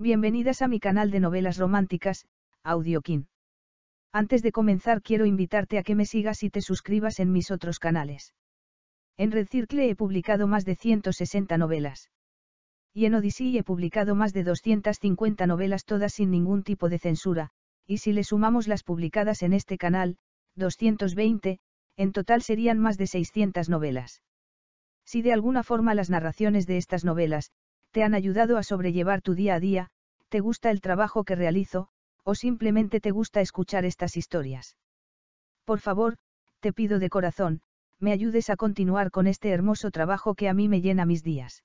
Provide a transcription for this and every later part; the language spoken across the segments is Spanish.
Bienvenidas a mi canal de novelas románticas, Audiokin. Antes de comenzar quiero invitarte a que me sigas y te suscribas en mis otros canales. En Red Circle he publicado más de 160 novelas. Y en Odyssey he publicado más de 250 novelas todas sin ningún tipo de censura, y si le sumamos las publicadas en este canal, 220, en total serían más de 600 novelas. Si de alguna forma las narraciones de estas novelas, te han ayudado a sobrellevar tu día a día, ¿Te gusta el trabajo que realizo, o simplemente te gusta escuchar estas historias? Por favor, te pido de corazón, me ayudes a continuar con este hermoso trabajo que a mí me llena mis días.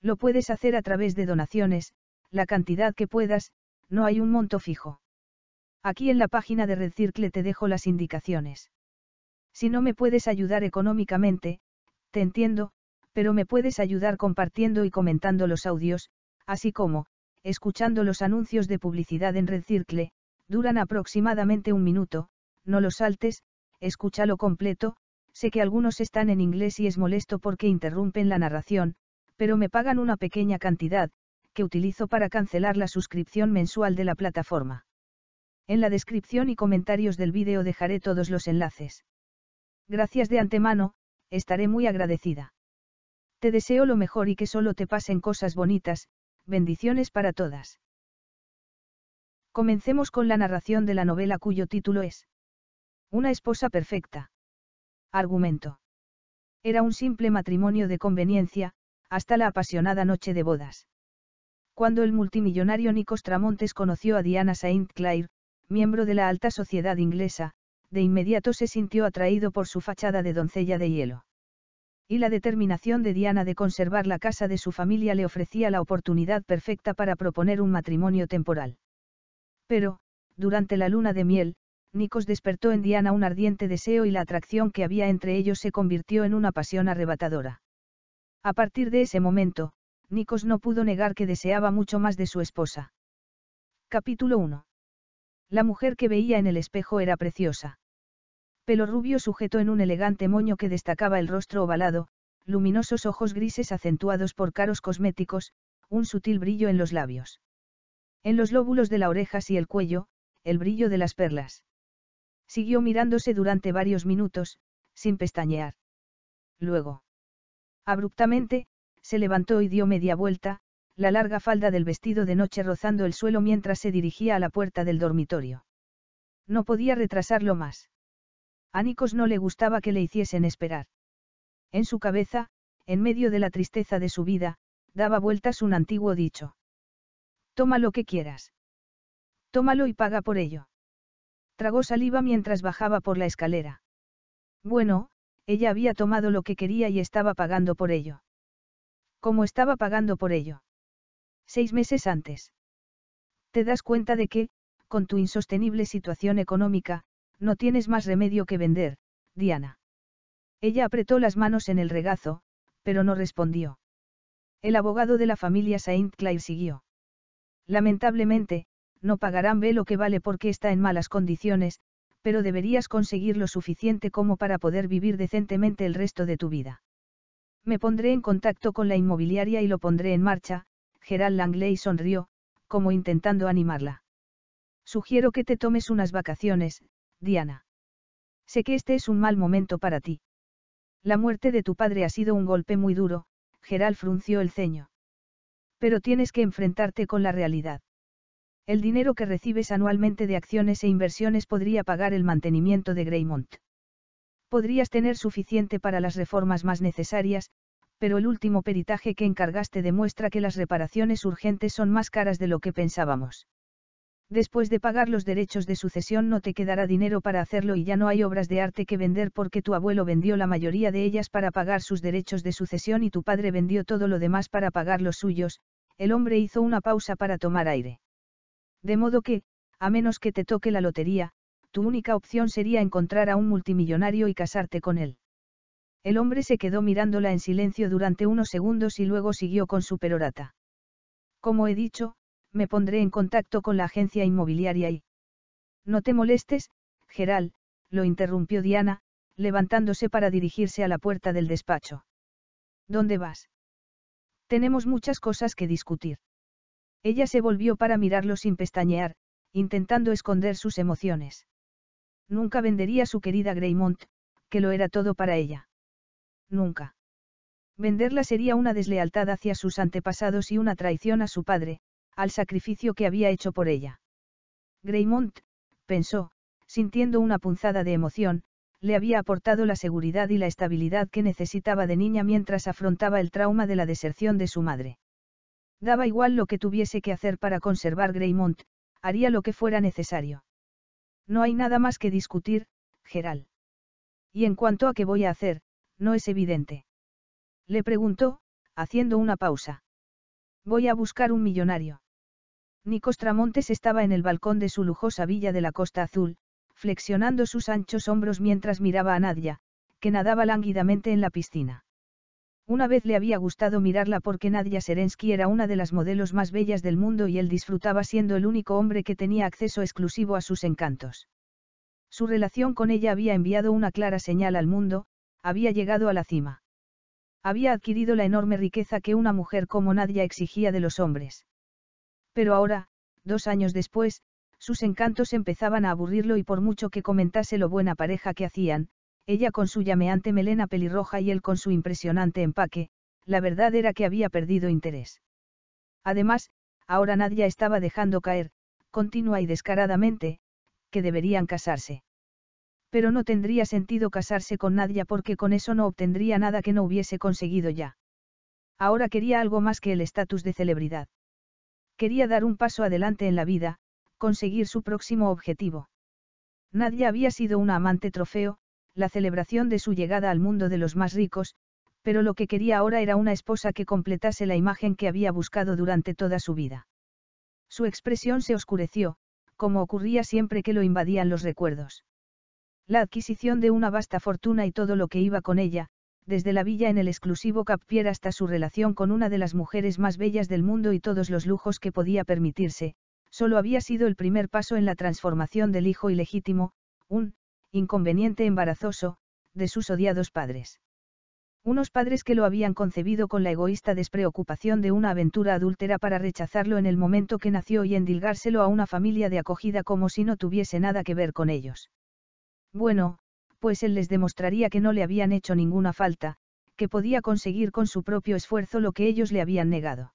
Lo puedes hacer a través de donaciones, la cantidad que puedas, no hay un monto fijo. Aquí en la página de Circle te dejo las indicaciones. Si no me puedes ayudar económicamente, te entiendo, pero me puedes ayudar compartiendo y comentando los audios, así como, escuchando los anuncios de publicidad en Red Circle, duran aproximadamente un minuto, no los saltes, escúchalo completo, sé que algunos están en inglés y es molesto porque interrumpen la narración, pero me pagan una pequeña cantidad, que utilizo para cancelar la suscripción mensual de la plataforma. En la descripción y comentarios del vídeo dejaré todos los enlaces. Gracias de antemano, estaré muy agradecida. Te deseo lo mejor y que solo te pasen cosas bonitas, bendiciones para todas. Comencemos con la narración de la novela cuyo título es Una esposa perfecta. Argumento. Era un simple matrimonio de conveniencia, hasta la apasionada noche de bodas. Cuando el multimillonario Nikos Tramontes conoció a Diana Saint Clair, miembro de la alta sociedad inglesa, de inmediato se sintió atraído por su fachada de doncella de hielo y la determinación de Diana de conservar la casa de su familia le ofrecía la oportunidad perfecta para proponer un matrimonio temporal. Pero, durante la luna de miel, Nikos despertó en Diana un ardiente deseo y la atracción que había entre ellos se convirtió en una pasión arrebatadora. A partir de ese momento, Nikos no pudo negar que deseaba mucho más de su esposa. Capítulo 1. La mujer que veía en el espejo era preciosa. Pelo rubio sujeto en un elegante moño que destacaba el rostro ovalado, luminosos ojos grises acentuados por caros cosméticos, un sutil brillo en los labios. En los lóbulos de las orejas y el cuello, el brillo de las perlas. Siguió mirándose durante varios minutos, sin pestañear. Luego. Abruptamente, se levantó y dio media vuelta, la larga falda del vestido de noche rozando el suelo mientras se dirigía a la puerta del dormitorio. No podía retrasarlo más. A Nikos no le gustaba que le hiciesen esperar. En su cabeza, en medio de la tristeza de su vida, daba vueltas un antiguo dicho. Toma lo que quieras. Tómalo y paga por ello. Tragó saliva mientras bajaba por la escalera. Bueno, ella había tomado lo que quería y estaba pagando por ello. ¿Cómo estaba pagando por ello? Seis meses antes. Te das cuenta de que, con tu insostenible situación económica, no tienes más remedio que vender, Diana. Ella apretó las manos en el regazo, pero no respondió. El abogado de la familia Saint Clair siguió. Lamentablemente, no pagarán ve lo que vale porque está en malas condiciones, pero deberías conseguir lo suficiente como para poder vivir decentemente el resto de tu vida. Me pondré en contacto con la inmobiliaria y lo pondré en marcha, Gerald Langley sonrió, como intentando animarla. Sugiero que te tomes unas vacaciones, Diana. Sé que este es un mal momento para ti. La muerte de tu padre ha sido un golpe muy duro, Gerald frunció el ceño. Pero tienes que enfrentarte con la realidad. El dinero que recibes anualmente de acciones e inversiones podría pagar el mantenimiento de Greymont. Podrías tener suficiente para las reformas más necesarias, pero el último peritaje que encargaste demuestra que las reparaciones urgentes son más caras de lo que pensábamos. Después de pagar los derechos de sucesión no te quedará dinero para hacerlo y ya no hay obras de arte que vender porque tu abuelo vendió la mayoría de ellas para pagar sus derechos de sucesión y tu padre vendió todo lo demás para pagar los suyos, el hombre hizo una pausa para tomar aire. De modo que, a menos que te toque la lotería, tu única opción sería encontrar a un multimillonario y casarte con él. El hombre se quedó mirándola en silencio durante unos segundos y luego siguió con su perorata. Como he dicho, me pondré en contacto con la agencia inmobiliaria y... No te molestes, Geral, lo interrumpió Diana, levantándose para dirigirse a la puerta del despacho. ¿Dónde vas? Tenemos muchas cosas que discutir. Ella se volvió para mirarlo sin pestañear, intentando esconder sus emociones. Nunca vendería a su querida Greymont, que lo era todo para ella. Nunca. Venderla sería una deslealtad hacia sus antepasados y una traición a su padre, al sacrificio que había hecho por ella. Greymont, pensó, sintiendo una punzada de emoción, le había aportado la seguridad y la estabilidad que necesitaba de niña mientras afrontaba el trauma de la deserción de su madre. Daba igual lo que tuviese que hacer para conservar Greymont, haría lo que fuera necesario. No hay nada más que discutir, Geral. Y en cuanto a qué voy a hacer, no es evidente. Le preguntó, haciendo una pausa. Voy a buscar un millonario nicostramontes estaba en el balcón de su lujosa villa de la Costa Azul, flexionando sus anchos hombros mientras miraba a Nadia, que nadaba lánguidamente en la piscina. Una vez le había gustado mirarla porque Nadia Serensky era una de las modelos más bellas del mundo y él disfrutaba siendo el único hombre que tenía acceso exclusivo a sus encantos. Su relación con ella había enviado una clara señal al mundo, había llegado a la cima. Había adquirido la enorme riqueza que una mujer como Nadia exigía de los hombres. Pero ahora, dos años después, sus encantos empezaban a aburrirlo y por mucho que comentase lo buena pareja que hacían, ella con su llameante melena pelirroja y él con su impresionante empaque, la verdad era que había perdido interés. Además, ahora Nadia estaba dejando caer, continua y descaradamente, que deberían casarse. Pero no tendría sentido casarse con Nadia porque con eso no obtendría nada que no hubiese conseguido ya. Ahora quería algo más que el estatus de celebridad. Quería dar un paso adelante en la vida, conseguir su próximo objetivo. Nadia había sido un amante trofeo, la celebración de su llegada al mundo de los más ricos, pero lo que quería ahora era una esposa que completase la imagen que había buscado durante toda su vida. Su expresión se oscureció, como ocurría siempre que lo invadían los recuerdos. La adquisición de una vasta fortuna y todo lo que iba con ella, desde la villa en el exclusivo Cap Pier hasta su relación con una de las mujeres más bellas del mundo y todos los lujos que podía permitirse, solo había sido el primer paso en la transformación del hijo ilegítimo, un inconveniente embarazoso, de sus odiados padres. Unos padres que lo habían concebido con la egoísta despreocupación de una aventura adúltera para rechazarlo en el momento que nació y endilgárselo a una familia de acogida como si no tuviese nada que ver con ellos. Bueno, pues él les demostraría que no le habían hecho ninguna falta, que podía conseguir con su propio esfuerzo lo que ellos le habían negado.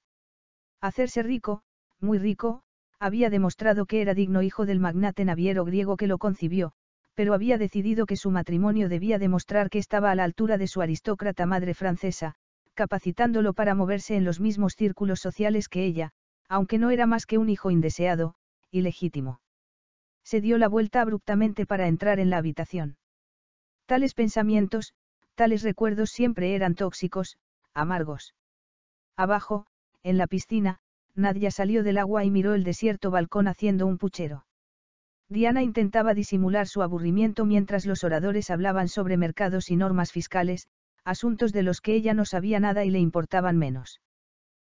Hacerse rico, muy rico, había demostrado que era digno hijo del magnate naviero griego que lo concibió, pero había decidido que su matrimonio debía demostrar que estaba a la altura de su aristócrata madre francesa, capacitándolo para moverse en los mismos círculos sociales que ella, aunque no era más que un hijo indeseado, ilegítimo. Se dio la vuelta abruptamente para entrar en la habitación. Tales pensamientos, tales recuerdos siempre eran tóxicos, amargos. Abajo, en la piscina, Nadia salió del agua y miró el desierto balcón haciendo un puchero. Diana intentaba disimular su aburrimiento mientras los oradores hablaban sobre mercados y normas fiscales, asuntos de los que ella no sabía nada y le importaban menos.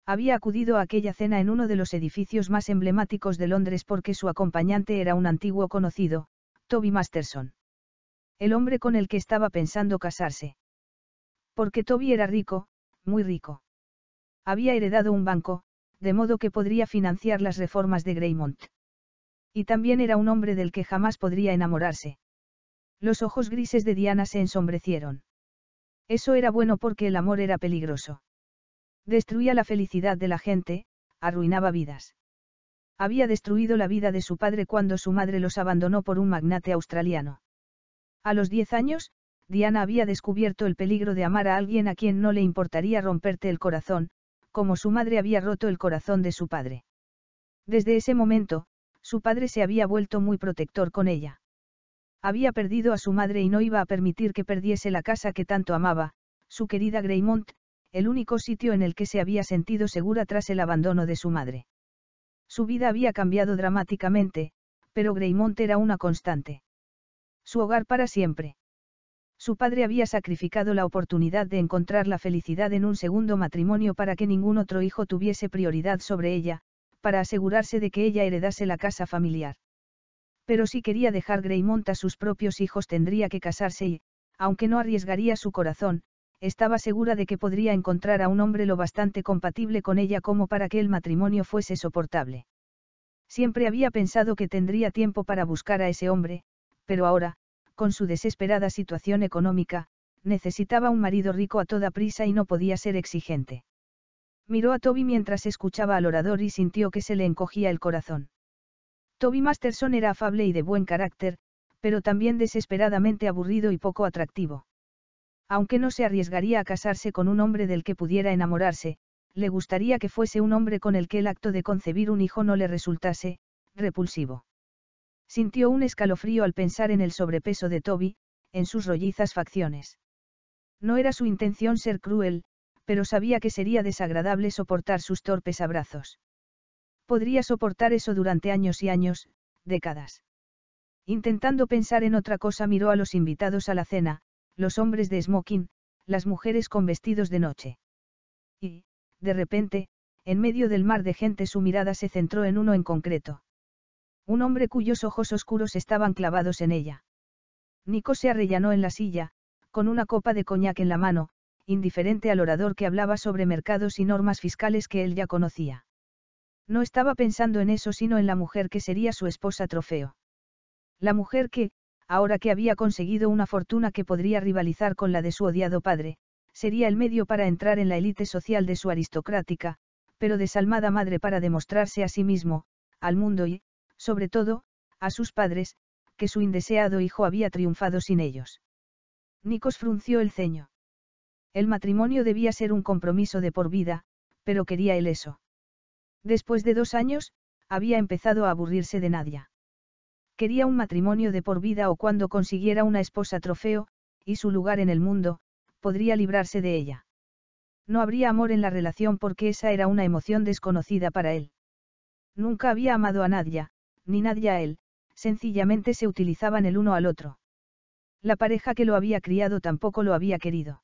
Había acudido a aquella cena en uno de los edificios más emblemáticos de Londres porque su acompañante era un antiguo conocido, Toby Masterson. El hombre con el que estaba pensando casarse. Porque Toby era rico, muy rico. Había heredado un banco, de modo que podría financiar las reformas de Greymont. Y también era un hombre del que jamás podría enamorarse. Los ojos grises de Diana se ensombrecieron. Eso era bueno porque el amor era peligroso. Destruía la felicidad de la gente, arruinaba vidas. Había destruido la vida de su padre cuando su madre los abandonó por un magnate australiano. A los diez años, Diana había descubierto el peligro de amar a alguien a quien no le importaría romperte el corazón, como su madre había roto el corazón de su padre. Desde ese momento, su padre se había vuelto muy protector con ella. Había perdido a su madre y no iba a permitir que perdiese la casa que tanto amaba, su querida Greymont, el único sitio en el que se había sentido segura tras el abandono de su madre. Su vida había cambiado dramáticamente, pero Greymont era una constante. Su hogar para siempre. Su padre había sacrificado la oportunidad de encontrar la felicidad en un segundo matrimonio para que ningún otro hijo tuviese prioridad sobre ella, para asegurarse de que ella heredase la casa familiar. Pero si quería dejar Greymont a sus propios hijos tendría que casarse y, aunque no arriesgaría su corazón, estaba segura de que podría encontrar a un hombre lo bastante compatible con ella como para que el matrimonio fuese soportable. Siempre había pensado que tendría tiempo para buscar a ese hombre, pero ahora, con su desesperada situación económica, necesitaba un marido rico a toda prisa y no podía ser exigente. Miró a Toby mientras escuchaba al orador y sintió que se le encogía el corazón. Toby Masterson era afable y de buen carácter, pero también desesperadamente aburrido y poco atractivo. Aunque no se arriesgaría a casarse con un hombre del que pudiera enamorarse, le gustaría que fuese un hombre con el que el acto de concebir un hijo no le resultase, repulsivo. Sintió un escalofrío al pensar en el sobrepeso de Toby, en sus rollizas facciones. No era su intención ser cruel, pero sabía que sería desagradable soportar sus torpes abrazos. Podría soportar eso durante años y años, décadas. Intentando pensar en otra cosa miró a los invitados a la cena, los hombres de smoking, las mujeres con vestidos de noche. Y, de repente, en medio del mar de gente su mirada se centró en uno en concreto. Un hombre cuyos ojos oscuros estaban clavados en ella. Nico se arrellanó en la silla, con una copa de coñac en la mano, indiferente al orador que hablaba sobre mercados y normas fiscales que él ya conocía. No estaba pensando en eso sino en la mujer que sería su esposa trofeo. La mujer que, ahora que había conseguido una fortuna que podría rivalizar con la de su odiado padre, sería el medio para entrar en la élite social de su aristocrática, pero desalmada madre para demostrarse a sí mismo, al mundo y, sobre todo, a sus padres, que su indeseado hijo había triunfado sin ellos. Nikos frunció el ceño. El matrimonio debía ser un compromiso de por vida, pero quería él eso. Después de dos años, había empezado a aburrirse de Nadia. Quería un matrimonio de por vida o cuando consiguiera una esposa trofeo, y su lugar en el mundo, podría librarse de ella. No habría amor en la relación porque esa era una emoción desconocida para él. Nunca había amado a Nadia, ni nadie a él, sencillamente se utilizaban el uno al otro. La pareja que lo había criado tampoco lo había querido.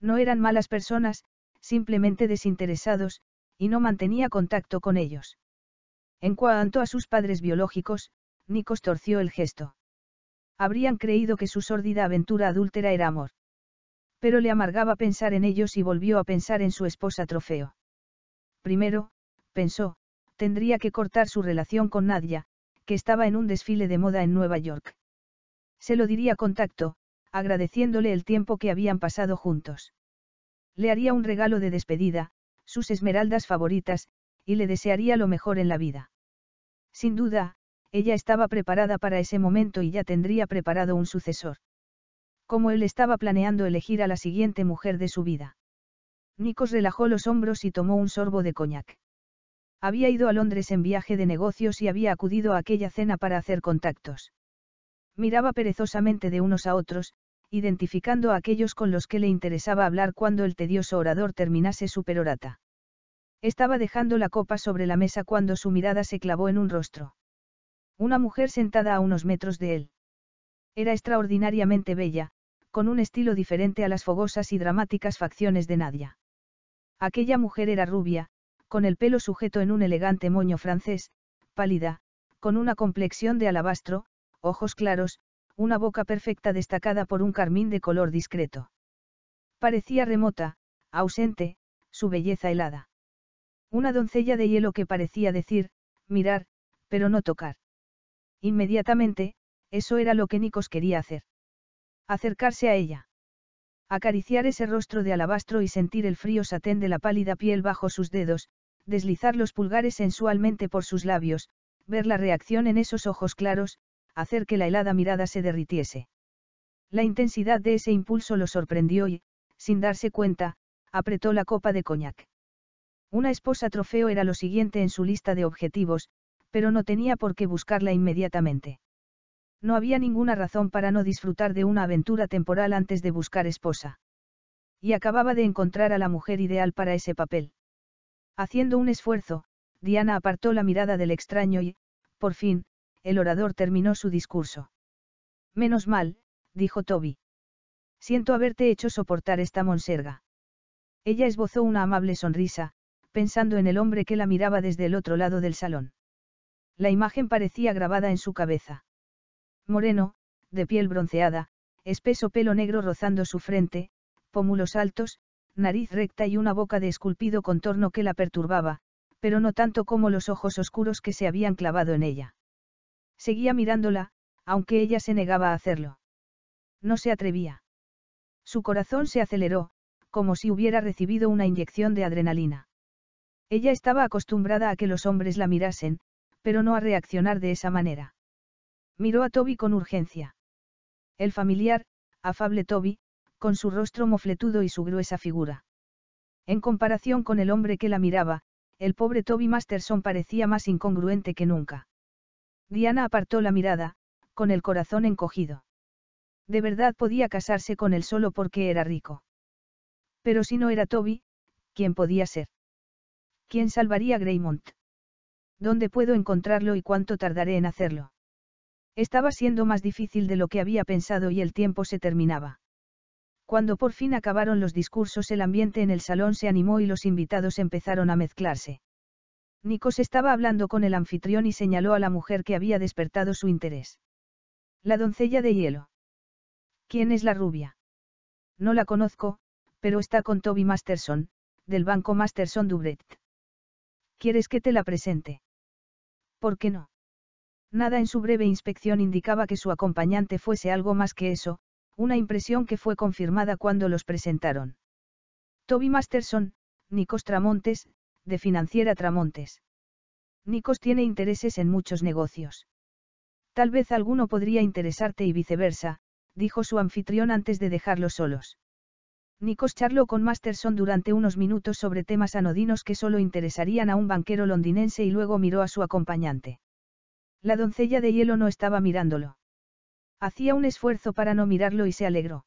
No eran malas personas, simplemente desinteresados, y no mantenía contacto con ellos. En cuanto a sus padres biológicos, Nico torció el gesto. Habrían creído que su sórdida aventura adúltera era amor. Pero le amargaba pensar en ellos y volvió a pensar en su esposa trofeo. Primero, pensó, tendría que cortar su relación con Nadia, que estaba en un desfile de moda en Nueva York. Se lo diría con tacto, agradeciéndole el tiempo que habían pasado juntos. Le haría un regalo de despedida, sus esmeraldas favoritas, y le desearía lo mejor en la vida. Sin duda, ella estaba preparada para ese momento y ya tendría preparado un sucesor. Como él estaba planeando elegir a la siguiente mujer de su vida. Nikos relajó los hombros y tomó un sorbo de coñac. Había ido a Londres en viaje de negocios y había acudido a aquella cena para hacer contactos. Miraba perezosamente de unos a otros, identificando a aquellos con los que le interesaba hablar cuando el tedioso orador terminase su perorata. Estaba dejando la copa sobre la mesa cuando su mirada se clavó en un rostro. Una mujer sentada a unos metros de él. Era extraordinariamente bella, con un estilo diferente a las fogosas y dramáticas facciones de Nadia. Aquella mujer era rubia, con el pelo sujeto en un elegante moño francés, pálida, con una complexión de alabastro, ojos claros, una boca perfecta destacada por un carmín de color discreto. Parecía remota, ausente, su belleza helada. Una doncella de hielo que parecía decir, mirar, pero no tocar. Inmediatamente, eso era lo que Nikos quería hacer. Acercarse a ella. Acariciar ese rostro de alabastro y sentir el frío satén de la pálida piel bajo sus dedos, deslizar los pulgares sensualmente por sus labios, ver la reacción en esos ojos claros, hacer que la helada mirada se derritiese. La intensidad de ese impulso lo sorprendió y, sin darse cuenta, apretó la copa de coñac. Una esposa trofeo era lo siguiente en su lista de objetivos, pero no tenía por qué buscarla inmediatamente. No había ninguna razón para no disfrutar de una aventura temporal antes de buscar esposa. Y acababa de encontrar a la mujer ideal para ese papel. Haciendo un esfuerzo, Diana apartó la mirada del extraño y, por fin, el orador terminó su discurso. Menos mal, dijo Toby. Siento haberte hecho soportar esta monserga. Ella esbozó una amable sonrisa, pensando en el hombre que la miraba desde el otro lado del salón. La imagen parecía grabada en su cabeza. Moreno, de piel bronceada, espeso pelo negro rozando su frente, pómulos altos, nariz recta y una boca de esculpido contorno que la perturbaba, pero no tanto como los ojos oscuros que se habían clavado en ella. Seguía mirándola, aunque ella se negaba a hacerlo. No se atrevía. Su corazón se aceleró, como si hubiera recibido una inyección de adrenalina. Ella estaba acostumbrada a que los hombres la mirasen, pero no a reaccionar de esa manera. Miró a Toby con urgencia. El familiar, afable Toby, con su rostro mofletudo y su gruesa figura. En comparación con el hombre que la miraba, el pobre Toby Masterson parecía más incongruente que nunca. Diana apartó la mirada, con el corazón encogido. De verdad podía casarse con él solo porque era rico. Pero si no era Toby, ¿quién podía ser? ¿Quién salvaría a Greymont? ¿Dónde puedo encontrarlo y cuánto tardaré en hacerlo? Estaba siendo más difícil de lo que había pensado y el tiempo se terminaba. Cuando por fin acabaron los discursos el ambiente en el salón se animó y los invitados empezaron a mezclarse. Nikos estaba hablando con el anfitrión y señaló a la mujer que había despertado su interés. La doncella de hielo. ¿Quién es la rubia? No la conozco, pero está con Toby Masterson, del banco Masterson Dubrecht. ¿Quieres que te la presente? ¿Por qué no? Nada en su breve inspección indicaba que su acompañante fuese algo más que eso, una impresión que fue confirmada cuando los presentaron. Toby Masterson, Nicos Tramontes, de Financiera Tramontes. Nikos tiene intereses en muchos negocios. Tal vez alguno podría interesarte y viceversa, dijo su anfitrión antes de dejarlos solos. Nicos charló con Masterson durante unos minutos sobre temas anodinos que solo interesarían a un banquero londinense y luego miró a su acompañante. La doncella de hielo no estaba mirándolo. Hacía un esfuerzo para no mirarlo y se alegró.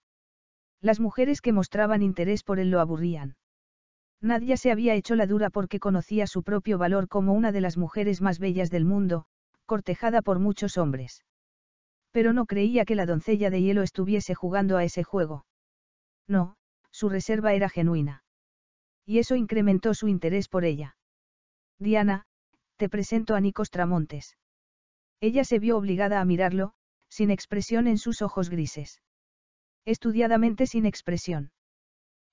Las mujeres que mostraban interés por él lo aburrían. Nadie se había hecho la dura porque conocía su propio valor como una de las mujeres más bellas del mundo, cortejada por muchos hombres. Pero no creía que la doncella de hielo estuviese jugando a ese juego. No, su reserva era genuina. Y eso incrementó su interés por ella. Diana, te presento a Nicos Tramontes. Ella se vio obligada a mirarlo, sin expresión en sus ojos grises. Estudiadamente sin expresión.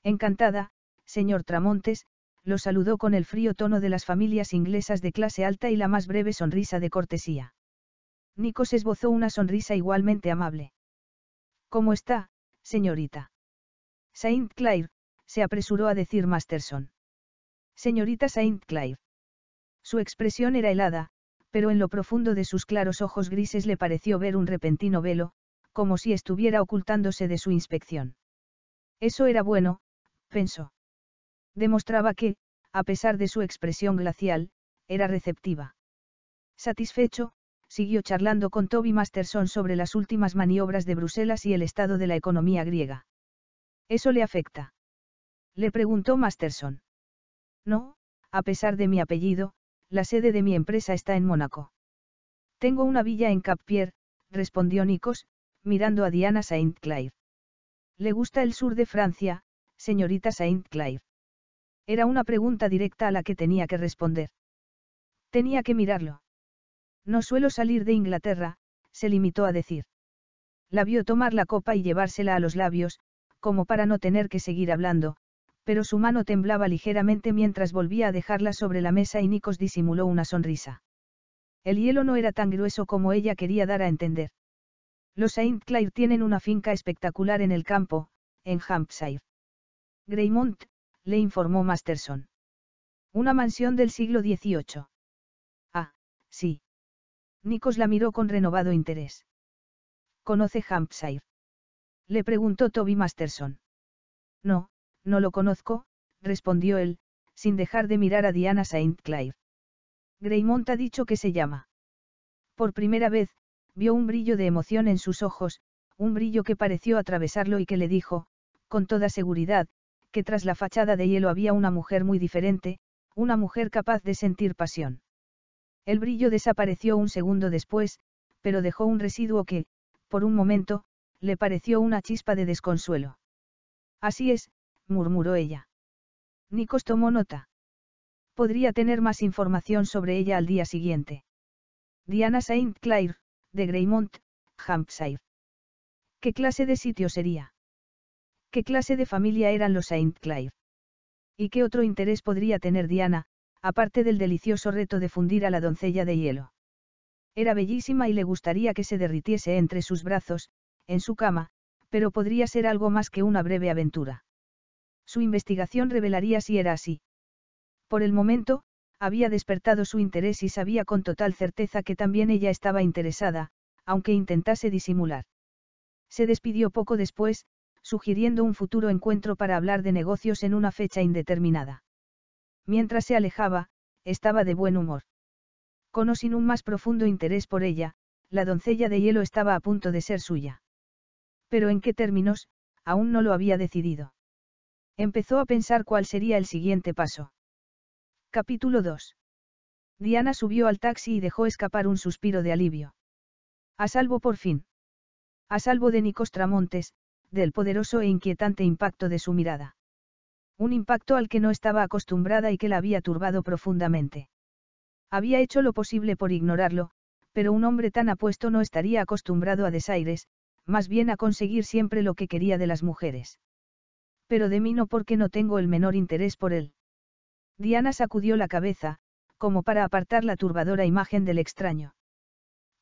Encantada, señor Tramontes, lo saludó con el frío tono de las familias inglesas de clase alta y la más breve sonrisa de cortesía. Nicos esbozó una sonrisa igualmente amable. ¿Cómo está, señorita? Saint Clair, se apresuró a decir Masterson. Señorita Saint Clair. Su expresión era helada, pero en lo profundo de sus claros ojos grises le pareció ver un repentino velo, como si estuviera ocultándose de su inspección. Eso era bueno, pensó. Demostraba que, a pesar de su expresión glacial, era receptiva. Satisfecho, siguió charlando con Toby Masterson sobre las últimas maniobras de Bruselas y el estado de la economía griega. ¿Eso le afecta? Le preguntó Masterson. No, a pesar de mi apellido, la sede de mi empresa está en Mónaco. Tengo una villa en Cap Pierre, respondió Nikos, mirando a Diana Saint Clair. Le gusta el sur de Francia, señorita Saint Clair. Era una pregunta directa a la que tenía que responder. Tenía que mirarlo. No suelo salir de Inglaterra, se limitó a decir. La vio tomar la copa y llevársela a los labios, como para no tener que seguir hablando, pero su mano temblaba ligeramente mientras volvía a dejarla sobre la mesa y Nikos disimuló una sonrisa. El hielo no era tan grueso como ella quería dar a entender. Los Saint Clair tienen una finca espectacular en el campo, en Hampshire. Greymont, le informó Masterson. Una mansión del siglo XVIII. Ah, sí. Nikos la miró con renovado interés. ¿Conoce Hampshire? Le preguntó Toby Masterson. No, no lo conozco, respondió él, sin dejar de mirar a Diana Saint Clair. Greymont ha dicho que se llama. Por primera vez, vio un brillo de emoción en sus ojos, un brillo que pareció atravesarlo y que le dijo, con toda seguridad, que tras la fachada de hielo había una mujer muy diferente, una mujer capaz de sentir pasión. El brillo desapareció un segundo después, pero dejó un residuo que, por un momento, le pareció una chispa de desconsuelo. Así es, murmuró ella. Nikos tomó nota. Podría tener más información sobre ella al día siguiente. Diana Saint Clair, de Greymont, Hampshire. ¿Qué clase de sitio sería? ¿Qué clase de familia eran los Saint Clair? ¿Y qué otro interés podría tener Diana, aparte del delicioso reto de fundir a la doncella de hielo? Era bellísima y le gustaría que se derritiese entre sus brazos, en su cama, pero podría ser algo más que una breve aventura. Su investigación revelaría si era así. Por el momento, había despertado su interés y sabía con total certeza que también ella estaba interesada, aunque intentase disimular. Se despidió poco después, sugiriendo un futuro encuentro para hablar de negocios en una fecha indeterminada. Mientras se alejaba, estaba de buen humor. Con o sin un más profundo interés por ella, la doncella de hielo estaba a punto de ser suya. Pero en qué términos, aún no lo había decidido. Empezó a pensar cuál sería el siguiente paso. Capítulo 2. Diana subió al taxi y dejó escapar un suspiro de alivio. A salvo por fin. A salvo de Nicostramontes, Tramontes, del poderoso e inquietante impacto de su mirada. Un impacto al que no estaba acostumbrada y que la había turbado profundamente. Había hecho lo posible por ignorarlo, pero un hombre tan apuesto no estaría acostumbrado a desaires, más bien a conseguir siempre lo que quería de las mujeres. Pero de mí no porque no tengo el menor interés por él. Diana sacudió la cabeza, como para apartar la turbadora imagen del extraño.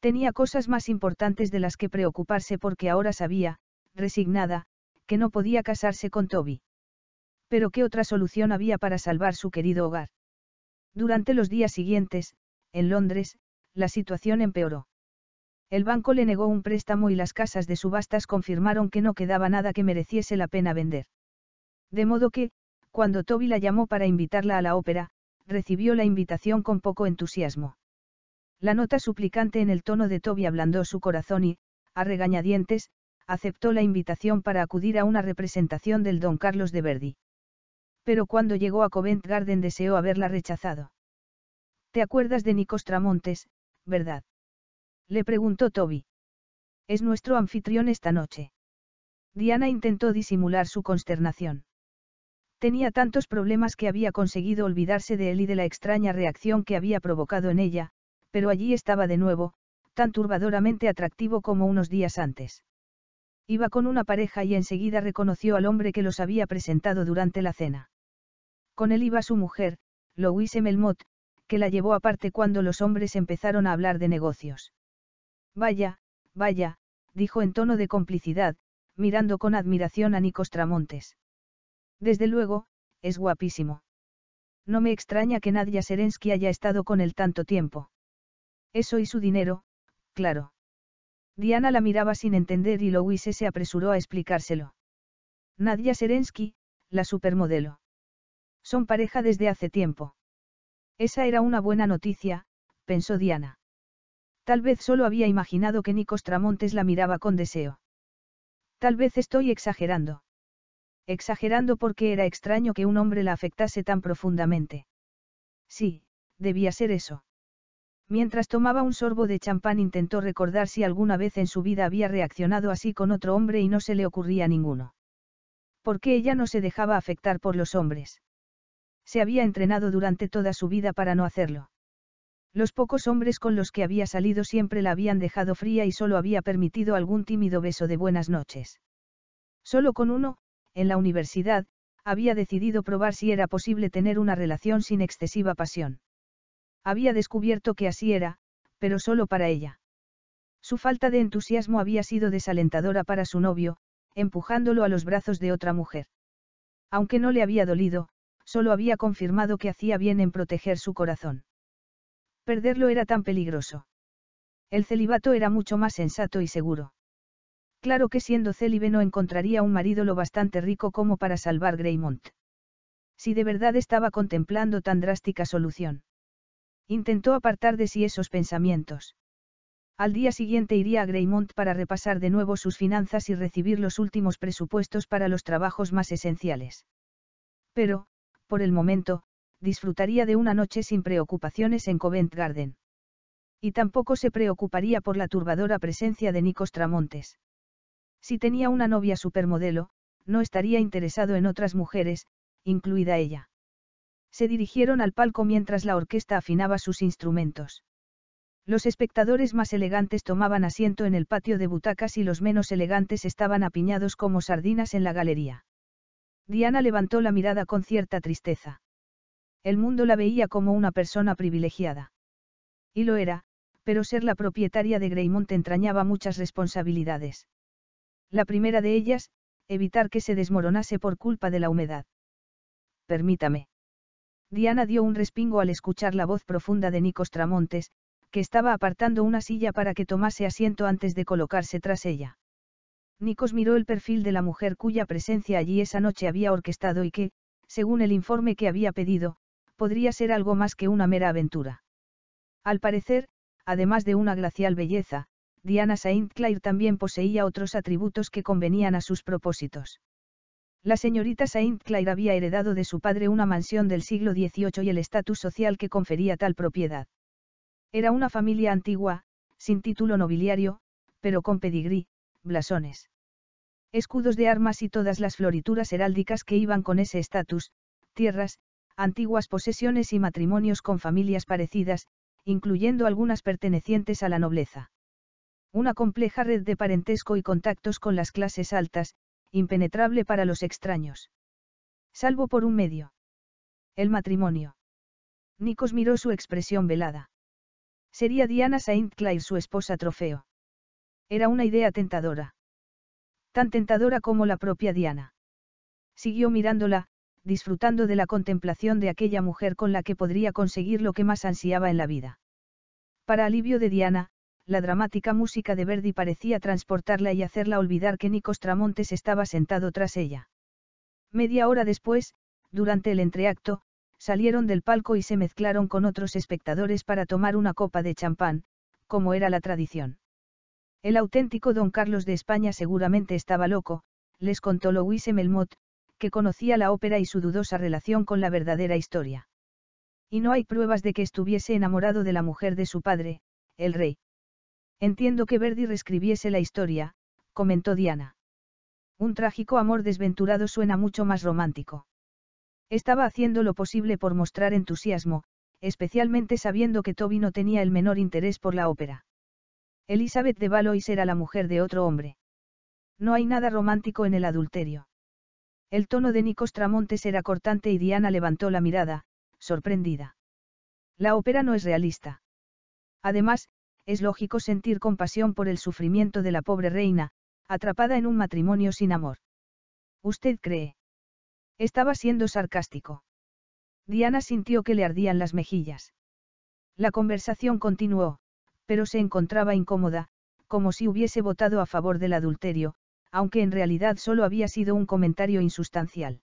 Tenía cosas más importantes de las que preocuparse porque ahora sabía, resignada, que no podía casarse con Toby. Pero ¿qué otra solución había para salvar su querido hogar? Durante los días siguientes, en Londres, la situación empeoró. El banco le negó un préstamo y las casas de subastas confirmaron que no quedaba nada que mereciese la pena vender. De modo que, cuando Toby la llamó para invitarla a la ópera, recibió la invitación con poco entusiasmo. La nota suplicante en el tono de Toby ablandó su corazón y, a regañadientes, aceptó la invitación para acudir a una representación del Don Carlos de Verdi. Pero cuando llegó a Covent Garden deseó haberla rechazado. ¿Te acuerdas de Nicostramontes, verdad? Le preguntó Toby. Es nuestro anfitrión esta noche. Diana intentó disimular su consternación. Tenía tantos problemas que había conseguido olvidarse de él y de la extraña reacción que había provocado en ella, pero allí estaba de nuevo, tan turbadoramente atractivo como unos días antes. Iba con una pareja y enseguida reconoció al hombre que los había presentado durante la cena. Con él iba su mujer, Louise Melmot, que la llevó aparte cuando los hombres empezaron a hablar de negocios. Vaya, vaya, dijo en tono de complicidad, mirando con admiración a Nicos Tramontes. Desde luego, es guapísimo. No me extraña que Nadia Serensky haya estado con él tanto tiempo. Eso y su dinero, claro. Diana la miraba sin entender y Louise se apresuró a explicárselo. Nadia Serensky, la supermodelo. Son pareja desde hace tiempo. Esa era una buena noticia, pensó Diana. Tal vez solo había imaginado que Nico Tramontes la miraba con deseo. Tal vez estoy exagerando exagerando porque era extraño que un hombre la afectase tan profundamente. Sí, debía ser eso. Mientras tomaba un sorbo de champán intentó recordar si alguna vez en su vida había reaccionado así con otro hombre y no se le ocurría ninguno. ¿Por qué ella no se dejaba afectar por los hombres? Se había entrenado durante toda su vida para no hacerlo. Los pocos hombres con los que había salido siempre la habían dejado fría y solo había permitido algún tímido beso de buenas noches. Solo con uno, en la universidad, había decidido probar si era posible tener una relación sin excesiva pasión. Había descubierto que así era, pero solo para ella. Su falta de entusiasmo había sido desalentadora para su novio, empujándolo a los brazos de otra mujer. Aunque no le había dolido, solo había confirmado que hacía bien en proteger su corazón. Perderlo era tan peligroso. El celibato era mucho más sensato y seguro. Claro que siendo célibe no encontraría un marido lo bastante rico como para salvar Greymont. Si de verdad estaba contemplando tan drástica solución. Intentó apartar de sí esos pensamientos. Al día siguiente iría a Greymont para repasar de nuevo sus finanzas y recibir los últimos presupuestos para los trabajos más esenciales. Pero, por el momento, disfrutaría de una noche sin preocupaciones en Covent Garden. Y tampoco se preocuparía por la turbadora presencia de Nico Tramontes. Si tenía una novia supermodelo, no estaría interesado en otras mujeres, incluida ella. Se dirigieron al palco mientras la orquesta afinaba sus instrumentos. Los espectadores más elegantes tomaban asiento en el patio de butacas y los menos elegantes estaban apiñados como sardinas en la galería. Diana levantó la mirada con cierta tristeza. El mundo la veía como una persona privilegiada. Y lo era, pero ser la propietaria de Greymont entrañaba muchas responsabilidades. La primera de ellas, evitar que se desmoronase por culpa de la humedad. Permítame. Diana dio un respingo al escuchar la voz profunda de Nicos Tramontes, que estaba apartando una silla para que tomase asiento antes de colocarse tras ella. Nicos miró el perfil de la mujer cuya presencia allí esa noche había orquestado y que, según el informe que había pedido, podría ser algo más que una mera aventura. Al parecer, además de una glacial belleza, Diana Saint Clair también poseía otros atributos que convenían a sus propósitos. La señorita Saint Clair había heredado de su padre una mansión del siglo XVIII y el estatus social que confería tal propiedad. Era una familia antigua, sin título nobiliario, pero con pedigrí, blasones. Escudos de armas y todas las florituras heráldicas que iban con ese estatus, tierras, antiguas posesiones y matrimonios con familias parecidas, incluyendo algunas pertenecientes a la nobleza. Una compleja red de parentesco y contactos con las clases altas, impenetrable para los extraños. Salvo por un medio. El matrimonio. Nikos miró su expresión velada. Sería Diana Saint Clair su esposa trofeo. Era una idea tentadora. Tan tentadora como la propia Diana. Siguió mirándola, disfrutando de la contemplación de aquella mujer con la que podría conseguir lo que más ansiaba en la vida. Para alivio de Diana, la dramática música de Verdi parecía transportarla y hacerla olvidar que Nicos Tramontes estaba sentado tras ella. Media hora después, durante el entreacto, salieron del palco y se mezclaron con otros espectadores para tomar una copa de champán, como era la tradición. El auténtico don Carlos de España seguramente estaba loco, les contó Louis Melmot, que conocía la ópera y su dudosa relación con la verdadera historia. Y no hay pruebas de que estuviese enamorado de la mujer de su padre, el rey. Entiendo que Verdi reescribiese la historia, comentó Diana. Un trágico amor desventurado suena mucho más romántico. Estaba haciendo lo posible por mostrar entusiasmo, especialmente sabiendo que Toby no tenía el menor interés por la ópera. Elizabeth de Valois era la mujer de otro hombre. No hay nada romántico en el adulterio. El tono de Nico Tramontes era cortante y Diana levantó la mirada, sorprendida. La ópera no es realista. Además, es lógico sentir compasión por el sufrimiento de la pobre reina, atrapada en un matrimonio sin amor. ¿Usted cree? Estaba siendo sarcástico. Diana sintió que le ardían las mejillas. La conversación continuó, pero se encontraba incómoda, como si hubiese votado a favor del adulterio, aunque en realidad solo había sido un comentario insustancial.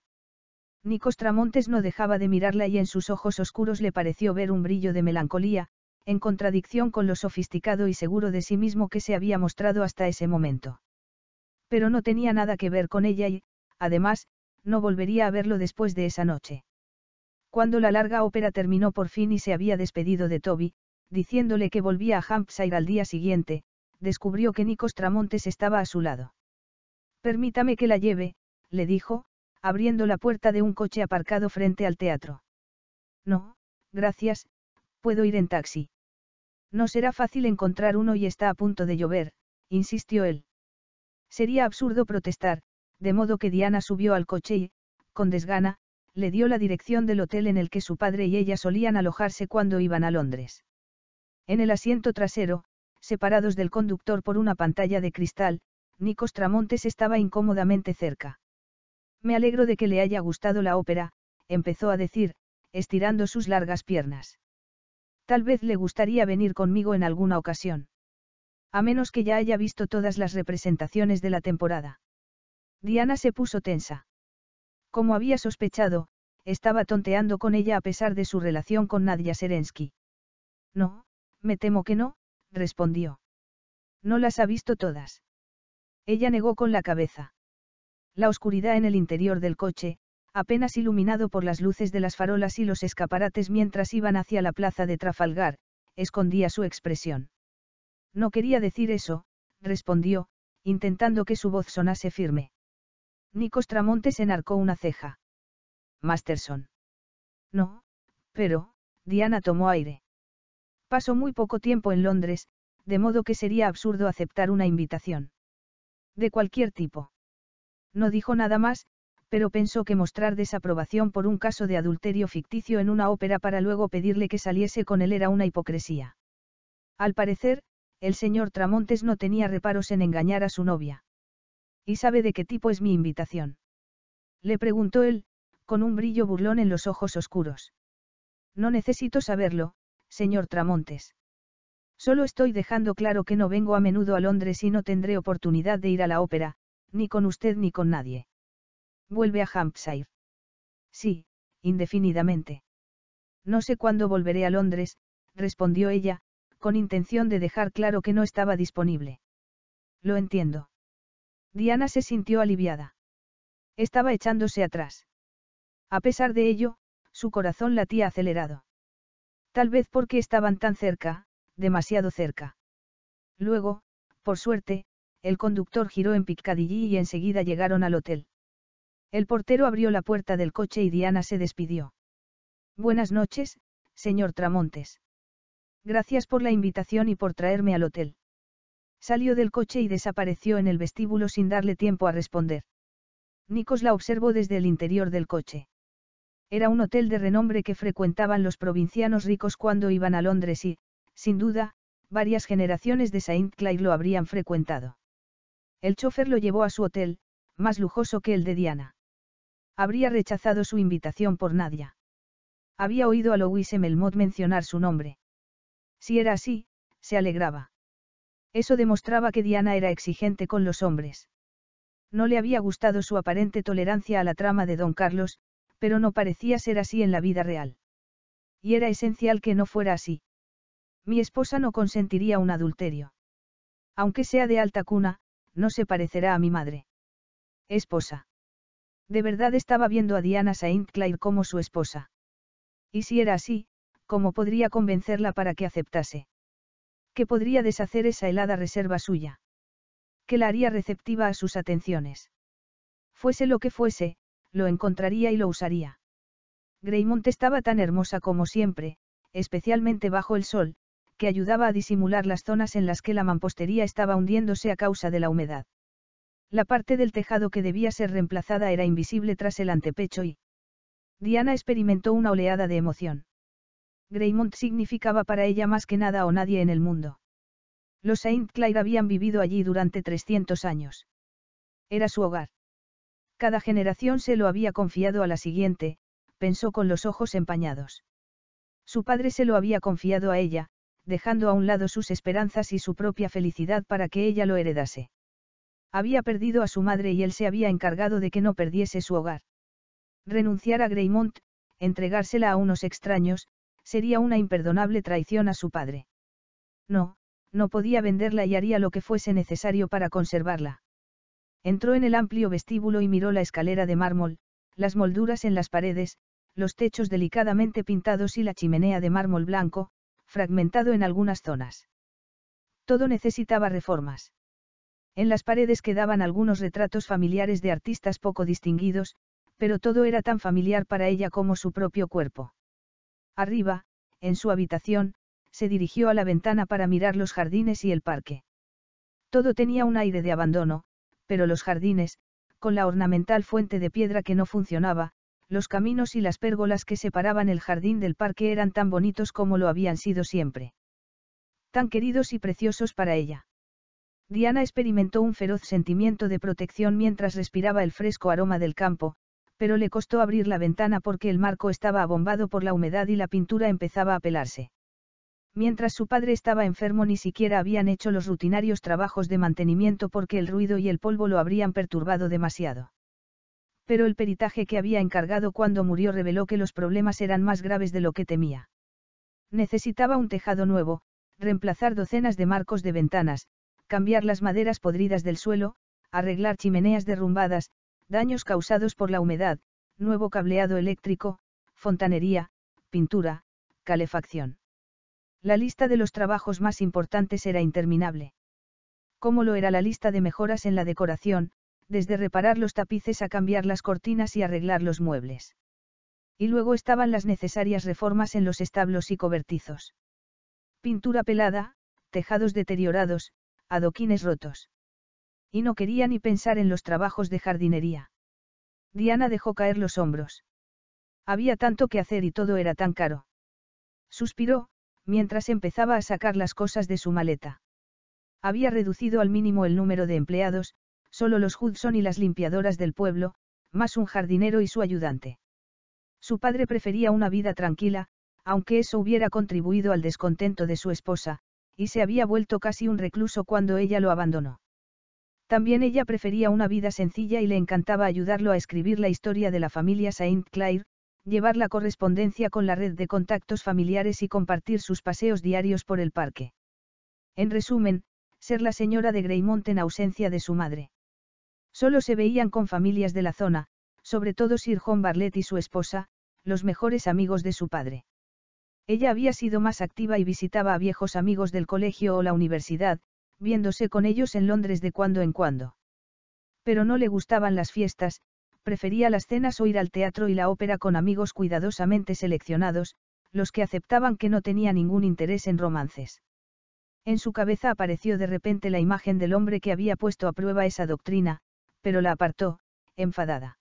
Nicostramontes no dejaba de mirarla y en sus ojos oscuros le pareció ver un brillo de melancolía, en contradicción con lo sofisticado y seguro de sí mismo que se había mostrado hasta ese momento. Pero no tenía nada que ver con ella y, además, no volvería a verlo después de esa noche. Cuando la larga ópera terminó por fin y se había despedido de Toby, diciéndole que volvía a Hampshire al día siguiente, descubrió que Nicos Tramontes estaba a su lado. Permítame que la lleve, le dijo, abriendo la puerta de un coche aparcado frente al teatro. No, gracias, Puedo ir en taxi. No será fácil encontrar uno y está a punto de llover, insistió él. Sería absurdo protestar, de modo que Diana subió al coche y, con desgana, le dio la dirección del hotel en el que su padre y ella solían alojarse cuando iban a Londres. En el asiento trasero, separados del conductor por una pantalla de cristal, Nico Tramontes estaba incómodamente cerca. Me alegro de que le haya gustado la ópera, empezó a decir, estirando sus largas piernas. Tal vez le gustaría venir conmigo en alguna ocasión. A menos que ya haya visto todas las representaciones de la temporada. Diana se puso tensa. Como había sospechado, estaba tonteando con ella a pesar de su relación con Nadia Serensky. No, me temo que no, respondió. No las ha visto todas. Ella negó con la cabeza. La oscuridad en el interior del coche, apenas iluminado por las luces de las farolas y los escaparates mientras iban hacia la plaza de Trafalgar, escondía su expresión. No quería decir eso, respondió, intentando que su voz sonase firme. Nicos Tramontes enarcó una ceja. Masterson. No, pero, Diana tomó aire. Pasó muy poco tiempo en Londres, de modo que sería absurdo aceptar una invitación. De cualquier tipo. No dijo nada más, pero pensó que mostrar desaprobación por un caso de adulterio ficticio en una ópera para luego pedirle que saliese con él era una hipocresía. Al parecer, el señor Tramontes no tenía reparos en engañar a su novia. ¿Y sabe de qué tipo es mi invitación? Le preguntó él, con un brillo burlón en los ojos oscuros. No necesito saberlo, señor Tramontes. Solo estoy dejando claro que no vengo a menudo a Londres y no tendré oportunidad de ir a la ópera, ni con usted ni con nadie. Vuelve a Hampshire. Sí, indefinidamente. No sé cuándo volveré a Londres, respondió ella, con intención de dejar claro que no estaba disponible. Lo entiendo. Diana se sintió aliviada. Estaba echándose atrás. A pesar de ello, su corazón latía acelerado. Tal vez porque estaban tan cerca, demasiado cerca. Luego, por suerte, el conductor giró en Piccadilly y enseguida llegaron al hotel. El portero abrió la puerta del coche y Diana se despidió. Buenas noches, señor Tramontes. Gracias por la invitación y por traerme al hotel. Salió del coche y desapareció en el vestíbulo sin darle tiempo a responder. Nikos la observó desde el interior del coche. Era un hotel de renombre que frecuentaban los provincianos ricos cuando iban a Londres y, sin duda, varias generaciones de Saint Clair lo habrían frecuentado. El chofer lo llevó a su hotel, más lujoso que el de Diana habría rechazado su invitación por nadie. Había oído a Louis Melmot mencionar su nombre. Si era así, se alegraba. Eso demostraba que Diana era exigente con los hombres. No le había gustado su aparente tolerancia a la trama de don Carlos, pero no parecía ser así en la vida real. Y era esencial que no fuera así. Mi esposa no consentiría un adulterio. Aunque sea de alta cuna, no se parecerá a mi madre. Esposa. De verdad estaba viendo a Diana Saint Clair como su esposa. Y si era así, ¿cómo podría convencerla para que aceptase? ¿Qué podría deshacer esa helada reserva suya? ¿Qué la haría receptiva a sus atenciones? Fuese lo que fuese, lo encontraría y lo usaría. Greymont estaba tan hermosa como siempre, especialmente bajo el sol, que ayudaba a disimular las zonas en las que la mampostería estaba hundiéndose a causa de la humedad. La parte del tejado que debía ser reemplazada era invisible tras el antepecho y... Diana experimentó una oleada de emoción. Greymont significaba para ella más que nada o nadie en el mundo. Los Saint Clair habían vivido allí durante 300 años. Era su hogar. Cada generación se lo había confiado a la siguiente, pensó con los ojos empañados. Su padre se lo había confiado a ella, dejando a un lado sus esperanzas y su propia felicidad para que ella lo heredase. Había perdido a su madre y él se había encargado de que no perdiese su hogar. Renunciar a Greymont, entregársela a unos extraños, sería una imperdonable traición a su padre. No, no podía venderla y haría lo que fuese necesario para conservarla. Entró en el amplio vestíbulo y miró la escalera de mármol, las molduras en las paredes, los techos delicadamente pintados y la chimenea de mármol blanco, fragmentado en algunas zonas. Todo necesitaba reformas. En las paredes quedaban algunos retratos familiares de artistas poco distinguidos, pero todo era tan familiar para ella como su propio cuerpo. Arriba, en su habitación, se dirigió a la ventana para mirar los jardines y el parque. Todo tenía un aire de abandono, pero los jardines, con la ornamental fuente de piedra que no funcionaba, los caminos y las pérgolas que separaban el jardín del parque eran tan bonitos como lo habían sido siempre. Tan queridos y preciosos para ella. Diana experimentó un feroz sentimiento de protección mientras respiraba el fresco aroma del campo, pero le costó abrir la ventana porque el marco estaba abombado por la humedad y la pintura empezaba a pelarse. Mientras su padre estaba enfermo ni siquiera habían hecho los rutinarios trabajos de mantenimiento porque el ruido y el polvo lo habrían perturbado demasiado. Pero el peritaje que había encargado cuando murió reveló que los problemas eran más graves de lo que temía. Necesitaba un tejado nuevo, reemplazar docenas de marcos de ventanas, cambiar las maderas podridas del suelo, arreglar chimeneas derrumbadas, daños causados por la humedad, nuevo cableado eléctrico, fontanería, pintura, calefacción. La lista de los trabajos más importantes era interminable. Como lo era la lista de mejoras en la decoración, desde reparar los tapices a cambiar las cortinas y arreglar los muebles. Y luego estaban las necesarias reformas en los establos y cobertizos. Pintura pelada, tejados deteriorados, adoquines rotos. Y no quería ni pensar en los trabajos de jardinería. Diana dejó caer los hombros. Había tanto que hacer y todo era tan caro. Suspiró, mientras empezaba a sacar las cosas de su maleta. Había reducido al mínimo el número de empleados, solo los Hudson y las limpiadoras del pueblo, más un jardinero y su ayudante. Su padre prefería una vida tranquila, aunque eso hubiera contribuido al descontento de su esposa, y se había vuelto casi un recluso cuando ella lo abandonó. También ella prefería una vida sencilla y le encantaba ayudarlo a escribir la historia de la familia Saint Clair, llevar la correspondencia con la red de contactos familiares y compartir sus paseos diarios por el parque. En resumen, ser la señora de Greymont en ausencia de su madre. Solo se veían con familias de la zona, sobre todo Sir John Barlet y su esposa, los mejores amigos de su padre. Ella había sido más activa y visitaba a viejos amigos del colegio o la universidad, viéndose con ellos en Londres de cuando en cuando. Pero no le gustaban las fiestas, prefería las cenas o ir al teatro y la ópera con amigos cuidadosamente seleccionados, los que aceptaban que no tenía ningún interés en romances. En su cabeza apareció de repente la imagen del hombre que había puesto a prueba esa doctrina, pero la apartó, enfadada.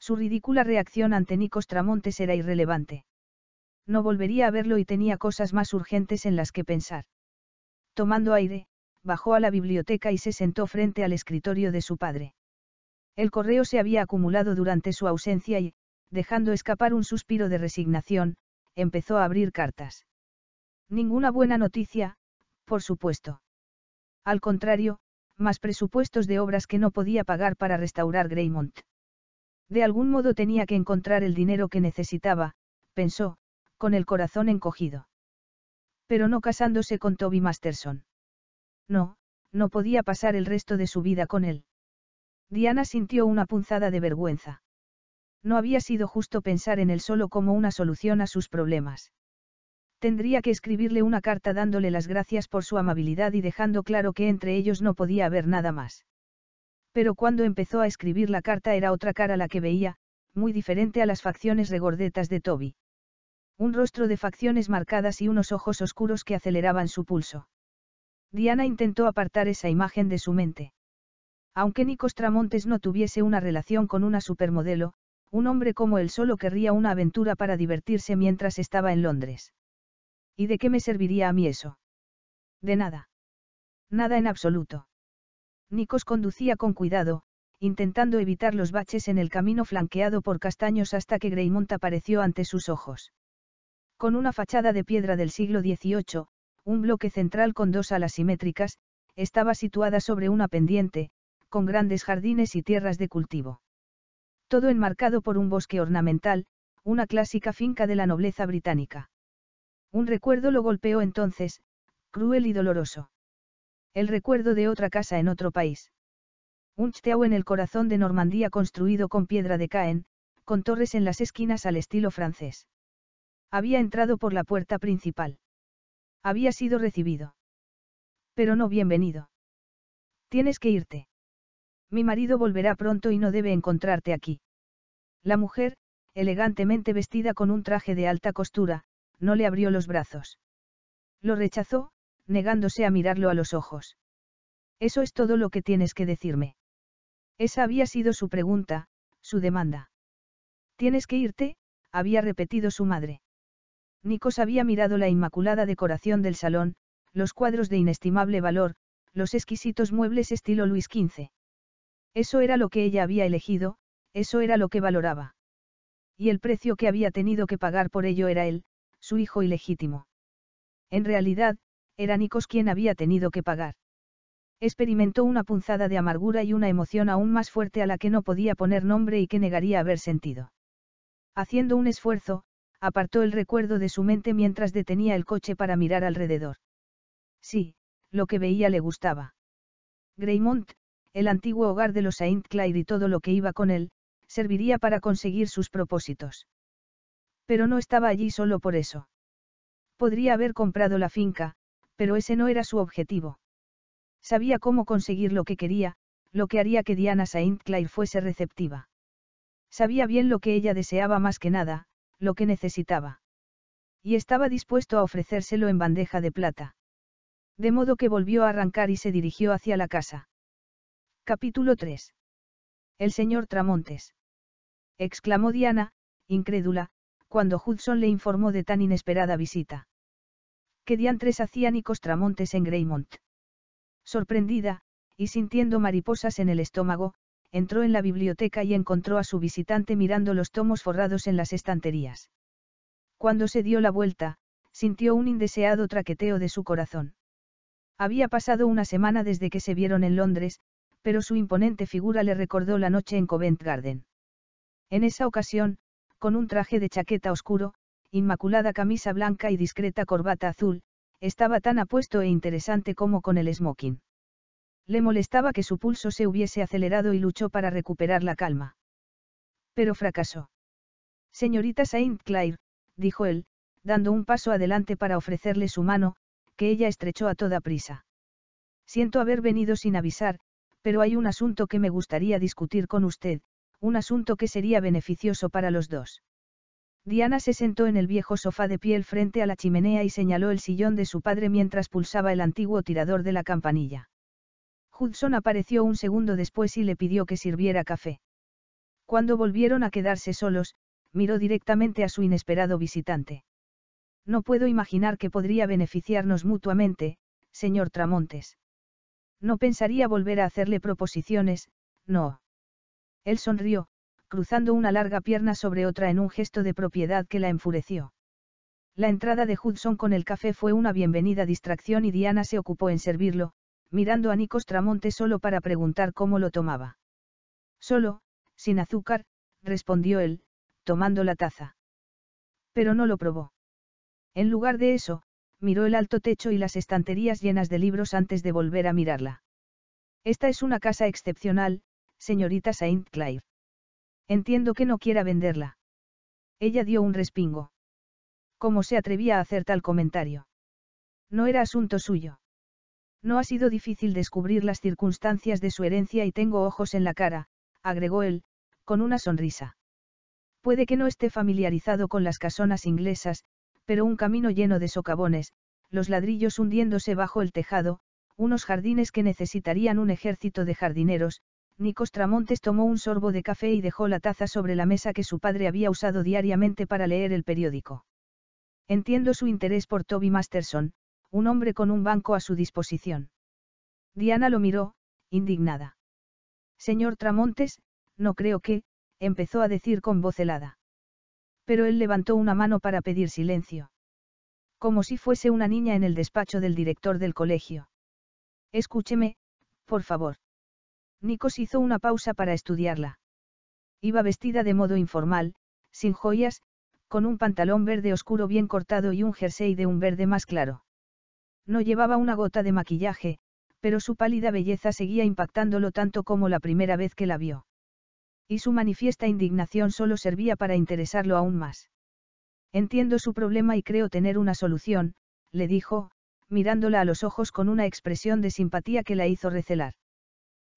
Su ridícula reacción ante Nicos Tramontes era irrelevante no volvería a verlo y tenía cosas más urgentes en las que pensar. Tomando aire, bajó a la biblioteca y se sentó frente al escritorio de su padre. El correo se había acumulado durante su ausencia y, dejando escapar un suspiro de resignación, empezó a abrir cartas. Ninguna buena noticia, por supuesto. Al contrario, más presupuestos de obras que no podía pagar para restaurar Greymont. De algún modo tenía que encontrar el dinero que necesitaba, pensó, con el corazón encogido. Pero no casándose con Toby Masterson. No, no podía pasar el resto de su vida con él. Diana sintió una punzada de vergüenza. No había sido justo pensar en él solo como una solución a sus problemas. Tendría que escribirle una carta dándole las gracias por su amabilidad y dejando claro que entre ellos no podía haber nada más. Pero cuando empezó a escribir la carta era otra cara la que veía, muy diferente a las facciones regordetas de Toby. Un rostro de facciones marcadas y unos ojos oscuros que aceleraban su pulso. Diana intentó apartar esa imagen de su mente. Aunque Nicos Tramontes no tuviese una relación con una supermodelo, un hombre como él solo querría una aventura para divertirse mientras estaba en Londres. ¿Y de qué me serviría a mí eso? De nada. Nada en absoluto. Nicos conducía con cuidado, intentando evitar los baches en el camino flanqueado por castaños hasta que Greymont apareció ante sus ojos. Con una fachada de piedra del siglo XVIII, un bloque central con dos alas simétricas, estaba situada sobre una pendiente, con grandes jardines y tierras de cultivo. Todo enmarcado por un bosque ornamental, una clásica finca de la nobleza británica. Un recuerdo lo golpeó entonces, cruel y doloroso. El recuerdo de otra casa en otro país. Un chteau en el corazón de Normandía construido con piedra de caen, con torres en las esquinas al estilo francés. Había entrado por la puerta principal. Había sido recibido. Pero no bienvenido. Tienes que irte. Mi marido volverá pronto y no debe encontrarte aquí. La mujer, elegantemente vestida con un traje de alta costura, no le abrió los brazos. Lo rechazó, negándose a mirarlo a los ojos. Eso es todo lo que tienes que decirme. Esa había sido su pregunta, su demanda. Tienes que irte, había repetido su madre. Nicos había mirado la inmaculada decoración del salón, los cuadros de inestimable valor, los exquisitos muebles estilo Luis XV. Eso era lo que ella había elegido, eso era lo que valoraba. Y el precio que había tenido que pagar por ello era él, su hijo ilegítimo. En realidad, era Nicos quien había tenido que pagar. Experimentó una punzada de amargura y una emoción aún más fuerte a la que no podía poner nombre y que negaría haber sentido. Haciendo un esfuerzo, apartó el recuerdo de su mente mientras detenía el coche para mirar alrededor. Sí, lo que veía le gustaba. Greymont, el antiguo hogar de los Saint Clair y todo lo que iba con él, serviría para conseguir sus propósitos. Pero no estaba allí solo por eso. Podría haber comprado la finca, pero ese no era su objetivo. Sabía cómo conseguir lo que quería, lo que haría que Diana Saint Clair fuese receptiva. Sabía bien lo que ella deseaba más que nada, lo que necesitaba. Y estaba dispuesto a ofrecérselo en bandeja de plata. De modo que volvió a arrancar y se dirigió hacia la casa. Capítulo 3. El señor Tramontes. exclamó Diana, incrédula, cuando Hudson le informó de tan inesperada visita. ¿Qué diantres hacían y Tramontes en Greymont? Sorprendida, y sintiendo mariposas en el estómago, entró en la biblioteca y encontró a su visitante mirando los tomos forrados en las estanterías. Cuando se dio la vuelta, sintió un indeseado traqueteo de su corazón. Había pasado una semana desde que se vieron en Londres, pero su imponente figura le recordó la noche en Covent Garden. En esa ocasión, con un traje de chaqueta oscuro, inmaculada camisa blanca y discreta corbata azul, estaba tan apuesto e interesante como con el smoking. Le molestaba que su pulso se hubiese acelerado y luchó para recuperar la calma. Pero fracasó. Señorita Saint Clair, dijo él, dando un paso adelante para ofrecerle su mano, que ella estrechó a toda prisa. Siento haber venido sin avisar, pero hay un asunto que me gustaría discutir con usted, un asunto que sería beneficioso para los dos. Diana se sentó en el viejo sofá de piel frente a la chimenea y señaló el sillón de su padre mientras pulsaba el antiguo tirador de la campanilla. Hudson apareció un segundo después y le pidió que sirviera café. Cuando volvieron a quedarse solos, miró directamente a su inesperado visitante. No puedo imaginar que podría beneficiarnos mutuamente, señor Tramontes. No pensaría volver a hacerle proposiciones, no. Él sonrió, cruzando una larga pierna sobre otra en un gesto de propiedad que la enfureció. La entrada de Hudson con el café fue una bienvenida distracción y Diana se ocupó en servirlo, mirando a Nicostramonte solo para preguntar cómo lo tomaba. Solo, sin azúcar, respondió él, tomando la taza. Pero no lo probó. En lugar de eso, miró el alto techo y las estanterías llenas de libros antes de volver a mirarla. Esta es una casa excepcional, señorita Saint Clair. Entiendo que no quiera venderla. Ella dio un respingo. ¿Cómo se atrevía a hacer tal comentario? No era asunto suyo. No ha sido difícil descubrir las circunstancias de su herencia y tengo ojos en la cara, agregó él, con una sonrisa. Puede que no esté familiarizado con las casonas inglesas, pero un camino lleno de socavones, los ladrillos hundiéndose bajo el tejado, unos jardines que necesitarían un ejército de jardineros, Nicostramontes tomó un sorbo de café y dejó la taza sobre la mesa que su padre había usado diariamente para leer el periódico. Entiendo su interés por Toby Masterson, un hombre con un banco a su disposición. Diana lo miró, indignada. Señor Tramontes, no creo que, empezó a decir con voz helada. Pero él levantó una mano para pedir silencio. Como si fuese una niña en el despacho del director del colegio. Escúcheme, por favor. Nikos hizo una pausa para estudiarla. Iba vestida de modo informal, sin joyas, con un pantalón verde oscuro bien cortado y un jersey de un verde más claro. No llevaba una gota de maquillaje, pero su pálida belleza seguía impactándolo tanto como la primera vez que la vio. Y su manifiesta indignación solo servía para interesarlo aún más. Entiendo su problema y creo tener una solución, le dijo, mirándola a los ojos con una expresión de simpatía que la hizo recelar.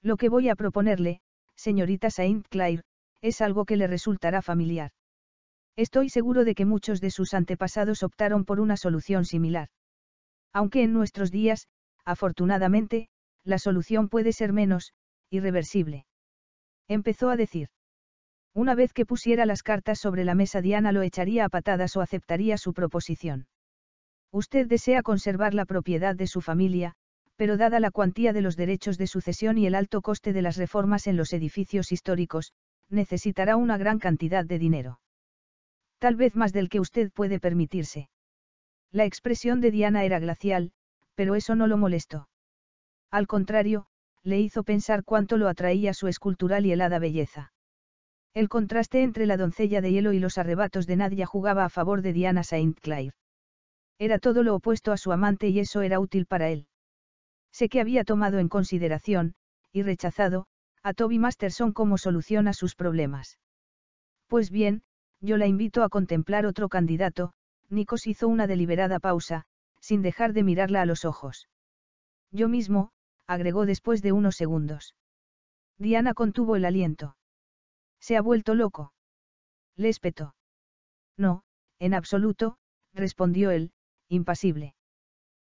Lo que voy a proponerle, señorita Saint Clair, es algo que le resultará familiar. Estoy seguro de que muchos de sus antepasados optaron por una solución similar. Aunque en nuestros días, afortunadamente, la solución puede ser menos, irreversible. Empezó a decir. Una vez que pusiera las cartas sobre la mesa Diana lo echaría a patadas o aceptaría su proposición. Usted desea conservar la propiedad de su familia, pero dada la cuantía de los derechos de sucesión y el alto coste de las reformas en los edificios históricos, necesitará una gran cantidad de dinero. Tal vez más del que usted puede permitirse. La expresión de Diana era glacial, pero eso no lo molestó. Al contrario, le hizo pensar cuánto lo atraía su escultural y helada belleza. El contraste entre la doncella de hielo y los arrebatos de Nadia jugaba a favor de Diana Saint Clair. Era todo lo opuesto a su amante y eso era útil para él. Sé que había tomado en consideración, y rechazado, a Toby Masterson como solución a sus problemas. Pues bien, yo la invito a contemplar otro candidato, Nikos hizo una deliberada pausa, sin dejar de mirarla a los ojos. Yo mismo, agregó después de unos segundos. Diana contuvo el aliento. Se ha vuelto loco. Le No, en absoluto, respondió él, impasible.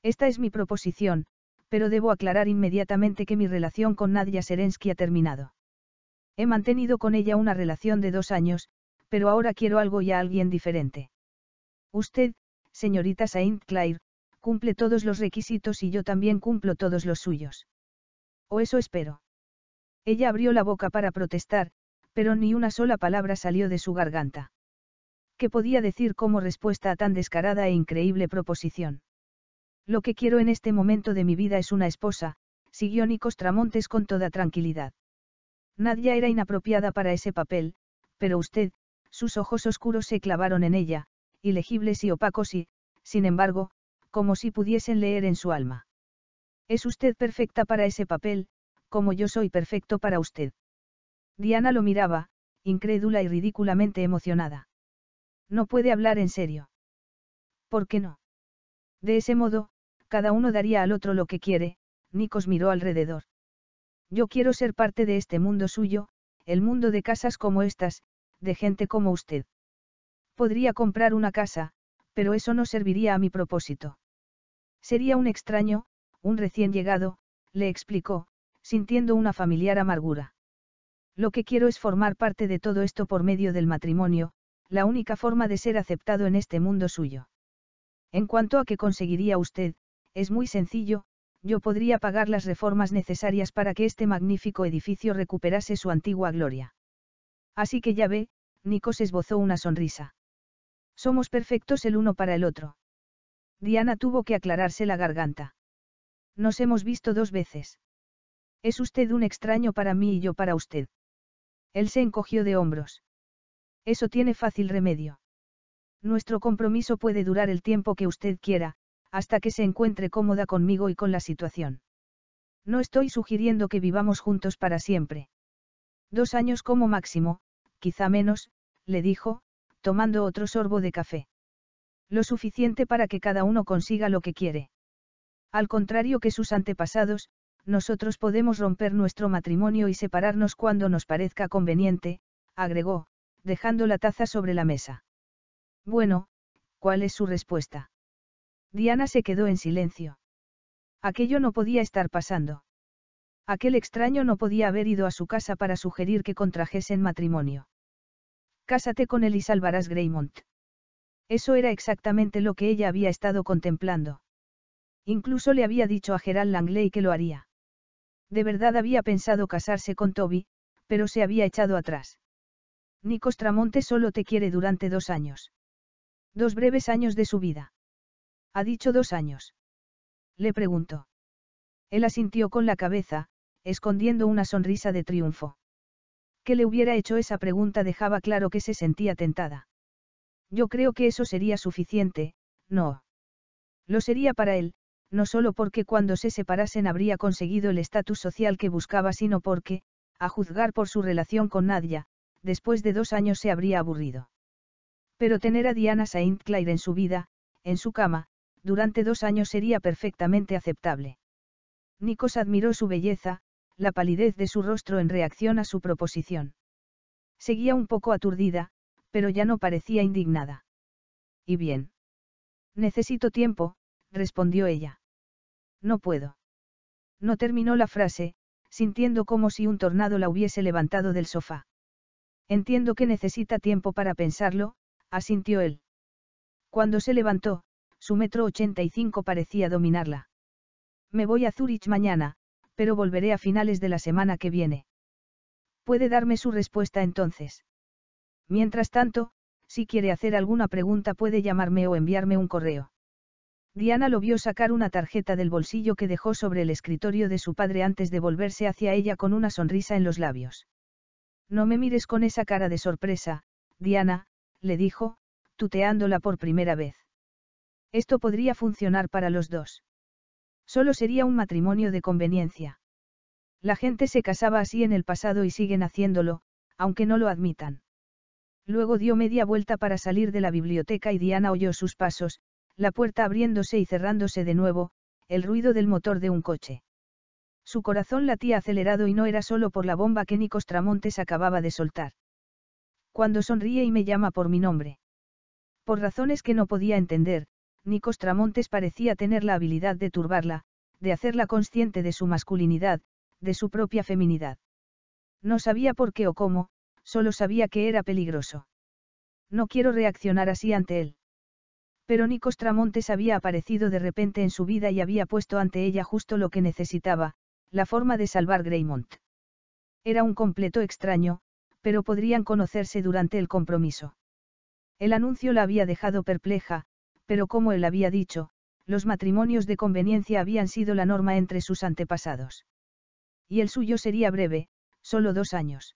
Esta es mi proposición, pero debo aclarar inmediatamente que mi relación con Nadia Serensky ha terminado. He mantenido con ella una relación de dos años, pero ahora quiero algo y a alguien diferente. Usted, señorita Saint Clair, cumple todos los requisitos y yo también cumplo todos los suyos. O eso espero. Ella abrió la boca para protestar, pero ni una sola palabra salió de su garganta. ¿Qué podía decir como respuesta a tan descarada e increíble proposición? Lo que quiero en este momento de mi vida es una esposa, siguió Nicostramontes con toda tranquilidad. Nadia era inapropiada para ese papel, pero usted, sus ojos oscuros se clavaron en ella, ilegibles y opacos y, sin embargo, como si pudiesen leer en su alma. Es usted perfecta para ese papel, como yo soy perfecto para usted. Diana lo miraba, incrédula y ridículamente emocionada. No puede hablar en serio. ¿Por qué no? De ese modo, cada uno daría al otro lo que quiere, Nikos miró alrededor. Yo quiero ser parte de este mundo suyo, el mundo de casas como estas, de gente como usted. Podría comprar una casa, pero eso no serviría a mi propósito. Sería un extraño, un recién llegado, le explicó, sintiendo una familiar amargura. Lo que quiero es formar parte de todo esto por medio del matrimonio, la única forma de ser aceptado en este mundo suyo. En cuanto a qué conseguiría usted, es muy sencillo, yo podría pagar las reformas necesarias para que este magnífico edificio recuperase su antigua gloria. Así que ya ve, se esbozó una sonrisa. Somos perfectos el uno para el otro. Diana tuvo que aclararse la garganta. Nos hemos visto dos veces. Es usted un extraño para mí y yo para usted. Él se encogió de hombros. Eso tiene fácil remedio. Nuestro compromiso puede durar el tiempo que usted quiera, hasta que se encuentre cómoda conmigo y con la situación. No estoy sugiriendo que vivamos juntos para siempre. Dos años como máximo, quizá menos, le dijo, tomando otro sorbo de café. Lo suficiente para que cada uno consiga lo que quiere. Al contrario que sus antepasados, nosotros podemos romper nuestro matrimonio y separarnos cuando nos parezca conveniente, agregó, dejando la taza sobre la mesa. Bueno, ¿cuál es su respuesta? Diana se quedó en silencio. Aquello no podía estar pasando. Aquel extraño no podía haber ido a su casa para sugerir que contrajesen matrimonio. Cásate con él y salvarás Greymont. Eso era exactamente lo que ella había estado contemplando. Incluso le había dicho a Gerald Langley que lo haría. De verdad había pensado casarse con Toby, pero se había echado atrás. Nico Tramonte solo te quiere durante dos años. Dos breves años de su vida. Ha dicho dos años. Le preguntó. Él asintió con la cabeza, escondiendo una sonrisa de triunfo que le hubiera hecho esa pregunta dejaba claro que se sentía tentada. Yo creo que eso sería suficiente, no. Lo sería para él, no solo porque cuando se separasen habría conseguido el estatus social que buscaba, sino porque, a juzgar por su relación con Nadia, después de dos años se habría aburrido. Pero tener a Diana Saint Clair en su vida, en su cama, durante dos años sería perfectamente aceptable. Nikos admiró su belleza, la palidez de su rostro en reacción a su proposición. Seguía un poco aturdida, pero ya no parecía indignada. ¿Y bien? Necesito tiempo, respondió ella. No puedo. No terminó la frase, sintiendo como si un tornado la hubiese levantado del sofá. Entiendo que necesita tiempo para pensarlo, asintió él. Cuando se levantó, su metro ochenta y cinco parecía dominarla. Me voy a Zurich mañana, pero volveré a finales de la semana que viene. Puede darme su respuesta entonces. Mientras tanto, si quiere hacer alguna pregunta puede llamarme o enviarme un correo. Diana lo vio sacar una tarjeta del bolsillo que dejó sobre el escritorio de su padre antes de volverse hacia ella con una sonrisa en los labios. No me mires con esa cara de sorpresa, Diana, le dijo, tuteándola por primera vez. Esto podría funcionar para los dos. Solo sería un matrimonio de conveniencia. La gente se casaba así en el pasado y siguen haciéndolo, aunque no lo admitan. Luego dio media vuelta para salir de la biblioteca y Diana oyó sus pasos, la puerta abriéndose y cerrándose de nuevo, el ruido del motor de un coche. Su corazón latía acelerado y no era solo por la bomba que Nicos Tramontes acababa de soltar. Cuando sonríe y me llama por mi nombre. Por razones que no podía entender, Nicos Tramontes parecía tener la habilidad de turbarla, de hacerla consciente de su masculinidad, de su propia feminidad. No sabía por qué o cómo, solo sabía que era peligroso. No quiero reaccionar así ante él. Pero Nicos Tramontes había aparecido de repente en su vida y había puesto ante ella justo lo que necesitaba, la forma de salvar Greymont. Era un completo extraño, pero podrían conocerse durante el compromiso. El anuncio la había dejado perpleja, pero como él había dicho, los matrimonios de conveniencia habían sido la norma entre sus antepasados. Y el suyo sería breve, solo dos años.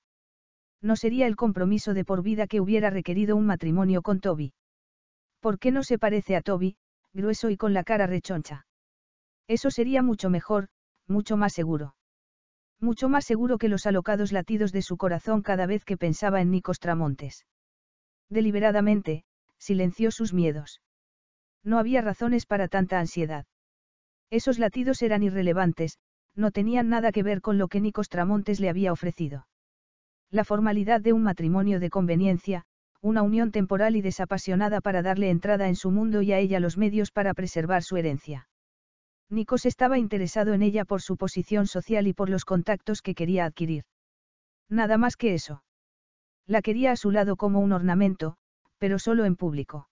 No sería el compromiso de por vida que hubiera requerido un matrimonio con Toby. ¿Por qué no se parece a Toby, grueso y con la cara rechoncha? Eso sería mucho mejor, mucho más seguro. Mucho más seguro que los alocados latidos de su corazón cada vez que pensaba en Nicos Tramontes. Deliberadamente, silenció sus miedos. No había razones para tanta ansiedad. Esos latidos eran irrelevantes, no tenían nada que ver con lo que Nicos Tramontes le había ofrecido. La formalidad de un matrimonio de conveniencia, una unión temporal y desapasionada para darle entrada en su mundo y a ella los medios para preservar su herencia. Nicos estaba interesado en ella por su posición social y por los contactos que quería adquirir. Nada más que eso. La quería a su lado como un ornamento, pero solo en público.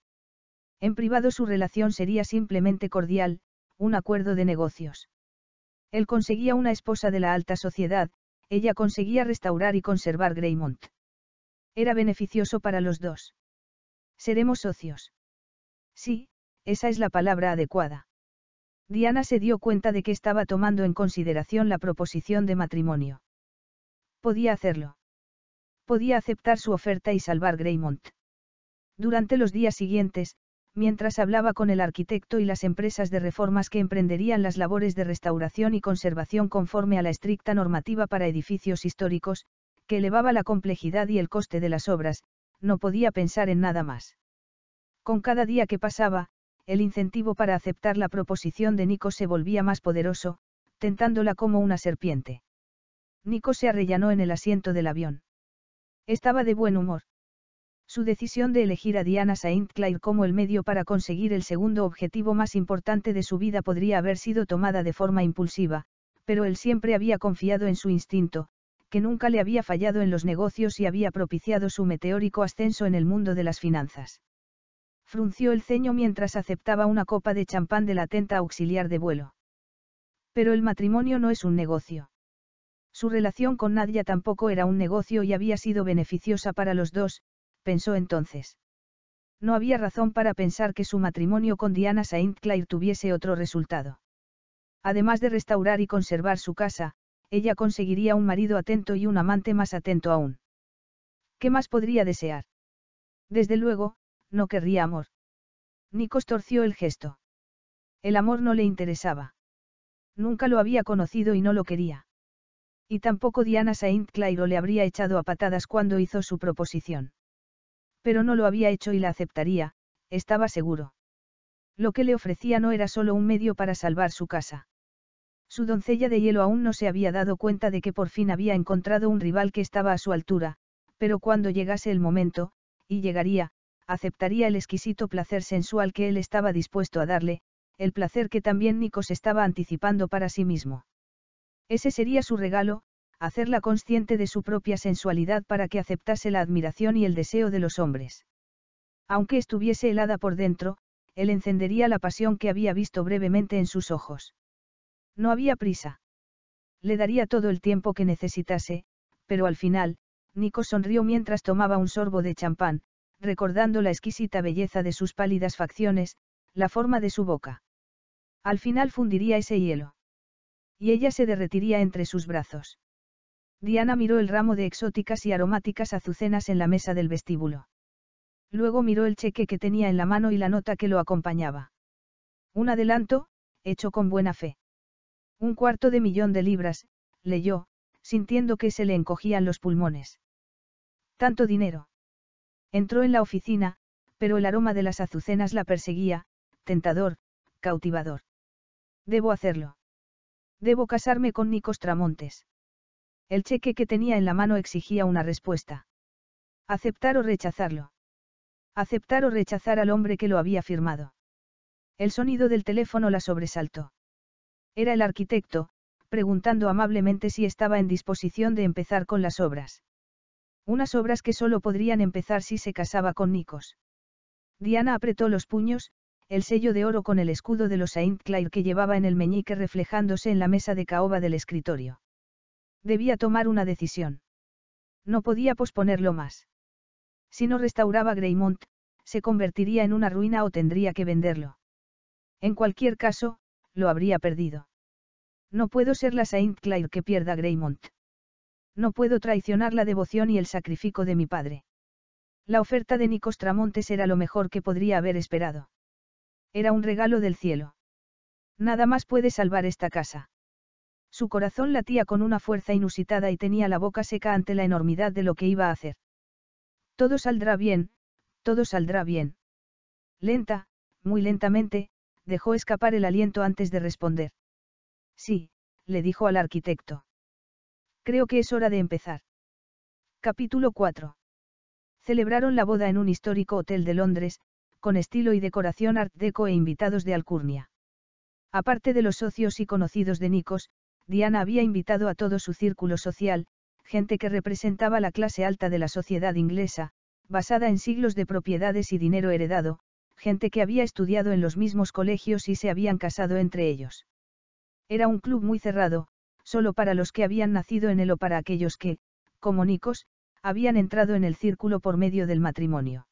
En privado su relación sería simplemente cordial, un acuerdo de negocios. Él conseguía una esposa de la alta sociedad, ella conseguía restaurar y conservar Greymont. Era beneficioso para los dos. Seremos socios. Sí, esa es la palabra adecuada. Diana se dio cuenta de que estaba tomando en consideración la proposición de matrimonio. Podía hacerlo. Podía aceptar su oferta y salvar Greymont. Durante los días siguientes, mientras hablaba con el arquitecto y las empresas de reformas que emprenderían las labores de restauración y conservación conforme a la estricta normativa para edificios históricos, que elevaba la complejidad y el coste de las obras, no podía pensar en nada más. Con cada día que pasaba, el incentivo para aceptar la proposición de Nico se volvía más poderoso, tentándola como una serpiente. Nico se arrellanó en el asiento del avión. Estaba de buen humor. Su decisión de elegir a Diana Saint Clair como el medio para conseguir el segundo objetivo más importante de su vida podría haber sido tomada de forma impulsiva, pero él siempre había confiado en su instinto, que nunca le había fallado en los negocios y había propiciado su meteórico ascenso en el mundo de las finanzas. Frunció el ceño mientras aceptaba una copa de champán de la tenta auxiliar de vuelo. Pero el matrimonio no es un negocio. Su relación con Nadia tampoco era un negocio y había sido beneficiosa para los dos, pensó entonces. No había razón para pensar que su matrimonio con Diana Saint Clair tuviese otro resultado. Además de restaurar y conservar su casa, ella conseguiría un marido atento y un amante más atento aún. ¿Qué más podría desear? Desde luego, no querría amor. Nico torció el gesto. El amor no le interesaba. Nunca lo había conocido y no lo quería. Y tampoco Diana Saint Clair le habría echado a patadas cuando hizo su proposición. Pero no lo había hecho y la aceptaría, estaba seguro. Lo que le ofrecía no era solo un medio para salvar su casa. Su doncella de hielo aún no se había dado cuenta de que por fin había encontrado un rival que estaba a su altura, pero cuando llegase el momento, y llegaría, aceptaría el exquisito placer sensual que él estaba dispuesto a darle, el placer que también Nikos estaba anticipando para sí mismo. Ese sería su regalo, hacerla consciente de su propia sensualidad para que aceptase la admiración y el deseo de los hombres. Aunque estuviese helada por dentro, él encendería la pasión que había visto brevemente en sus ojos. No había prisa. Le daría todo el tiempo que necesitase, pero al final, Nico sonrió mientras tomaba un sorbo de champán, recordando la exquisita belleza de sus pálidas facciones, la forma de su boca. Al final fundiría ese hielo. Y ella se derretiría entre sus brazos. Diana miró el ramo de exóticas y aromáticas azucenas en la mesa del vestíbulo. Luego miró el cheque que tenía en la mano y la nota que lo acompañaba. Un adelanto, hecho con buena fe. Un cuarto de millón de libras, leyó, sintiendo que se le encogían los pulmones. Tanto dinero. Entró en la oficina, pero el aroma de las azucenas la perseguía, tentador, cautivador. Debo hacerlo. Debo casarme con Nicos Tramontes. El cheque que tenía en la mano exigía una respuesta. Aceptar o rechazarlo. Aceptar o rechazar al hombre que lo había firmado. El sonido del teléfono la sobresaltó. Era el arquitecto, preguntando amablemente si estaba en disposición de empezar con las obras. Unas obras que solo podrían empezar si se casaba con Nikos. Diana apretó los puños, el sello de oro con el escudo de los Saint Clair que llevaba en el meñique reflejándose en la mesa de caoba del escritorio. Debía tomar una decisión. No podía posponerlo más. Si no restauraba Greymont, se convertiría en una ruina o tendría que venderlo. En cualquier caso, lo habría perdido. No puedo ser la Saint Clair que pierda Greymont. No puedo traicionar la devoción y el sacrificio de mi padre. La oferta de Nicostramontes era lo mejor que podría haber esperado. Era un regalo del cielo. Nada más puede salvar esta casa. Su corazón latía con una fuerza inusitada y tenía la boca seca ante la enormidad de lo que iba a hacer. Todo saldrá bien, todo saldrá bien. Lenta, muy lentamente, dejó escapar el aliento antes de responder. Sí, le dijo al arquitecto. Creo que es hora de empezar. Capítulo 4. Celebraron la boda en un histórico hotel de Londres, con estilo y decoración art deco e invitados de Alcurnia. Aparte de los socios y conocidos de Nikos, Diana había invitado a todo su círculo social, gente que representaba la clase alta de la sociedad inglesa, basada en siglos de propiedades y dinero heredado, gente que había estudiado en los mismos colegios y se habían casado entre ellos. Era un club muy cerrado, solo para los que habían nacido en él o para aquellos que, como Nicos, habían entrado en el círculo por medio del matrimonio.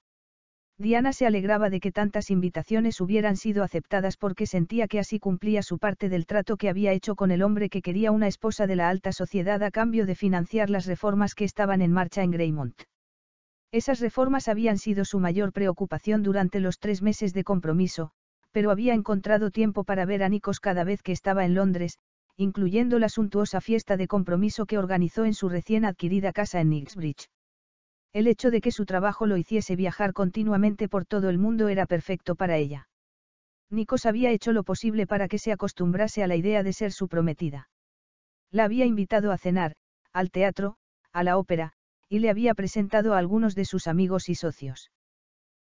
Diana se alegraba de que tantas invitaciones hubieran sido aceptadas porque sentía que así cumplía su parte del trato que había hecho con el hombre que quería una esposa de la alta sociedad a cambio de financiar las reformas que estaban en marcha en Greymont. Esas reformas habían sido su mayor preocupación durante los tres meses de compromiso, pero había encontrado tiempo para ver a Nikos cada vez que estaba en Londres, incluyendo la suntuosa fiesta de compromiso que organizó en su recién adquirida casa en Knightsbridge. El hecho de que su trabajo lo hiciese viajar continuamente por todo el mundo era perfecto para ella. Nikos había hecho lo posible para que se acostumbrase a la idea de ser su prometida. La había invitado a cenar, al teatro, a la ópera, y le había presentado a algunos de sus amigos y socios.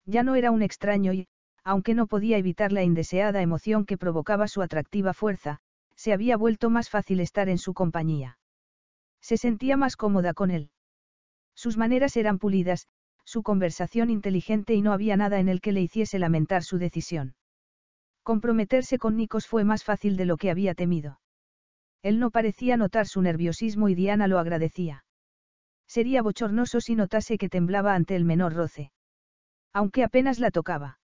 Ya no era un extraño y, aunque no podía evitar la indeseada emoción que provocaba su atractiva fuerza, se había vuelto más fácil estar en su compañía. Se sentía más cómoda con él. Sus maneras eran pulidas, su conversación inteligente y no había nada en el que le hiciese lamentar su decisión. Comprometerse con Nikos fue más fácil de lo que había temido. Él no parecía notar su nerviosismo y Diana lo agradecía. Sería bochornoso si notase que temblaba ante el menor roce. Aunque apenas la tocaba.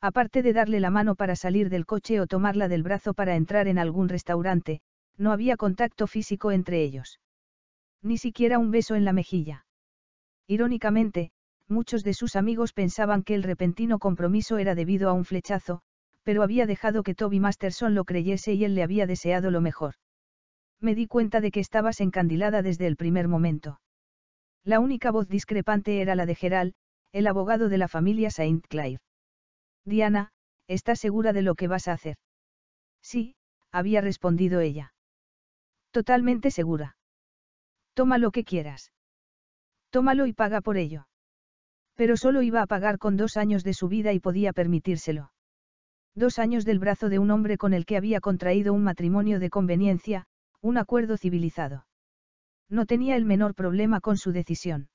Aparte de darle la mano para salir del coche o tomarla del brazo para entrar en algún restaurante, no había contacto físico entre ellos. Ni siquiera un beso en la mejilla. Irónicamente, muchos de sus amigos pensaban que el repentino compromiso era debido a un flechazo, pero había dejado que Toby Masterson lo creyese y él le había deseado lo mejor. Me di cuenta de que estabas encandilada desde el primer momento. La única voz discrepante era la de Gerald, el abogado de la familia Saint Clair. Diana, ¿estás segura de lo que vas a hacer? Sí, había respondido ella. Totalmente segura. Toma lo que quieras. Tómalo y paga por ello. Pero solo iba a pagar con dos años de su vida y podía permitírselo. Dos años del brazo de un hombre con el que había contraído un matrimonio de conveniencia, un acuerdo civilizado. No tenía el menor problema con su decisión.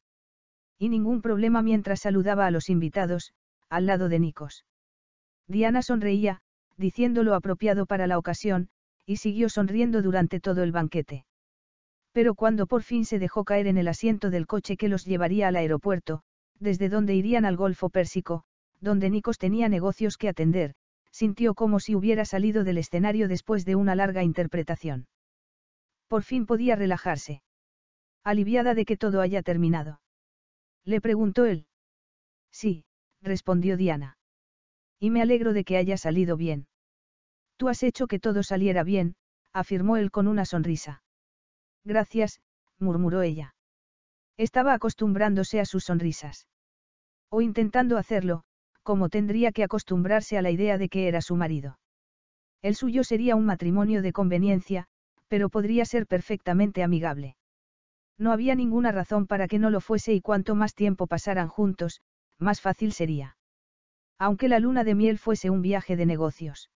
Y ningún problema mientras saludaba a los invitados, al lado de Nikos. Diana sonreía, diciendo lo apropiado para la ocasión, y siguió sonriendo durante todo el banquete pero cuando por fin se dejó caer en el asiento del coche que los llevaría al aeropuerto, desde donde irían al Golfo Pérsico, donde Nikos tenía negocios que atender, sintió como si hubiera salido del escenario después de una larga interpretación. Por fin podía relajarse. Aliviada de que todo haya terminado. Le preguntó él. Sí, respondió Diana. Y me alegro de que haya salido bien. Tú has hecho que todo saliera bien, afirmó él con una sonrisa. Gracias, murmuró ella. Estaba acostumbrándose a sus sonrisas. O intentando hacerlo, como tendría que acostumbrarse a la idea de que era su marido. El suyo sería un matrimonio de conveniencia, pero podría ser perfectamente amigable. No había ninguna razón para que no lo fuese y cuanto más tiempo pasaran juntos, más fácil sería. Aunque la luna de miel fuese un viaje de negocios.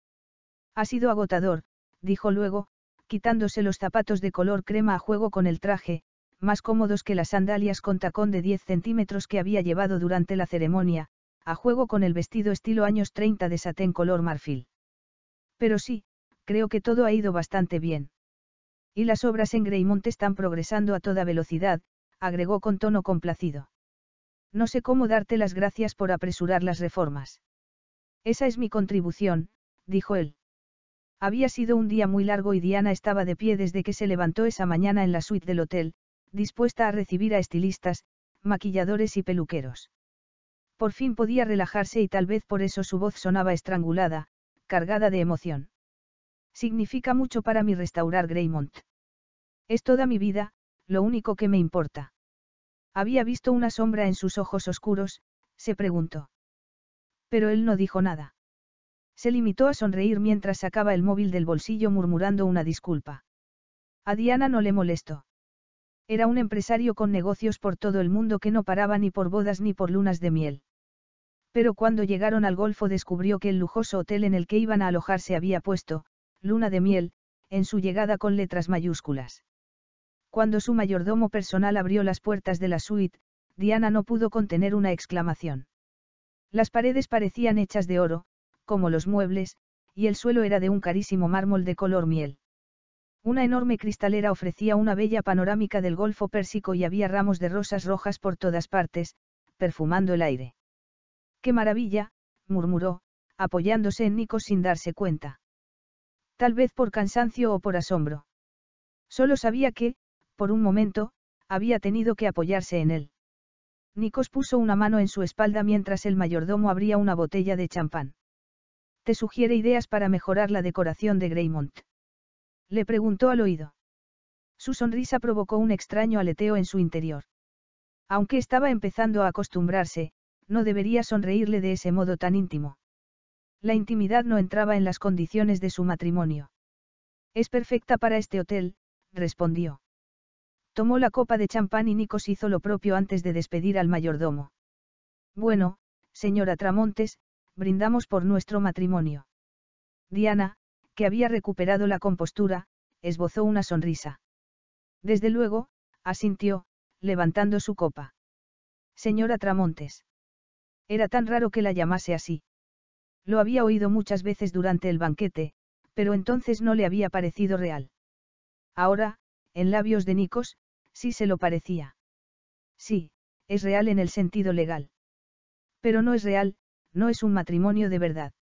Ha sido agotador, dijo luego, quitándose los zapatos de color crema a juego con el traje, más cómodos que las sandalias con tacón de 10 centímetros que había llevado durante la ceremonia, a juego con el vestido estilo años 30 de satén color marfil. Pero sí, creo que todo ha ido bastante bien. Y las obras en Greymont están progresando a toda velocidad, agregó con tono complacido. No sé cómo darte las gracias por apresurar las reformas. Esa es mi contribución, dijo él. Había sido un día muy largo y Diana estaba de pie desde que se levantó esa mañana en la suite del hotel, dispuesta a recibir a estilistas, maquilladores y peluqueros. Por fin podía relajarse y tal vez por eso su voz sonaba estrangulada, cargada de emoción. Significa mucho para mí restaurar Greymont. Es toda mi vida, lo único que me importa. Había visto una sombra en sus ojos oscuros, se preguntó. Pero él no dijo nada. Se limitó a sonreír mientras sacaba el móvil del bolsillo murmurando una disculpa. A Diana no le molestó. Era un empresario con negocios por todo el mundo que no paraba ni por bodas ni por lunas de miel. Pero cuando llegaron al Golfo descubrió que el lujoso hotel en el que iban a alojarse había puesto, luna de miel, en su llegada con letras mayúsculas. Cuando su mayordomo personal abrió las puertas de la suite, Diana no pudo contener una exclamación. Las paredes parecían hechas de oro, como los muebles, y el suelo era de un carísimo mármol de color miel. Una enorme cristalera ofrecía una bella panorámica del Golfo Pérsico y había ramos de rosas rojas por todas partes, perfumando el aire. ¡Qué maravilla! murmuró, apoyándose en Nico sin darse cuenta. Tal vez por cansancio o por asombro. Solo sabía que, por un momento, había tenido que apoyarse en él. Nikos puso una mano en su espalda mientras el mayordomo abría una botella de champán. Te sugiere ideas para mejorar la decoración de Greymont. Le preguntó al oído. Su sonrisa provocó un extraño aleteo en su interior. Aunque estaba empezando a acostumbrarse, no debería sonreírle de ese modo tan íntimo. La intimidad no entraba en las condiciones de su matrimonio. Es perfecta para este hotel, respondió. Tomó la copa de champán y Nicos hizo lo propio antes de despedir al mayordomo. Bueno, señora Tramontes, brindamos por nuestro matrimonio. Diana, que había recuperado la compostura, esbozó una sonrisa. Desde luego, asintió, levantando su copa. Señora Tramontes. Era tan raro que la llamase así. Lo había oído muchas veces durante el banquete, pero entonces no le había parecido real. Ahora, en labios de Nicos, sí se lo parecía. Sí, es real en el sentido legal. Pero no es real, no es un matrimonio de verdad.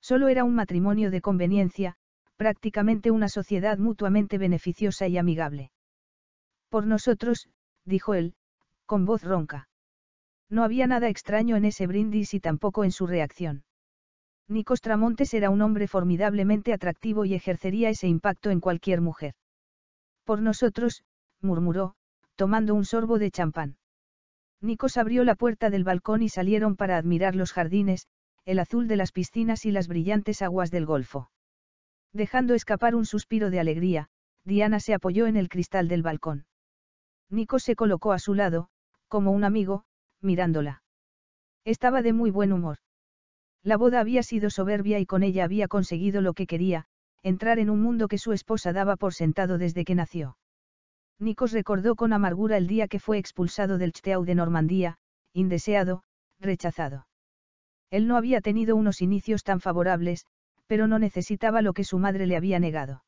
Solo era un matrimonio de conveniencia, prácticamente una sociedad mutuamente beneficiosa y amigable. Por nosotros, dijo él, con voz ronca. No había nada extraño en ese brindis y tampoco en su reacción. Nicostramontes era un hombre formidablemente atractivo y ejercería ese impacto en cualquier mujer. Por nosotros, murmuró, tomando un sorbo de champán. Nikos abrió la puerta del balcón y salieron para admirar los jardines, el azul de las piscinas y las brillantes aguas del golfo. Dejando escapar un suspiro de alegría, Diana se apoyó en el cristal del balcón. Nico se colocó a su lado, como un amigo, mirándola. Estaba de muy buen humor. La boda había sido soberbia y con ella había conseguido lo que quería, entrar en un mundo que su esposa daba por sentado desde que nació. Nikos recordó con amargura el día que fue expulsado del Chteau de Normandía, indeseado, rechazado. Él no había tenido unos inicios tan favorables, pero no necesitaba lo que su madre le había negado.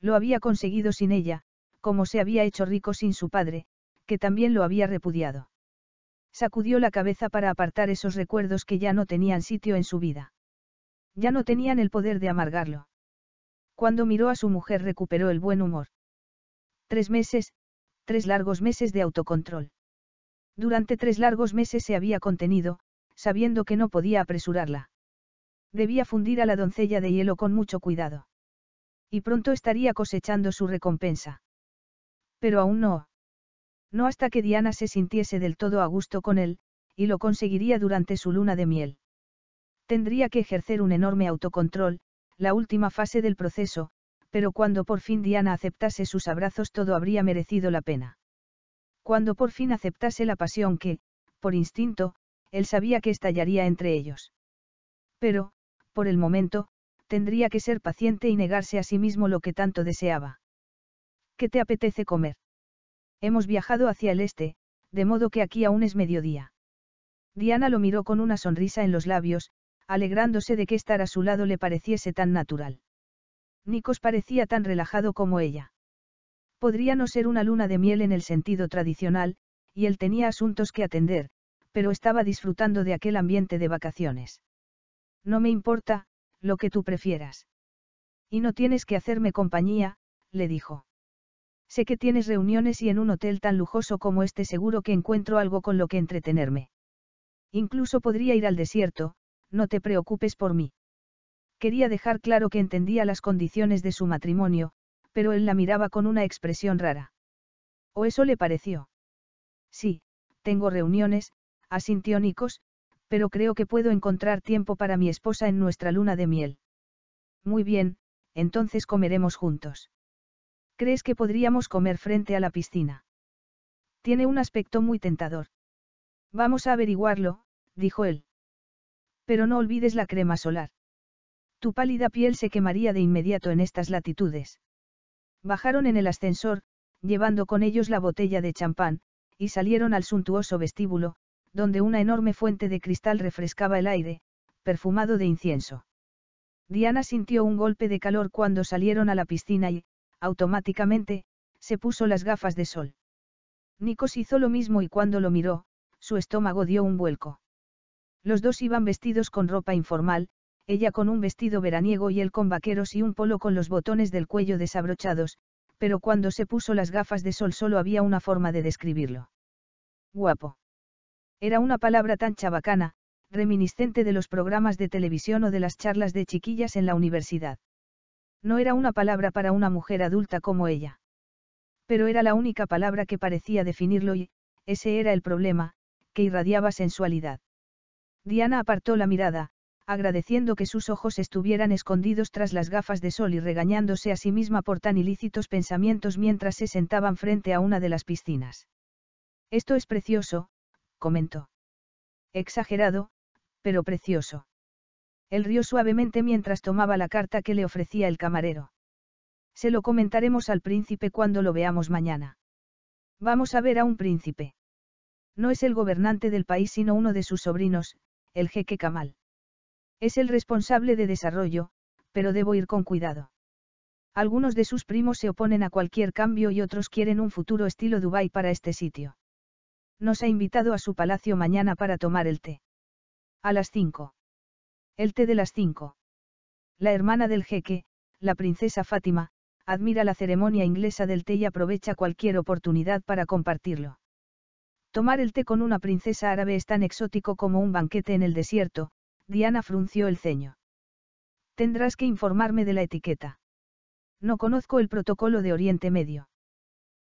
Lo había conseguido sin ella, como se había hecho rico sin su padre, que también lo había repudiado. Sacudió la cabeza para apartar esos recuerdos que ya no tenían sitio en su vida. Ya no tenían el poder de amargarlo. Cuando miró a su mujer recuperó el buen humor. Tres meses, tres largos meses de autocontrol. Durante tres largos meses se había contenido, sabiendo que no podía apresurarla. Debía fundir a la doncella de hielo con mucho cuidado. Y pronto estaría cosechando su recompensa. Pero aún no. No hasta que Diana se sintiese del todo a gusto con él, y lo conseguiría durante su luna de miel. Tendría que ejercer un enorme autocontrol, la última fase del proceso, pero cuando por fin Diana aceptase sus abrazos todo habría merecido la pena. Cuando por fin aceptase la pasión que, por instinto, él sabía que estallaría entre ellos. Pero, por el momento, tendría que ser paciente y negarse a sí mismo lo que tanto deseaba. ¿Qué te apetece comer? Hemos viajado hacia el este, de modo que aquí aún es mediodía. Diana lo miró con una sonrisa en los labios, alegrándose de que estar a su lado le pareciese tan natural. Nikos parecía tan relajado como ella. Podría no ser una luna de miel en el sentido tradicional, y él tenía asuntos que atender, pero estaba disfrutando de aquel ambiente de vacaciones. No me importa, lo que tú prefieras. Y no tienes que hacerme compañía, le dijo. Sé que tienes reuniones y en un hotel tan lujoso como este seguro que encuentro algo con lo que entretenerme. Incluso podría ir al desierto, no te preocupes por mí. Quería dejar claro que entendía las condiciones de su matrimonio, pero él la miraba con una expresión rara. ¿O eso le pareció? Sí, tengo reuniones, asintió Nicos, pero creo que puedo encontrar tiempo para mi esposa en nuestra luna de miel. Muy bien, entonces comeremos juntos. ¿Crees que podríamos comer frente a la piscina? Tiene un aspecto muy tentador. Vamos a averiguarlo, dijo él. Pero no olvides la crema solar. Tu pálida piel se quemaría de inmediato en estas latitudes. Bajaron en el ascensor, llevando con ellos la botella de champán, y salieron al suntuoso vestíbulo, donde una enorme fuente de cristal refrescaba el aire, perfumado de incienso. Diana sintió un golpe de calor cuando salieron a la piscina y, automáticamente, se puso las gafas de sol. Nikos hizo lo mismo y cuando lo miró, su estómago dio un vuelco. Los dos iban vestidos con ropa informal, ella con un vestido veraniego y él con vaqueros y un polo con los botones del cuello desabrochados, pero cuando se puso las gafas de sol solo había una forma de describirlo. Guapo. Era una palabra tan chabacana, reminiscente de los programas de televisión o de las charlas de chiquillas en la universidad. No era una palabra para una mujer adulta como ella. Pero era la única palabra que parecía definirlo y, ese era el problema, que irradiaba sensualidad. Diana apartó la mirada, agradeciendo que sus ojos estuvieran escondidos tras las gafas de sol y regañándose a sí misma por tan ilícitos pensamientos mientras se sentaban frente a una de las piscinas. Esto es precioso, comentó. Exagerado, pero precioso. Él rió suavemente mientras tomaba la carta que le ofrecía el camarero. Se lo comentaremos al príncipe cuando lo veamos mañana. Vamos a ver a un príncipe. No es el gobernante del país sino uno de sus sobrinos, el jeque Kamal. Es el responsable de desarrollo, pero debo ir con cuidado. Algunos de sus primos se oponen a cualquier cambio y otros quieren un futuro estilo Dubái para este sitio. Nos ha invitado a su palacio mañana para tomar el té. A las 5. El té de las 5. La hermana del jeque, la princesa Fátima, admira la ceremonia inglesa del té y aprovecha cualquier oportunidad para compartirlo. Tomar el té con una princesa árabe es tan exótico como un banquete en el desierto, Diana frunció el ceño. Tendrás que informarme de la etiqueta. No conozco el protocolo de Oriente Medio.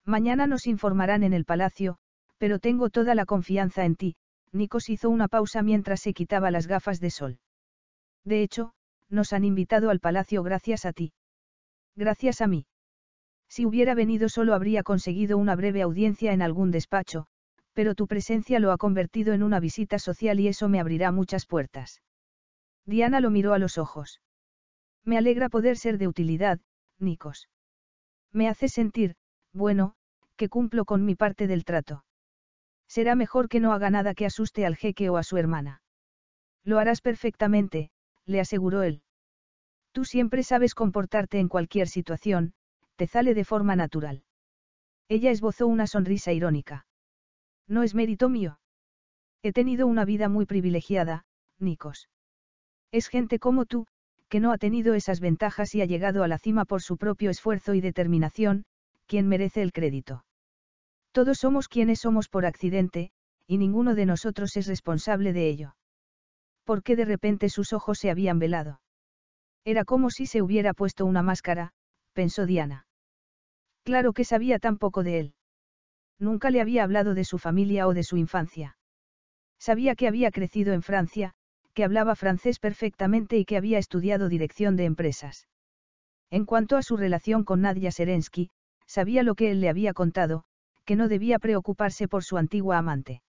Mañana nos informarán en el palacio, pero tengo toda la confianza en ti, Nikos hizo una pausa mientras se quitaba las gafas de sol. De hecho, nos han invitado al palacio gracias a ti. Gracias a mí. Si hubiera venido solo habría conseguido una breve audiencia en algún despacho, pero tu presencia lo ha convertido en una visita social y eso me abrirá muchas puertas. Diana lo miró a los ojos. Me alegra poder ser de utilidad, Nikos. Me hace sentir, bueno, que cumplo con mi parte del trato. Será mejor que no haga nada que asuste al jeque o a su hermana. Lo harás perfectamente, le aseguró él. Tú siempre sabes comportarte en cualquier situación, te sale de forma natural. Ella esbozó una sonrisa irónica. No es mérito mío. He tenido una vida muy privilegiada, Nikos. Es gente como tú, que no ha tenido esas ventajas y ha llegado a la cima por su propio esfuerzo y determinación, quien merece el crédito. Todos somos quienes somos por accidente, y ninguno de nosotros es responsable de ello. ¿Por qué de repente sus ojos se habían velado? Era como si se hubiera puesto una máscara, pensó Diana. Claro que sabía tan poco de él. Nunca le había hablado de su familia o de su infancia. Sabía que había crecido en Francia, que hablaba francés perfectamente y que había estudiado dirección de empresas. En cuanto a su relación con Nadia Serensky, sabía lo que él le había contado, que no debía preocuparse por su antigua amante.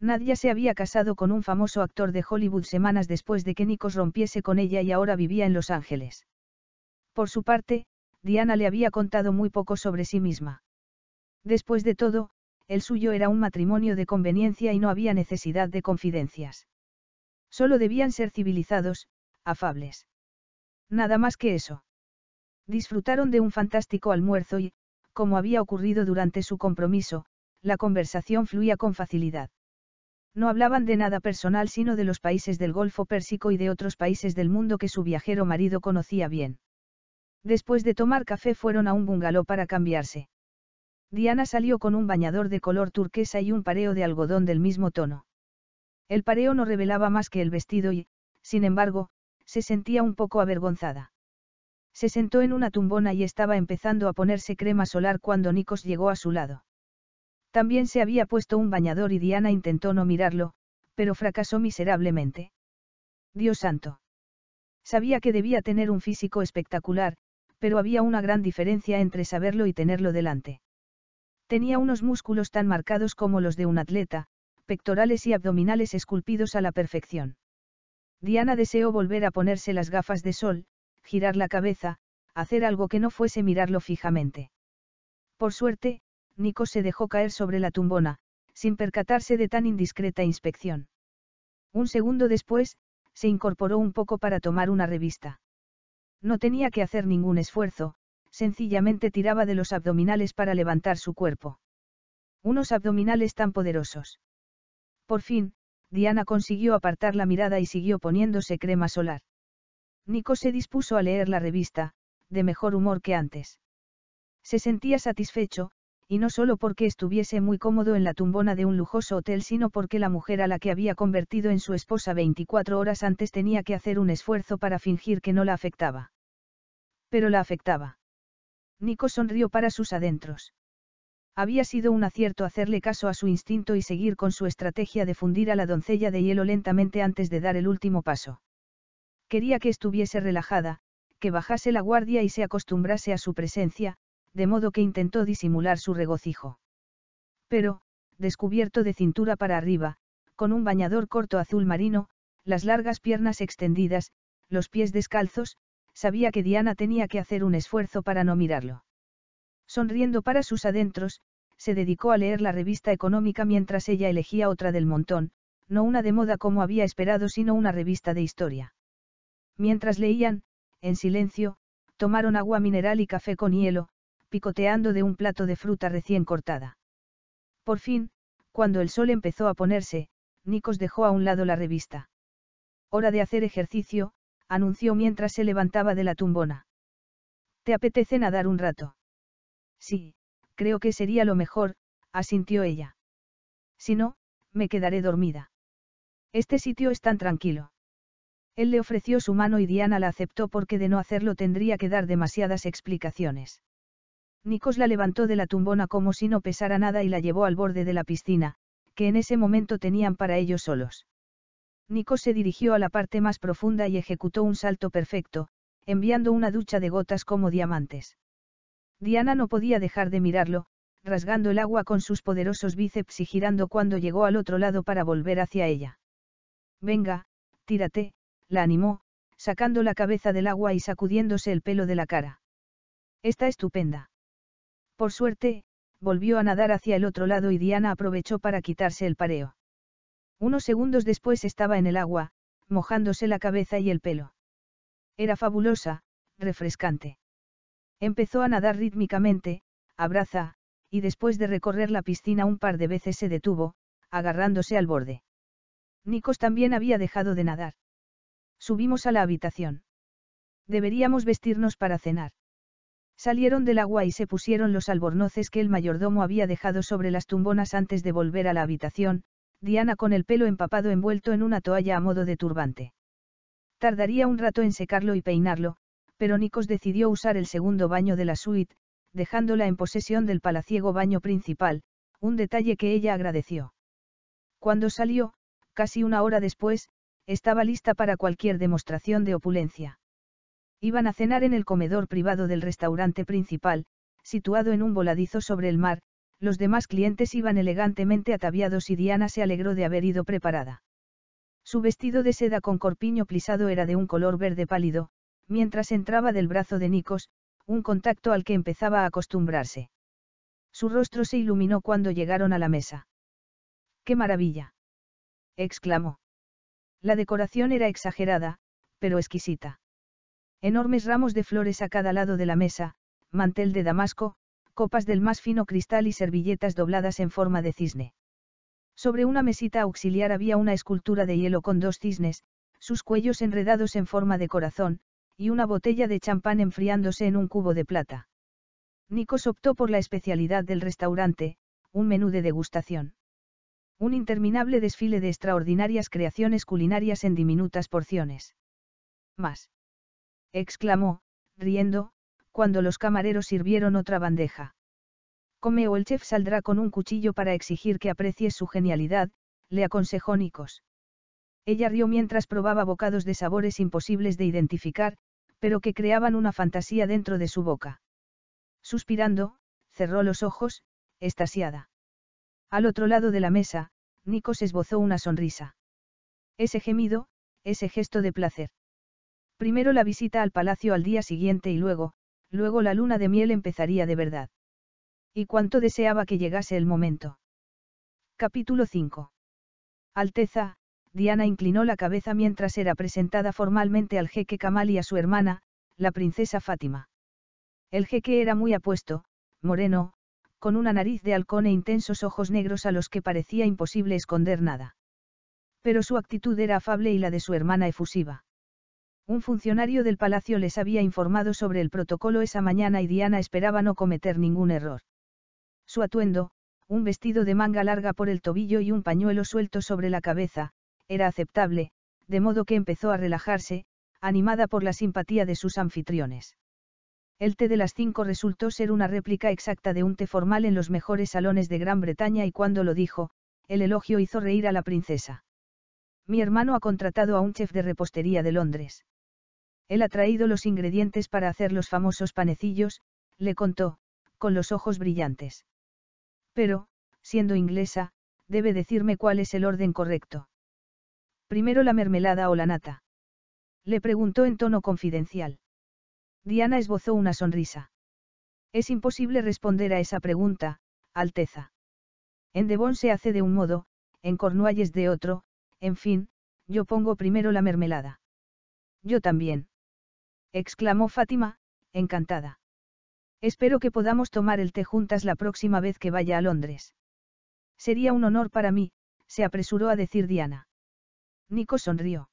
Nadia se había casado con un famoso actor de Hollywood semanas después de que Nikos rompiese con ella y ahora vivía en Los Ángeles. Por su parte, Diana le había contado muy poco sobre sí misma. Después de todo, el suyo era un matrimonio de conveniencia y no había necesidad de confidencias. Solo debían ser civilizados, afables. Nada más que eso. Disfrutaron de un fantástico almuerzo y, como había ocurrido durante su compromiso, la conversación fluía con facilidad. No hablaban de nada personal sino de los países del Golfo Pérsico y de otros países del mundo que su viajero marido conocía bien. Después de tomar café fueron a un bungalow para cambiarse. Diana salió con un bañador de color turquesa y un pareo de algodón del mismo tono. El pareo no revelaba más que el vestido y, sin embargo, se sentía un poco avergonzada. Se sentó en una tumbona y estaba empezando a ponerse crema solar cuando Nikos llegó a su lado. También se había puesto un bañador y Diana intentó no mirarlo, pero fracasó miserablemente. Dios santo. Sabía que debía tener un físico espectacular, pero había una gran diferencia entre saberlo y tenerlo delante. Tenía unos músculos tan marcados como los de un atleta, pectorales y abdominales esculpidos a la perfección. Diana deseó volver a ponerse las gafas de sol, girar la cabeza, hacer algo que no fuese mirarlo fijamente. Por suerte, Nico se dejó caer sobre la tumbona, sin percatarse de tan indiscreta inspección. Un segundo después, se incorporó un poco para tomar una revista. No tenía que hacer ningún esfuerzo, sencillamente tiraba de los abdominales para levantar su cuerpo. Unos abdominales tan poderosos. Por fin, Diana consiguió apartar la mirada y siguió poniéndose crema solar. Nico se dispuso a leer la revista, de mejor humor que antes. Se sentía satisfecho, y no solo porque estuviese muy cómodo en la tumbona de un lujoso hotel, sino porque la mujer a la que había convertido en su esposa 24 horas antes tenía que hacer un esfuerzo para fingir que no la afectaba. Pero la afectaba. Nico sonrió para sus adentros. Había sido un acierto hacerle caso a su instinto y seguir con su estrategia de fundir a la doncella de hielo lentamente antes de dar el último paso. Quería que estuviese relajada, que bajase la guardia y se acostumbrase a su presencia, de modo que intentó disimular su regocijo. Pero, descubierto de cintura para arriba, con un bañador corto azul marino, las largas piernas extendidas, los pies descalzos, sabía que Diana tenía que hacer un esfuerzo para no mirarlo. Sonriendo para sus adentros, se dedicó a leer la revista económica mientras ella elegía otra del montón, no una de moda como había esperado, sino una revista de historia. Mientras leían, en silencio, tomaron agua mineral y café con hielo, picoteando de un plato de fruta recién cortada. Por fin, cuando el sol empezó a ponerse, Nikos dejó a un lado la revista. Hora de hacer ejercicio, anunció mientras se levantaba de la tumbona. ¿Te apetece nadar un rato? Sí, Creo que sería lo mejor, asintió ella. Si no, me quedaré dormida. Este sitio es tan tranquilo. Él le ofreció su mano y Diana la aceptó porque de no hacerlo tendría que dar demasiadas explicaciones. Nikos la levantó de la tumbona como si no pesara nada y la llevó al borde de la piscina, que en ese momento tenían para ellos solos. Nikos se dirigió a la parte más profunda y ejecutó un salto perfecto, enviando una ducha de gotas como diamantes. Diana no podía dejar de mirarlo, rasgando el agua con sus poderosos bíceps y girando cuando llegó al otro lado para volver hacia ella. Venga, tírate, la animó, sacando la cabeza del agua y sacudiéndose el pelo de la cara. Está estupenda. Por suerte, volvió a nadar hacia el otro lado y Diana aprovechó para quitarse el pareo. Unos segundos después estaba en el agua, mojándose la cabeza y el pelo. Era fabulosa, refrescante. Empezó a nadar rítmicamente, abraza, y después de recorrer la piscina un par de veces se detuvo, agarrándose al borde. Nikos también había dejado de nadar. Subimos a la habitación. Deberíamos vestirnos para cenar. Salieron del agua y se pusieron los albornoces que el mayordomo había dejado sobre las tumbonas antes de volver a la habitación, Diana con el pelo empapado envuelto en una toalla a modo de turbante. Tardaría un rato en secarlo y peinarlo, pero decidió usar el segundo baño de la suite, dejándola en posesión del palaciego baño principal, un detalle que ella agradeció. Cuando salió, casi una hora después, estaba lista para cualquier demostración de opulencia. Iban a cenar en el comedor privado del restaurante principal, situado en un voladizo sobre el mar, los demás clientes iban elegantemente ataviados y Diana se alegró de haber ido preparada. Su vestido de seda con corpiño plisado era de un color verde pálido, mientras entraba del brazo de Nikos, un contacto al que empezaba a acostumbrarse. Su rostro se iluminó cuando llegaron a la mesa. ¡Qué maravilla! exclamó. La decoración era exagerada, pero exquisita. Enormes ramos de flores a cada lado de la mesa, mantel de damasco, copas del más fino cristal y servilletas dobladas en forma de cisne. Sobre una mesita auxiliar había una escultura de hielo con dos cisnes, sus cuellos enredados en forma de corazón, y una botella de champán enfriándose en un cubo de plata. Nikos optó por la especialidad del restaurante, un menú de degustación. Un interminable desfile de extraordinarias creaciones culinarias en diminutas porciones. Más. exclamó, riendo, cuando los camareros sirvieron otra bandeja. Come o el chef saldrá con un cuchillo para exigir que aprecies su genialidad, le aconsejó Nikos. Ella rió mientras probaba bocados de sabores imposibles de identificar, pero que creaban una fantasía dentro de su boca. Suspirando, cerró los ojos, estasiada. Al otro lado de la mesa, se esbozó una sonrisa. Ese gemido, ese gesto de placer. Primero la visita al palacio al día siguiente y luego, luego la luna de miel empezaría de verdad. Y cuánto deseaba que llegase el momento. Capítulo 5. Alteza, Diana inclinó la cabeza mientras era presentada formalmente al jeque Kamal y a su hermana, la princesa Fátima. El jeque era muy apuesto, moreno, con una nariz de halcón e intensos ojos negros a los que parecía imposible esconder nada. Pero su actitud era afable y la de su hermana efusiva. Un funcionario del palacio les había informado sobre el protocolo esa mañana y Diana esperaba no cometer ningún error. Su atuendo, un vestido de manga larga por el tobillo y un pañuelo suelto sobre la cabeza, era aceptable, de modo que empezó a relajarse, animada por la simpatía de sus anfitriones. El té de las cinco resultó ser una réplica exacta de un té formal en los mejores salones de Gran Bretaña y cuando lo dijo, el elogio hizo reír a la princesa. Mi hermano ha contratado a un chef de repostería de Londres. Él ha traído los ingredientes para hacer los famosos panecillos, le contó, con los ojos brillantes. Pero, siendo inglesa, debe decirme cuál es el orden correcto. Primero la mermelada o la nata. Le preguntó en tono confidencial. Diana esbozó una sonrisa. Es imposible responder a esa pregunta, Alteza. En Devon se hace de un modo, en Cornualles de otro, en fin, yo pongo primero la mermelada. Yo también. Exclamó Fátima, encantada. Espero que podamos tomar el té juntas la próxima vez que vaya a Londres. Sería un honor para mí, se apresuró a decir Diana. Nico sonrió.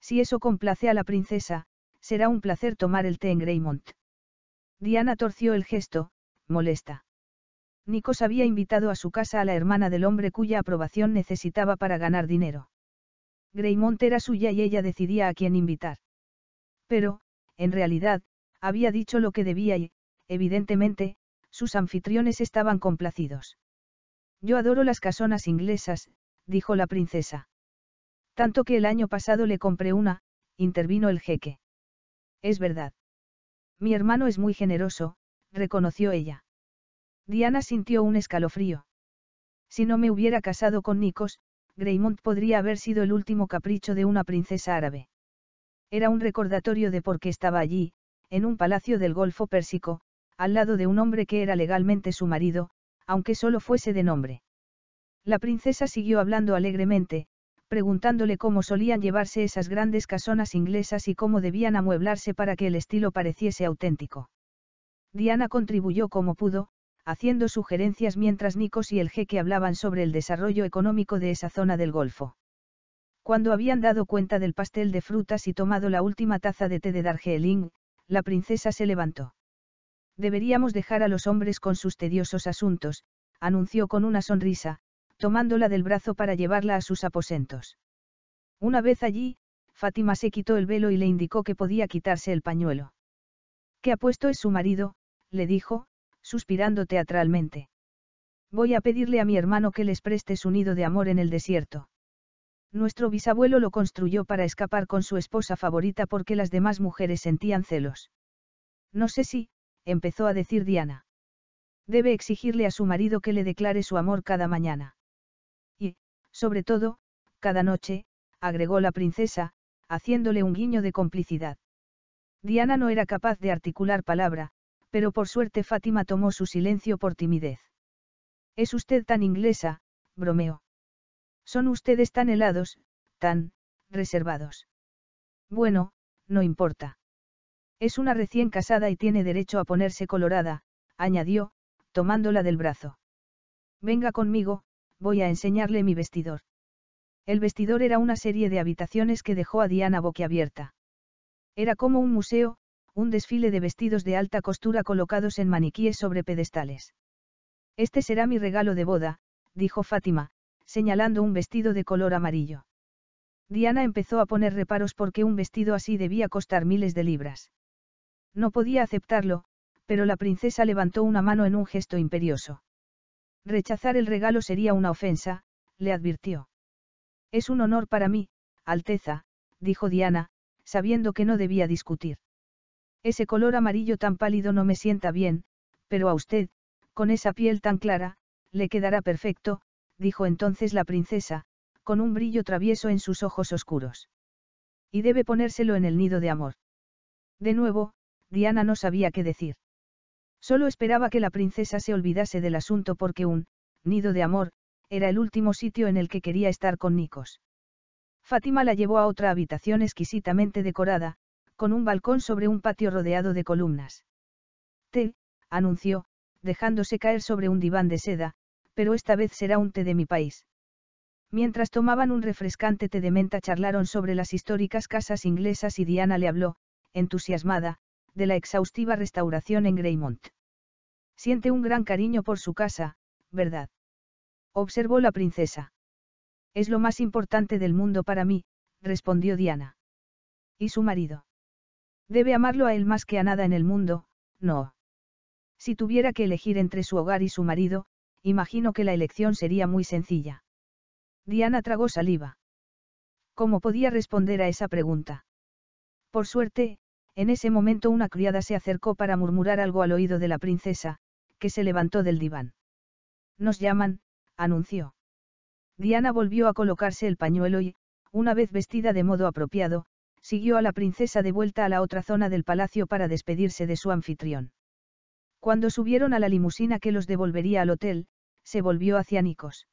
Si eso complace a la princesa, será un placer tomar el té en Greymont. Diana torció el gesto, molesta. Nico había invitado a su casa a la hermana del hombre cuya aprobación necesitaba para ganar dinero. Greymont era suya y ella decidía a quién invitar. Pero, en realidad, había dicho lo que debía y, evidentemente, sus anfitriones estaban complacidos. Yo adoro las casonas inglesas, dijo la princesa. Tanto que el año pasado le compré una, intervino el jeque. Es verdad. Mi hermano es muy generoso, reconoció ella. Diana sintió un escalofrío. Si no me hubiera casado con Nikos, Greymont podría haber sido el último capricho de una princesa árabe. Era un recordatorio de por qué estaba allí, en un palacio del Golfo Pérsico, al lado de un hombre que era legalmente su marido, aunque solo fuese de nombre. La princesa siguió hablando alegremente, preguntándole cómo solían llevarse esas grandes casonas inglesas y cómo debían amueblarse para que el estilo pareciese auténtico. Diana contribuyó como pudo, haciendo sugerencias mientras Nikos y el jeque hablaban sobre el desarrollo económico de esa zona del Golfo. Cuando habían dado cuenta del pastel de frutas y tomado la última taza de té de Darjeeling, la princesa se levantó. Deberíamos dejar a los hombres con sus tediosos asuntos, anunció con una sonrisa, tomándola del brazo para llevarla a sus aposentos. Una vez allí, Fátima se quitó el velo y le indicó que podía quitarse el pañuelo. ¿Qué ha puesto es su marido? le dijo, suspirando teatralmente. Voy a pedirle a mi hermano que les preste su nido de amor en el desierto. Nuestro bisabuelo lo construyó para escapar con su esposa favorita porque las demás mujeres sentían celos. No sé si, empezó a decir Diana. Debe exigirle a su marido que le declare su amor cada mañana. Sobre todo, cada noche, agregó la princesa, haciéndole un guiño de complicidad. Diana no era capaz de articular palabra, pero por suerte Fátima tomó su silencio por timidez. Es usted tan inglesa, bromeó. Son ustedes tan helados, tan, reservados. Bueno, no importa. Es una recién casada y tiene derecho a ponerse colorada, añadió, tomándola del brazo. Venga conmigo, voy a enseñarle mi vestidor. El vestidor era una serie de habitaciones que dejó a Diana boquiabierta. Era como un museo, un desfile de vestidos de alta costura colocados en maniquíes sobre pedestales. Este será mi regalo de boda, dijo Fátima, señalando un vestido de color amarillo. Diana empezó a poner reparos porque un vestido así debía costar miles de libras. No podía aceptarlo, pero la princesa levantó una mano en un gesto imperioso. Rechazar el regalo sería una ofensa, le advirtió. Es un honor para mí, Alteza, dijo Diana, sabiendo que no debía discutir. Ese color amarillo tan pálido no me sienta bien, pero a usted, con esa piel tan clara, le quedará perfecto, dijo entonces la princesa, con un brillo travieso en sus ojos oscuros. Y debe ponérselo en el nido de amor. De nuevo, Diana no sabía qué decir. Solo esperaba que la princesa se olvidase del asunto porque un nido de amor era el último sitio en el que quería estar con Nikos. Fátima la llevó a otra habitación exquisitamente decorada, con un balcón sobre un patio rodeado de columnas. Té, anunció, dejándose caer sobre un diván de seda, pero esta vez será un té de mi país. Mientras tomaban un refrescante té de menta charlaron sobre las históricas casas inglesas y Diana le habló, entusiasmada, de la exhaustiva restauración en Greymont. Siente un gran cariño por su casa, ¿verdad? Observó la princesa. Es lo más importante del mundo para mí, respondió Diana. ¿Y su marido? Debe amarlo a él más que a nada en el mundo, no. Si tuviera que elegir entre su hogar y su marido, imagino que la elección sería muy sencilla. Diana tragó saliva. ¿Cómo podía responder a esa pregunta? Por suerte, en ese momento una criada se acercó para murmurar algo al oído de la princesa, que se levantó del diván. Nos llaman, anunció. Diana volvió a colocarse el pañuelo y, una vez vestida de modo apropiado, siguió a la princesa de vuelta a la otra zona del palacio para despedirse de su anfitrión. Cuando subieron a la limusina que los devolvería al hotel, se volvió hacia Nicos.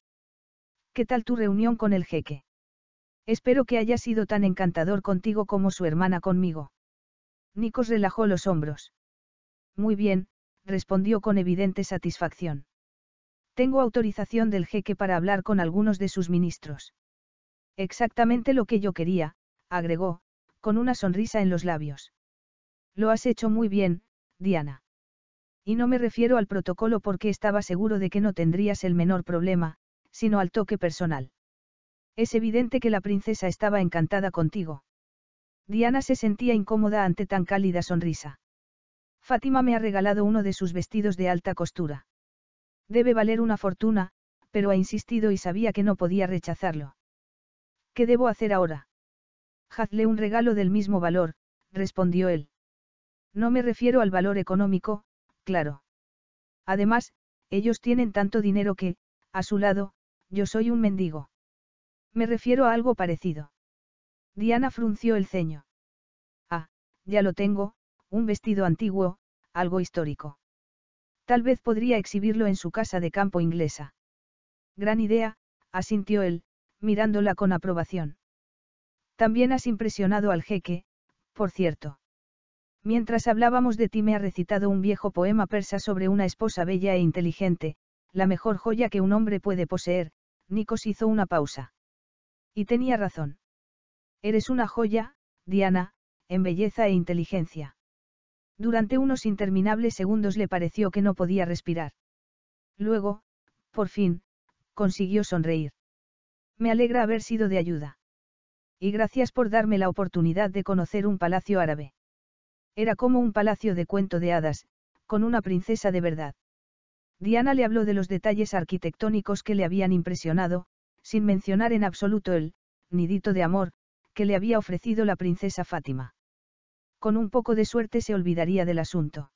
¿Qué tal tu reunión con el jeque? Espero que haya sido tan encantador contigo como su hermana conmigo. Nicos relajó los hombros. Muy bien, respondió con evidente satisfacción. Tengo autorización del jeque para hablar con algunos de sus ministros. Exactamente lo que yo quería, agregó, con una sonrisa en los labios. Lo has hecho muy bien, Diana. Y no me refiero al protocolo porque estaba seguro de que no tendrías el menor problema, sino al toque personal. Es evidente que la princesa estaba encantada contigo. Diana se sentía incómoda ante tan cálida sonrisa. Fátima me ha regalado uno de sus vestidos de alta costura. Debe valer una fortuna, pero ha insistido y sabía que no podía rechazarlo. ¿Qué debo hacer ahora? Hazle un regalo del mismo valor, respondió él. No me refiero al valor económico, claro. Además, ellos tienen tanto dinero que, a su lado, yo soy un mendigo. Me refiero a algo parecido. Diana frunció el ceño. Ah, ya lo tengo, un vestido antiguo, algo histórico. Tal vez podría exhibirlo en su casa de campo inglesa. Gran idea, asintió él, mirándola con aprobación. También has impresionado al jeque, por cierto. Mientras hablábamos de ti me ha recitado un viejo poema persa sobre una esposa bella e inteligente, la mejor joya que un hombre puede poseer, Nikos hizo una pausa. Y tenía razón. Eres una joya, Diana, en belleza e inteligencia. Durante unos interminables segundos le pareció que no podía respirar. Luego, por fin, consiguió sonreír. Me alegra haber sido de ayuda. Y gracias por darme la oportunidad de conocer un palacio árabe. Era como un palacio de cuento de hadas, con una princesa de verdad. Diana le habló de los detalles arquitectónicos que le habían impresionado, sin mencionar en absoluto el nidito de amor que le había ofrecido la princesa Fátima con un poco de suerte se olvidaría del asunto.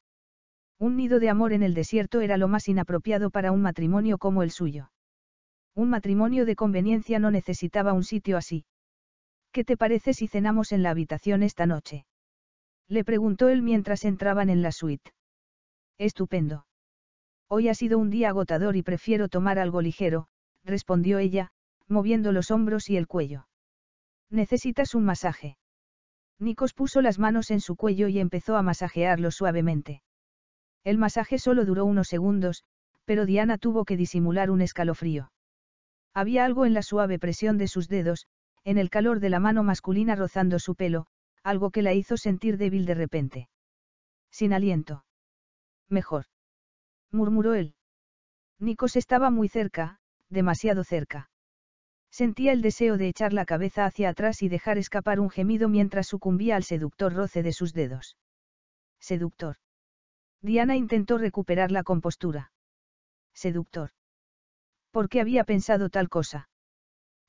Un nido de amor en el desierto era lo más inapropiado para un matrimonio como el suyo. Un matrimonio de conveniencia no necesitaba un sitio así. ¿Qué te parece si cenamos en la habitación esta noche? Le preguntó él mientras entraban en la suite. Estupendo. Hoy ha sido un día agotador y prefiero tomar algo ligero, respondió ella, moviendo los hombros y el cuello. Necesitas un masaje. Nikos puso las manos en su cuello y empezó a masajearlo suavemente. El masaje solo duró unos segundos, pero Diana tuvo que disimular un escalofrío. Había algo en la suave presión de sus dedos, en el calor de la mano masculina rozando su pelo, algo que la hizo sentir débil de repente. Sin aliento. Mejor. murmuró él. Nikos estaba muy cerca, demasiado cerca. Sentía el deseo de echar la cabeza hacia atrás y dejar escapar un gemido mientras sucumbía al seductor roce de sus dedos. Seductor. Diana intentó recuperar la compostura. Seductor. ¿Por qué había pensado tal cosa?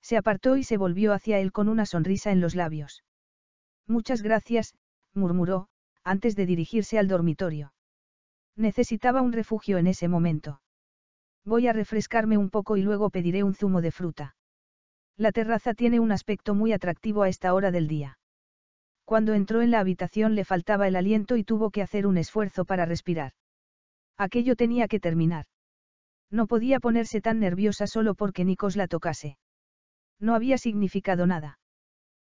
Se apartó y se volvió hacia él con una sonrisa en los labios. Muchas gracias, murmuró, antes de dirigirse al dormitorio. Necesitaba un refugio en ese momento. Voy a refrescarme un poco y luego pediré un zumo de fruta. La terraza tiene un aspecto muy atractivo a esta hora del día. Cuando entró en la habitación le faltaba el aliento y tuvo que hacer un esfuerzo para respirar. Aquello tenía que terminar. No podía ponerse tan nerviosa solo porque Nikos la tocase. No había significado nada.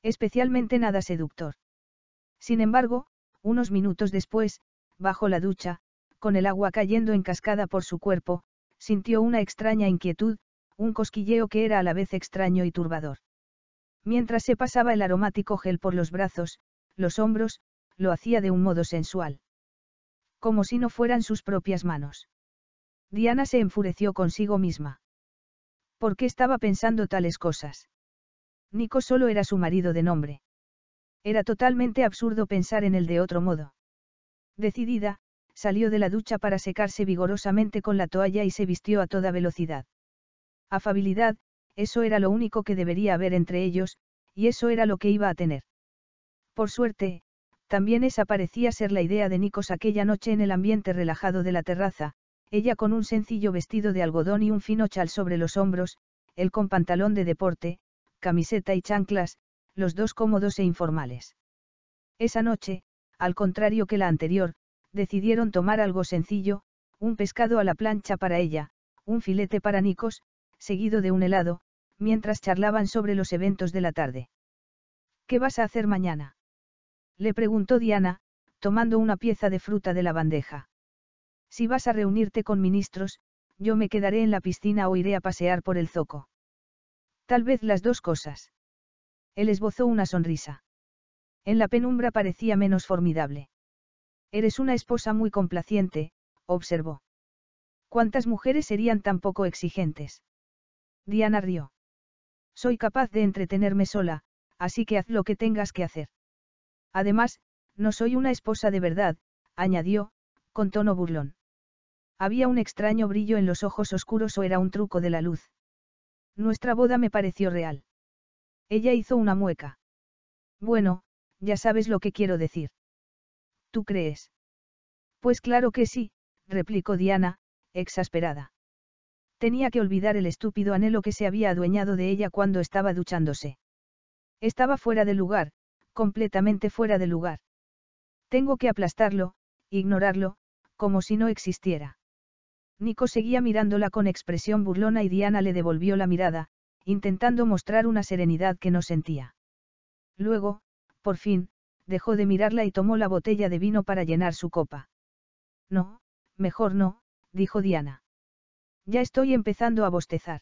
Especialmente nada seductor. Sin embargo, unos minutos después, bajo la ducha, con el agua cayendo en cascada por su cuerpo, sintió una extraña inquietud, un cosquilleo que era a la vez extraño y turbador. Mientras se pasaba el aromático gel por los brazos, los hombros, lo hacía de un modo sensual. Como si no fueran sus propias manos. Diana se enfureció consigo misma. ¿Por qué estaba pensando tales cosas? Nico solo era su marido de nombre. Era totalmente absurdo pensar en él de otro modo. Decidida, salió de la ducha para secarse vigorosamente con la toalla y se vistió a toda velocidad. Afabilidad, eso era lo único que debería haber entre ellos, y eso era lo que iba a tener. Por suerte, también esa parecía ser la idea de Nikos aquella noche en el ambiente relajado de la terraza, ella con un sencillo vestido de algodón y un fino chal sobre los hombros, él con pantalón de deporte, camiseta y chanclas, los dos cómodos e informales. Esa noche, al contrario que la anterior, decidieron tomar algo sencillo, un pescado a la plancha para ella, un filete para Nikos, seguido de un helado, mientras charlaban sobre los eventos de la tarde. ¿Qué vas a hacer mañana? Le preguntó Diana, tomando una pieza de fruta de la bandeja. Si vas a reunirte con ministros, yo me quedaré en la piscina o iré a pasear por el zoco. Tal vez las dos cosas. Él esbozó una sonrisa. En la penumbra parecía menos formidable. Eres una esposa muy complaciente, observó. ¿Cuántas mujeres serían tan poco exigentes? Diana rió. Soy capaz de entretenerme sola, así que haz lo que tengas que hacer. Además, no soy una esposa de verdad, añadió, con tono burlón. Había un extraño brillo en los ojos oscuros o era un truco de la luz. Nuestra boda me pareció real. Ella hizo una mueca. Bueno, ya sabes lo que quiero decir. ¿Tú crees? Pues claro que sí, replicó Diana, exasperada. Tenía que olvidar el estúpido anhelo que se había adueñado de ella cuando estaba duchándose. Estaba fuera de lugar, completamente fuera de lugar. Tengo que aplastarlo, ignorarlo, como si no existiera. Nico seguía mirándola con expresión burlona y Diana le devolvió la mirada, intentando mostrar una serenidad que no sentía. Luego, por fin, dejó de mirarla y tomó la botella de vino para llenar su copa. No, mejor no, dijo Diana. Ya estoy empezando a bostezar.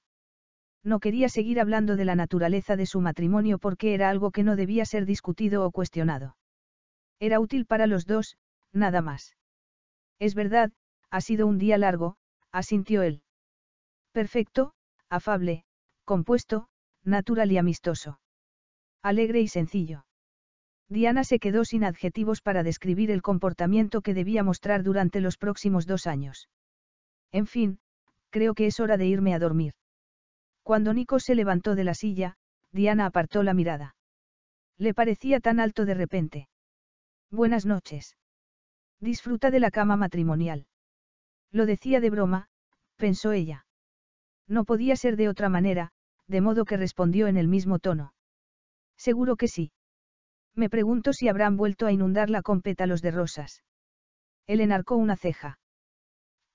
No quería seguir hablando de la naturaleza de su matrimonio porque era algo que no debía ser discutido o cuestionado. Era útil para los dos, nada más. Es verdad, ha sido un día largo, asintió él. Perfecto, afable, compuesto, natural y amistoso. Alegre y sencillo. Diana se quedó sin adjetivos para describir el comportamiento que debía mostrar durante los próximos dos años. En fin, creo que es hora de irme a dormir. Cuando Nico se levantó de la silla, Diana apartó la mirada. Le parecía tan alto de repente. Buenas noches. Disfruta de la cama matrimonial. Lo decía de broma, pensó ella. No podía ser de otra manera, de modo que respondió en el mismo tono. Seguro que sí. Me pregunto si habrán vuelto a inundarla con pétalos de rosas. Él enarcó una ceja.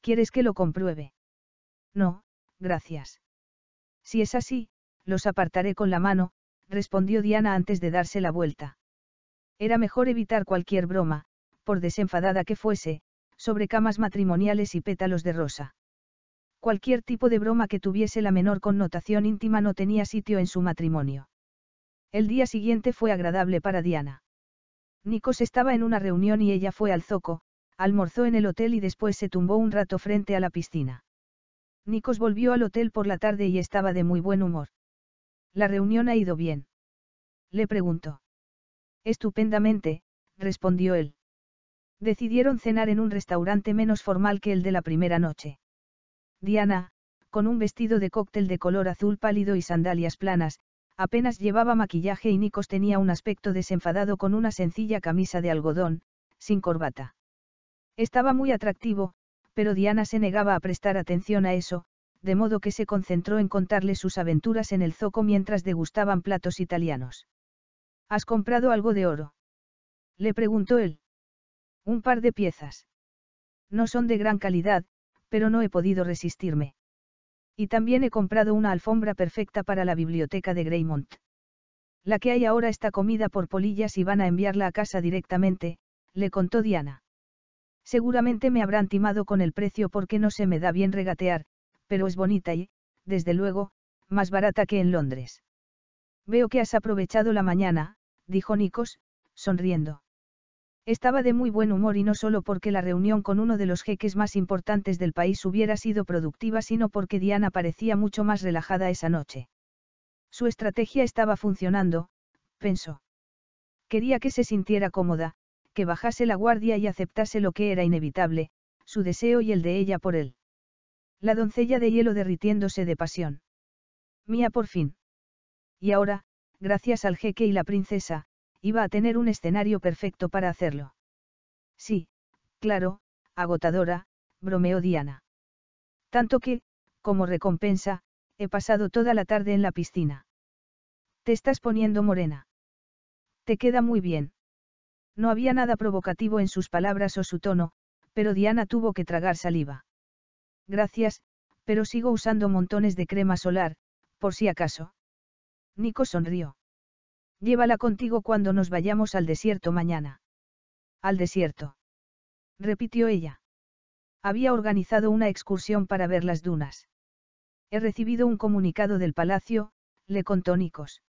¿Quieres que lo compruebe? No, gracias. Si es así, los apartaré con la mano, respondió Diana antes de darse la vuelta. Era mejor evitar cualquier broma, por desenfadada que fuese, sobre camas matrimoniales y pétalos de rosa. Cualquier tipo de broma que tuviese la menor connotación íntima no tenía sitio en su matrimonio. El día siguiente fue agradable para Diana. Nikos estaba en una reunión y ella fue al zoco, almorzó en el hotel y después se tumbó un rato frente a la piscina. Nikos volvió al hotel por la tarde y estaba de muy buen humor. ¿La reunión ha ido bien? Le preguntó. Estupendamente, respondió él. Decidieron cenar en un restaurante menos formal que el de la primera noche. Diana, con un vestido de cóctel de color azul pálido y sandalias planas, apenas llevaba maquillaje y Nikos tenía un aspecto desenfadado con una sencilla camisa de algodón, sin corbata. Estaba muy atractivo, pero Diana se negaba a prestar atención a eso, de modo que se concentró en contarle sus aventuras en el zoco mientras degustaban platos italianos. ¿Has comprado algo de oro? Le preguntó él. Un par de piezas. No son de gran calidad, pero no he podido resistirme. Y también he comprado una alfombra perfecta para la biblioteca de Greymont. La que hay ahora está comida por polillas y van a enviarla a casa directamente, le contó Diana. Seguramente me habrán timado con el precio porque no se me da bien regatear, pero es bonita y, desde luego, más barata que en Londres. Veo que has aprovechado la mañana, dijo Nikos, sonriendo. Estaba de muy buen humor y no solo porque la reunión con uno de los jeques más importantes del país hubiera sido productiva, sino porque Diana parecía mucho más relajada esa noche. Su estrategia estaba funcionando, pensó. Quería que se sintiera cómoda, que bajase la guardia y aceptase lo que era inevitable, su deseo y el de ella por él. La doncella de hielo derritiéndose de pasión. Mía por fin. Y ahora, gracias al jeque y la princesa, iba a tener un escenario perfecto para hacerlo. Sí, claro, agotadora, bromeó Diana. Tanto que, como recompensa, he pasado toda la tarde en la piscina. Te estás poniendo morena. Te queda muy bien. No había nada provocativo en sus palabras o su tono, pero Diana tuvo que tragar saliva. Gracias, pero sigo usando montones de crema solar, por si acaso. Nico sonrió. Llévala contigo cuando nos vayamos al desierto mañana. Al desierto. Repitió ella. Había organizado una excursión para ver las dunas. He recibido un comunicado del palacio, le contó Nicos.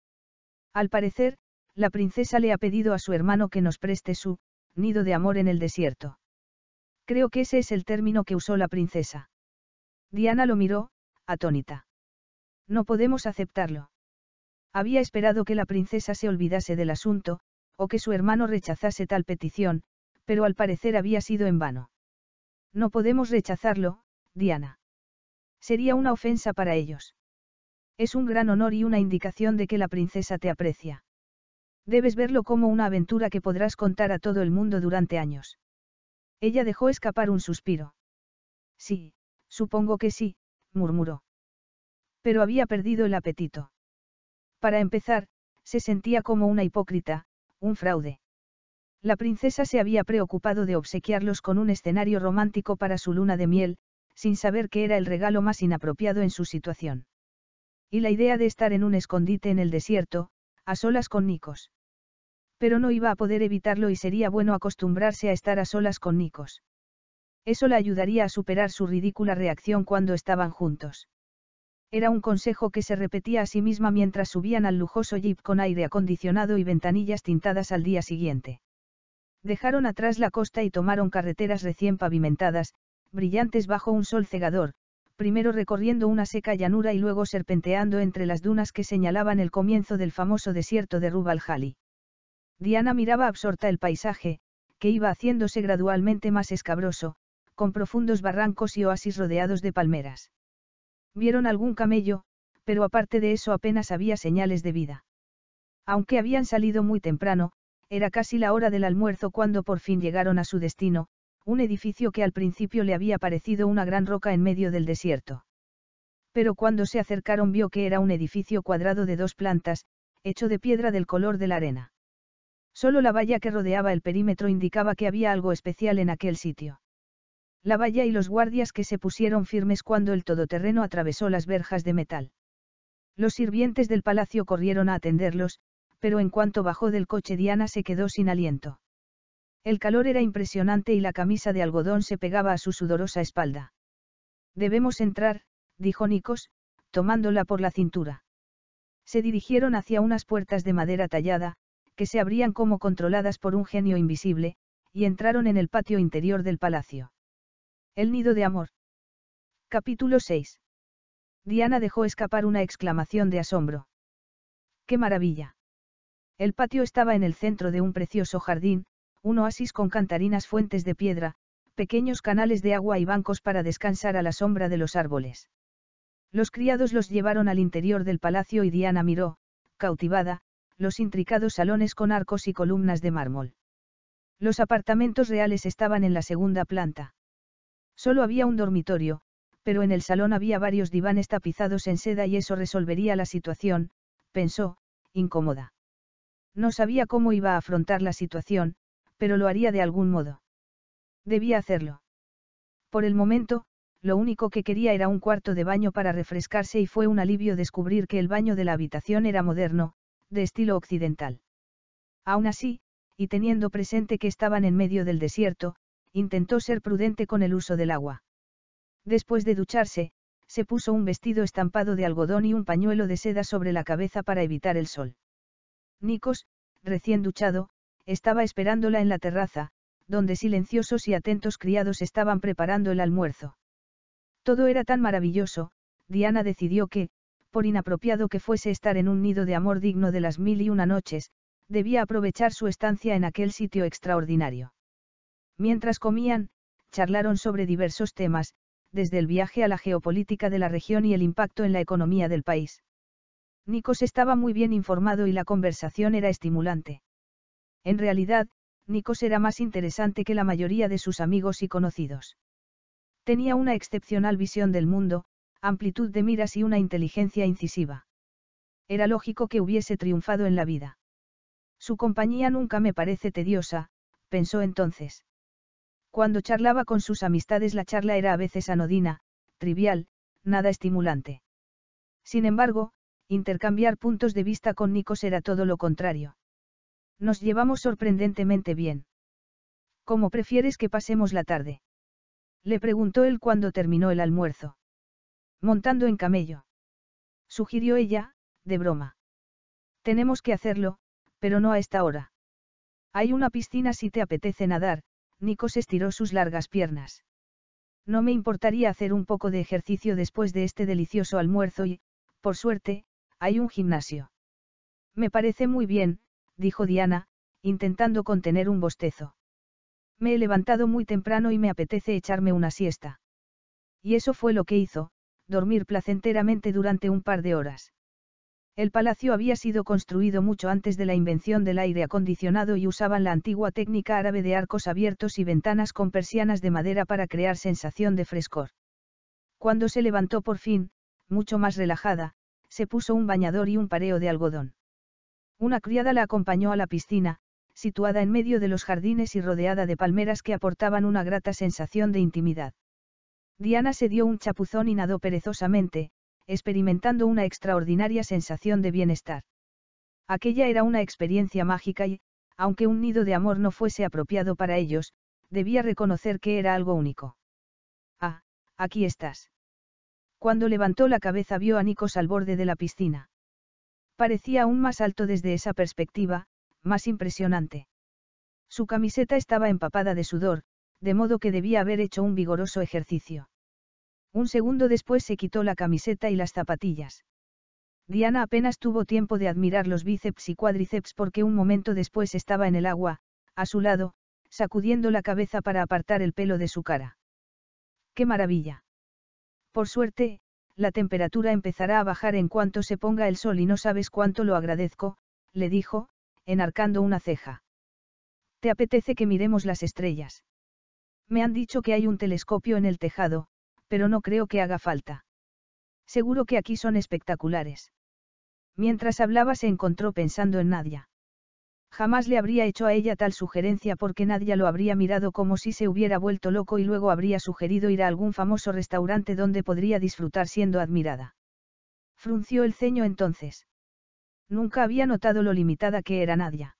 Al parecer, la princesa le ha pedido a su hermano que nos preste su, nido de amor en el desierto. Creo que ese es el término que usó la princesa. Diana lo miró, atónita. No podemos aceptarlo. Había esperado que la princesa se olvidase del asunto, o que su hermano rechazase tal petición, pero al parecer había sido en vano. No podemos rechazarlo, Diana. Sería una ofensa para ellos. Es un gran honor y una indicación de que la princesa te aprecia. Debes verlo como una aventura que podrás contar a todo el mundo durante años. Ella dejó escapar un suspiro. Sí, supongo que sí, murmuró. Pero había perdido el apetito. Para empezar, se sentía como una hipócrita, un fraude. La princesa se había preocupado de obsequiarlos con un escenario romántico para su luna de miel, sin saber que era el regalo más inapropiado en su situación. Y la idea de estar en un escondite en el desierto, a solas con Nikos. Pero no iba a poder evitarlo y sería bueno acostumbrarse a estar a solas con Nikos. Eso la ayudaría a superar su ridícula reacción cuando estaban juntos. Era un consejo que se repetía a sí misma mientras subían al lujoso jeep con aire acondicionado y ventanillas tintadas al día siguiente. Dejaron atrás la costa y tomaron carreteras recién pavimentadas, brillantes bajo un sol cegador, primero recorriendo una seca llanura y luego serpenteando entre las dunas que señalaban el comienzo del famoso desierto de Rubaljali. Diana miraba absorta el paisaje, que iba haciéndose gradualmente más escabroso, con profundos barrancos y oasis rodeados de palmeras. Vieron algún camello, pero aparte de eso apenas había señales de vida. Aunque habían salido muy temprano, era casi la hora del almuerzo cuando por fin llegaron a su destino, un edificio que al principio le había parecido una gran roca en medio del desierto. Pero cuando se acercaron vio que era un edificio cuadrado de dos plantas, hecho de piedra del color de la arena. Solo la valla que rodeaba el perímetro indicaba que había algo especial en aquel sitio. La valla y los guardias que se pusieron firmes cuando el todoterreno atravesó las verjas de metal. Los sirvientes del palacio corrieron a atenderlos, pero en cuanto bajó del coche Diana se quedó sin aliento. El calor era impresionante y la camisa de algodón se pegaba a su sudorosa espalda. Debemos entrar, dijo Nikos, tomándola por la cintura. Se dirigieron hacia unas puertas de madera tallada, que se abrían como controladas por un genio invisible, y entraron en el patio interior del palacio. El nido de amor. Capítulo 6. Diana dejó escapar una exclamación de asombro. ¡Qué maravilla! El patio estaba en el centro de un precioso jardín, un oasis con cantarinas fuentes de piedra, pequeños canales de agua y bancos para descansar a la sombra de los árboles. Los criados los llevaron al interior del palacio y Diana miró, cautivada, los intricados salones con arcos y columnas de mármol. Los apartamentos reales estaban en la segunda planta. Solo había un dormitorio, pero en el salón había varios divanes tapizados en seda y eso resolvería la situación, pensó, incómoda. No sabía cómo iba a afrontar la situación, pero lo haría de algún modo. Debía hacerlo. Por el momento, lo único que quería era un cuarto de baño para refrescarse y fue un alivio descubrir que el baño de la habitación era moderno, de estilo occidental. Aún así, y teniendo presente que estaban en medio del desierto, intentó ser prudente con el uso del agua. Después de ducharse, se puso un vestido estampado de algodón y un pañuelo de seda sobre la cabeza para evitar el sol. Nikos, recién duchado, estaba esperándola en la terraza, donde silenciosos y atentos criados estaban preparando el almuerzo. Todo era tan maravilloso, Diana decidió que, por inapropiado que fuese estar en un nido de amor digno de las mil y una noches, debía aprovechar su estancia en aquel sitio extraordinario. Mientras comían, charlaron sobre diversos temas, desde el viaje a la geopolítica de la región y el impacto en la economía del país. Nikos estaba muy bien informado y la conversación era estimulante. En realidad, Nikos era más interesante que la mayoría de sus amigos y conocidos. Tenía una excepcional visión del mundo, amplitud de miras y una inteligencia incisiva. Era lógico que hubiese triunfado en la vida. Su compañía nunca me parece tediosa, pensó entonces. Cuando charlaba con sus amistades la charla era a veces anodina, trivial, nada estimulante. Sin embargo, intercambiar puntos de vista con Nikos era todo lo contrario. Nos llevamos sorprendentemente bien. ¿Cómo prefieres que pasemos la tarde? Le preguntó él cuando terminó el almuerzo. Montando en camello. Sugirió ella, de broma. Tenemos que hacerlo, pero no a esta hora. Hay una piscina si te apetece nadar, Nico se estiró sus largas piernas. No me importaría hacer un poco de ejercicio después de este delicioso almuerzo y, por suerte, hay un gimnasio. Me parece muy bien, dijo Diana, intentando contener un bostezo. Me he levantado muy temprano y me apetece echarme una siesta. Y eso fue lo que hizo, dormir placenteramente durante un par de horas. El palacio había sido construido mucho antes de la invención del aire acondicionado y usaban la antigua técnica árabe de arcos abiertos y ventanas con persianas de madera para crear sensación de frescor. Cuando se levantó por fin, mucho más relajada, se puso un bañador y un pareo de algodón. Una criada la acompañó a la piscina, situada en medio de los jardines y rodeada de palmeras que aportaban una grata sensación de intimidad. Diana se dio un chapuzón y nadó perezosamente, experimentando una extraordinaria sensación de bienestar. Aquella era una experiencia mágica y, aunque un nido de amor no fuese apropiado para ellos, debía reconocer que era algo único. Ah, aquí estás. Cuando levantó la cabeza vio a Nikos al borde de la piscina. Parecía aún más alto desde esa perspectiva, más impresionante. Su camiseta estaba empapada de sudor, de modo que debía haber hecho un vigoroso ejercicio. Un segundo después se quitó la camiseta y las zapatillas. Diana apenas tuvo tiempo de admirar los bíceps y cuádriceps porque un momento después estaba en el agua, a su lado, sacudiendo la cabeza para apartar el pelo de su cara. ¡Qué maravilla! Por suerte, la temperatura empezará a bajar en cuanto se ponga el sol y no sabes cuánto lo agradezco, le dijo, enarcando una ceja. ¿Te apetece que miremos las estrellas? Me han dicho que hay un telescopio en el tejado, pero no creo que haga falta. Seguro que aquí son espectaculares. Mientras hablaba se encontró pensando en Nadia. Jamás le habría hecho a ella tal sugerencia porque nadie lo habría mirado como si se hubiera vuelto loco y luego habría sugerido ir a algún famoso restaurante donde podría disfrutar siendo admirada. Frunció el ceño entonces. Nunca había notado lo limitada que era Nadia.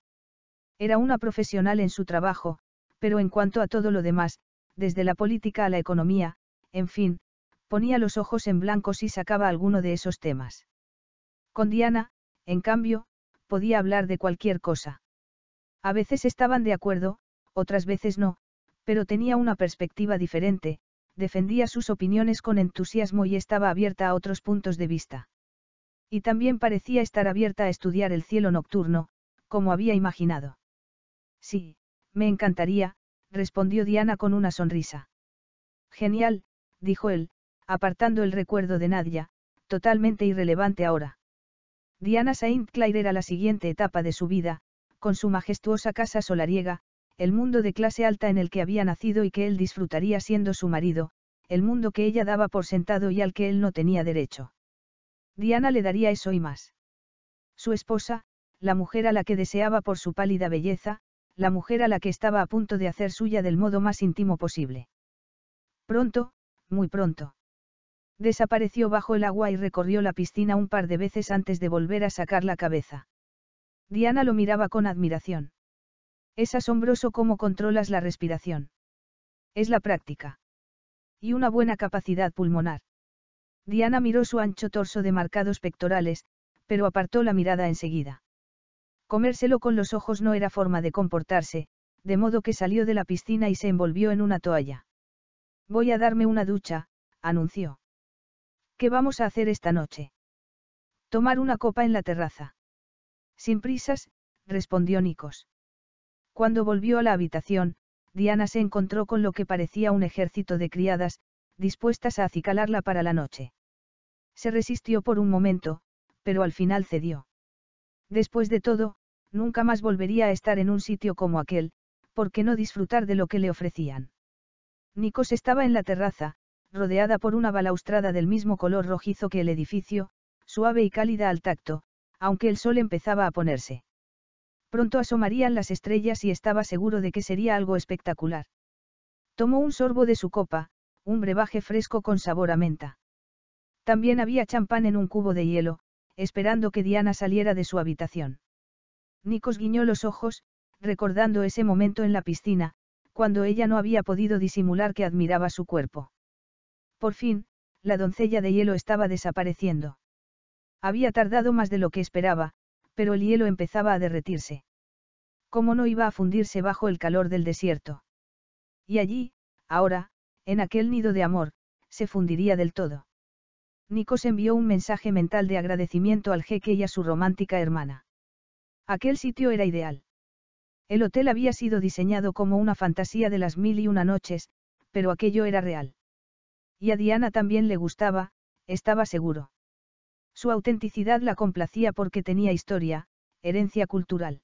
Era una profesional en su trabajo, pero en cuanto a todo lo demás, desde la política a la economía, en fin, ponía los ojos en blanco si sacaba alguno de esos temas. Con Diana, en cambio, podía hablar de cualquier cosa. A veces estaban de acuerdo, otras veces no, pero tenía una perspectiva diferente, defendía sus opiniones con entusiasmo y estaba abierta a otros puntos de vista. Y también parecía estar abierta a estudiar el cielo nocturno, como había imaginado. Sí, me encantaría, respondió Diana con una sonrisa. Genial, dijo él, apartando el recuerdo de Nadia, totalmente irrelevante ahora. Diana Saint Clair era la siguiente etapa de su vida, con su majestuosa casa solariega, el mundo de clase alta en el que había nacido y que él disfrutaría siendo su marido, el mundo que ella daba por sentado y al que él no tenía derecho. Diana le daría eso y más. Su esposa, la mujer a la que deseaba por su pálida belleza, la mujer a la que estaba a punto de hacer suya del modo más íntimo posible. Pronto, muy pronto. Desapareció bajo el agua y recorrió la piscina un par de veces antes de volver a sacar la cabeza. Diana lo miraba con admiración. Es asombroso cómo controlas la respiración. Es la práctica. Y una buena capacidad pulmonar. Diana miró su ancho torso de marcados pectorales, pero apartó la mirada enseguida. Comérselo con los ojos no era forma de comportarse, de modo que salió de la piscina y se envolvió en una toalla. Voy a darme una ducha, anunció. ¿Qué vamos a hacer esta noche? Tomar una copa en la terraza. Sin prisas, respondió Nikos. Cuando volvió a la habitación, Diana se encontró con lo que parecía un ejército de criadas, dispuestas a acicalarla para la noche. Se resistió por un momento, pero al final cedió. Después de todo, nunca más volvería a estar en un sitio como aquel, porque no disfrutar de lo que le ofrecían? Nikos estaba en la terraza, rodeada por una balaustrada del mismo color rojizo que el edificio, suave y cálida al tacto, aunque el sol empezaba a ponerse. Pronto asomarían las estrellas y estaba seguro de que sería algo espectacular. Tomó un sorbo de su copa, un brebaje fresco con sabor a menta. También había champán en un cubo de hielo, esperando que Diana saliera de su habitación. Nikos guiñó los ojos, recordando ese momento en la piscina, cuando ella no había podido disimular que admiraba su cuerpo. Por fin, la doncella de hielo estaba desapareciendo. Había tardado más de lo que esperaba, pero el hielo empezaba a derretirse. ¿Cómo no iba a fundirse bajo el calor del desierto? Y allí, ahora, en aquel nido de amor, se fundiría del todo. Nikos envió un mensaje mental de agradecimiento al jeque y a su romántica hermana. Aquel sitio era ideal. El hotel había sido diseñado como una fantasía de las mil y una noches, pero aquello era real. Y a Diana también le gustaba, estaba seguro. Su autenticidad la complacía porque tenía historia, herencia cultural.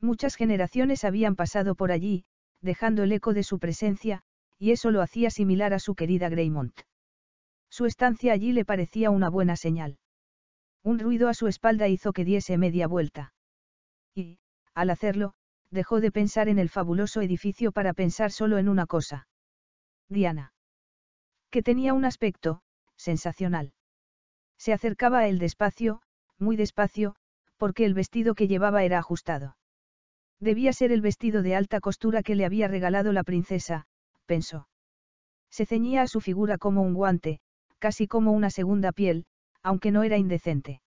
Muchas generaciones habían pasado por allí, dejando el eco de su presencia, y eso lo hacía similar a su querida Greymont. Su estancia allí le parecía una buena señal. Un ruido a su espalda hizo que diese media vuelta. Y, al hacerlo, dejó de pensar en el fabuloso edificio para pensar solo en una cosa. Diana. Que tenía un aspecto, sensacional. Se acercaba a él despacio, muy despacio, porque el vestido que llevaba era ajustado. Debía ser el vestido de alta costura que le había regalado la princesa, pensó. Se ceñía a su figura como un guante, casi como una segunda piel, aunque no era indecente.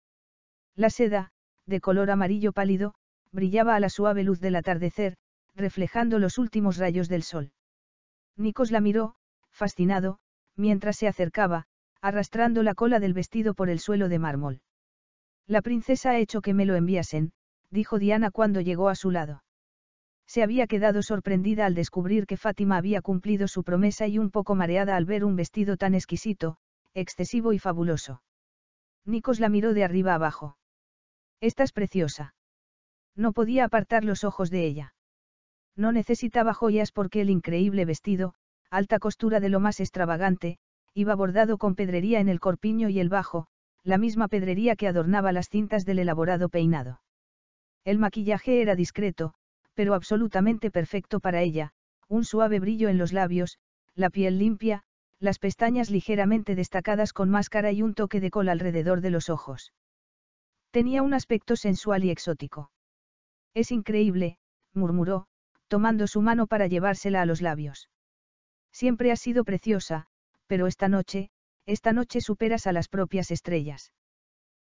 La seda, de color amarillo pálido, brillaba a la suave luz del atardecer, reflejando los últimos rayos del sol. Nikos la miró, fascinado, mientras se acercaba, arrastrando la cola del vestido por el suelo de mármol. La princesa ha hecho que me lo enviasen, dijo Diana cuando llegó a su lado. Se había quedado sorprendida al descubrir que Fátima había cumplido su promesa y un poco mareada al ver un vestido tan exquisito, excesivo y fabuloso. Nikos la miró de arriba abajo. Estás preciosa. No podía apartar los ojos de ella. No necesitaba joyas porque el increíble vestido, alta costura de lo más extravagante, iba bordado con pedrería en el corpiño y el bajo, la misma pedrería que adornaba las cintas del elaborado peinado. El maquillaje era discreto, pero absolutamente perfecto para ella, un suave brillo en los labios, la piel limpia, las pestañas ligeramente destacadas con máscara y un toque de cola alrededor de los ojos. Tenía un aspecto sensual y exótico. Es increíble, murmuró, tomando su mano para llevársela a los labios. Siempre ha sido preciosa, pero esta noche, esta noche superas a las propias estrellas.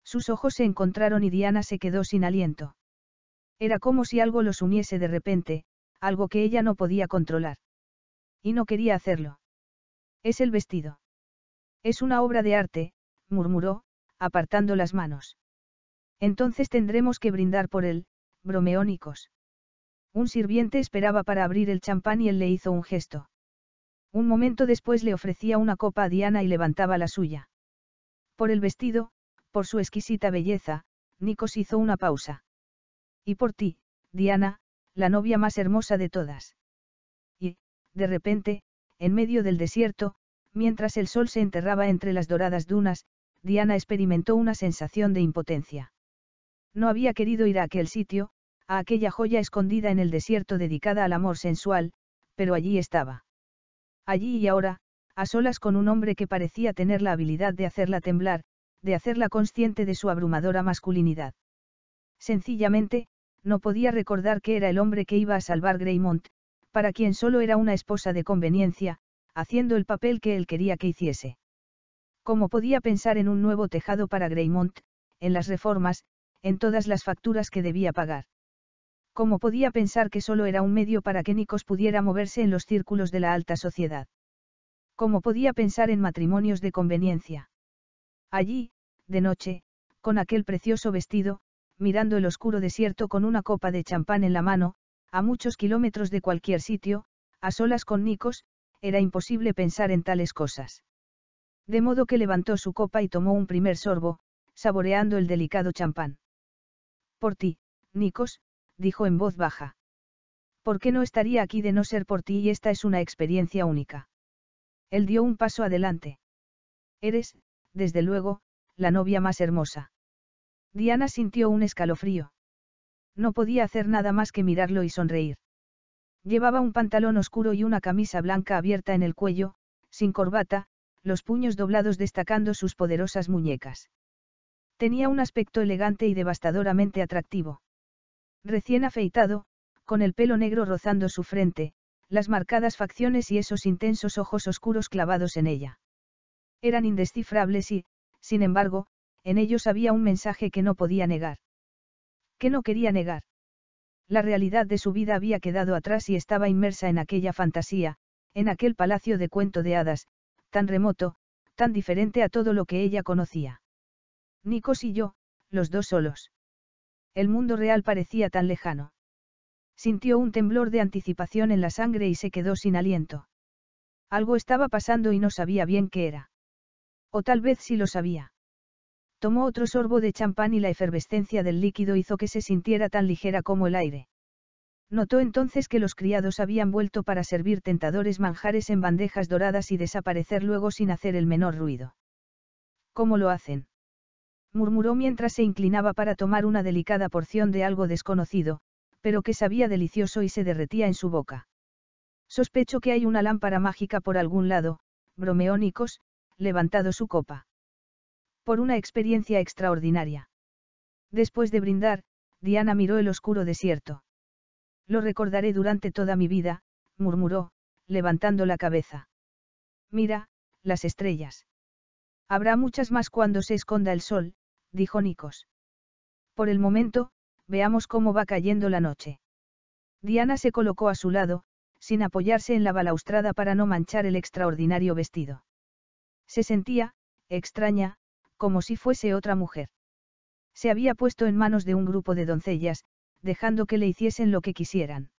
Sus ojos se encontraron y Diana se quedó sin aliento. Era como si algo los uniese de repente, algo que ella no podía controlar. Y no quería hacerlo. Es el vestido. Es una obra de arte, murmuró, apartando las manos. Entonces tendremos que brindar por él, bromeónicos. Un sirviente esperaba para abrir el champán y él le hizo un gesto. Un momento después le ofrecía una copa a Diana y levantaba la suya. Por el vestido, por su exquisita belleza, Nicos hizo una pausa. Y por ti, Diana, la novia más hermosa de todas. Y, de repente, en medio del desierto, mientras el sol se enterraba entre las doradas dunas, Diana experimentó una sensación de impotencia. No había querido ir a aquel sitio, a aquella joya escondida en el desierto dedicada al amor sensual, pero allí estaba. Allí y ahora, a solas con un hombre que parecía tener la habilidad de hacerla temblar, de hacerla consciente de su abrumadora masculinidad. Sencillamente, no podía recordar que era el hombre que iba a salvar Greymont, para quien solo era una esposa de conveniencia, haciendo el papel que él quería que hiciese. ¿Cómo podía pensar en un nuevo tejado para Greymont, en las reformas, en todas las facturas que debía pagar? ¿Cómo podía pensar que solo era un medio para que Nikos pudiera moverse en los círculos de la alta sociedad? ¿Cómo podía pensar en matrimonios de conveniencia? Allí, de noche, con aquel precioso vestido, mirando el oscuro desierto con una copa de champán en la mano, a muchos kilómetros de cualquier sitio, a solas con Nikos, era imposible pensar en tales cosas. De modo que levantó su copa y tomó un primer sorbo, saboreando el delicado champán. Por ti, Nikos, dijo en voz baja. ¿Por qué no estaría aquí de no ser por ti y esta es una experiencia única? Él dio un paso adelante. Eres, desde luego, la novia más hermosa. Diana sintió un escalofrío. No podía hacer nada más que mirarlo y sonreír. Llevaba un pantalón oscuro y una camisa blanca abierta en el cuello, sin corbata, los puños doblados destacando sus poderosas muñecas. Tenía un aspecto elegante y devastadoramente atractivo. Recién afeitado, con el pelo negro rozando su frente, las marcadas facciones y esos intensos ojos oscuros clavados en ella. Eran indescifrables y, sin embargo, en ellos había un mensaje que no podía negar. Que no quería negar. La realidad de su vida había quedado atrás y estaba inmersa en aquella fantasía, en aquel palacio de cuento de hadas, tan remoto, tan diferente a todo lo que ella conocía. Nikos y yo, los dos solos. El mundo real parecía tan lejano. Sintió un temblor de anticipación en la sangre y se quedó sin aliento. Algo estaba pasando y no sabía bien qué era. O tal vez sí lo sabía. Tomó otro sorbo de champán y la efervescencia del líquido hizo que se sintiera tan ligera como el aire. Notó entonces que los criados habían vuelto para servir tentadores manjares en bandejas doradas y desaparecer luego sin hacer el menor ruido. ¿Cómo lo hacen? murmuró mientras se inclinaba para tomar una delicada porción de algo desconocido, pero que sabía delicioso y se derretía en su boca. Sospecho que hay una lámpara mágica por algún lado, bromeó Nikos, levantado su copa. Por una experiencia extraordinaria. Después de brindar, Diana miró el oscuro desierto. Lo recordaré durante toda mi vida, murmuró, levantando la cabeza. Mira, las estrellas. Habrá muchas más cuando se esconda el sol, dijo Nikos. Por el momento, veamos cómo va cayendo la noche. Diana se colocó a su lado, sin apoyarse en la balaustrada para no manchar el extraordinario vestido. Se sentía, extraña, como si fuese otra mujer. Se había puesto en manos de un grupo de doncellas, dejando que le hiciesen lo que quisieran.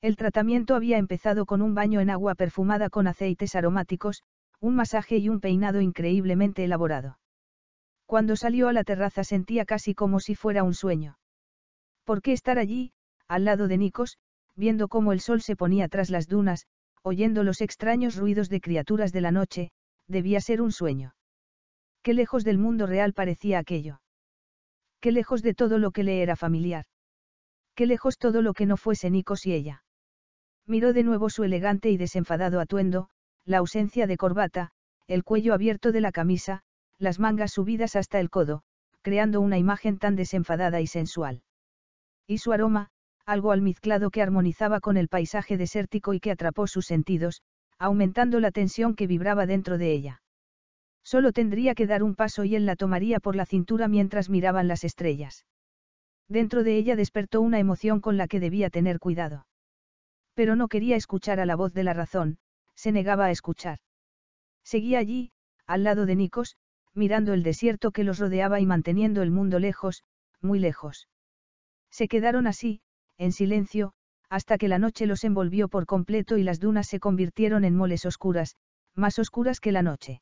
El tratamiento había empezado con un baño en agua perfumada con aceites aromáticos, un masaje y un peinado increíblemente elaborado. Cuando salió a la terraza sentía casi como si fuera un sueño. ¿Por qué estar allí, al lado de Nikos, viendo cómo el sol se ponía tras las dunas, oyendo los extraños ruidos de criaturas de la noche, debía ser un sueño? Qué lejos del mundo real parecía aquello. Qué lejos de todo lo que le era familiar. Qué lejos todo lo que no fuese Nikos y ella. Miró de nuevo su elegante y desenfadado atuendo, la ausencia de corbata, el cuello abierto de la camisa, las mangas subidas hasta el codo, creando una imagen tan desenfadada y sensual. Y su aroma, algo almizclado que armonizaba con el paisaje desértico y que atrapó sus sentidos, aumentando la tensión que vibraba dentro de ella. Solo tendría que dar un paso y él la tomaría por la cintura mientras miraban las estrellas. Dentro de ella despertó una emoción con la que debía tener cuidado. Pero no quería escuchar a la voz de la razón, se negaba a escuchar. Seguía allí, al lado de Nikos, mirando el desierto que los rodeaba y manteniendo el mundo lejos, muy lejos. Se quedaron así, en silencio, hasta que la noche los envolvió por completo y las dunas se convirtieron en moles oscuras, más oscuras que la noche.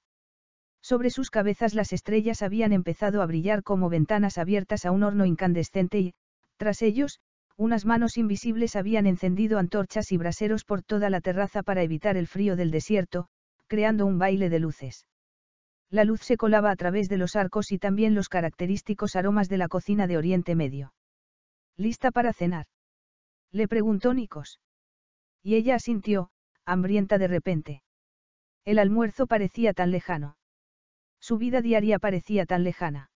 Sobre sus cabezas las estrellas habían empezado a brillar como ventanas abiertas a un horno incandescente y, tras ellos, unas manos invisibles habían encendido antorchas y braseros por toda la terraza para evitar el frío del desierto, creando un baile de luces la luz se colaba a través de los arcos y también los característicos aromas de la cocina de Oriente Medio. ¿Lista para cenar? Le preguntó Nikos. Y ella asintió, hambrienta de repente. El almuerzo parecía tan lejano. Su vida diaria parecía tan lejana.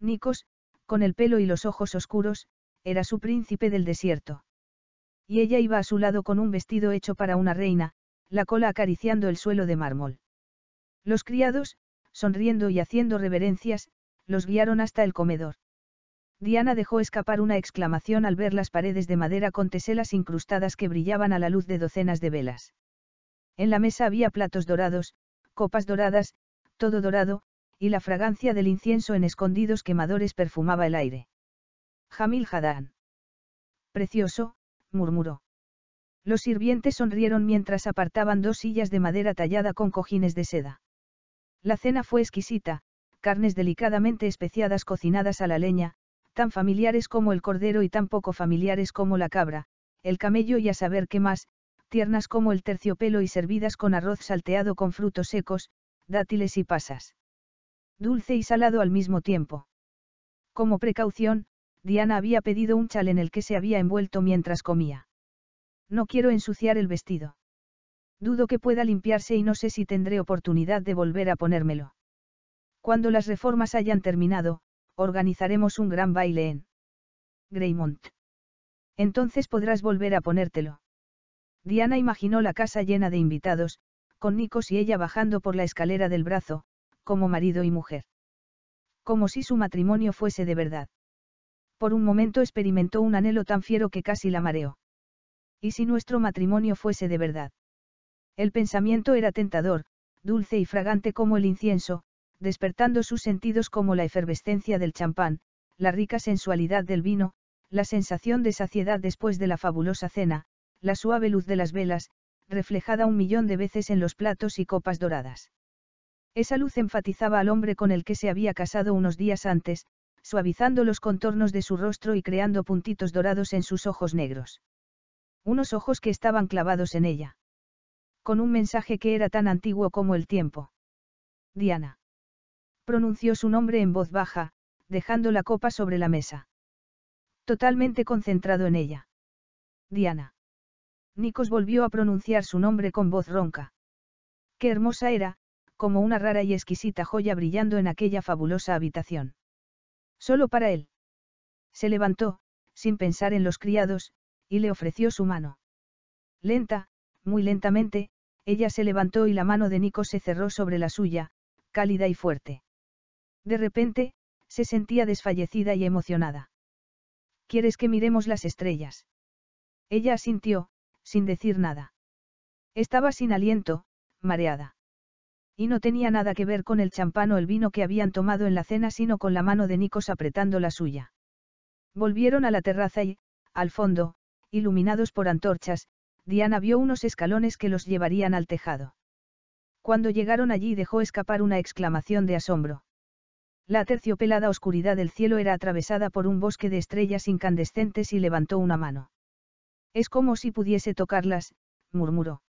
Nikos, con el pelo y los ojos oscuros, era su príncipe del desierto. Y ella iba a su lado con un vestido hecho para una reina, la cola acariciando el suelo de mármol. Los criados, sonriendo y haciendo reverencias, los guiaron hasta el comedor. Diana dejó escapar una exclamación al ver las paredes de madera con teselas incrustadas que brillaban a la luz de docenas de velas. En la mesa había platos dorados, copas doradas, todo dorado, y la fragancia del incienso en escondidos quemadores perfumaba el aire. Jamil Hadán. Precioso, murmuró. Los sirvientes sonrieron mientras apartaban dos sillas de madera tallada con cojines de seda. La cena fue exquisita, carnes delicadamente especiadas cocinadas a la leña, tan familiares como el cordero y tan poco familiares como la cabra, el camello y a saber qué más, tiernas como el terciopelo y servidas con arroz salteado con frutos secos, dátiles y pasas. Dulce y salado al mismo tiempo. Como precaución, Diana había pedido un chal en el que se había envuelto mientras comía. No quiero ensuciar el vestido. Dudo que pueda limpiarse y no sé si tendré oportunidad de volver a ponérmelo. Cuando las reformas hayan terminado, organizaremos un gran baile en Greymont. Entonces podrás volver a ponértelo. Diana imaginó la casa llena de invitados, con Nikos y ella bajando por la escalera del brazo, como marido y mujer. Como si su matrimonio fuese de verdad. Por un momento experimentó un anhelo tan fiero que casi la mareó. ¿Y si nuestro matrimonio fuese de verdad? El pensamiento era tentador, dulce y fragante como el incienso, despertando sus sentidos como la efervescencia del champán, la rica sensualidad del vino, la sensación de saciedad después de la fabulosa cena, la suave luz de las velas, reflejada un millón de veces en los platos y copas doradas. Esa luz enfatizaba al hombre con el que se había casado unos días antes, suavizando los contornos de su rostro y creando puntitos dorados en sus ojos negros. Unos ojos que estaban clavados en ella con un mensaje que era tan antiguo como el tiempo. Diana. Pronunció su nombre en voz baja, dejando la copa sobre la mesa. Totalmente concentrado en ella. Diana. Nikos volvió a pronunciar su nombre con voz ronca. Qué hermosa era, como una rara y exquisita joya brillando en aquella fabulosa habitación. Solo para él. Se levantó, sin pensar en los criados, y le ofreció su mano. Lenta, muy lentamente, ella se levantó y la mano de Nico se cerró sobre la suya, cálida y fuerte. De repente, se sentía desfallecida y emocionada. ¿Quieres que miremos las estrellas? Ella asintió, sin decir nada. Estaba sin aliento, mareada. Y no tenía nada que ver con el champán o el vino que habían tomado en la cena, sino con la mano de Nico apretando la suya. Volvieron a la terraza y, al fondo, iluminados por antorchas, Diana vio unos escalones que los llevarían al tejado. Cuando llegaron allí dejó escapar una exclamación de asombro. La terciopelada oscuridad del cielo era atravesada por un bosque de estrellas incandescentes y levantó una mano. Es como si pudiese tocarlas, murmuró.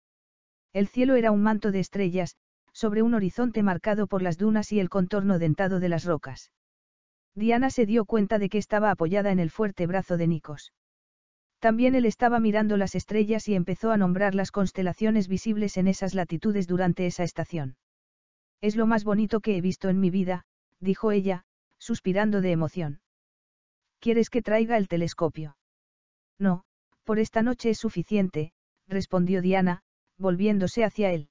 El cielo era un manto de estrellas, sobre un horizonte marcado por las dunas y el contorno dentado de las rocas. Diana se dio cuenta de que estaba apoyada en el fuerte brazo de Nikos. También él estaba mirando las estrellas y empezó a nombrar las constelaciones visibles en esas latitudes durante esa estación. Es lo más bonito que he visto en mi vida, dijo ella, suspirando de emoción. ¿Quieres que traiga el telescopio? No, por esta noche es suficiente, respondió Diana, volviéndose hacia él.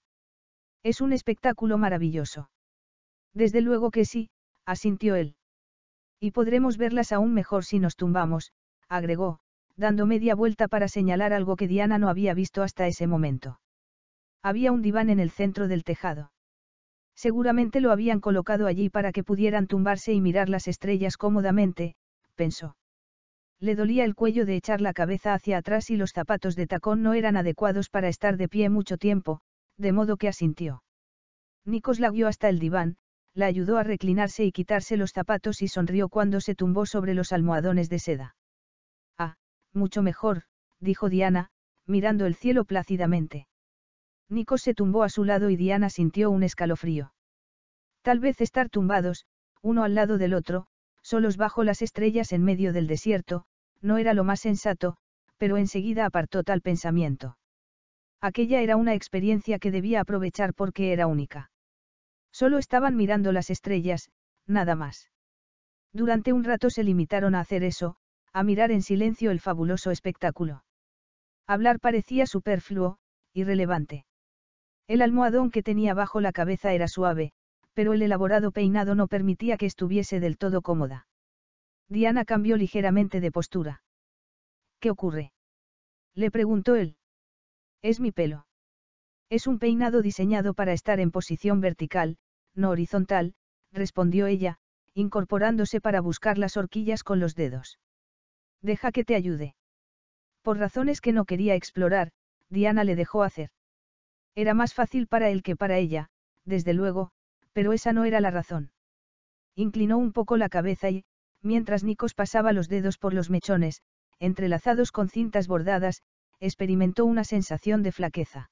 Es un espectáculo maravilloso. Desde luego que sí, asintió él. Y podremos verlas aún mejor si nos tumbamos, agregó, dando media vuelta para señalar algo que Diana no había visto hasta ese momento. Había un diván en el centro del tejado. Seguramente lo habían colocado allí para que pudieran tumbarse y mirar las estrellas cómodamente, pensó. Le dolía el cuello de echar la cabeza hacia atrás y los zapatos de tacón no eran adecuados para estar de pie mucho tiempo, de modo que asintió. Nikos la guió hasta el diván, la ayudó a reclinarse y quitarse los zapatos y sonrió cuando se tumbó sobre los almohadones de seda. Mucho mejor, dijo Diana, mirando el cielo plácidamente. Nico se tumbó a su lado y Diana sintió un escalofrío. Tal vez estar tumbados, uno al lado del otro, solos bajo las estrellas en medio del desierto, no era lo más sensato, pero enseguida apartó tal pensamiento. Aquella era una experiencia que debía aprovechar porque era única. Solo estaban mirando las estrellas, nada más. Durante un rato se limitaron a hacer eso, a mirar en silencio el fabuloso espectáculo. Hablar parecía superfluo, irrelevante. El almohadón que tenía bajo la cabeza era suave, pero el elaborado peinado no permitía que estuviese del todo cómoda. Diana cambió ligeramente de postura. ¿Qué ocurre? Le preguntó él. Es mi pelo. Es un peinado diseñado para estar en posición vertical, no horizontal, respondió ella, incorporándose para buscar las horquillas con los dedos. Deja que te ayude. Por razones que no quería explorar, Diana le dejó hacer. Era más fácil para él que para ella, desde luego, pero esa no era la razón. Inclinó un poco la cabeza y, mientras Nikos pasaba los dedos por los mechones, entrelazados con cintas bordadas, experimentó una sensación de flaqueza.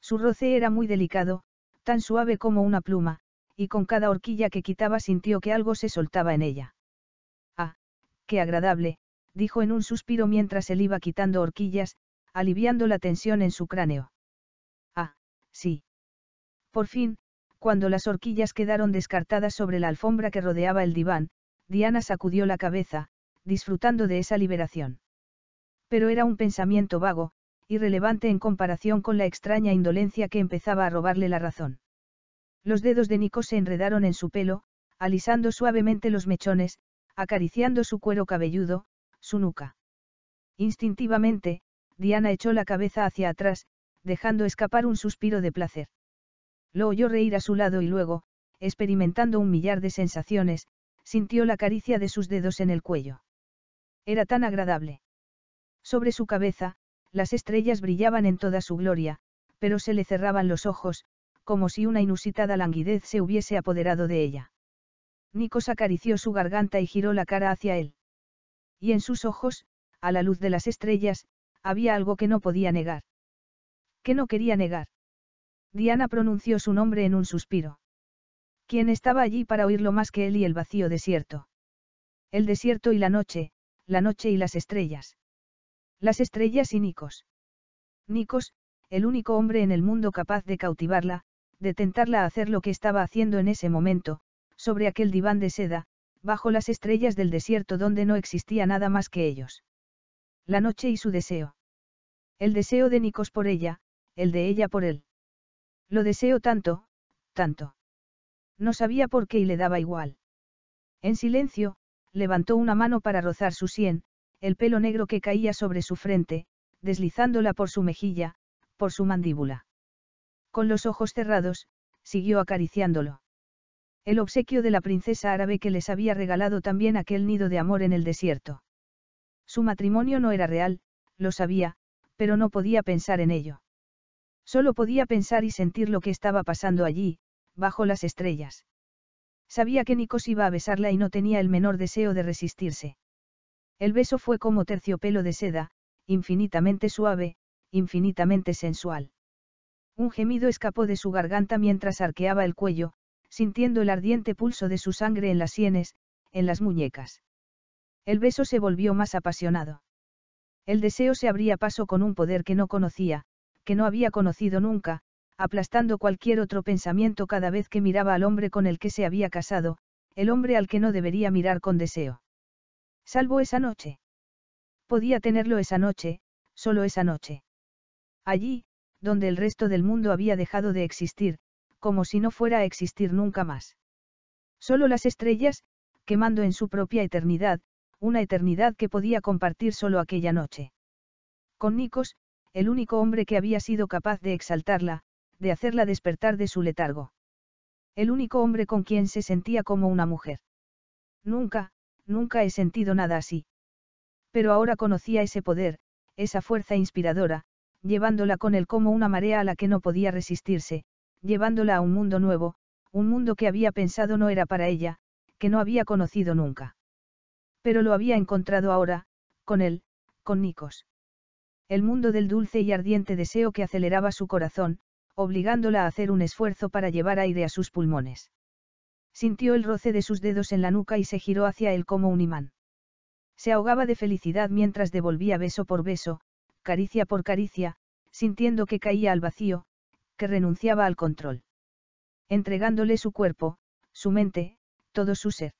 Su roce era muy delicado, tan suave como una pluma, y con cada horquilla que quitaba sintió que algo se soltaba en ella. Ah, qué agradable, dijo en un suspiro mientras él iba quitando horquillas, aliviando la tensión en su cráneo. Ah, sí. Por fin, cuando las horquillas quedaron descartadas sobre la alfombra que rodeaba el diván, Diana sacudió la cabeza, disfrutando de esa liberación. Pero era un pensamiento vago, irrelevante en comparación con la extraña indolencia que empezaba a robarle la razón. Los dedos de Nico se enredaron en su pelo, alisando suavemente los mechones, acariciando su cuero cabelludo, su nuca. Instintivamente, Diana echó la cabeza hacia atrás, dejando escapar un suspiro de placer. Lo oyó reír a su lado y luego, experimentando un millar de sensaciones, sintió la caricia de sus dedos en el cuello. Era tan agradable. Sobre su cabeza, las estrellas brillaban en toda su gloria, pero se le cerraban los ojos, como si una inusitada languidez se hubiese apoderado de ella. Nicos acarició su garganta y giró la cara hacia él y en sus ojos, a la luz de las estrellas, había algo que no podía negar. ¿Qué no quería negar. Diana pronunció su nombre en un suspiro. ¿Quién estaba allí para oírlo más que él y el vacío desierto? El desierto y la noche, la noche y las estrellas. Las estrellas y Nicos, Nicos, el único hombre en el mundo capaz de cautivarla, de tentarla a hacer lo que estaba haciendo en ese momento, sobre aquel diván de seda, bajo las estrellas del desierto donde no existía nada más que ellos. La noche y su deseo. El deseo de Nikos por ella, el de ella por él. Lo deseo tanto, tanto. No sabía por qué y le daba igual. En silencio, levantó una mano para rozar su sien, el pelo negro que caía sobre su frente, deslizándola por su mejilla, por su mandíbula. Con los ojos cerrados, siguió acariciándolo. El obsequio de la princesa árabe que les había regalado también aquel nido de amor en el desierto. Su matrimonio no era real, lo sabía, pero no podía pensar en ello. Solo podía pensar y sentir lo que estaba pasando allí, bajo las estrellas. Sabía que Nikos iba a besarla y no tenía el menor deseo de resistirse. El beso fue como terciopelo de seda, infinitamente suave, infinitamente sensual. Un gemido escapó de su garganta mientras arqueaba el cuello, sintiendo el ardiente pulso de su sangre en las sienes, en las muñecas. El beso se volvió más apasionado. El deseo se abría paso con un poder que no conocía, que no había conocido nunca, aplastando cualquier otro pensamiento cada vez que miraba al hombre con el que se había casado, el hombre al que no debería mirar con deseo. Salvo esa noche. Podía tenerlo esa noche, solo esa noche. Allí, donde el resto del mundo había dejado de existir, como si no fuera a existir nunca más. Solo las estrellas, quemando en su propia eternidad, una eternidad que podía compartir solo aquella noche. Con Nikos, el único hombre que había sido capaz de exaltarla, de hacerla despertar de su letargo. El único hombre con quien se sentía como una mujer. Nunca, nunca he sentido nada así. Pero ahora conocía ese poder, esa fuerza inspiradora, llevándola con él como una marea a la que no podía resistirse, llevándola a un mundo nuevo, un mundo que había pensado no era para ella, que no había conocido nunca. Pero lo había encontrado ahora, con él, con Nikos. El mundo del dulce y ardiente deseo que aceleraba su corazón, obligándola a hacer un esfuerzo para llevar aire a sus pulmones. Sintió el roce de sus dedos en la nuca y se giró hacia él como un imán. Se ahogaba de felicidad mientras devolvía beso por beso, caricia por caricia, sintiendo que caía al vacío, que renunciaba al control. Entregándole su cuerpo, su mente, todo su ser.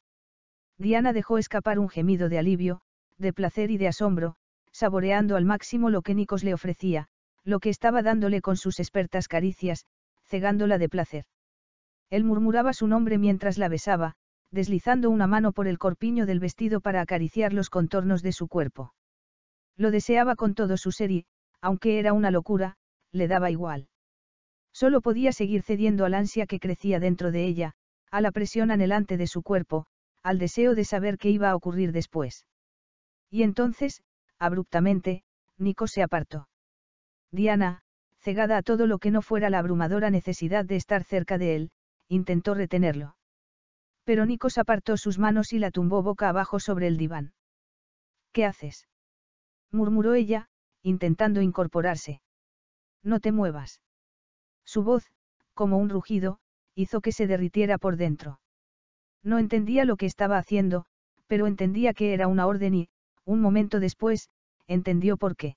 Diana dejó escapar un gemido de alivio, de placer y de asombro, saboreando al máximo lo que Nikos le ofrecía, lo que estaba dándole con sus expertas caricias, cegándola de placer. Él murmuraba su nombre mientras la besaba, deslizando una mano por el corpiño del vestido para acariciar los contornos de su cuerpo. Lo deseaba con todo su ser y, aunque era una locura, le daba igual. Solo podía seguir cediendo al ansia que crecía dentro de ella, a la presión anhelante de su cuerpo, al deseo de saber qué iba a ocurrir después. Y entonces, abruptamente, Nico se apartó. Diana, cegada a todo lo que no fuera la abrumadora necesidad de estar cerca de él, intentó retenerlo. Pero se apartó sus manos y la tumbó boca abajo sobre el diván. ¿Qué haces? murmuró ella, intentando incorporarse. No te muevas. Su voz, como un rugido, hizo que se derritiera por dentro. No entendía lo que estaba haciendo, pero entendía que era una orden y, un momento después, entendió por qué.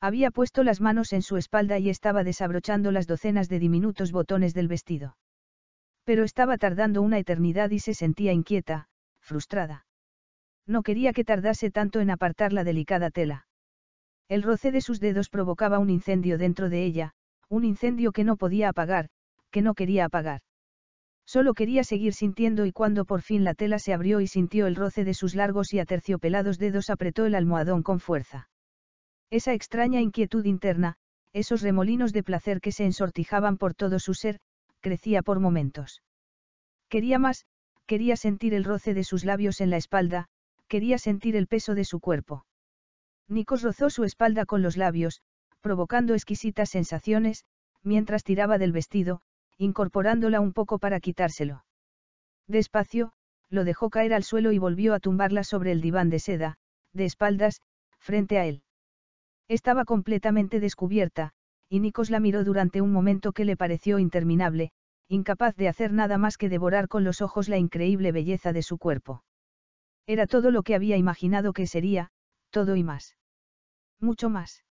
Había puesto las manos en su espalda y estaba desabrochando las docenas de diminutos botones del vestido. Pero estaba tardando una eternidad y se sentía inquieta, frustrada. No quería que tardase tanto en apartar la delicada tela. El roce de sus dedos provocaba un incendio dentro de ella, un incendio que no podía apagar, que no quería apagar. Solo quería seguir sintiendo y cuando por fin la tela se abrió y sintió el roce de sus largos y aterciopelados dedos apretó el almohadón con fuerza. Esa extraña inquietud interna, esos remolinos de placer que se ensortijaban por todo su ser, crecía por momentos. Quería más, quería sentir el roce de sus labios en la espalda, quería sentir el peso de su cuerpo. Nikos rozó su espalda con los labios, provocando exquisitas sensaciones, mientras tiraba del vestido, incorporándola un poco para quitárselo. Despacio, lo dejó caer al suelo y volvió a tumbarla sobre el diván de seda, de espaldas, frente a él. Estaba completamente descubierta, y Nikos la miró durante un momento que le pareció interminable, incapaz de hacer nada más que devorar con los ojos la increíble belleza de su cuerpo. Era todo lo que había imaginado que sería, todo y más. Mucho más.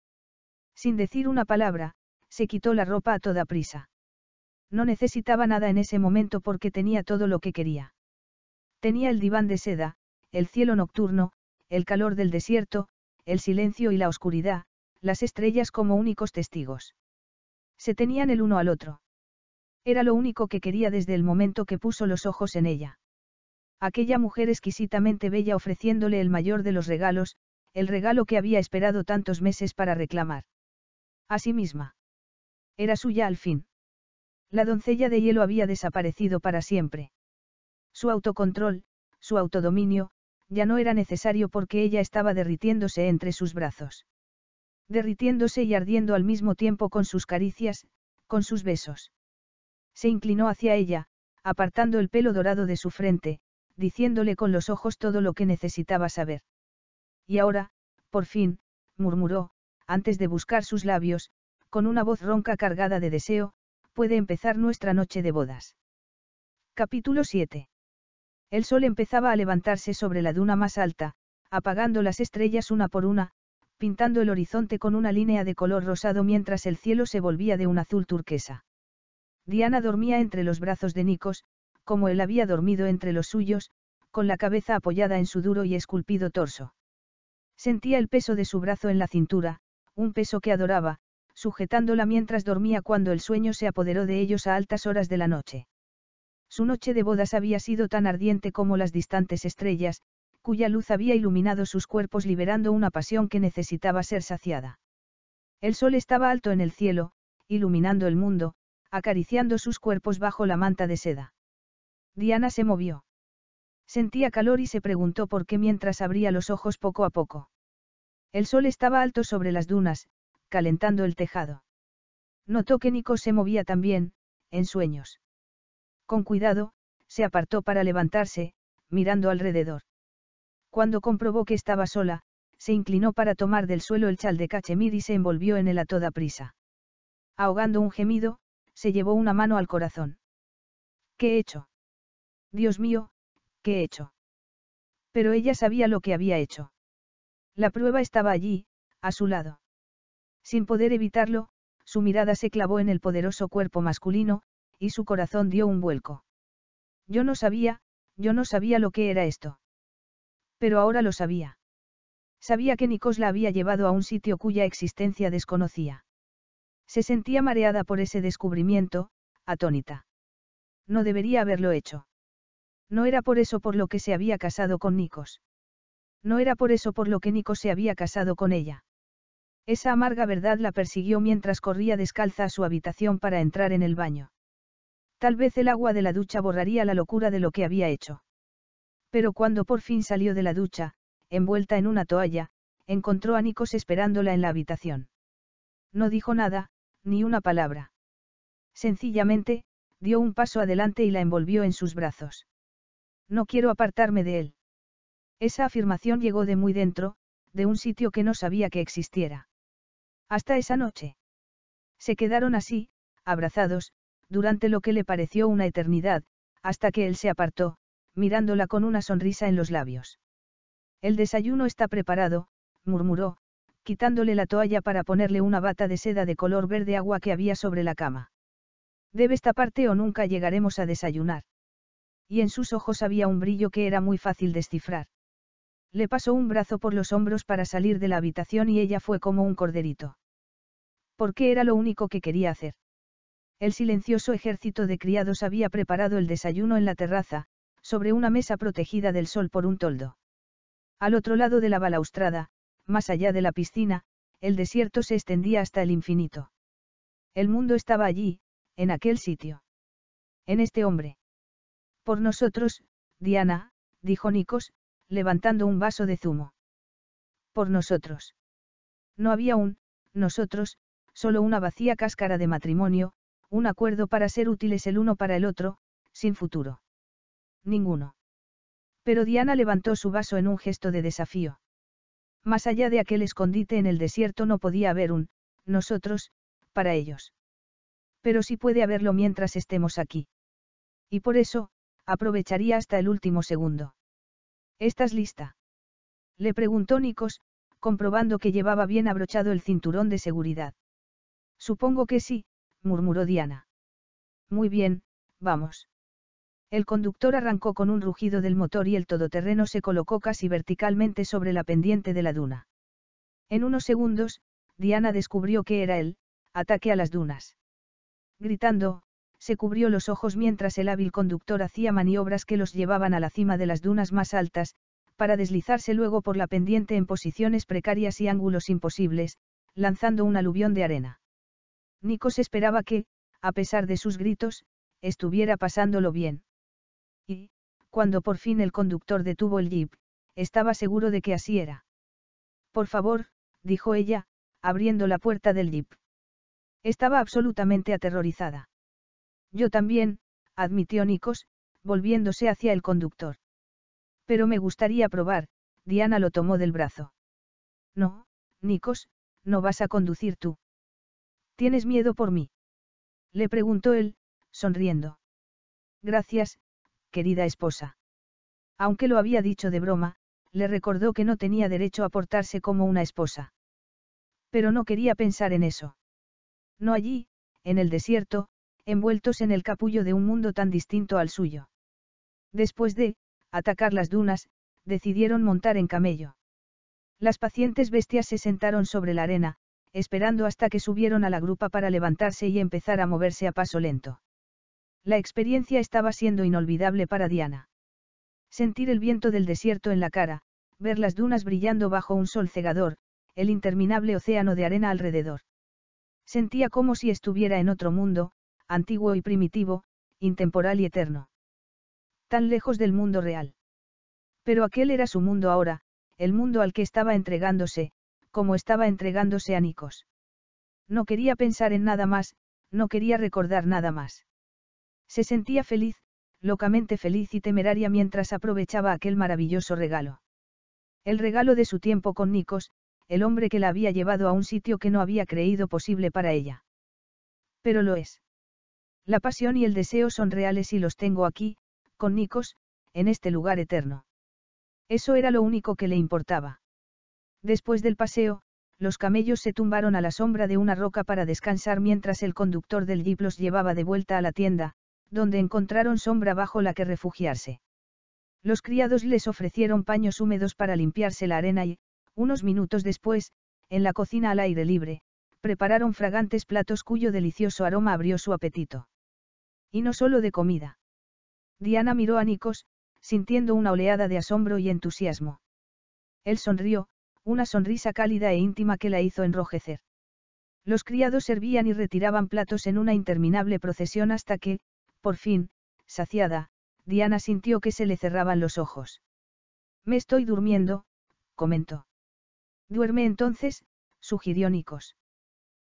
Sin decir una palabra, se quitó la ropa a toda prisa. No necesitaba nada en ese momento porque tenía todo lo que quería. Tenía el diván de seda, el cielo nocturno, el calor del desierto, el silencio y la oscuridad, las estrellas como únicos testigos. Se tenían el uno al otro. Era lo único que quería desde el momento que puso los ojos en ella. Aquella mujer exquisitamente bella ofreciéndole el mayor de los regalos, el regalo que había esperado tantos meses para reclamar. A sí misma. Era suya al fin. La doncella de hielo había desaparecido para siempre. Su autocontrol, su autodominio, ya no era necesario porque ella estaba derritiéndose entre sus brazos. Derritiéndose y ardiendo al mismo tiempo con sus caricias, con sus besos. Se inclinó hacia ella, apartando el pelo dorado de su frente, diciéndole con los ojos todo lo que necesitaba saber. Y ahora, por fin, murmuró, antes de buscar sus labios, con una voz ronca cargada de deseo, puede empezar nuestra noche de bodas. Capítulo 7. El sol empezaba a levantarse sobre la duna más alta, apagando las estrellas una por una, pintando el horizonte con una línea de color rosado mientras el cielo se volvía de un azul turquesa. Diana dormía entre los brazos de Nicos, como él había dormido entre los suyos, con la cabeza apoyada en su duro y esculpido torso. Sentía el peso de su brazo en la cintura, un peso que adoraba, sujetándola mientras dormía cuando el sueño se apoderó de ellos a altas horas de la noche. Su noche de bodas había sido tan ardiente como las distantes estrellas, cuya luz había iluminado sus cuerpos liberando una pasión que necesitaba ser saciada. El sol estaba alto en el cielo, iluminando el mundo, acariciando sus cuerpos bajo la manta de seda. Diana se movió. Sentía calor y se preguntó por qué mientras abría los ojos poco a poco. El sol estaba alto sobre las dunas, calentando el tejado. Notó que Nico se movía también, en sueños. Con cuidado, se apartó para levantarse, mirando alrededor. Cuando comprobó que estaba sola, se inclinó para tomar del suelo el chal de cachemir y se envolvió en él a toda prisa. Ahogando un gemido, se llevó una mano al corazón. ¿Qué he hecho? Dios mío, ¿qué he hecho? Pero ella sabía lo que había hecho. La prueba estaba allí, a su lado. Sin poder evitarlo, su mirada se clavó en el poderoso cuerpo masculino, y su corazón dio un vuelco. Yo no sabía, yo no sabía lo que era esto. Pero ahora lo sabía. Sabía que Nikos la había llevado a un sitio cuya existencia desconocía. Se sentía mareada por ese descubrimiento, atónita. No debería haberlo hecho. No era por eso por lo que se había casado con Nikos. No era por eso por lo que Nico se había casado con ella. Esa amarga verdad la persiguió mientras corría descalza a su habitación para entrar en el baño. Tal vez el agua de la ducha borraría la locura de lo que había hecho. Pero cuando por fin salió de la ducha, envuelta en una toalla, encontró a Nicos esperándola en la habitación. No dijo nada, ni una palabra. Sencillamente, dio un paso adelante y la envolvió en sus brazos. No quiero apartarme de él. Esa afirmación llegó de muy dentro, de un sitio que no sabía que existiera. Hasta esa noche. Se quedaron así, abrazados, durante lo que le pareció una eternidad, hasta que él se apartó, mirándola con una sonrisa en los labios. El desayuno está preparado, murmuró, quitándole la toalla para ponerle una bata de seda de color verde agua que había sobre la cama. esta parte o nunca llegaremos a desayunar. Y en sus ojos había un brillo que era muy fácil descifrar. Le pasó un brazo por los hombros para salir de la habitación y ella fue como un corderito. Porque era lo único que quería hacer. El silencioso ejército de criados había preparado el desayuno en la terraza, sobre una mesa protegida del sol por un toldo. Al otro lado de la balaustrada, más allá de la piscina, el desierto se extendía hasta el infinito. El mundo estaba allí, en aquel sitio. En este hombre. Por nosotros, Diana, dijo Nikos levantando un vaso de zumo. Por nosotros. No había un, nosotros, solo una vacía cáscara de matrimonio, un acuerdo para ser útiles el uno para el otro, sin futuro. Ninguno. Pero Diana levantó su vaso en un gesto de desafío. Más allá de aquel escondite en el desierto no podía haber un, nosotros, para ellos. Pero sí puede haberlo mientras estemos aquí. Y por eso, aprovecharía hasta el último segundo. ¿Estás lista? Le preguntó Nikos, comprobando que llevaba bien abrochado el cinturón de seguridad. Supongo que sí, murmuró Diana. Muy bien, vamos. El conductor arrancó con un rugido del motor y el todoterreno se colocó casi verticalmente sobre la pendiente de la duna. En unos segundos, Diana descubrió que era el ataque a las dunas. Gritando, se cubrió los ojos mientras el hábil conductor hacía maniobras que los llevaban a la cima de las dunas más altas, para deslizarse luego por la pendiente en posiciones precarias y ángulos imposibles, lanzando un aluvión de arena. Nikos esperaba que, a pesar de sus gritos, estuviera pasándolo bien. Y, cuando por fin el conductor detuvo el jeep, estaba seguro de que así era. Por favor, dijo ella, abriendo la puerta del jeep. Estaba absolutamente aterrorizada. Yo también, admitió Nikos, volviéndose hacia el conductor. Pero me gustaría probar, Diana lo tomó del brazo. No, Nikos, no vas a conducir tú. ¿Tienes miedo por mí? Le preguntó él, sonriendo. Gracias, querida esposa. Aunque lo había dicho de broma, le recordó que no tenía derecho a portarse como una esposa. Pero no quería pensar en eso. No allí, en el desierto, envueltos en el capullo de un mundo tan distinto al suyo. Después de, atacar las dunas, decidieron montar en camello. Las pacientes bestias se sentaron sobre la arena, esperando hasta que subieron a la grupa para levantarse y empezar a moverse a paso lento. La experiencia estaba siendo inolvidable para Diana. Sentir el viento del desierto en la cara, ver las dunas brillando bajo un sol cegador, el interminable océano de arena alrededor. Sentía como si estuviera en otro mundo, antiguo y primitivo, intemporal y eterno. Tan lejos del mundo real. Pero aquel era su mundo ahora, el mundo al que estaba entregándose, como estaba entregándose a Nikos. No quería pensar en nada más, no quería recordar nada más. Se sentía feliz, locamente feliz y temeraria mientras aprovechaba aquel maravilloso regalo. El regalo de su tiempo con Nikos, el hombre que la había llevado a un sitio que no había creído posible para ella. Pero lo es. La pasión y el deseo son reales y los tengo aquí, con Nicos, en este lugar eterno. Eso era lo único que le importaba. Después del paseo, los camellos se tumbaron a la sombra de una roca para descansar mientras el conductor del jeep los llevaba de vuelta a la tienda, donde encontraron sombra bajo la que refugiarse. Los criados les ofrecieron paños húmedos para limpiarse la arena y, unos minutos después, en la cocina al aire libre, prepararon fragantes platos cuyo delicioso aroma abrió su apetito. Y no solo de comida. Diana miró a Nikos, sintiendo una oleada de asombro y entusiasmo. Él sonrió, una sonrisa cálida e íntima que la hizo enrojecer. Los criados servían y retiraban platos en una interminable procesión hasta que, por fin, saciada, Diana sintió que se le cerraban los ojos. Me estoy durmiendo, comentó. Duerme entonces, sugirió Nikos.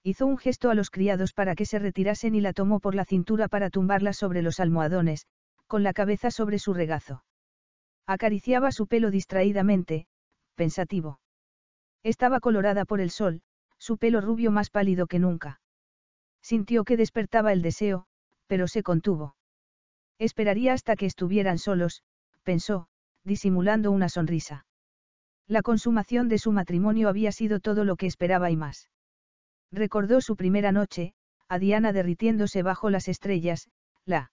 Hizo un gesto a los criados para que se retirasen y la tomó por la cintura para tumbarla sobre los almohadones, con la cabeza sobre su regazo. Acariciaba su pelo distraídamente, pensativo. Estaba colorada por el sol, su pelo rubio más pálido que nunca. Sintió que despertaba el deseo, pero se contuvo. Esperaría hasta que estuvieran solos, pensó, disimulando una sonrisa. La consumación de su matrimonio había sido todo lo que esperaba y más. Recordó su primera noche, a Diana derritiéndose bajo las estrellas, la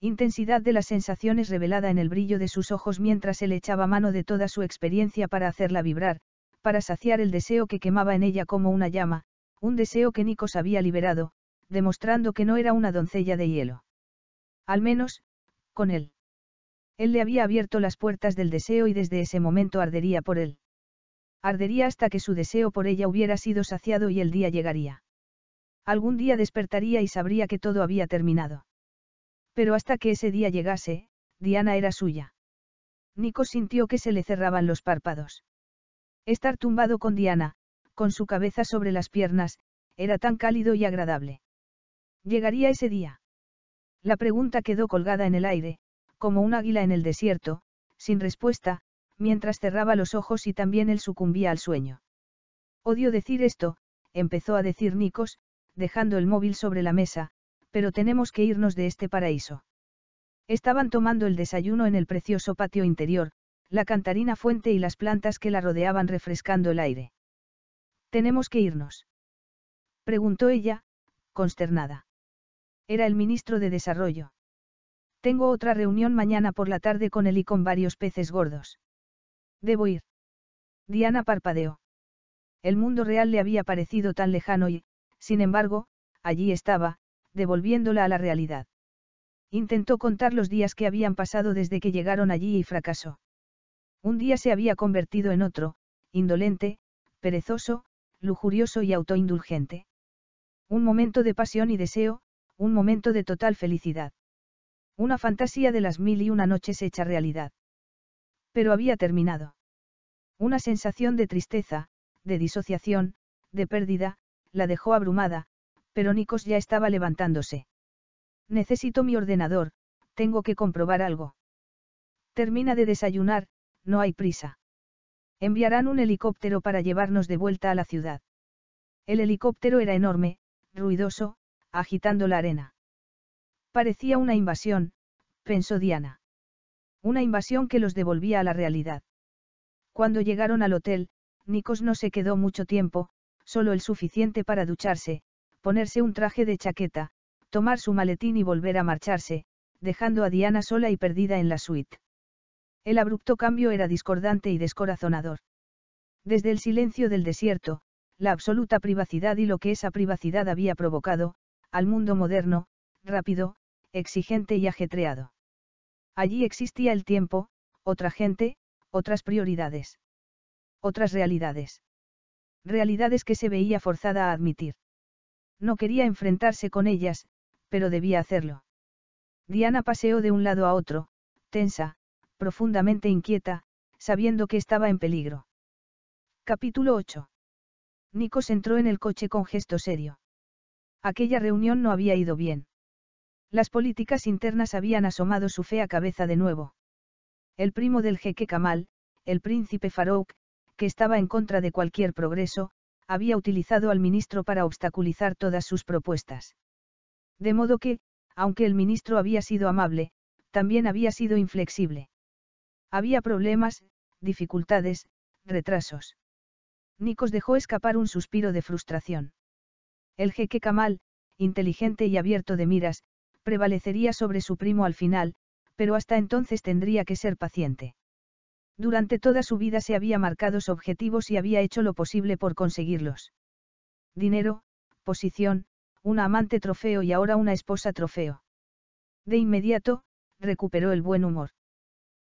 intensidad de las sensaciones revelada en el brillo de sus ojos mientras él echaba mano de toda su experiencia para hacerla vibrar, para saciar el deseo que quemaba en ella como una llama, un deseo que Nikos había liberado, demostrando que no era una doncella de hielo. Al menos, con él. Él le había abierto las puertas del deseo y desde ese momento ardería por él. Ardería hasta que su deseo por ella hubiera sido saciado y el día llegaría. Algún día despertaría y sabría que todo había terminado. Pero hasta que ese día llegase, Diana era suya. Nico sintió que se le cerraban los párpados. Estar tumbado con Diana, con su cabeza sobre las piernas, era tan cálido y agradable. ¿Llegaría ese día? La pregunta quedó colgada en el aire, como un águila en el desierto, sin respuesta, mientras cerraba los ojos y también él sucumbía al sueño. Odio decir esto, empezó a decir Nikos, dejando el móvil sobre la mesa, pero tenemos que irnos de este paraíso. Estaban tomando el desayuno en el precioso patio interior, la cantarina fuente y las plantas que la rodeaban refrescando el aire. ¿Tenemos que irnos? preguntó ella, consternada. Era el ministro de Desarrollo. Tengo otra reunión mañana por la tarde con él y con varios peces gordos. Debo ir. Diana parpadeó. El mundo real le había parecido tan lejano y, sin embargo, allí estaba, devolviéndola a la realidad. Intentó contar los días que habían pasado desde que llegaron allí y fracasó. Un día se había convertido en otro, indolente, perezoso, lujurioso y autoindulgente. Un momento de pasión y deseo, un momento de total felicidad. Una fantasía de las mil y una noches hecha realidad. Pero había terminado. Una sensación de tristeza, de disociación, de pérdida, la dejó abrumada, pero Nikos ya estaba levantándose. Necesito mi ordenador, tengo que comprobar algo. Termina de desayunar, no hay prisa. Enviarán un helicóptero para llevarnos de vuelta a la ciudad. El helicóptero era enorme, ruidoso, agitando la arena. Parecía una invasión, pensó Diana. Una invasión que los devolvía a la realidad. Cuando llegaron al hotel, Nikos no se quedó mucho tiempo, solo el suficiente para ducharse, ponerse un traje de chaqueta, tomar su maletín y volver a marcharse, dejando a Diana sola y perdida en la suite. El abrupto cambio era discordante y descorazonador. Desde el silencio del desierto, la absoluta privacidad y lo que esa privacidad había provocado, al mundo moderno, rápido, exigente y ajetreado. Allí existía el tiempo, otra gente, otras prioridades. Otras realidades. Realidades que se veía forzada a admitir. No quería enfrentarse con ellas, pero debía hacerlo. Diana paseó de un lado a otro, tensa, profundamente inquieta, sabiendo que estaba en peligro. Capítulo 8. Nikos entró en el coche con gesto serio. Aquella reunión no había ido bien. Las políticas internas habían asomado su fea cabeza de nuevo. El primo del jeque Kamal, el príncipe Farouk, que estaba en contra de cualquier progreso, había utilizado al ministro para obstaculizar todas sus propuestas. De modo que, aunque el ministro había sido amable, también había sido inflexible. Había problemas, dificultades, retrasos. Nikos dejó escapar un suspiro de frustración. El jeque Kamal, inteligente y abierto de miras, prevalecería sobre su primo al final, pero hasta entonces tendría que ser paciente. Durante toda su vida se había marcado objetivos y había hecho lo posible por conseguirlos. Dinero, posición, un amante trofeo y ahora una esposa trofeo. De inmediato, recuperó el buen humor.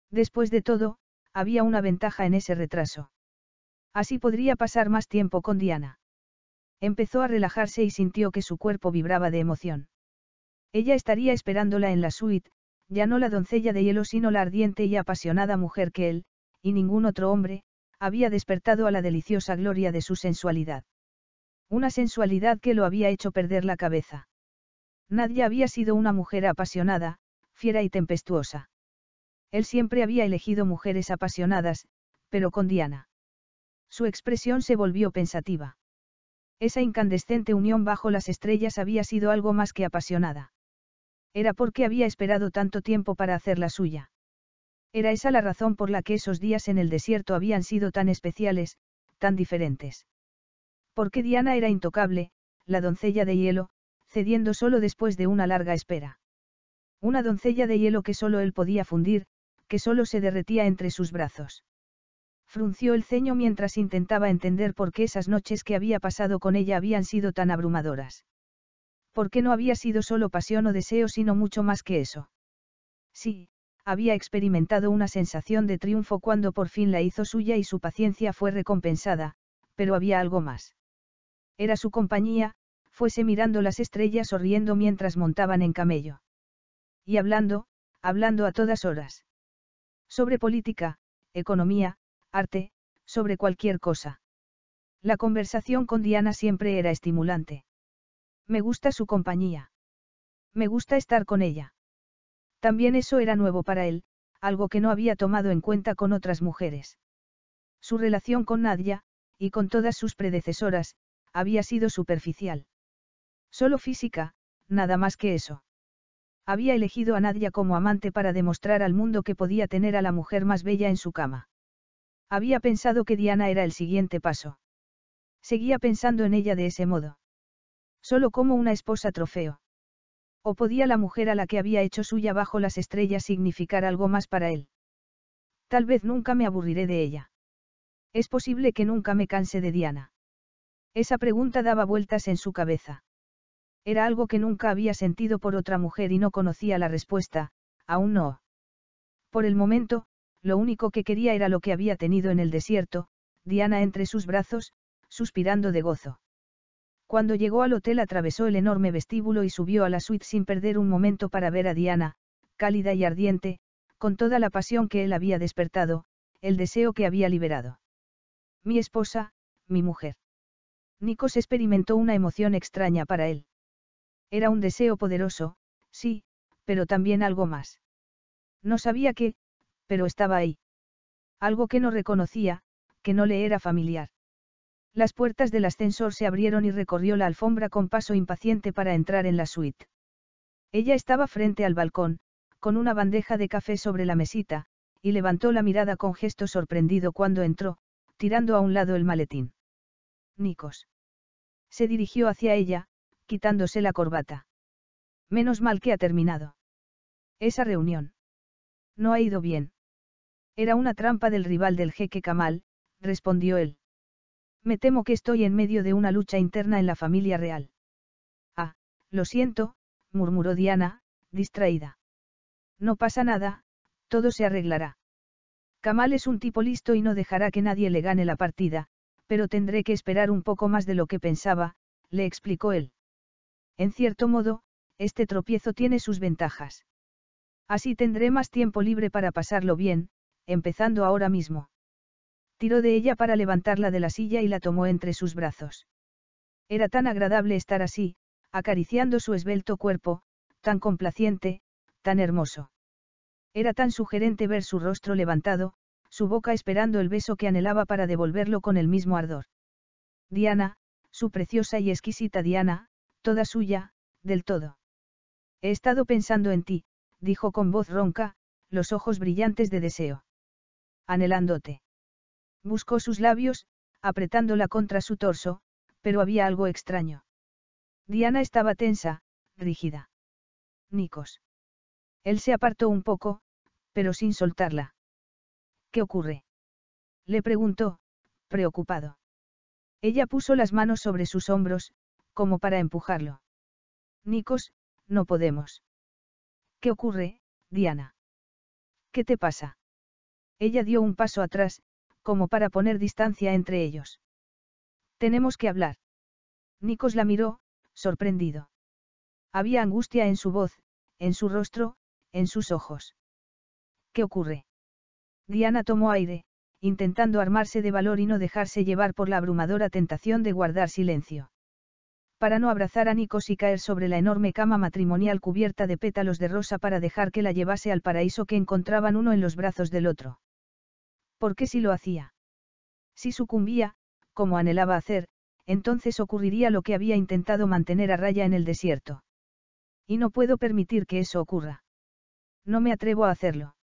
Después de todo, había una ventaja en ese retraso. Así podría pasar más tiempo con Diana. Empezó a relajarse y sintió que su cuerpo vibraba de emoción. Ella estaría esperándola en la suite, ya no la doncella de hielo sino la ardiente y apasionada mujer que él, y ningún otro hombre, había despertado a la deliciosa gloria de su sensualidad. Una sensualidad que lo había hecho perder la cabeza. Nadie había sido una mujer apasionada, fiera y tempestuosa. Él siempre había elegido mujeres apasionadas, pero con Diana. Su expresión se volvió pensativa. Esa incandescente unión bajo las estrellas había sido algo más que apasionada. Era porque había esperado tanto tiempo para hacerla suya. Era esa la razón por la que esos días en el desierto habían sido tan especiales, tan diferentes. Porque Diana era intocable, la doncella de hielo, cediendo solo después de una larga espera. Una doncella de hielo que solo él podía fundir, que solo se derretía entre sus brazos. Frunció el ceño mientras intentaba entender por qué esas noches que había pasado con ella habían sido tan abrumadoras porque no había sido solo pasión o deseo, sino mucho más que eso. Sí, había experimentado una sensación de triunfo cuando por fin la hizo suya y su paciencia fue recompensada, pero había algo más. Era su compañía, fuese mirando las estrellas o riendo mientras montaban en camello. Y hablando, hablando a todas horas. Sobre política, economía, arte, sobre cualquier cosa. La conversación con Diana siempre era estimulante. Me gusta su compañía. Me gusta estar con ella. También eso era nuevo para él, algo que no había tomado en cuenta con otras mujeres. Su relación con Nadia, y con todas sus predecesoras, había sido superficial. Solo física, nada más que eso. Había elegido a Nadia como amante para demostrar al mundo que podía tener a la mujer más bella en su cama. Había pensado que Diana era el siguiente paso. Seguía pensando en ella de ese modo. Solo como una esposa trofeo. ¿O podía la mujer a la que había hecho suya bajo las estrellas significar algo más para él? Tal vez nunca me aburriré de ella. Es posible que nunca me canse de Diana. Esa pregunta daba vueltas en su cabeza. Era algo que nunca había sentido por otra mujer y no conocía la respuesta, aún no. Por el momento, lo único que quería era lo que había tenido en el desierto, Diana entre sus brazos, suspirando de gozo. Cuando llegó al hotel atravesó el enorme vestíbulo y subió a la suite sin perder un momento para ver a Diana, cálida y ardiente, con toda la pasión que él había despertado, el deseo que había liberado. Mi esposa, mi mujer. Nikos experimentó una emoción extraña para él. Era un deseo poderoso, sí, pero también algo más. No sabía qué, pero estaba ahí. Algo que no reconocía, que no le era familiar. Las puertas del ascensor se abrieron y recorrió la alfombra con paso impaciente para entrar en la suite. Ella estaba frente al balcón, con una bandeja de café sobre la mesita, y levantó la mirada con gesto sorprendido cuando entró, tirando a un lado el maletín. —Nicos. Se dirigió hacia ella, quitándose la corbata. Menos mal que ha terminado. Esa reunión. No ha ido bien. Era una trampa del rival del jeque Kamal, respondió él. Me temo que estoy en medio de una lucha interna en la familia real. Ah, lo siento, murmuró Diana, distraída. No pasa nada, todo se arreglará. Kamal es un tipo listo y no dejará que nadie le gane la partida, pero tendré que esperar un poco más de lo que pensaba, le explicó él. En cierto modo, este tropiezo tiene sus ventajas. Así tendré más tiempo libre para pasarlo bien, empezando ahora mismo. Tiró de ella para levantarla de la silla y la tomó entre sus brazos. Era tan agradable estar así, acariciando su esbelto cuerpo, tan complaciente, tan hermoso. Era tan sugerente ver su rostro levantado, su boca esperando el beso que anhelaba para devolverlo con el mismo ardor. Diana, su preciosa y exquisita Diana, toda suya, del todo. He estado pensando en ti, dijo con voz ronca, los ojos brillantes de deseo. Anhelándote. Buscó sus labios, apretándola contra su torso, pero había algo extraño. Diana estaba tensa, rígida. —Nicos. Él se apartó un poco, pero sin soltarla. ¿Qué ocurre? Le preguntó, preocupado. Ella puso las manos sobre sus hombros, como para empujarlo. —Nicos, no podemos. ¿Qué ocurre, Diana? ¿Qué te pasa? Ella dio un paso atrás, como para poner distancia entre ellos. Tenemos que hablar. Nikos la miró, sorprendido. Había angustia en su voz, en su rostro, en sus ojos. ¿Qué ocurre? Diana tomó aire, intentando armarse de valor y no dejarse llevar por la abrumadora tentación de guardar silencio. Para no abrazar a Nikos y caer sobre la enorme cama matrimonial cubierta de pétalos de rosa para dejar que la llevase al paraíso que encontraban uno en los brazos del otro. ¿Por qué si lo hacía? Si sucumbía, como anhelaba hacer, entonces ocurriría lo que había intentado mantener a raya en el desierto. Y no puedo permitir que eso ocurra. No me atrevo a hacerlo.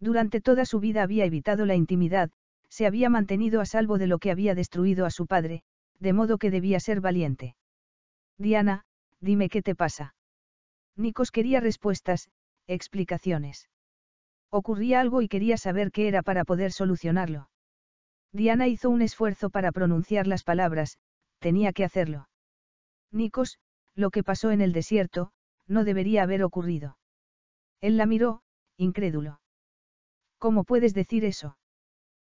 Durante toda su vida había evitado la intimidad, se había mantenido a salvo de lo que había destruido a su padre, de modo que debía ser valiente. Diana, dime qué te pasa. Nikos quería respuestas, explicaciones. Ocurría algo y quería saber qué era para poder solucionarlo. Diana hizo un esfuerzo para pronunciar las palabras, tenía que hacerlo. Nikos, lo que pasó en el desierto, no debería haber ocurrido. Él la miró, incrédulo. ¿Cómo puedes decir eso?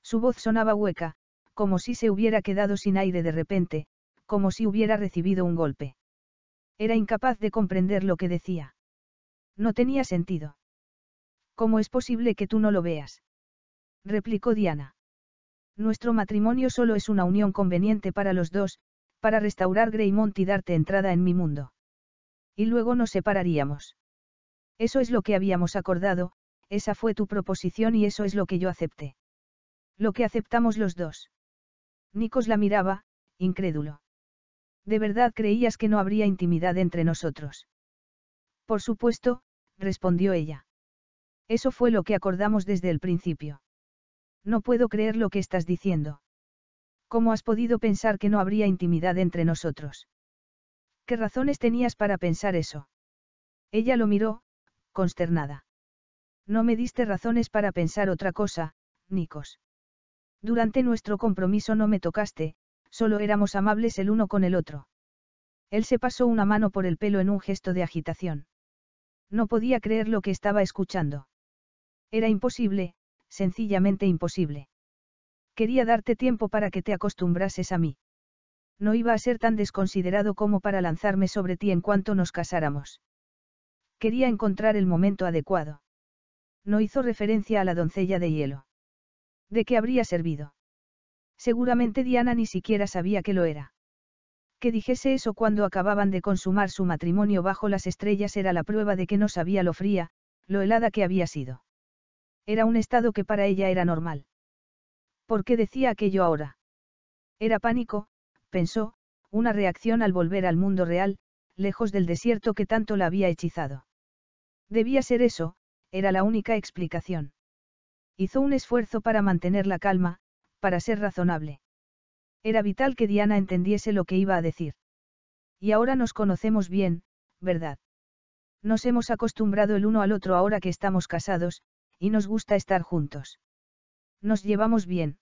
Su voz sonaba hueca, como si se hubiera quedado sin aire de repente, como si hubiera recibido un golpe. Era incapaz de comprender lo que decía. No tenía sentido. ¿Cómo es posible que tú no lo veas? replicó Diana. Nuestro matrimonio solo es una unión conveniente para los dos, para restaurar Greymont y darte entrada en mi mundo. Y luego nos separaríamos. Eso es lo que habíamos acordado, esa fue tu proposición y eso es lo que yo acepté. Lo que aceptamos los dos. Nikos la miraba, incrédulo. ¿De verdad creías que no habría intimidad entre nosotros? Por supuesto, respondió ella. Eso fue lo que acordamos desde el principio. No puedo creer lo que estás diciendo. ¿Cómo has podido pensar que no habría intimidad entre nosotros? ¿Qué razones tenías para pensar eso? Ella lo miró, consternada. No me diste razones para pensar otra cosa, Nikos. Durante nuestro compromiso no me tocaste, solo éramos amables el uno con el otro. Él se pasó una mano por el pelo en un gesto de agitación. No podía creer lo que estaba escuchando. Era imposible, sencillamente imposible. Quería darte tiempo para que te acostumbrases a mí. No iba a ser tan desconsiderado como para lanzarme sobre ti en cuanto nos casáramos. Quería encontrar el momento adecuado. No hizo referencia a la doncella de hielo. ¿De qué habría servido? Seguramente Diana ni siquiera sabía que lo era. Que dijese eso cuando acababan de consumar su matrimonio bajo las estrellas era la prueba de que no sabía lo fría, lo helada que había sido. Era un estado que para ella era normal. ¿Por qué decía aquello ahora? Era pánico, pensó, una reacción al volver al mundo real, lejos del desierto que tanto la había hechizado. Debía ser eso, era la única explicación. Hizo un esfuerzo para mantener la calma, para ser razonable. Era vital que Diana entendiese lo que iba a decir. Y ahora nos conocemos bien, ¿verdad? Nos hemos acostumbrado el uno al otro ahora que estamos casados, y nos gusta estar juntos. Nos llevamos bien.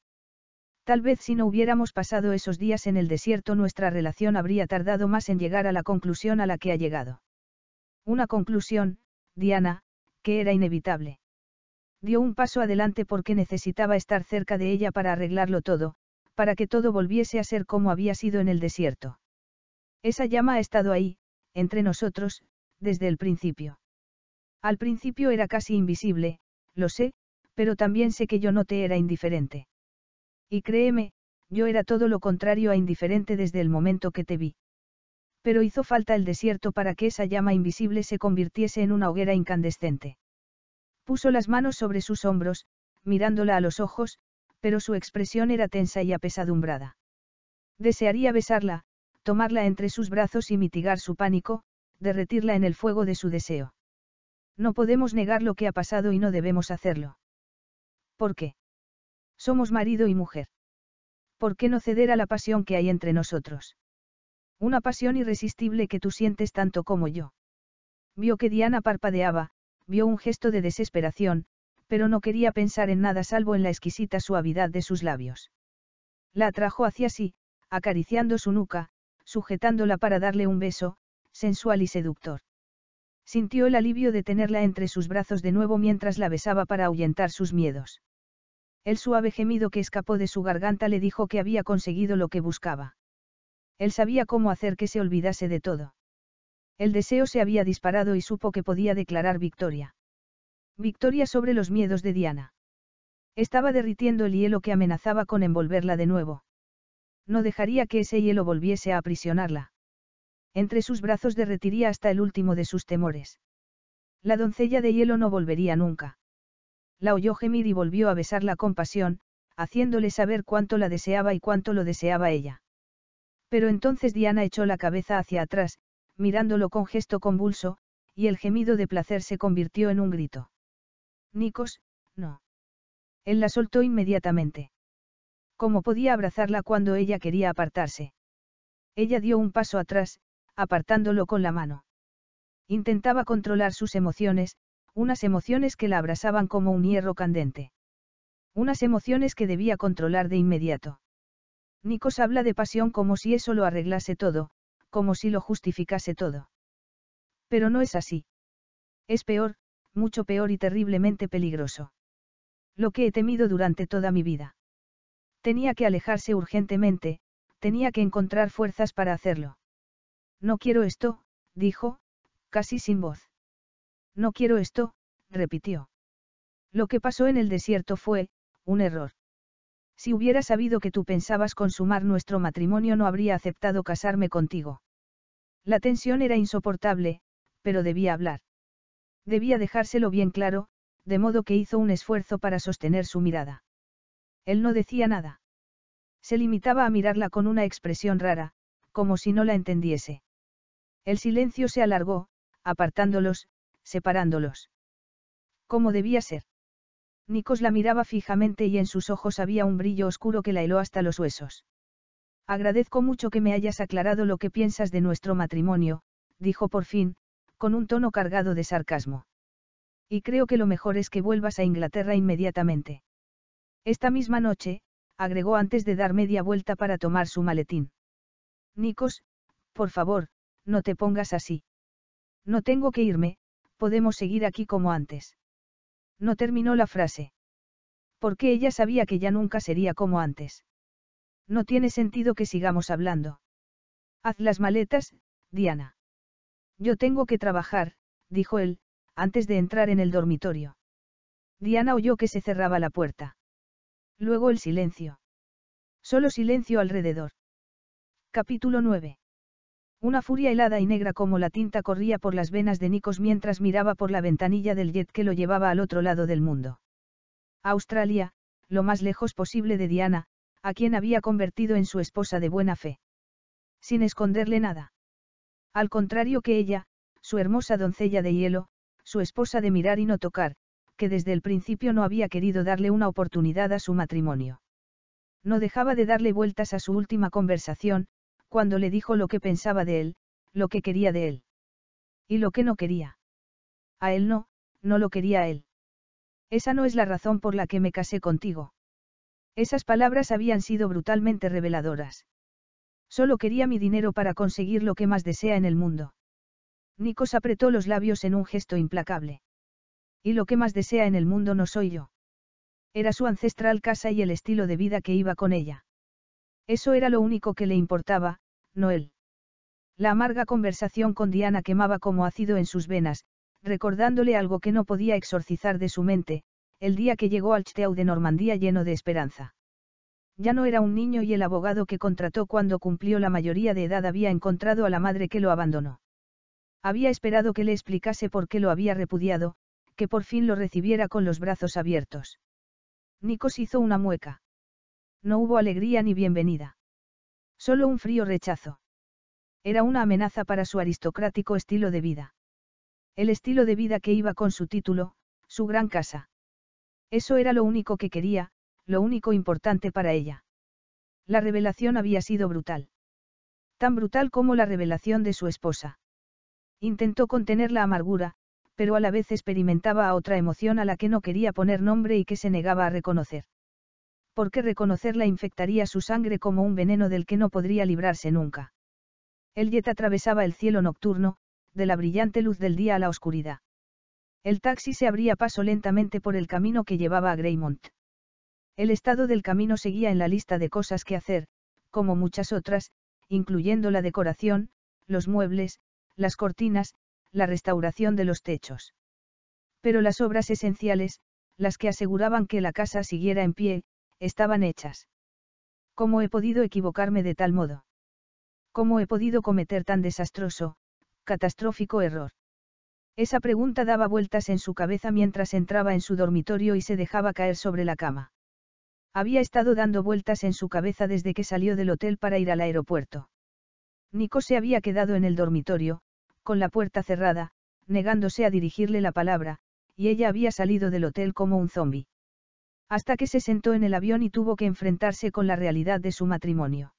Tal vez si no hubiéramos pasado esos días en el desierto nuestra relación habría tardado más en llegar a la conclusión a la que ha llegado. Una conclusión, Diana, que era inevitable. Dio un paso adelante porque necesitaba estar cerca de ella para arreglarlo todo, para que todo volviese a ser como había sido en el desierto. Esa llama ha estado ahí, entre nosotros, desde el principio. Al principio era casi invisible, lo sé, pero también sé que yo no te era indiferente. Y créeme, yo era todo lo contrario a indiferente desde el momento que te vi. Pero hizo falta el desierto para que esa llama invisible se convirtiese en una hoguera incandescente. Puso las manos sobre sus hombros, mirándola a los ojos, pero su expresión era tensa y apesadumbrada. Desearía besarla, tomarla entre sus brazos y mitigar su pánico, derretirla en el fuego de su deseo. No podemos negar lo que ha pasado y no debemos hacerlo. ¿Por qué? Somos marido y mujer. ¿Por qué no ceder a la pasión que hay entre nosotros? Una pasión irresistible que tú sientes tanto como yo. Vio que Diana parpadeaba, vio un gesto de desesperación, pero no quería pensar en nada salvo en la exquisita suavidad de sus labios. La atrajo hacia sí, acariciando su nuca, sujetándola para darle un beso, sensual y seductor. Sintió el alivio de tenerla entre sus brazos de nuevo mientras la besaba para ahuyentar sus miedos. El suave gemido que escapó de su garganta le dijo que había conseguido lo que buscaba. Él sabía cómo hacer que se olvidase de todo. El deseo se había disparado y supo que podía declarar victoria. Victoria sobre los miedos de Diana. Estaba derritiendo el hielo que amenazaba con envolverla de nuevo. No dejaría que ese hielo volviese a aprisionarla. Entre sus brazos derretiría hasta el último de sus temores. La doncella de hielo no volvería nunca. La oyó gemir y volvió a besarla con pasión, haciéndole saber cuánto la deseaba y cuánto lo deseaba ella. Pero entonces Diana echó la cabeza hacia atrás, mirándolo con gesto convulso, y el gemido de placer se convirtió en un grito. — ¿Nicos, no. Él la soltó inmediatamente. ¿Cómo podía abrazarla cuando ella quería apartarse? Ella dio un paso atrás, apartándolo con la mano. Intentaba controlar sus emociones, unas emociones que la abrasaban como un hierro candente. Unas emociones que debía controlar de inmediato. Nikos habla de pasión como si eso lo arreglase todo, como si lo justificase todo. Pero no es así. Es peor, mucho peor y terriblemente peligroso. Lo que he temido durante toda mi vida. Tenía que alejarse urgentemente, tenía que encontrar fuerzas para hacerlo. No quiero esto, dijo, casi sin voz. No quiero esto, repitió. Lo que pasó en el desierto fue, un error. Si hubiera sabido que tú pensabas consumar nuestro matrimonio no habría aceptado casarme contigo. La tensión era insoportable, pero debía hablar. Debía dejárselo bien claro, de modo que hizo un esfuerzo para sostener su mirada. Él no decía nada. Se limitaba a mirarla con una expresión rara, como si no la entendiese. El silencio se alargó, apartándolos, separándolos. ¿Cómo debía ser? Nikos la miraba fijamente y en sus ojos había un brillo oscuro que la heló hasta los huesos. Agradezco mucho que me hayas aclarado lo que piensas de nuestro matrimonio, dijo por fin, con un tono cargado de sarcasmo. Y creo que lo mejor es que vuelvas a Inglaterra inmediatamente. Esta misma noche, agregó antes de dar media vuelta para tomar su maletín. Nikos, por favor, no te pongas así. No tengo que irme, podemos seguir aquí como antes. No terminó la frase. Porque ella sabía que ya nunca sería como antes. No tiene sentido que sigamos hablando. Haz las maletas, Diana. Yo tengo que trabajar, dijo él, antes de entrar en el dormitorio. Diana oyó que se cerraba la puerta. Luego el silencio. Solo silencio alrededor. Capítulo 9. Una furia helada y negra como la tinta corría por las venas de Nikos mientras miraba por la ventanilla del jet que lo llevaba al otro lado del mundo. Australia, lo más lejos posible de Diana, a quien había convertido en su esposa de buena fe. Sin esconderle nada. Al contrario que ella, su hermosa doncella de hielo, su esposa de mirar y no tocar, que desde el principio no había querido darle una oportunidad a su matrimonio. No dejaba de darle vueltas a su última conversación, cuando le dijo lo que pensaba de él, lo que quería de él. Y lo que no quería. A él no, no lo quería él. Esa no es la razón por la que me casé contigo. Esas palabras habían sido brutalmente reveladoras. Solo quería mi dinero para conseguir lo que más desea en el mundo. Nikos apretó los labios en un gesto implacable. Y lo que más desea en el mundo no soy yo. Era su ancestral casa y el estilo de vida que iba con ella. Eso era lo único que le importaba, no él. La amarga conversación con Diana quemaba como ácido en sus venas, recordándole algo que no podía exorcizar de su mente, el día que llegó al Chteau de Normandía lleno de esperanza. Ya no era un niño y el abogado que contrató cuando cumplió la mayoría de edad había encontrado a la madre que lo abandonó. Había esperado que le explicase por qué lo había repudiado, que por fin lo recibiera con los brazos abiertos. Nikos hizo una mueca no hubo alegría ni bienvenida. Solo un frío rechazo. Era una amenaza para su aristocrático estilo de vida. El estilo de vida que iba con su título, su gran casa. Eso era lo único que quería, lo único importante para ella. La revelación había sido brutal. Tan brutal como la revelación de su esposa. Intentó contener la amargura, pero a la vez experimentaba otra emoción a la que no quería poner nombre y que se negaba a reconocer porque reconocerla infectaría su sangre como un veneno del que no podría librarse nunca. El jet atravesaba el cielo nocturno, de la brillante luz del día a la oscuridad. El taxi se abría paso lentamente por el camino que llevaba a Greymont. El estado del camino seguía en la lista de cosas que hacer, como muchas otras, incluyendo la decoración, los muebles, las cortinas, la restauración de los techos. Pero las obras esenciales, las que aseguraban que la casa siguiera en pie, estaban hechas. ¿Cómo he podido equivocarme de tal modo? ¿Cómo he podido cometer tan desastroso, catastrófico error? Esa pregunta daba vueltas en su cabeza mientras entraba en su dormitorio y se dejaba caer sobre la cama. Había estado dando vueltas en su cabeza desde que salió del hotel para ir al aeropuerto. Nico se había quedado en el dormitorio, con la puerta cerrada, negándose a dirigirle la palabra, y ella había salido del hotel como un zombi hasta que se sentó en el avión y tuvo que enfrentarse con la realidad de su matrimonio.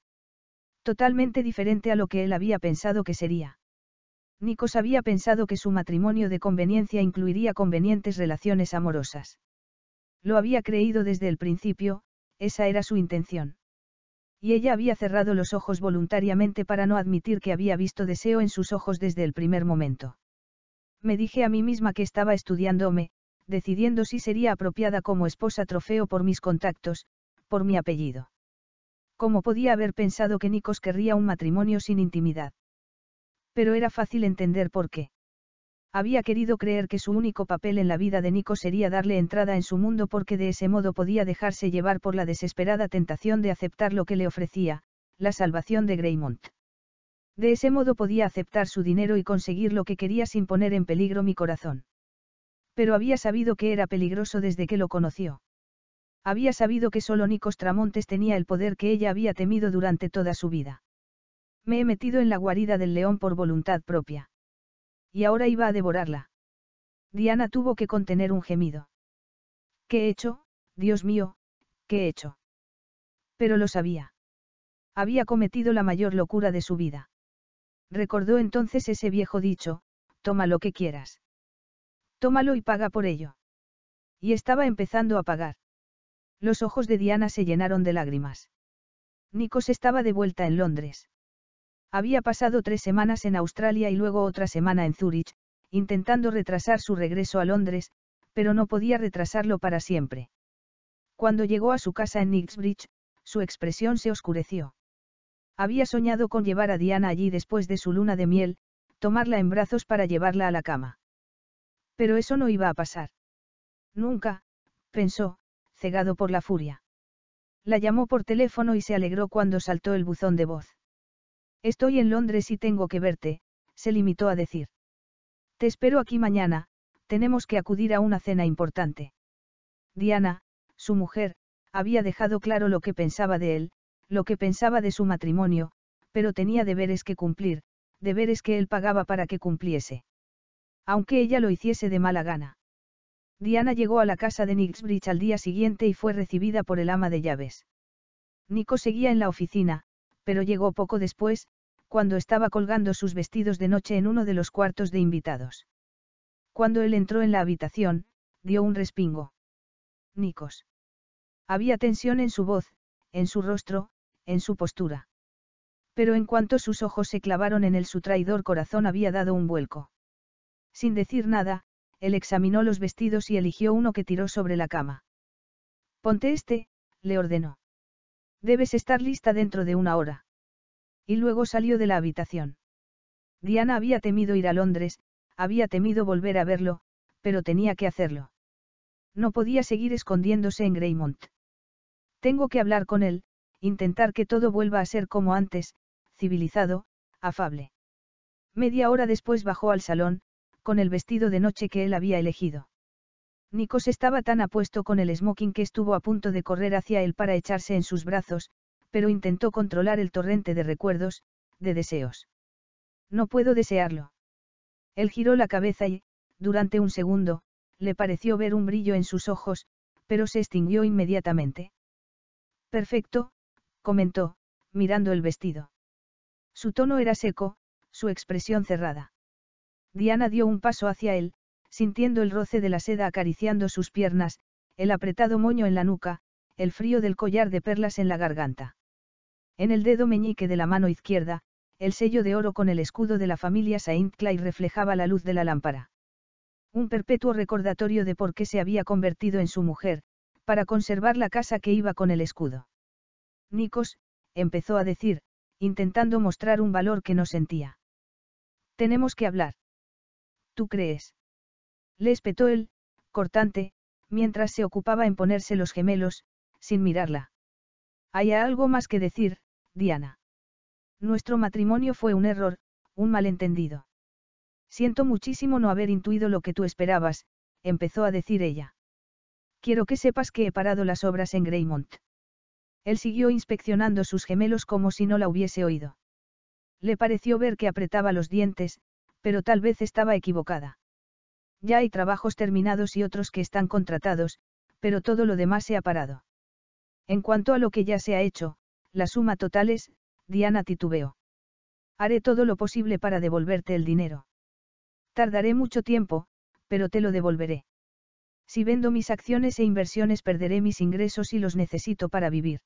Totalmente diferente a lo que él había pensado que sería. Nikos había pensado que su matrimonio de conveniencia incluiría convenientes relaciones amorosas. Lo había creído desde el principio, esa era su intención. Y ella había cerrado los ojos voluntariamente para no admitir que había visto deseo en sus ojos desde el primer momento. Me dije a mí misma que estaba estudiándome, decidiendo si sería apropiada como esposa trofeo por mis contactos, por mi apellido. ¿Cómo podía haber pensado que Nikos querría un matrimonio sin intimidad? Pero era fácil entender por qué. Había querido creer que su único papel en la vida de nico sería darle entrada en su mundo porque de ese modo podía dejarse llevar por la desesperada tentación de aceptar lo que le ofrecía, la salvación de Greymont. De ese modo podía aceptar su dinero y conseguir lo que quería sin poner en peligro mi corazón. Pero había sabido que era peligroso desde que lo conoció. Había sabido que solo Nicos Tramontes tenía el poder que ella había temido durante toda su vida. Me he metido en la guarida del león por voluntad propia. Y ahora iba a devorarla. Diana tuvo que contener un gemido. ¿Qué he hecho, Dios mío, qué he hecho? Pero lo sabía. Había cometido la mayor locura de su vida. Recordó entonces ese viejo dicho, toma lo que quieras. Tómalo y paga por ello. Y estaba empezando a pagar. Los ojos de Diana se llenaron de lágrimas. Nikos estaba de vuelta en Londres. Había pasado tres semanas en Australia y luego otra semana en Zúrich, intentando retrasar su regreso a Londres, pero no podía retrasarlo para siempre. Cuando llegó a su casa en Nixbridge, su expresión se oscureció. Había soñado con llevar a Diana allí después de su luna de miel, tomarla en brazos para llevarla a la cama. Pero eso no iba a pasar. Nunca, pensó, cegado por la furia. La llamó por teléfono y se alegró cuando saltó el buzón de voz. Estoy en Londres y tengo que verte, se limitó a decir. Te espero aquí mañana, tenemos que acudir a una cena importante. Diana, su mujer, había dejado claro lo que pensaba de él, lo que pensaba de su matrimonio, pero tenía deberes que cumplir, deberes que él pagaba para que cumpliese aunque ella lo hiciese de mala gana. Diana llegó a la casa de Nixbridge al día siguiente y fue recibida por el ama de llaves. Nico seguía en la oficina, pero llegó poco después, cuando estaba colgando sus vestidos de noche en uno de los cuartos de invitados. Cuando él entró en la habitación, dio un respingo. Nicos. Había tensión en su voz, en su rostro, en su postura. Pero en cuanto sus ojos se clavaron en él, su traidor corazón había dado un vuelco. Sin decir nada, él examinó los vestidos y eligió uno que tiró sobre la cama. Ponte este, le ordenó. Debes estar lista dentro de una hora. Y luego salió de la habitación. Diana había temido ir a Londres, había temido volver a verlo, pero tenía que hacerlo. No podía seguir escondiéndose en Greymont. Tengo que hablar con él, intentar que todo vuelva a ser como antes, civilizado, afable. Media hora después bajó al salón, con el vestido de noche que él había elegido. Nikos estaba tan apuesto con el smoking que estuvo a punto de correr hacia él para echarse en sus brazos, pero intentó controlar el torrente de recuerdos, de deseos. No puedo desearlo. Él giró la cabeza y, durante un segundo, le pareció ver un brillo en sus ojos, pero se extinguió inmediatamente. Perfecto, comentó, mirando el vestido. Su tono era seco, su expresión cerrada. Diana dio un paso hacia él, sintiendo el roce de la seda acariciando sus piernas, el apretado moño en la nuca, el frío del collar de perlas en la garganta. En el dedo meñique de la mano izquierda, el sello de oro con el escudo de la familia Saint Clair reflejaba la luz de la lámpara. Un perpetuo recordatorio de por qué se había convertido en su mujer, para conservar la casa que iba con el escudo. Nikos, empezó a decir, intentando mostrar un valor que no sentía. Tenemos que hablar. ¿tú crees? Le espetó él, cortante, mientras se ocupaba en ponerse los gemelos, sin mirarla. Hay algo más que decir, Diana. Nuestro matrimonio fue un error, un malentendido. Siento muchísimo no haber intuido lo que tú esperabas, empezó a decir ella. Quiero que sepas que he parado las obras en Greymont. Él siguió inspeccionando sus gemelos como si no la hubiese oído. Le pareció ver que apretaba los dientes, pero tal vez estaba equivocada. Ya hay trabajos terminados y otros que están contratados, pero todo lo demás se ha parado. En cuanto a lo que ya se ha hecho, la suma total es, Diana Titubeo. Haré todo lo posible para devolverte el dinero. Tardaré mucho tiempo, pero te lo devolveré. Si vendo mis acciones e inversiones perderé mis ingresos y los necesito para vivir.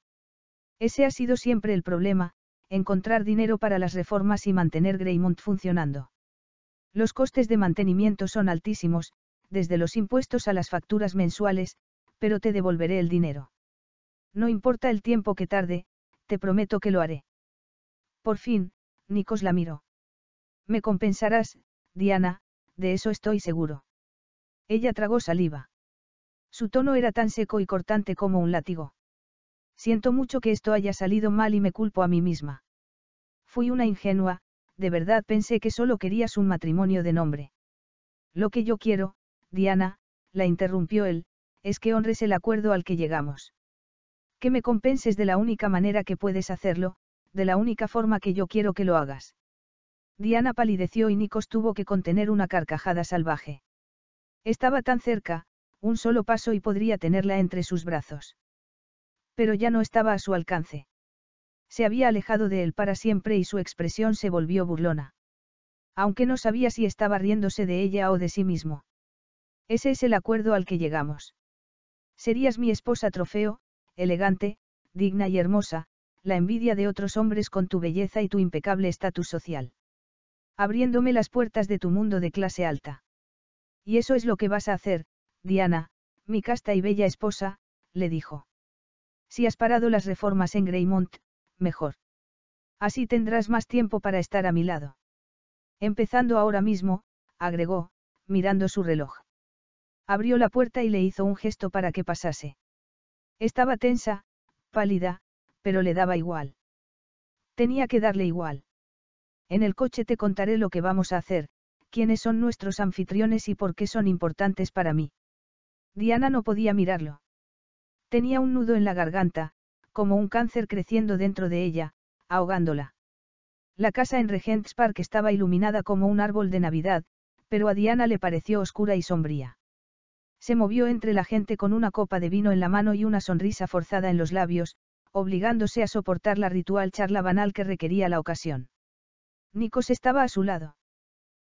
Ese ha sido siempre el problema, encontrar dinero para las reformas y mantener Greymont funcionando. Los costes de mantenimiento son altísimos, desde los impuestos a las facturas mensuales, pero te devolveré el dinero. No importa el tiempo que tarde, te prometo que lo haré. Por fin, Nikos la miró. Me compensarás, Diana, de eso estoy seguro. Ella tragó saliva. Su tono era tan seco y cortante como un látigo. Siento mucho que esto haya salido mal y me culpo a mí misma. Fui una ingenua, de verdad pensé que solo querías un matrimonio de nombre. Lo que yo quiero, Diana, la interrumpió él, es que honres el acuerdo al que llegamos. Que me compenses de la única manera que puedes hacerlo, de la única forma que yo quiero que lo hagas. Diana palideció y Nikos tuvo que contener una carcajada salvaje. Estaba tan cerca, un solo paso y podría tenerla entre sus brazos. Pero ya no estaba a su alcance se había alejado de él para siempre y su expresión se volvió burlona. Aunque no sabía si estaba riéndose de ella o de sí mismo. Ese es el acuerdo al que llegamos. Serías mi esposa trofeo, elegante, digna y hermosa, la envidia de otros hombres con tu belleza y tu impecable estatus social. Abriéndome las puertas de tu mundo de clase alta. Y eso es lo que vas a hacer, Diana, mi casta y bella esposa, le dijo. Si has parado las reformas en Greymont, mejor. Así tendrás más tiempo para estar a mi lado. Empezando ahora mismo, agregó, mirando su reloj. Abrió la puerta y le hizo un gesto para que pasase. Estaba tensa, pálida, pero le daba igual. Tenía que darle igual. En el coche te contaré lo que vamos a hacer, quiénes son nuestros anfitriones y por qué son importantes para mí. Diana no podía mirarlo. Tenía un nudo en la garganta, como un cáncer creciendo dentro de ella, ahogándola. La casa en Regent's Park estaba iluminada como un árbol de Navidad, pero a Diana le pareció oscura y sombría. Se movió entre la gente con una copa de vino en la mano y una sonrisa forzada en los labios, obligándose a soportar la ritual charla banal que requería la ocasión. Nikos estaba a su lado.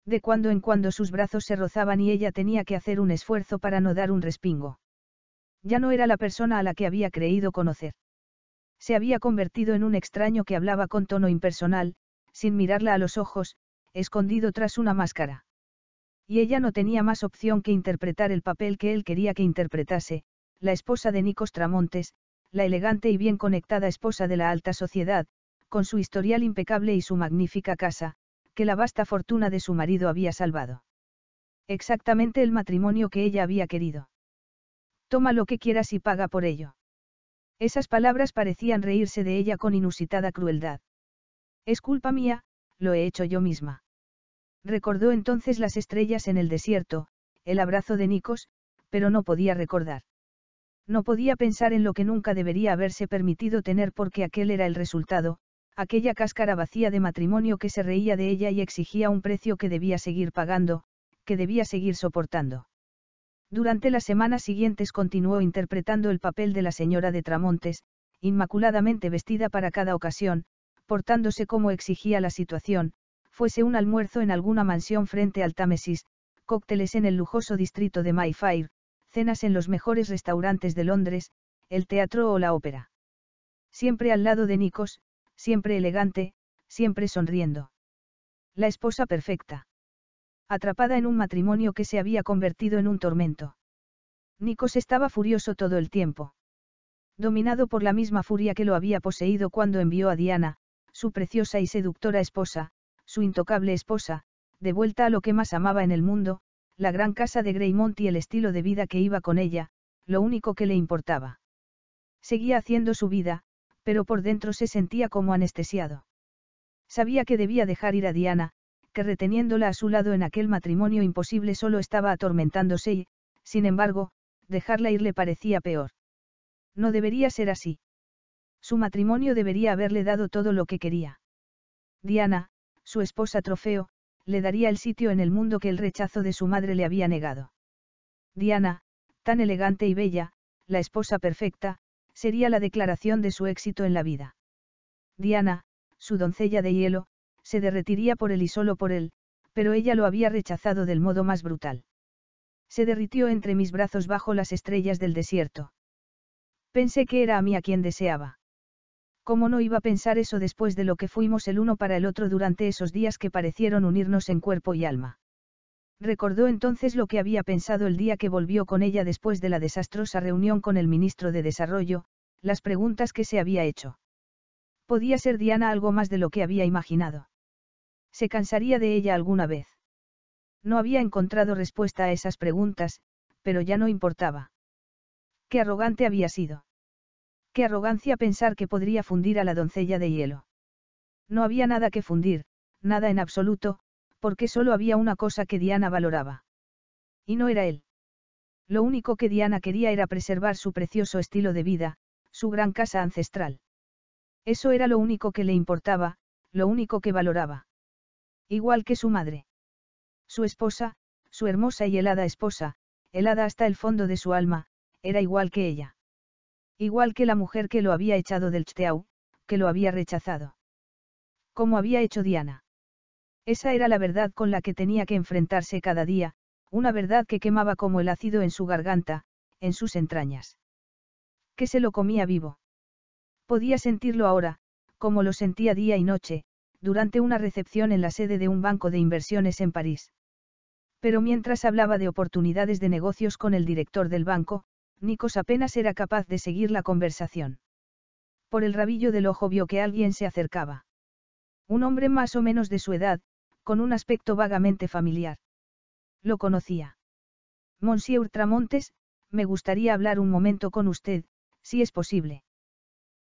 De cuando en cuando sus brazos se rozaban y ella tenía que hacer un esfuerzo para no dar un respingo. Ya no era la persona a la que había creído conocer. Se había convertido en un extraño que hablaba con tono impersonal, sin mirarla a los ojos, escondido tras una máscara. Y ella no tenía más opción que interpretar el papel que él quería que interpretase, la esposa de Nicos Tramontes, la elegante y bien conectada esposa de la alta sociedad, con su historial impecable y su magnífica casa, que la vasta fortuna de su marido había salvado. Exactamente el matrimonio que ella había querido. Toma lo que quieras y paga por ello. Esas palabras parecían reírse de ella con inusitada crueldad. Es culpa mía, lo he hecho yo misma. Recordó entonces las estrellas en el desierto, el abrazo de Nikos, pero no podía recordar. No podía pensar en lo que nunca debería haberse permitido tener porque aquel era el resultado, aquella cáscara vacía de matrimonio que se reía de ella y exigía un precio que debía seguir pagando, que debía seguir soportando. Durante las semanas siguientes continuó interpretando el papel de la señora de Tramontes, inmaculadamente vestida para cada ocasión, portándose como exigía la situación, fuese un almuerzo en alguna mansión frente al Támesis, cócteles en el lujoso distrito de Mayfair, cenas en los mejores restaurantes de Londres, el teatro o la ópera. Siempre al lado de Nicos, siempre elegante, siempre sonriendo. La esposa perfecta atrapada en un matrimonio que se había convertido en un tormento. Nikos estaba furioso todo el tiempo. Dominado por la misma furia que lo había poseído cuando envió a Diana, su preciosa y seductora esposa, su intocable esposa, de vuelta a lo que más amaba en el mundo, la gran casa de Greymont y el estilo de vida que iba con ella, lo único que le importaba. Seguía haciendo su vida, pero por dentro se sentía como anestesiado. Sabía que debía dejar ir a Diana, que reteniéndola a su lado en aquel matrimonio imposible solo estaba atormentándose y, sin embargo, dejarla ir le parecía peor. No debería ser así. Su matrimonio debería haberle dado todo lo que quería. Diana, su esposa trofeo, le daría el sitio en el mundo que el rechazo de su madre le había negado. Diana, tan elegante y bella, la esposa perfecta, sería la declaración de su éxito en la vida. Diana, su doncella de hielo, se derretiría por él y solo por él, pero ella lo había rechazado del modo más brutal. Se derritió entre mis brazos bajo las estrellas del desierto. Pensé que era a mí a quien deseaba. ¿Cómo no iba a pensar eso después de lo que fuimos el uno para el otro durante esos días que parecieron unirnos en cuerpo y alma? Recordó entonces lo que había pensado el día que volvió con ella después de la desastrosa reunión con el ministro de Desarrollo, las preguntas que se había hecho. Podía ser Diana algo más de lo que había imaginado. ¿Se cansaría de ella alguna vez? No había encontrado respuesta a esas preguntas, pero ya no importaba. Qué arrogante había sido. Qué arrogancia pensar que podría fundir a la doncella de hielo. No había nada que fundir, nada en absoluto, porque solo había una cosa que Diana valoraba. Y no era él. Lo único que Diana quería era preservar su precioso estilo de vida, su gran casa ancestral. Eso era lo único que le importaba, lo único que valoraba. Igual que su madre. Su esposa, su hermosa y helada esposa, helada hasta el fondo de su alma, era igual que ella. Igual que la mujer que lo había echado del Chteau, que lo había rechazado. Como había hecho Diana. Esa era la verdad con la que tenía que enfrentarse cada día, una verdad que quemaba como el ácido en su garganta, en sus entrañas. Que se lo comía vivo. Podía sentirlo ahora, como lo sentía día y noche, durante una recepción en la sede de un banco de inversiones en París. Pero mientras hablaba de oportunidades de negocios con el director del banco, Nikos apenas era capaz de seguir la conversación. Por el rabillo del ojo vio que alguien se acercaba. Un hombre más o menos de su edad, con un aspecto vagamente familiar. Lo conocía. Monsieur Tramontes, me gustaría hablar un momento con usted, si es posible.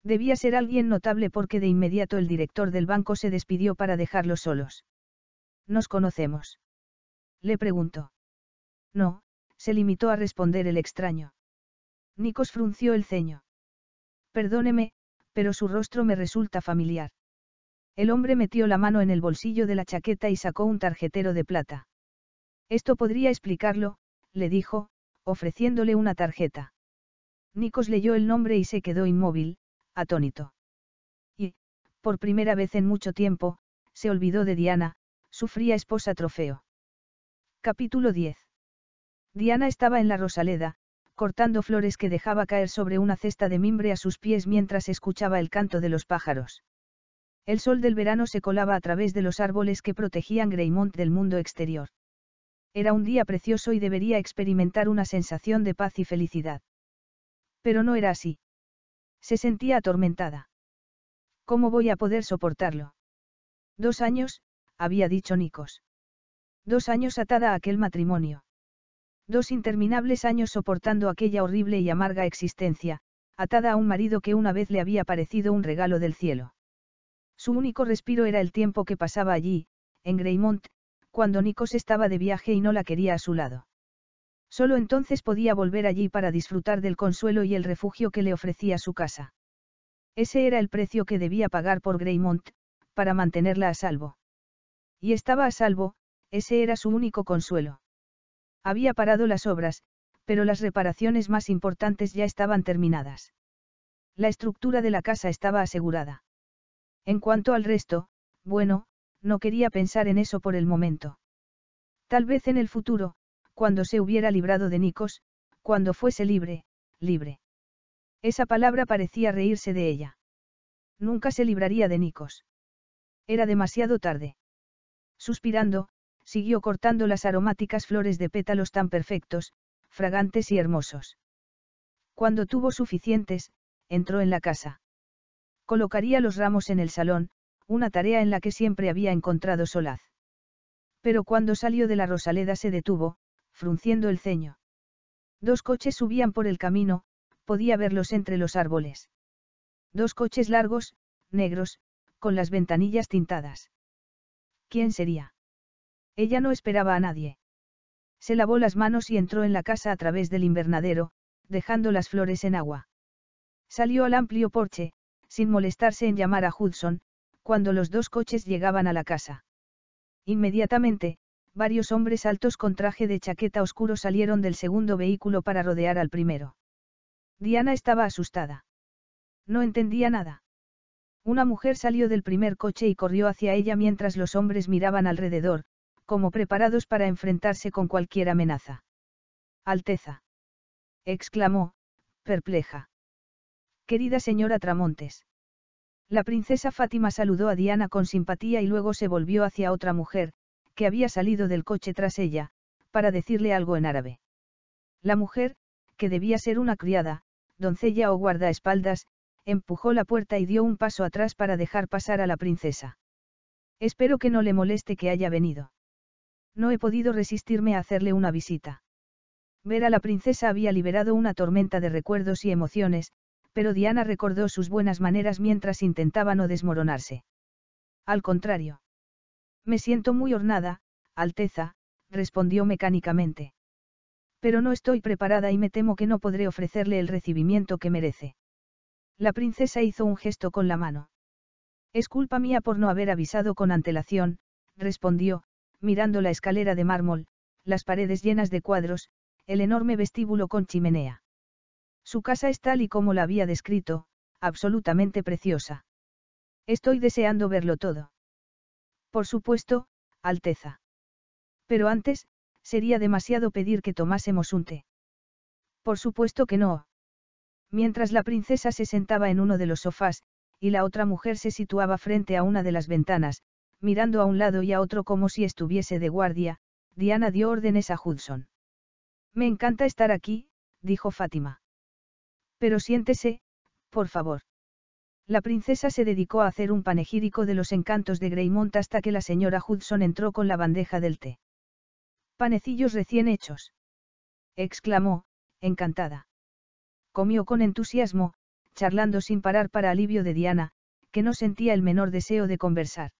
Debía ser alguien notable porque de inmediato el director del banco se despidió para dejarlos solos. ¿Nos conocemos? Le preguntó. No, se limitó a responder el extraño. Nikos frunció el ceño. Perdóneme, pero su rostro me resulta familiar. El hombre metió la mano en el bolsillo de la chaqueta y sacó un tarjetero de plata. Esto podría explicarlo, le dijo, ofreciéndole una tarjeta. Nikos leyó el nombre y se quedó inmóvil, atónito. Y, por primera vez en mucho tiempo, se olvidó de Diana, su fría esposa trofeo. Capítulo 10. Diana estaba en la Rosaleda, cortando flores que dejaba caer sobre una cesta de mimbre a sus pies mientras escuchaba el canto de los pájaros. El sol del verano se colaba a través de los árboles que protegían Greymont del mundo exterior. Era un día precioso y debería experimentar una sensación de paz y felicidad. Pero no era así. Se sentía atormentada. ¿Cómo voy a poder soportarlo? Dos años, había dicho Nikos. Dos años atada a aquel matrimonio. Dos interminables años soportando aquella horrible y amarga existencia, atada a un marido que una vez le había parecido un regalo del cielo. Su único respiro era el tiempo que pasaba allí, en Greymont, cuando Nikos estaba de viaje y no la quería a su lado. Solo entonces podía volver allí para disfrutar del consuelo y el refugio que le ofrecía su casa. Ese era el precio que debía pagar por Greymont, para mantenerla a salvo. Y estaba a salvo, ese era su único consuelo. Había parado las obras, pero las reparaciones más importantes ya estaban terminadas. La estructura de la casa estaba asegurada. En cuanto al resto, bueno, no quería pensar en eso por el momento. Tal vez en el futuro, cuando se hubiera librado de Nicos, cuando fuese libre, libre. Esa palabra parecía reírse de ella. Nunca se libraría de Nicos. Era demasiado tarde. Suspirando, siguió cortando las aromáticas flores de pétalos tan perfectos, fragantes y hermosos. Cuando tuvo suficientes, entró en la casa. Colocaría los ramos en el salón, una tarea en la que siempre había encontrado solaz. Pero cuando salió de la Rosaleda se detuvo, frunciendo el ceño. Dos coches subían por el camino, podía verlos entre los árboles. Dos coches largos, negros, con las ventanillas tintadas. ¿Quién sería? Ella no esperaba a nadie. Se lavó las manos y entró en la casa a través del invernadero, dejando las flores en agua. Salió al amplio porche, sin molestarse en llamar a Hudson, cuando los dos coches llegaban a la casa. Inmediatamente, varios hombres altos con traje de chaqueta oscuro salieron del segundo vehículo para rodear al primero. Diana estaba asustada. No entendía nada. Una mujer salió del primer coche y corrió hacia ella mientras los hombres miraban alrededor, como preparados para enfrentarse con cualquier amenaza. Alteza. exclamó, perpleja. Querida señora Tramontes. La princesa Fátima saludó a Diana con simpatía y luego se volvió hacia otra mujer, que había salido del coche tras ella, para decirle algo en árabe. La mujer, que debía ser una criada, doncella o guardaespaldas, empujó la puerta y dio un paso atrás para dejar pasar a la princesa. Espero que no le moleste que haya venido. No he podido resistirme a hacerle una visita. Ver a la princesa había liberado una tormenta de recuerdos y emociones, pero Diana recordó sus buenas maneras mientras intentaba no desmoronarse. Al contrario. Me siento muy hornada, Alteza, respondió mecánicamente. Pero no estoy preparada y me temo que no podré ofrecerle el recibimiento que merece. La princesa hizo un gesto con la mano. Es culpa mía por no haber avisado con antelación, respondió, mirando la escalera de mármol, las paredes llenas de cuadros, el enorme vestíbulo con chimenea. Su casa es tal y como la había descrito, absolutamente preciosa. Estoy deseando verlo todo. Por supuesto, Alteza. Pero antes, sería demasiado pedir que tomásemos un té. Por supuesto que no. Mientras la princesa se sentaba en uno de los sofás, y la otra mujer se situaba frente a una de las ventanas, mirando a un lado y a otro como si estuviese de guardia, Diana dio órdenes a Hudson. Me encanta estar aquí, dijo Fátima. Pero siéntese, por favor. La princesa se dedicó a hacer un panegírico de los encantos de Greymont hasta que la señora Hudson entró con la bandeja del té. Panecillos recién hechos. exclamó, encantada. Comió con entusiasmo, charlando sin parar para alivio de Diana, que no sentía el menor deseo de conversar.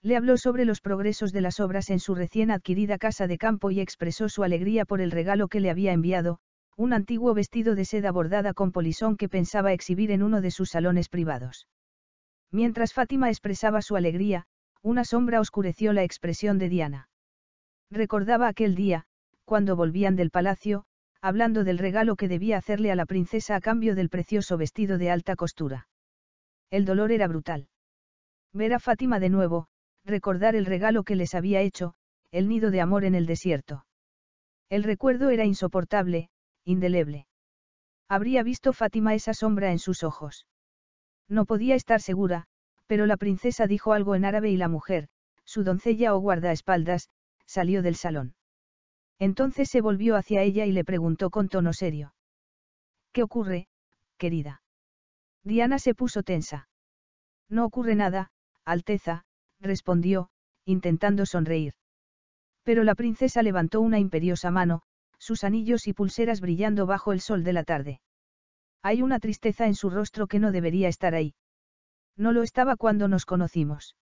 Le habló sobre los progresos de las obras en su recién adquirida casa de campo y expresó su alegría por el regalo que le había enviado, un antiguo vestido de seda bordada con polisón que pensaba exhibir en uno de sus salones privados. Mientras Fátima expresaba su alegría, una sombra oscureció la expresión de Diana. Recordaba aquel día, cuando volvían del palacio, hablando del regalo que debía hacerle a la princesa a cambio del precioso vestido de alta costura. El dolor era brutal. Ver a Fátima de nuevo, recordar el regalo que les había hecho, el nido de amor en el desierto. El recuerdo era insoportable, indeleble. Habría visto Fátima esa sombra en sus ojos. No podía estar segura, pero la princesa dijo algo en árabe y la mujer, su doncella o guardaespaldas, salió del salón. Entonces se volvió hacia ella y le preguntó con tono serio. ¿Qué ocurre, querida? Diana se puso tensa. No ocurre nada, Alteza, respondió, intentando sonreír. Pero la princesa levantó una imperiosa mano, sus anillos y pulseras brillando bajo el sol de la tarde. Hay una tristeza en su rostro que no debería estar ahí. No lo estaba cuando nos conocimos.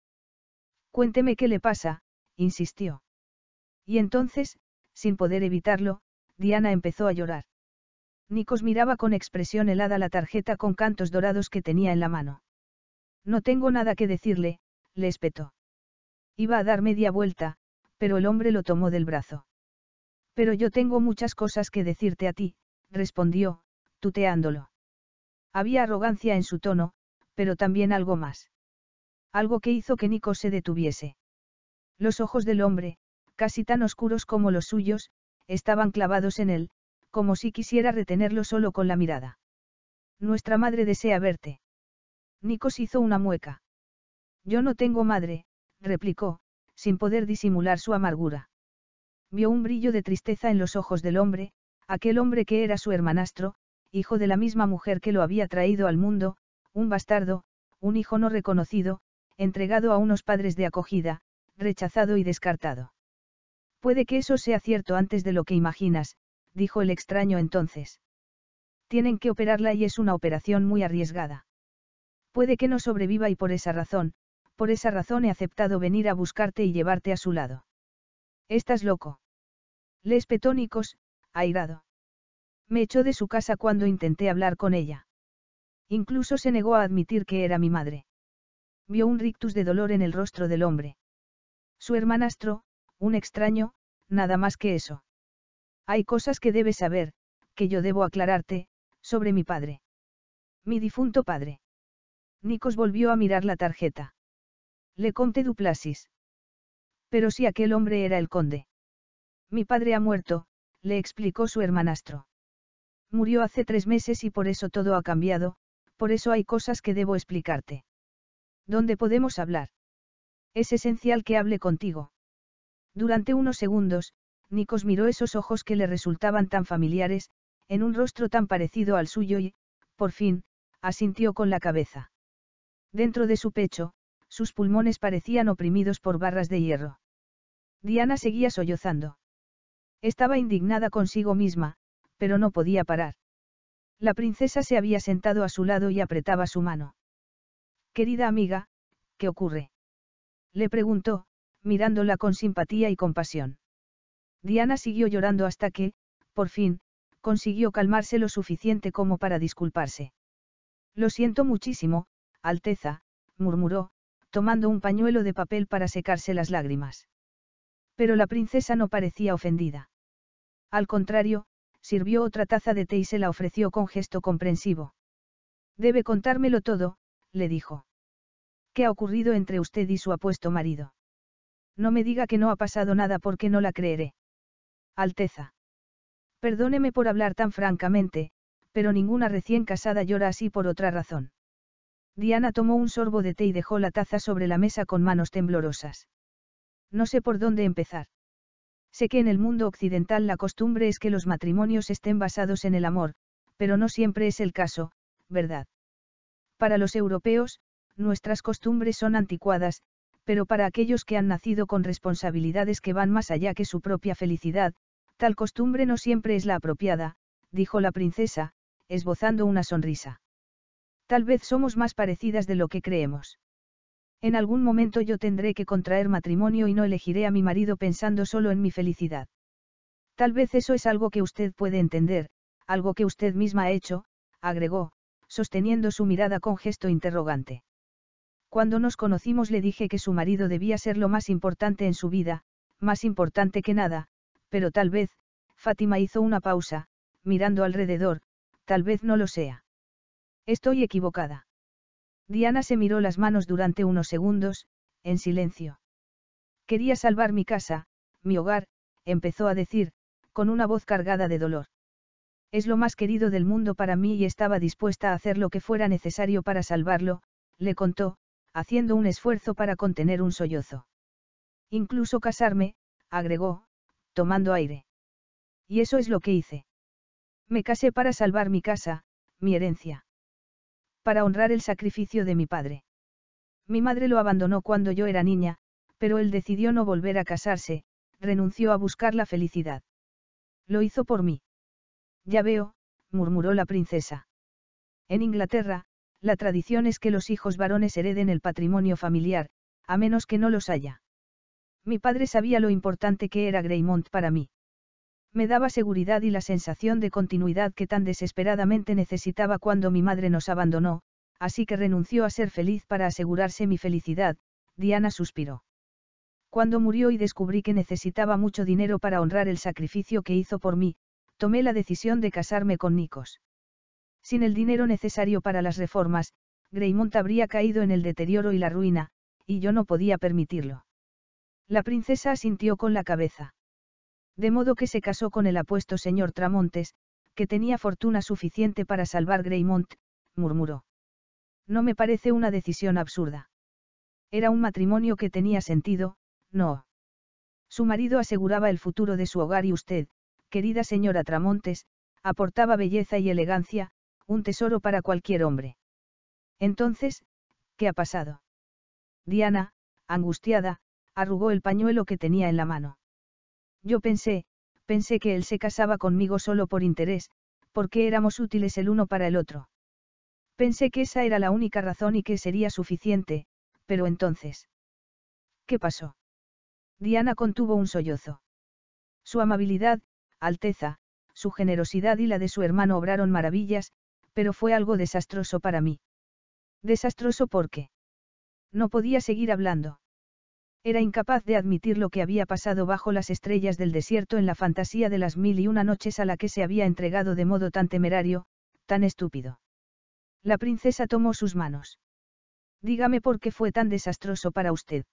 Cuénteme qué le pasa, insistió. Y entonces, sin poder evitarlo, Diana empezó a llorar. Nikos miraba con expresión helada la tarjeta con cantos dorados que tenía en la mano. No tengo nada que decirle, le espetó. Iba a dar media vuelta, pero el hombre lo tomó del brazo. Pero yo tengo muchas cosas que decirte a ti, respondió, tuteándolo. Había arrogancia en su tono, pero también algo más. Algo que hizo que Nico se detuviese. Los ojos del hombre, casi tan oscuros como los suyos, estaban clavados en él, como si quisiera retenerlo solo con la mirada. Nuestra madre desea verte. Nicos hizo una mueca. Yo no tengo madre, replicó, sin poder disimular su amargura vio un brillo de tristeza en los ojos del hombre, aquel hombre que era su hermanastro, hijo de la misma mujer que lo había traído al mundo, un bastardo, un hijo no reconocido, entregado a unos padres de acogida, rechazado y descartado. Puede que eso sea cierto antes de lo que imaginas, dijo el extraño entonces. Tienen que operarla y es una operación muy arriesgada. Puede que no sobreviva y por esa razón, por esa razón he aceptado venir a buscarte y llevarte a su lado. Estás loco. Le espetó airado. Me echó de su casa cuando intenté hablar con ella. Incluso se negó a admitir que era mi madre. Vio un rictus de dolor en el rostro del hombre. Su hermanastro, un extraño, nada más que eso. Hay cosas que debes saber, que yo debo aclararte, sobre mi padre. Mi difunto padre. Nikos volvió a mirar la tarjeta. Le conté Duplasis. Pero si aquel hombre era el conde. Mi padre ha muerto, le explicó su hermanastro. Murió hace tres meses y por eso todo ha cambiado, por eso hay cosas que debo explicarte. ¿Dónde podemos hablar? Es esencial que hable contigo. Durante unos segundos, Nikos miró esos ojos que le resultaban tan familiares, en un rostro tan parecido al suyo y, por fin, asintió con la cabeza. Dentro de su pecho, sus pulmones parecían oprimidos por barras de hierro. Diana seguía sollozando. Estaba indignada consigo misma, pero no podía parar. La princesa se había sentado a su lado y apretaba su mano. Querida amiga, ¿qué ocurre? Le preguntó, mirándola con simpatía y compasión. Diana siguió llorando hasta que, por fin, consiguió calmarse lo suficiente como para disculparse. Lo siento muchísimo, Alteza, murmuró, tomando un pañuelo de papel para secarse las lágrimas. Pero la princesa no parecía ofendida. Al contrario, sirvió otra taza de té y se la ofreció con gesto comprensivo. Debe contármelo todo, le dijo. ¿Qué ha ocurrido entre usted y su apuesto marido? No me diga que no ha pasado nada porque no la creeré. Alteza. Perdóneme por hablar tan francamente, pero ninguna recién casada llora así por otra razón. Diana tomó un sorbo de té y dejó la taza sobre la mesa con manos temblorosas. No sé por dónde empezar. Sé que en el mundo occidental la costumbre es que los matrimonios estén basados en el amor, pero no siempre es el caso, ¿verdad? Para los europeos, nuestras costumbres son anticuadas, pero para aquellos que han nacido con responsabilidades que van más allá que su propia felicidad, tal costumbre no siempre es la apropiada, dijo la princesa, esbozando una sonrisa. Tal vez somos más parecidas de lo que creemos. En algún momento yo tendré que contraer matrimonio y no elegiré a mi marido pensando solo en mi felicidad. Tal vez eso es algo que usted puede entender, algo que usted misma ha hecho, agregó, sosteniendo su mirada con gesto interrogante. Cuando nos conocimos le dije que su marido debía ser lo más importante en su vida, más importante que nada, pero tal vez, Fátima hizo una pausa, mirando alrededor, tal vez no lo sea. Estoy equivocada. Diana se miró las manos durante unos segundos, en silencio. Quería salvar mi casa, mi hogar, empezó a decir, con una voz cargada de dolor. Es lo más querido del mundo para mí y estaba dispuesta a hacer lo que fuera necesario para salvarlo, le contó, haciendo un esfuerzo para contener un sollozo. Incluso casarme, agregó, tomando aire. Y eso es lo que hice. Me casé para salvar mi casa, mi herencia para honrar el sacrificio de mi padre. Mi madre lo abandonó cuando yo era niña, pero él decidió no volver a casarse, renunció a buscar la felicidad. Lo hizo por mí. Ya veo, murmuró la princesa. En Inglaterra, la tradición es que los hijos varones hereden el patrimonio familiar, a menos que no los haya. Mi padre sabía lo importante que era Greymont para mí me daba seguridad y la sensación de continuidad que tan desesperadamente necesitaba cuando mi madre nos abandonó, así que renunció a ser feliz para asegurarse mi felicidad, Diana suspiró. Cuando murió y descubrí que necesitaba mucho dinero para honrar el sacrificio que hizo por mí, tomé la decisión de casarme con Nikos. Sin el dinero necesario para las reformas, Greymont habría caído en el deterioro y la ruina, y yo no podía permitirlo. La princesa asintió con la cabeza. De modo que se casó con el apuesto señor Tramontes, que tenía fortuna suficiente para salvar Greymont, murmuró. No me parece una decisión absurda. Era un matrimonio que tenía sentido, no. Su marido aseguraba el futuro de su hogar y usted, querida señora Tramontes, aportaba belleza y elegancia, un tesoro para cualquier hombre. Entonces, ¿qué ha pasado? Diana, angustiada, arrugó el pañuelo que tenía en la mano. Yo pensé, pensé que él se casaba conmigo solo por interés, porque éramos útiles el uno para el otro. Pensé que esa era la única razón y que sería suficiente, pero entonces... ¿Qué pasó? Diana contuvo un sollozo. Su amabilidad, alteza, su generosidad y la de su hermano obraron maravillas, pero fue algo desastroso para mí. Desastroso porque... No podía seguir hablando. Era incapaz de admitir lo que había pasado bajo las estrellas del desierto en la fantasía de las mil y una noches a la que se había entregado de modo tan temerario, tan estúpido. La princesa tomó sus manos. Dígame por qué fue tan desastroso para usted.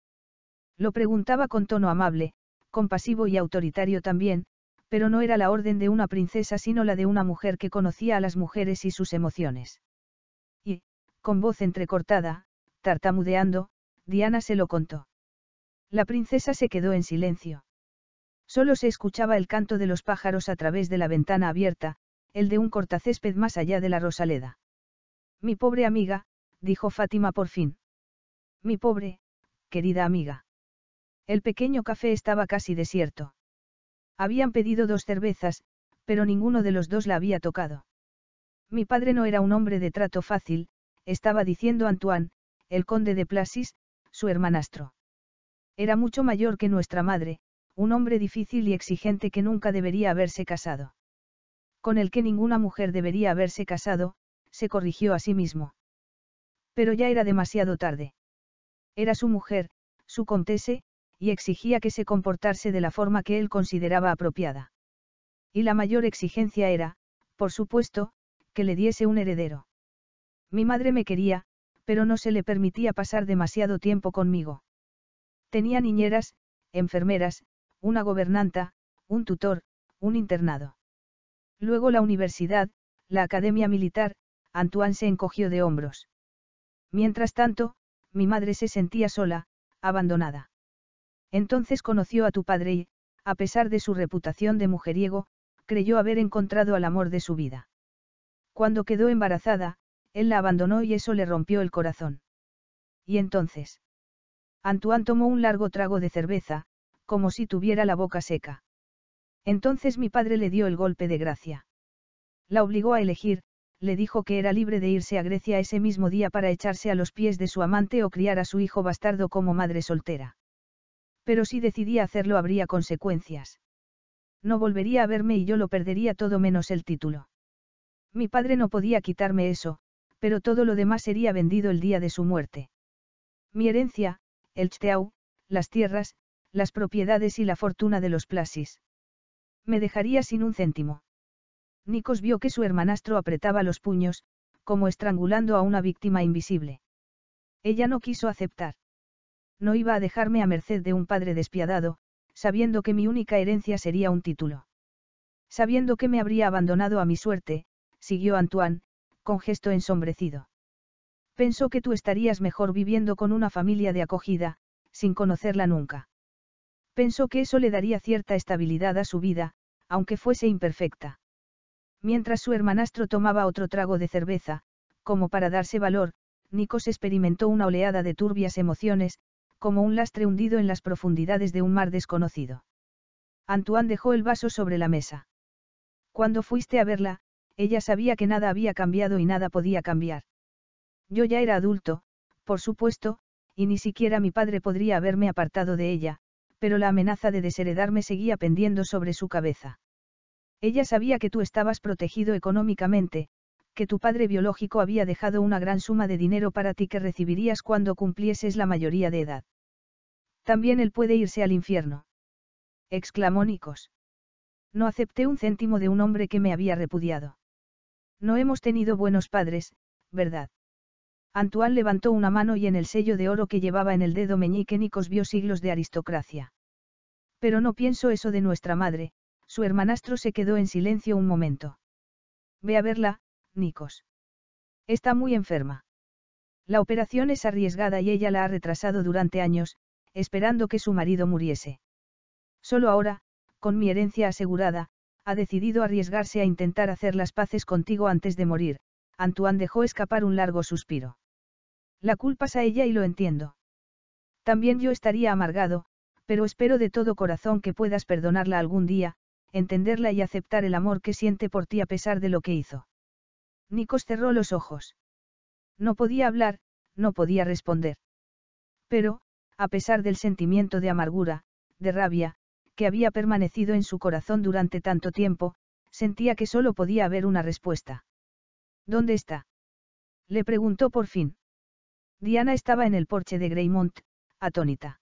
Lo preguntaba con tono amable, compasivo y autoritario también, pero no era la orden de una princesa sino la de una mujer que conocía a las mujeres y sus emociones. Y, con voz entrecortada, tartamudeando, Diana se lo contó. La princesa se quedó en silencio. Solo se escuchaba el canto de los pájaros a través de la ventana abierta, el de un cortacésped más allá de la rosaleda. Mi pobre amiga, dijo Fátima por fin. Mi pobre, querida amiga. El pequeño café estaba casi desierto. Habían pedido dos cervezas, pero ninguno de los dos la había tocado. Mi padre no era un hombre de trato fácil, estaba diciendo Antoine, el conde de Plasis, su hermanastro. Era mucho mayor que nuestra madre, un hombre difícil y exigente que nunca debería haberse casado. Con el que ninguna mujer debería haberse casado, se corrigió a sí mismo. Pero ya era demasiado tarde. Era su mujer, su contese, y exigía que se comportarse de la forma que él consideraba apropiada. Y la mayor exigencia era, por supuesto, que le diese un heredero. Mi madre me quería, pero no se le permitía pasar demasiado tiempo conmigo. Tenía niñeras, enfermeras, una gobernanta, un tutor, un internado. Luego la universidad, la academia militar, Antoine se encogió de hombros. Mientras tanto, mi madre se sentía sola, abandonada. Entonces conoció a tu padre y, a pesar de su reputación de mujeriego, creyó haber encontrado al amor de su vida. Cuando quedó embarazada, él la abandonó y eso le rompió el corazón. Y entonces. Antoine tomó un largo trago de cerveza, como si tuviera la boca seca. Entonces mi padre le dio el golpe de gracia. La obligó a elegir, le dijo que era libre de irse a Grecia ese mismo día para echarse a los pies de su amante o criar a su hijo bastardo como madre soltera. Pero si decidía hacerlo habría consecuencias. No volvería a verme y yo lo perdería todo menos el título. Mi padre no podía quitarme eso, pero todo lo demás sería vendido el día de su muerte. Mi herencia, el Chteau, las tierras, las propiedades y la fortuna de los Plasis. Me dejaría sin un céntimo. Nikos vio que su hermanastro apretaba los puños, como estrangulando a una víctima invisible. Ella no quiso aceptar. No iba a dejarme a merced de un padre despiadado, sabiendo que mi única herencia sería un título. Sabiendo que me habría abandonado a mi suerte, siguió Antoine, con gesto ensombrecido. Pensó que tú estarías mejor viviendo con una familia de acogida, sin conocerla nunca. Pensó que eso le daría cierta estabilidad a su vida, aunque fuese imperfecta. Mientras su hermanastro tomaba otro trago de cerveza, como para darse valor, Nikos experimentó una oleada de turbias emociones, como un lastre hundido en las profundidades de un mar desconocido. Antoine dejó el vaso sobre la mesa. Cuando fuiste a verla, ella sabía que nada había cambiado y nada podía cambiar. Yo ya era adulto, por supuesto, y ni siquiera mi padre podría haberme apartado de ella, pero la amenaza de desheredarme seguía pendiendo sobre su cabeza. Ella sabía que tú estabas protegido económicamente, que tu padre biológico había dejado una gran suma de dinero para ti que recibirías cuando cumplieses la mayoría de edad. También él puede irse al infierno. Exclamó Nicos. No acepté un céntimo de un hombre que me había repudiado. No hemos tenido buenos padres, ¿verdad? Antoine levantó una mano y en el sello de oro que llevaba en el dedo meñique Nicos vio siglos de aristocracia. Pero no pienso eso de nuestra madre, su hermanastro se quedó en silencio un momento. Ve a verla, Nicos. Está muy enferma. La operación es arriesgada y ella la ha retrasado durante años, esperando que su marido muriese. Solo ahora, con mi herencia asegurada, ha decidido arriesgarse a intentar hacer las paces contigo antes de morir, Antoine dejó escapar un largo suspiro. La es a ella y lo entiendo. También yo estaría amargado, pero espero de todo corazón que puedas perdonarla algún día, entenderla y aceptar el amor que siente por ti a pesar de lo que hizo. Nikos cerró los ojos. No podía hablar, no podía responder. Pero, a pesar del sentimiento de amargura, de rabia, que había permanecido en su corazón durante tanto tiempo, sentía que solo podía haber una respuesta. ¿Dónde está? Le preguntó por fin. Diana estaba en el porche de Greymont, atónita.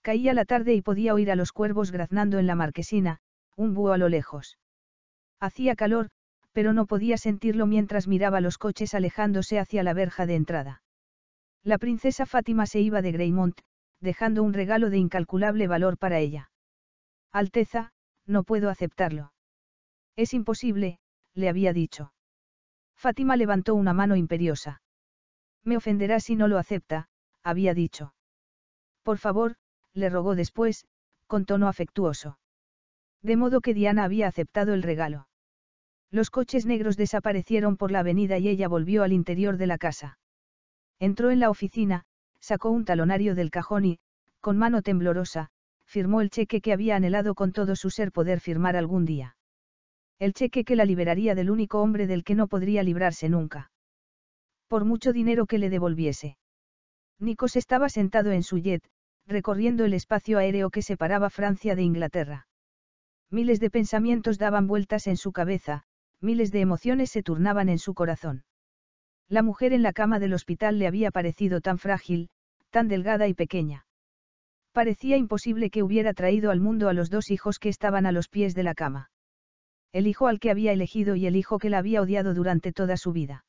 Caía la tarde y podía oír a los cuervos graznando en la marquesina, un búho a lo lejos. Hacía calor, pero no podía sentirlo mientras miraba los coches alejándose hacia la verja de entrada. La princesa Fátima se iba de Greymont, dejando un regalo de incalculable valor para ella. Alteza, no puedo aceptarlo. Es imposible, le había dicho. Fátima levantó una mano imperiosa. Me ofenderá si no lo acepta, había dicho. Por favor, le rogó después, con tono afectuoso. De modo que Diana había aceptado el regalo. Los coches negros desaparecieron por la avenida y ella volvió al interior de la casa. Entró en la oficina, sacó un talonario del cajón y, con mano temblorosa, firmó el cheque que había anhelado con todo su ser poder firmar algún día. El cheque que la liberaría del único hombre del que no podría librarse nunca por mucho dinero que le devolviese. Nikos estaba sentado en su jet, recorriendo el espacio aéreo que separaba Francia de Inglaterra. Miles de pensamientos daban vueltas en su cabeza, miles de emociones se turnaban en su corazón. La mujer en la cama del hospital le había parecido tan frágil, tan delgada y pequeña. Parecía imposible que hubiera traído al mundo a los dos hijos que estaban a los pies de la cama. El hijo al que había elegido y el hijo que la había odiado durante toda su vida.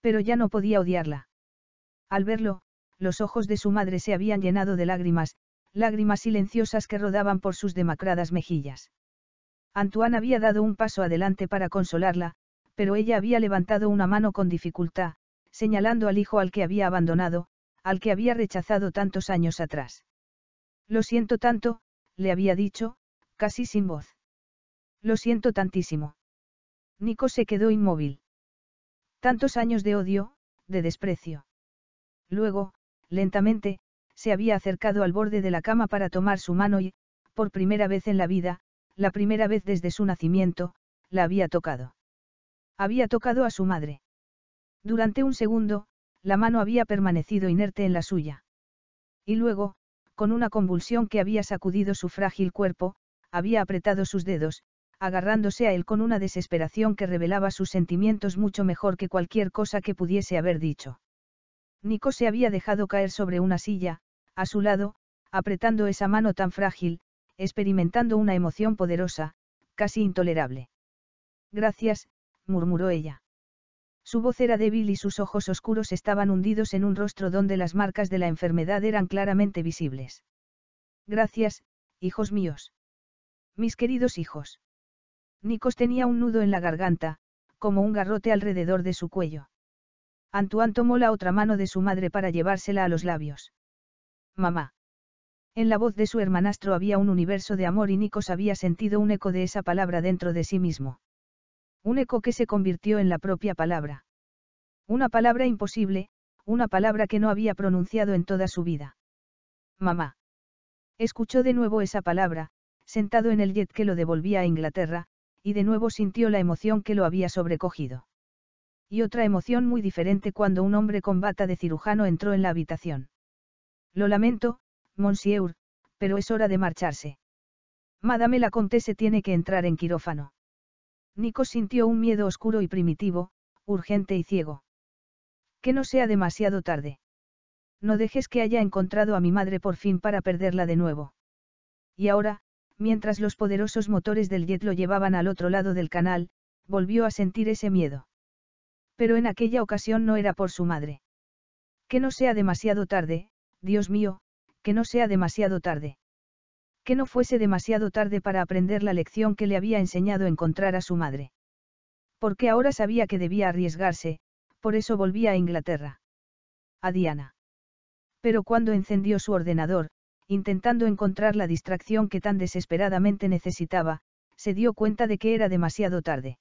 Pero ya no podía odiarla. Al verlo, los ojos de su madre se habían llenado de lágrimas, lágrimas silenciosas que rodaban por sus demacradas mejillas. Antoine había dado un paso adelante para consolarla, pero ella había levantado una mano con dificultad, señalando al hijo al que había abandonado, al que había rechazado tantos años atrás. Lo siento tanto, le había dicho, casi sin voz. Lo siento tantísimo. Nico se quedó inmóvil. Tantos años de odio, de desprecio. Luego, lentamente, se había acercado al borde de la cama para tomar su mano y, por primera vez en la vida, la primera vez desde su nacimiento, la había tocado. Había tocado a su madre. Durante un segundo, la mano había permanecido inerte en la suya. Y luego, con una convulsión que había sacudido su frágil cuerpo, había apretado sus dedos, agarrándose a él con una desesperación que revelaba sus sentimientos mucho mejor que cualquier cosa que pudiese haber dicho. Nico se había dejado caer sobre una silla, a su lado, apretando esa mano tan frágil, experimentando una emoción poderosa, casi intolerable. Gracias, murmuró ella. Su voz era débil y sus ojos oscuros estaban hundidos en un rostro donde las marcas de la enfermedad eran claramente visibles. Gracias, hijos míos. Mis queridos hijos. Nikos tenía un nudo en la garganta, como un garrote alrededor de su cuello. Antoine tomó la otra mano de su madre para llevársela a los labios. Mamá. En la voz de su hermanastro había un universo de amor y Nikos había sentido un eco de esa palabra dentro de sí mismo. Un eco que se convirtió en la propia palabra. Una palabra imposible, una palabra que no había pronunciado en toda su vida. Mamá. Escuchó de nuevo esa palabra, sentado en el jet que lo devolvía a Inglaterra, y de nuevo sintió la emoción que lo había sobrecogido. Y otra emoción muy diferente cuando un hombre con bata de cirujano entró en la habitación. Lo lamento, Monsieur, pero es hora de marcharse. Madame la Comtesse tiene que entrar en quirófano. Nico sintió un miedo oscuro y primitivo, urgente y ciego. Que no sea demasiado tarde. No dejes que haya encontrado a mi madre por fin para perderla de nuevo. Y ahora, mientras los poderosos motores del jet lo llevaban al otro lado del canal, volvió a sentir ese miedo. Pero en aquella ocasión no era por su madre. Que no sea demasiado tarde, Dios mío, que no sea demasiado tarde. Que no fuese demasiado tarde para aprender la lección que le había enseñado encontrar a su madre. Porque ahora sabía que debía arriesgarse, por eso volvía a Inglaterra. A Diana. Pero cuando encendió su ordenador, intentando encontrar la distracción que tan desesperadamente necesitaba, se dio cuenta de que era demasiado tarde.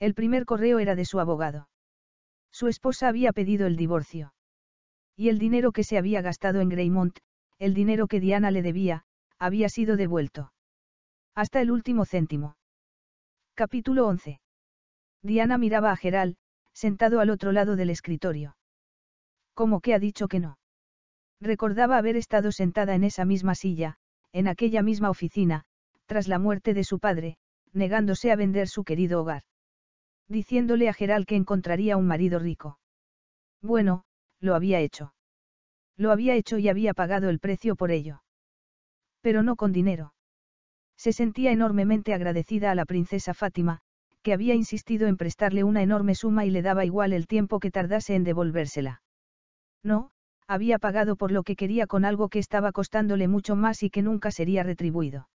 El primer correo era de su abogado. Su esposa había pedido el divorcio. Y el dinero que se había gastado en Greymont, el dinero que Diana le debía, había sido devuelto. Hasta el último céntimo. Capítulo 11. Diana miraba a Gerald, sentado al otro lado del escritorio. ¿Cómo que ha dicho que no? Recordaba haber estado sentada en esa misma silla, en aquella misma oficina, tras la muerte de su padre, negándose a vender su querido hogar. Diciéndole a Geral que encontraría un marido rico. Bueno, lo había hecho. Lo había hecho y había pagado el precio por ello. Pero no con dinero. Se sentía enormemente agradecida a la princesa Fátima, que había insistido en prestarle una enorme suma y le daba igual el tiempo que tardase en devolvérsela. No, había pagado por lo que quería con algo que estaba costándole mucho más y que nunca sería retribuido.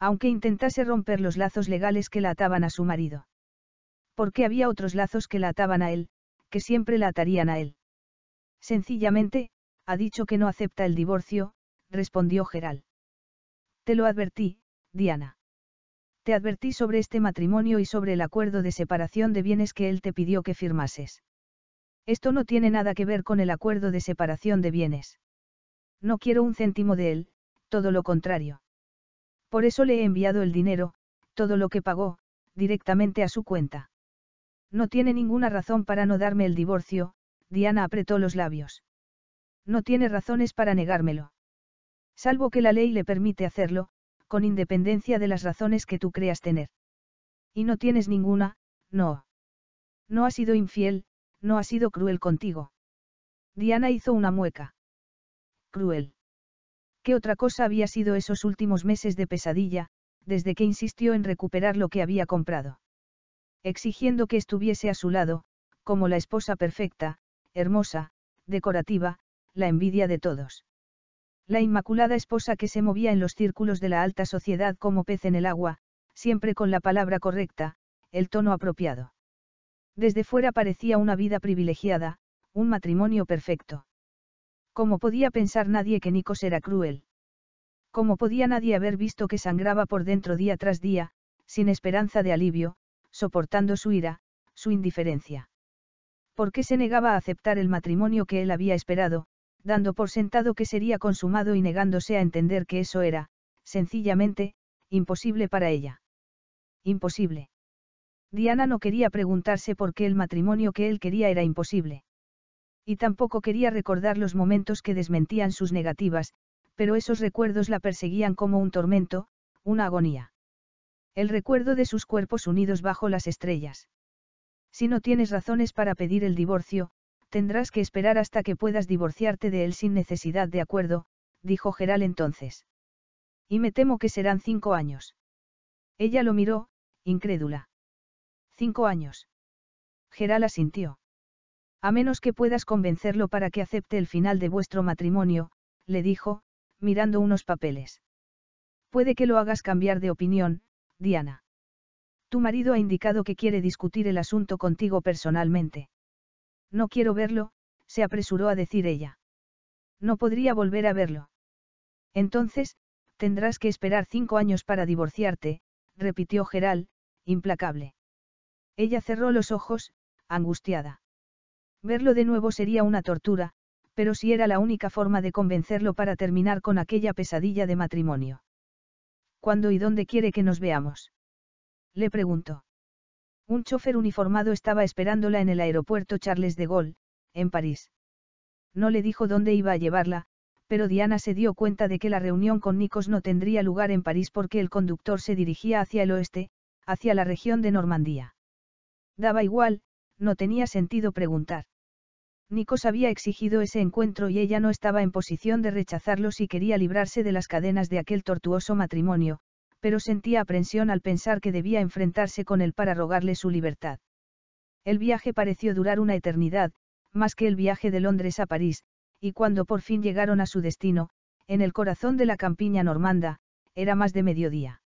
Aunque intentase romper los lazos legales que la ataban a su marido. Porque había otros lazos que la ataban a él, que siempre la atarían a él. Sencillamente, ha dicho que no acepta el divorcio, respondió Geral. Te lo advertí, Diana. Te advertí sobre este matrimonio y sobre el acuerdo de separación de bienes que él te pidió que firmases. Esto no tiene nada que ver con el acuerdo de separación de bienes. No quiero un céntimo de él, todo lo contrario. Por eso le he enviado el dinero, todo lo que pagó, directamente a su cuenta. No tiene ninguna razón para no darme el divorcio, Diana apretó los labios. No tiene razones para negármelo. Salvo que la ley le permite hacerlo, con independencia de las razones que tú creas tener. Y no tienes ninguna, no. No ha sido infiel, no ha sido cruel contigo. Diana hizo una mueca. Cruel. ¿Qué otra cosa había sido esos últimos meses de pesadilla, desde que insistió en recuperar lo que había comprado? Exigiendo que estuviese a su lado, como la esposa perfecta, hermosa, decorativa, la envidia de todos. La inmaculada esposa que se movía en los círculos de la alta sociedad como pez en el agua, siempre con la palabra correcta, el tono apropiado. Desde fuera parecía una vida privilegiada, un matrimonio perfecto. ¿Cómo podía pensar nadie que Nikos era cruel? ¿Cómo podía nadie haber visto que sangraba por dentro día tras día, sin esperanza de alivio, soportando su ira, su indiferencia? ¿Por qué se negaba a aceptar el matrimonio que él había esperado, dando por sentado que sería consumado y negándose a entender que eso era, sencillamente, imposible para ella? Imposible. Diana no quería preguntarse por qué el matrimonio que él quería era imposible. Y tampoco quería recordar los momentos que desmentían sus negativas, pero esos recuerdos la perseguían como un tormento, una agonía. El recuerdo de sus cuerpos unidos bajo las estrellas. Si no tienes razones para pedir el divorcio, tendrás que esperar hasta que puedas divorciarte de él sin necesidad de acuerdo, dijo Geral entonces. Y me temo que serán cinco años. Ella lo miró, incrédula. Cinco años. Geral asintió. A menos que puedas convencerlo para que acepte el final de vuestro matrimonio, le dijo, mirando unos papeles. Puede que lo hagas cambiar de opinión, Diana. Tu marido ha indicado que quiere discutir el asunto contigo personalmente. No quiero verlo, se apresuró a decir ella. No podría volver a verlo. Entonces, tendrás que esperar cinco años para divorciarte, repitió Geral, implacable. Ella cerró los ojos, angustiada. Verlo de nuevo sería una tortura, pero si sí era la única forma de convencerlo para terminar con aquella pesadilla de matrimonio. ¿Cuándo y dónde quiere que nos veamos? Le preguntó. Un chofer uniformado estaba esperándola en el aeropuerto Charles de Gaulle, en París. No le dijo dónde iba a llevarla, pero Diana se dio cuenta de que la reunión con Nikos no tendría lugar en París porque el conductor se dirigía hacia el oeste, hacia la región de Normandía. Daba igual, no tenía sentido preguntar. Nikos había exigido ese encuentro y ella no estaba en posición de rechazarlo si quería librarse de las cadenas de aquel tortuoso matrimonio, pero sentía aprensión al pensar que debía enfrentarse con él para rogarle su libertad. El viaje pareció durar una eternidad, más que el viaje de Londres a París, y cuando por fin llegaron a su destino, en el corazón de la campiña normanda, era más de mediodía.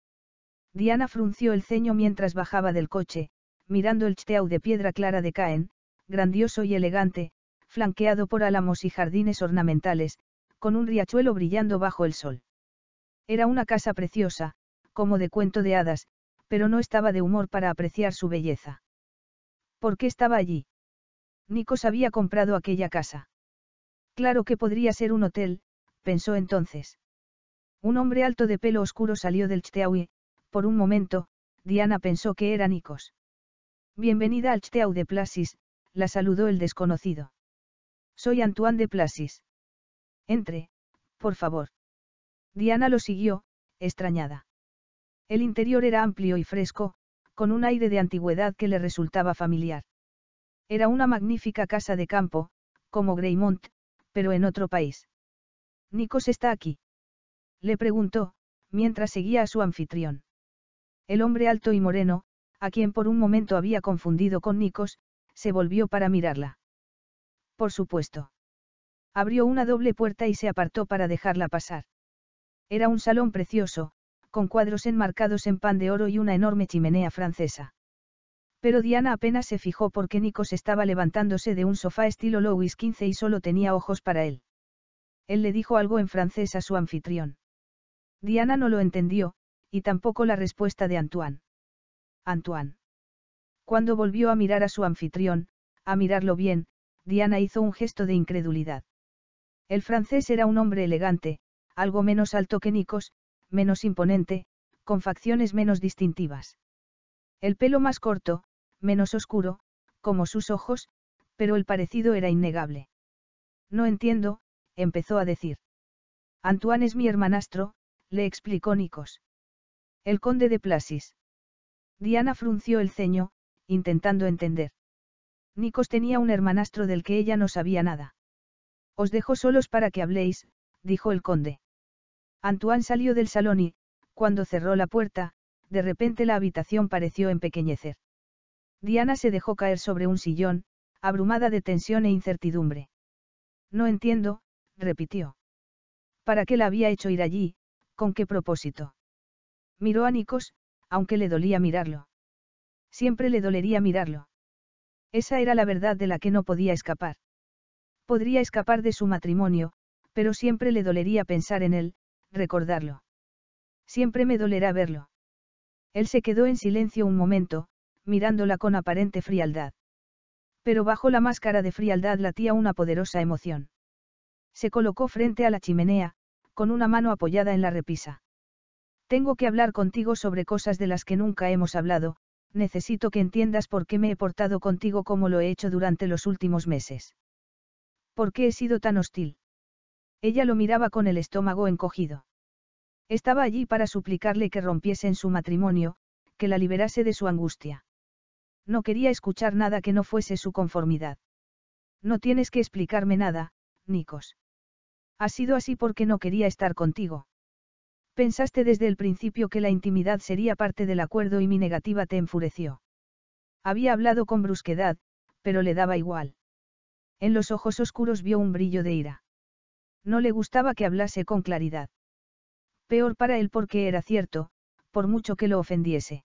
Diana frunció el ceño mientras bajaba del coche, mirando el chteau de piedra clara de Caen, grandioso y elegante, flanqueado por álamos y jardines ornamentales, con un riachuelo brillando bajo el sol. Era una casa preciosa, como de cuento de hadas, pero no estaba de humor para apreciar su belleza. ¿Por qué estaba allí? Nikos había comprado aquella casa. Claro que podría ser un hotel, pensó entonces. Un hombre alto de pelo oscuro salió del chteau y, por un momento, Diana pensó que era Nikos. Bienvenida al Chteau de Plasis, la saludó el desconocido. Soy Antoine de Plasis. Entre, por favor. Diana lo siguió, extrañada. El interior era amplio y fresco, con un aire de antigüedad que le resultaba familiar. Era una magnífica casa de campo, como Greymont, pero en otro país. Nikos está aquí. Le preguntó, mientras seguía a su anfitrión. El hombre alto y moreno, a quien por un momento había confundido con Nikos, se volvió para mirarla. Por supuesto. Abrió una doble puerta y se apartó para dejarla pasar. Era un salón precioso, con cuadros enmarcados en pan de oro y una enorme chimenea francesa. Pero Diana apenas se fijó porque Nikos estaba levantándose de un sofá estilo Louis XV y solo tenía ojos para él. Él le dijo algo en francés a su anfitrión. Diana no lo entendió, y tampoco la respuesta de Antoine. Antoine. Cuando volvió a mirar a su anfitrión, a mirarlo bien, Diana hizo un gesto de incredulidad. El francés era un hombre elegante, algo menos alto que Nicos, menos imponente, con facciones menos distintivas. El pelo más corto, menos oscuro, como sus ojos, pero el parecido era innegable. No entiendo, empezó a decir. Antoine es mi hermanastro, le explicó Nicos. El conde de Plasis. Diana frunció el ceño, intentando entender. Nikos tenía un hermanastro del que ella no sabía nada. Os dejo solos para que habléis, dijo el conde. Antoine salió del salón y, cuando cerró la puerta, de repente la habitación pareció empequeñecer. Diana se dejó caer sobre un sillón, abrumada de tensión e incertidumbre. No entiendo, repitió. ¿Para qué la había hecho ir allí? ¿Con qué propósito? Miró a Nikos, aunque le dolía mirarlo. Siempre le dolería mirarlo. Esa era la verdad de la que no podía escapar. Podría escapar de su matrimonio, pero siempre le dolería pensar en él, recordarlo. Siempre me dolerá verlo. Él se quedó en silencio un momento, mirándola con aparente frialdad. Pero bajo la máscara de frialdad latía una poderosa emoción. Se colocó frente a la chimenea, con una mano apoyada en la repisa. Tengo que hablar contigo sobre cosas de las que nunca hemos hablado, necesito que entiendas por qué me he portado contigo como lo he hecho durante los últimos meses. ¿Por qué he sido tan hostil? Ella lo miraba con el estómago encogido. Estaba allí para suplicarle que rompiese en su matrimonio, que la liberase de su angustia. No quería escuchar nada que no fuese su conformidad. No tienes que explicarme nada, Nikos. Ha sido así porque no quería estar contigo. Pensaste desde el principio que la intimidad sería parte del acuerdo y mi negativa te enfureció. Había hablado con brusquedad, pero le daba igual. En los ojos oscuros vio un brillo de ira. No le gustaba que hablase con claridad. Peor para él porque era cierto, por mucho que lo ofendiese.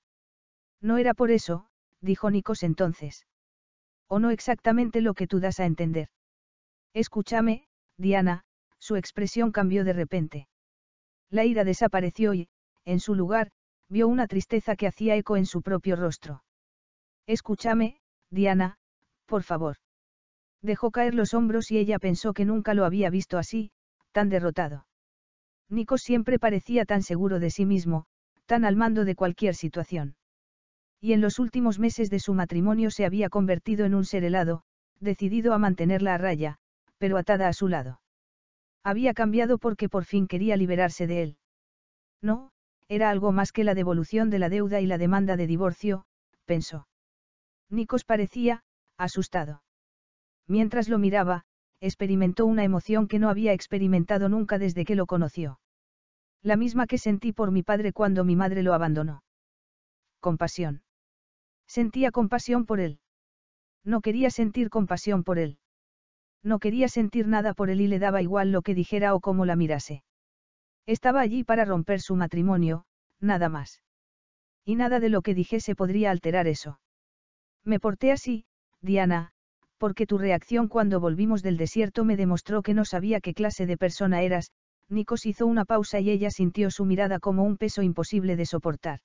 No era por eso, dijo Nikos entonces. O no exactamente lo que tú das a entender. Escúchame, Diana, su expresión cambió de repente. La ira desapareció y, en su lugar, vio una tristeza que hacía eco en su propio rostro. Escúchame, Diana, por favor. Dejó caer los hombros y ella pensó que nunca lo había visto así, tan derrotado. Nico siempre parecía tan seguro de sí mismo, tan al mando de cualquier situación. Y en los últimos meses de su matrimonio se había convertido en un ser helado, decidido a mantenerla a raya, pero atada a su lado. Había cambiado porque por fin quería liberarse de él. No, era algo más que la devolución de la deuda y la demanda de divorcio, pensó. Nikos parecía, asustado. Mientras lo miraba, experimentó una emoción que no había experimentado nunca desde que lo conoció. La misma que sentí por mi padre cuando mi madre lo abandonó. Compasión. Sentía compasión por él. No quería sentir compasión por él. No quería sentir nada por él y le daba igual lo que dijera o cómo la mirase. Estaba allí para romper su matrimonio, nada más. Y nada de lo que dijese podría alterar eso. Me porté así, Diana, porque tu reacción cuando volvimos del desierto me demostró que no sabía qué clase de persona eras, Nikos hizo una pausa y ella sintió su mirada como un peso imposible de soportar.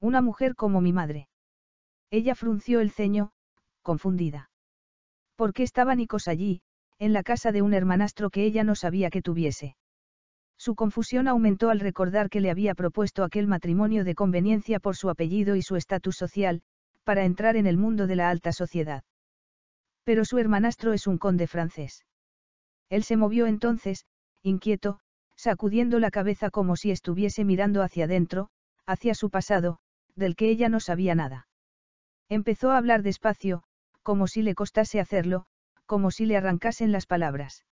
Una mujer como mi madre. Ella frunció el ceño, confundida. ¿Por qué estaba Nicos allí, en la casa de un hermanastro que ella no sabía que tuviese? Su confusión aumentó al recordar que le había propuesto aquel matrimonio de conveniencia por su apellido y su estatus social, para entrar en el mundo de la alta sociedad. Pero su hermanastro es un conde francés. Él se movió entonces, inquieto, sacudiendo la cabeza como si estuviese mirando hacia adentro, hacia su pasado, del que ella no sabía nada. Empezó a hablar despacio, como si le costase hacerlo, como si le arrancasen las palabras.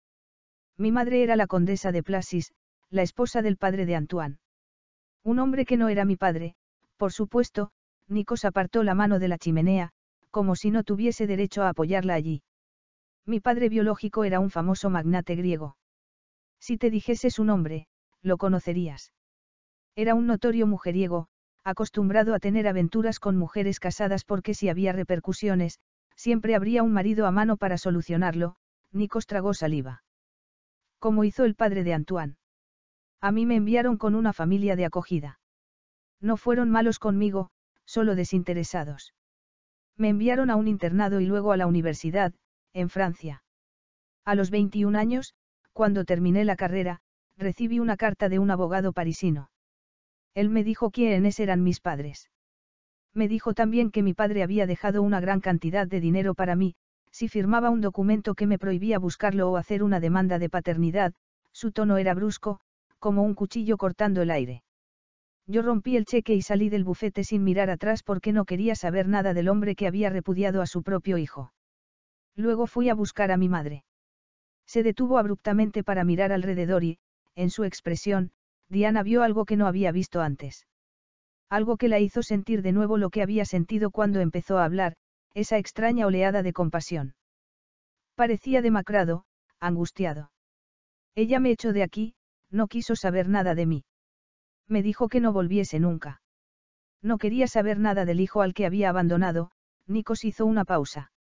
Mi madre era la condesa de Plasis, la esposa del padre de Antoine. Un hombre que no era mi padre, por supuesto, Nicos apartó la mano de la chimenea, como si no tuviese derecho a apoyarla allí. Mi padre biológico era un famoso magnate griego. Si te dijese su nombre, lo conocerías. Era un notorio mujeriego, acostumbrado a tener aventuras con mujeres casadas porque si había repercusiones, Siempre habría un marido a mano para solucionarlo, ni costragó saliva. Como hizo el padre de Antoine. A mí me enviaron con una familia de acogida. No fueron malos conmigo, solo desinteresados. Me enviaron a un internado y luego a la universidad, en Francia. A los 21 años, cuando terminé la carrera, recibí una carta de un abogado parisino. Él me dijo quiénes eran mis padres. Me dijo también que mi padre había dejado una gran cantidad de dinero para mí, si firmaba un documento que me prohibía buscarlo o hacer una demanda de paternidad, su tono era brusco, como un cuchillo cortando el aire. Yo rompí el cheque y salí del bufete sin mirar atrás porque no quería saber nada del hombre que había repudiado a su propio hijo. Luego fui a buscar a mi madre. Se detuvo abruptamente para mirar alrededor y, en su expresión, Diana vio algo que no había visto antes algo que la hizo sentir de nuevo lo que había sentido cuando empezó a hablar, esa extraña oleada de compasión. Parecía demacrado, angustiado. Ella me echó de aquí, no quiso saber nada de mí. Me dijo que no volviese nunca. No quería saber nada del hijo al que había abandonado, Nikos hizo una pausa.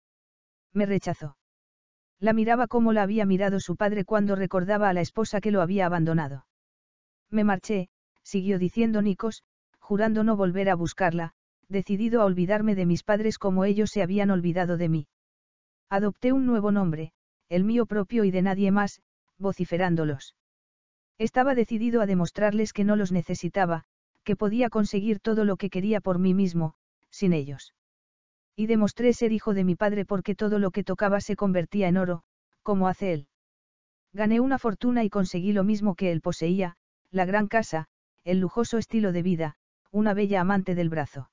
Me rechazó. La miraba como la había mirado su padre cuando recordaba a la esposa que lo había abandonado. Me marché, siguió diciendo Nikos, jurando no volver a buscarla, decidido a olvidarme de mis padres como ellos se habían olvidado de mí. Adopté un nuevo nombre, el mío propio y de nadie más, vociferándolos. Estaba decidido a demostrarles que no los necesitaba, que podía conseguir todo lo que quería por mí mismo, sin ellos. Y demostré ser hijo de mi padre porque todo lo que tocaba se convertía en oro, como hace él. Gané una fortuna y conseguí lo mismo que él poseía, la gran casa, el lujoso estilo de vida, una bella amante del brazo.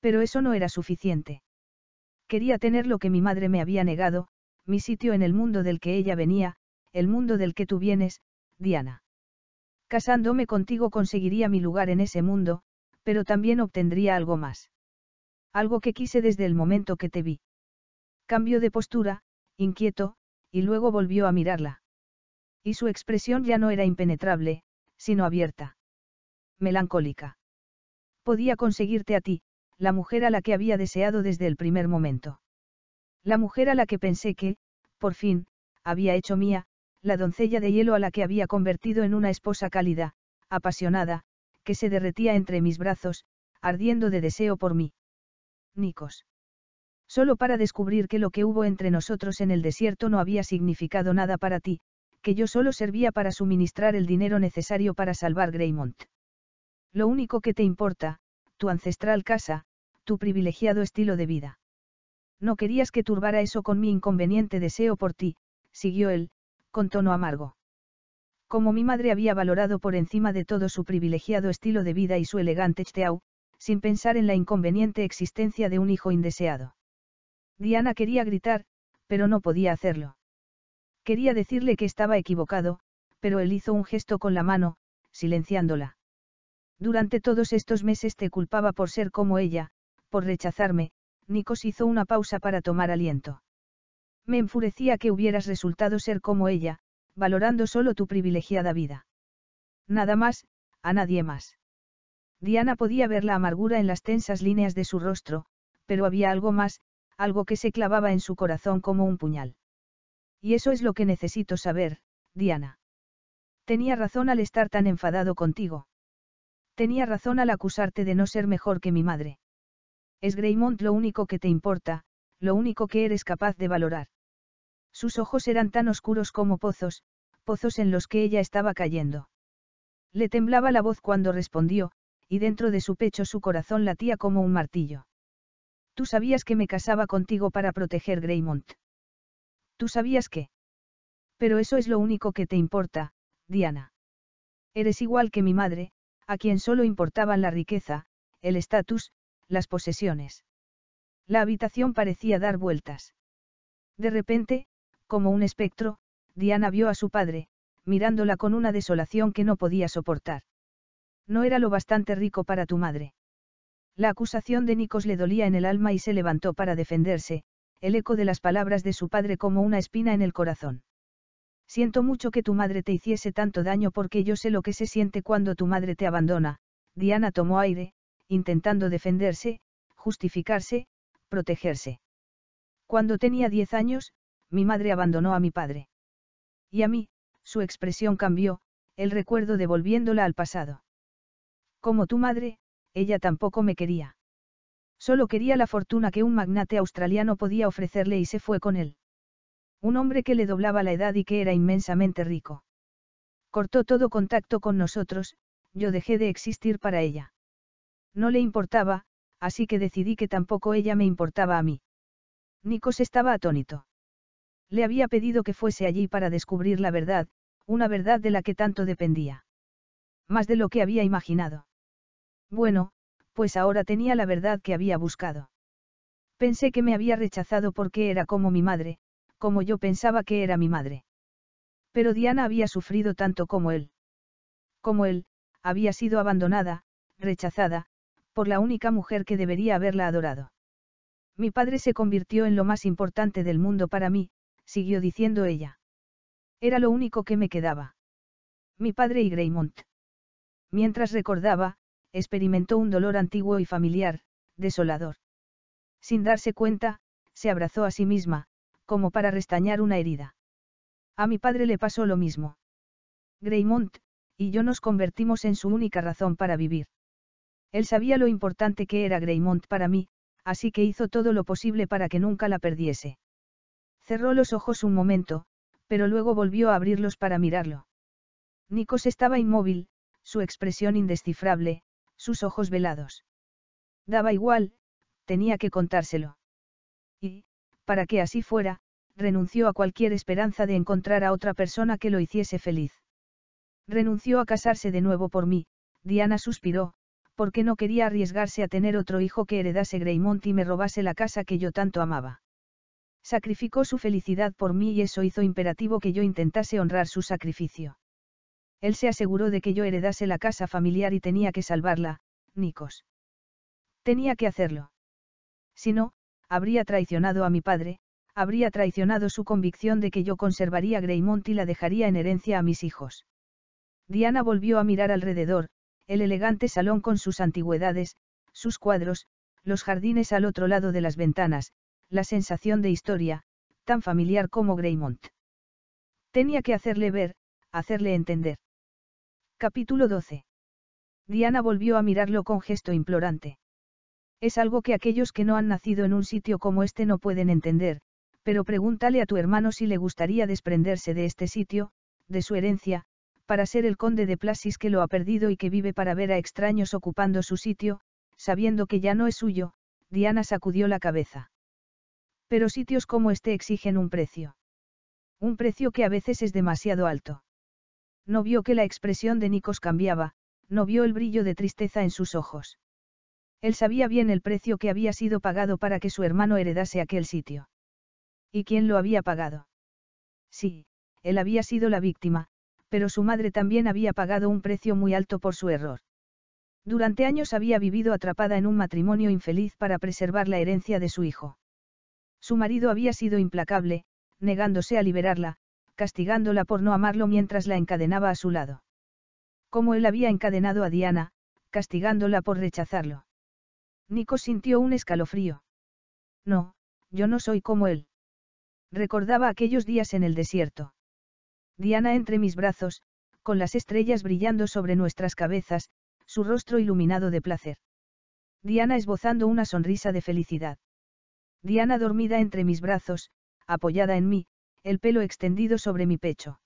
Pero eso no era suficiente. Quería tener lo que mi madre me había negado, mi sitio en el mundo del que ella venía, el mundo del que tú vienes, Diana. Casándome contigo conseguiría mi lugar en ese mundo, pero también obtendría algo más. Algo que quise desde el momento que te vi. Cambió de postura, inquieto, y luego volvió a mirarla. Y su expresión ya no era impenetrable, sino abierta. Melancólica. Podía conseguirte a ti, la mujer a la que había deseado desde el primer momento. La mujer a la que pensé que, por fin, había hecho mía, la doncella de hielo a la que había convertido en una esposa cálida, apasionada, que se derretía entre mis brazos, ardiendo de deseo por mí. Nicos. Solo para descubrir que lo que hubo entre nosotros en el desierto no había significado nada para ti, que yo solo servía para suministrar el dinero necesario para salvar Greymont. Lo único que te importa, tu ancestral casa, tu privilegiado estilo de vida. No querías que turbara eso con mi inconveniente deseo por ti, siguió él, con tono amargo. Como mi madre había valorado por encima de todo su privilegiado estilo de vida y su elegante chteau, sin pensar en la inconveniente existencia de un hijo indeseado. Diana quería gritar, pero no podía hacerlo. Quería decirle que estaba equivocado, pero él hizo un gesto con la mano, silenciándola. Durante todos estos meses te culpaba por ser como ella, por rechazarme, Nikos hizo una pausa para tomar aliento. Me enfurecía que hubieras resultado ser como ella, valorando solo tu privilegiada vida. Nada más, a nadie más. Diana podía ver la amargura en las tensas líneas de su rostro, pero había algo más, algo que se clavaba en su corazón como un puñal. Y eso es lo que necesito saber, Diana. Tenía razón al estar tan enfadado contigo. Tenía razón al acusarte de no ser mejor que mi madre. Es Greymont lo único que te importa, lo único que eres capaz de valorar. Sus ojos eran tan oscuros como pozos, pozos en los que ella estaba cayendo. Le temblaba la voz cuando respondió, y dentro de su pecho su corazón latía como un martillo. Tú sabías que me casaba contigo para proteger Greymont. Tú sabías que. Pero eso es lo único que te importa, Diana. Eres igual que mi madre, a quien solo importaban la riqueza, el estatus, las posesiones. La habitación parecía dar vueltas. De repente, como un espectro, Diana vio a su padre, mirándola con una desolación que no podía soportar. No era lo bastante rico para tu madre. La acusación de Nicos le dolía en el alma y se levantó para defenderse, el eco de las palabras de su padre como una espina en el corazón. Siento mucho que tu madre te hiciese tanto daño porque yo sé lo que se siente cuando tu madre te abandona. Diana tomó aire, intentando defenderse, justificarse, protegerse. Cuando tenía diez años, mi madre abandonó a mi padre. Y a mí, su expresión cambió, el recuerdo devolviéndola al pasado. Como tu madre, ella tampoco me quería. Solo quería la fortuna que un magnate australiano podía ofrecerle y se fue con él. Un hombre que le doblaba la edad y que era inmensamente rico. Cortó todo contacto con nosotros, yo dejé de existir para ella. No le importaba, así que decidí que tampoco ella me importaba a mí. Nikos estaba atónito. Le había pedido que fuese allí para descubrir la verdad, una verdad de la que tanto dependía. Más de lo que había imaginado. Bueno, pues ahora tenía la verdad que había buscado. Pensé que me había rechazado porque era como mi madre, como yo pensaba que era mi madre. Pero Diana había sufrido tanto como él. Como él, había sido abandonada, rechazada, por la única mujer que debería haberla adorado. Mi padre se convirtió en lo más importante del mundo para mí, siguió diciendo ella. Era lo único que me quedaba. Mi padre y Greymont. Mientras recordaba, experimentó un dolor antiguo y familiar, desolador. Sin darse cuenta, se abrazó a sí misma, como para restañar una herida. A mi padre le pasó lo mismo. Greymont, y yo nos convertimos en su única razón para vivir. Él sabía lo importante que era Greymont para mí, así que hizo todo lo posible para que nunca la perdiese. Cerró los ojos un momento, pero luego volvió a abrirlos para mirarlo. Nikos estaba inmóvil, su expresión indescifrable, sus ojos velados. Daba igual, tenía que contárselo para que así fuera, renunció a cualquier esperanza de encontrar a otra persona que lo hiciese feliz. Renunció a casarse de nuevo por mí, Diana suspiró, porque no quería arriesgarse a tener otro hijo que heredase Greymont y me robase la casa que yo tanto amaba. Sacrificó su felicidad por mí y eso hizo imperativo que yo intentase honrar su sacrificio. Él se aseguró de que yo heredase la casa familiar y tenía que salvarla, Nikos. Tenía que hacerlo. Si no, habría traicionado a mi padre, habría traicionado su convicción de que yo conservaría Greymont y la dejaría en herencia a mis hijos. Diana volvió a mirar alrededor, el elegante salón con sus antigüedades, sus cuadros, los jardines al otro lado de las ventanas, la sensación de historia, tan familiar como Greymont. Tenía que hacerle ver, hacerle entender. Capítulo 12. Diana volvió a mirarlo con gesto implorante. Es algo que aquellos que no han nacido en un sitio como este no pueden entender, pero pregúntale a tu hermano si le gustaría desprenderse de este sitio, de su herencia, para ser el conde de Plasis que lo ha perdido y que vive para ver a extraños ocupando su sitio, sabiendo que ya no es suyo, Diana sacudió la cabeza. Pero sitios como este exigen un precio. Un precio que a veces es demasiado alto. No vio que la expresión de Nikos cambiaba, no vio el brillo de tristeza en sus ojos. Él sabía bien el precio que había sido pagado para que su hermano heredase aquel sitio. ¿Y quién lo había pagado? Sí, él había sido la víctima, pero su madre también había pagado un precio muy alto por su error. Durante años había vivido atrapada en un matrimonio infeliz para preservar la herencia de su hijo. Su marido había sido implacable, negándose a liberarla, castigándola por no amarlo mientras la encadenaba a su lado. Como él había encadenado a Diana, castigándola por rechazarlo. Nico sintió un escalofrío. No, yo no soy como él. Recordaba aquellos días en el desierto. Diana entre mis brazos, con las estrellas brillando sobre nuestras cabezas, su rostro iluminado de placer. Diana esbozando una sonrisa de felicidad. Diana dormida entre mis brazos, apoyada en mí, el pelo extendido sobre mi pecho.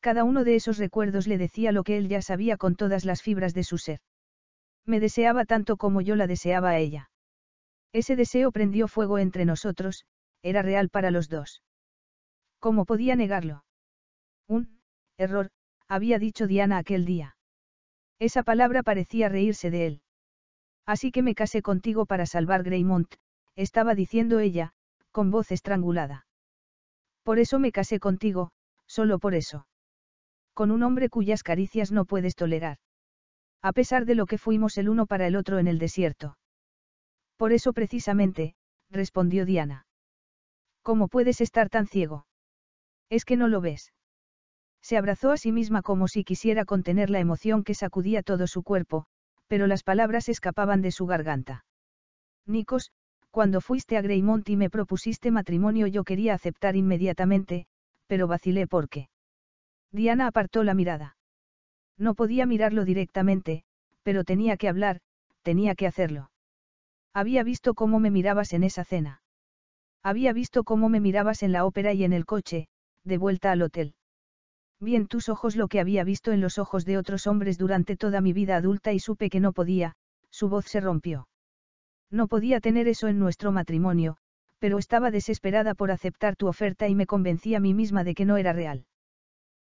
Cada uno de esos recuerdos le decía lo que él ya sabía con todas las fibras de su ser me deseaba tanto como yo la deseaba a ella. Ese deseo prendió fuego entre nosotros, era real para los dos. ¿Cómo podía negarlo? Un error, había dicho Diana aquel día. Esa palabra parecía reírse de él. Así que me casé contigo para salvar Greymont, estaba diciendo ella, con voz estrangulada. Por eso me casé contigo, solo por eso. Con un hombre cuyas caricias no puedes tolerar. A pesar de lo que fuimos el uno para el otro en el desierto. Por eso precisamente, respondió Diana. ¿Cómo puedes estar tan ciego? Es que no lo ves. Se abrazó a sí misma como si quisiera contener la emoción que sacudía todo su cuerpo, pero las palabras escapaban de su garganta. Nikos, cuando fuiste a Greymont y me propusiste matrimonio yo quería aceptar inmediatamente, pero vacilé porque. Diana apartó la mirada. No podía mirarlo directamente, pero tenía que hablar, tenía que hacerlo. Había visto cómo me mirabas en esa cena. Había visto cómo me mirabas en la ópera y en el coche, de vuelta al hotel. Vi en tus ojos lo que había visto en los ojos de otros hombres durante toda mi vida adulta y supe que no podía, su voz se rompió. No podía tener eso en nuestro matrimonio, pero estaba desesperada por aceptar tu oferta y me convencí a mí misma de que no era real.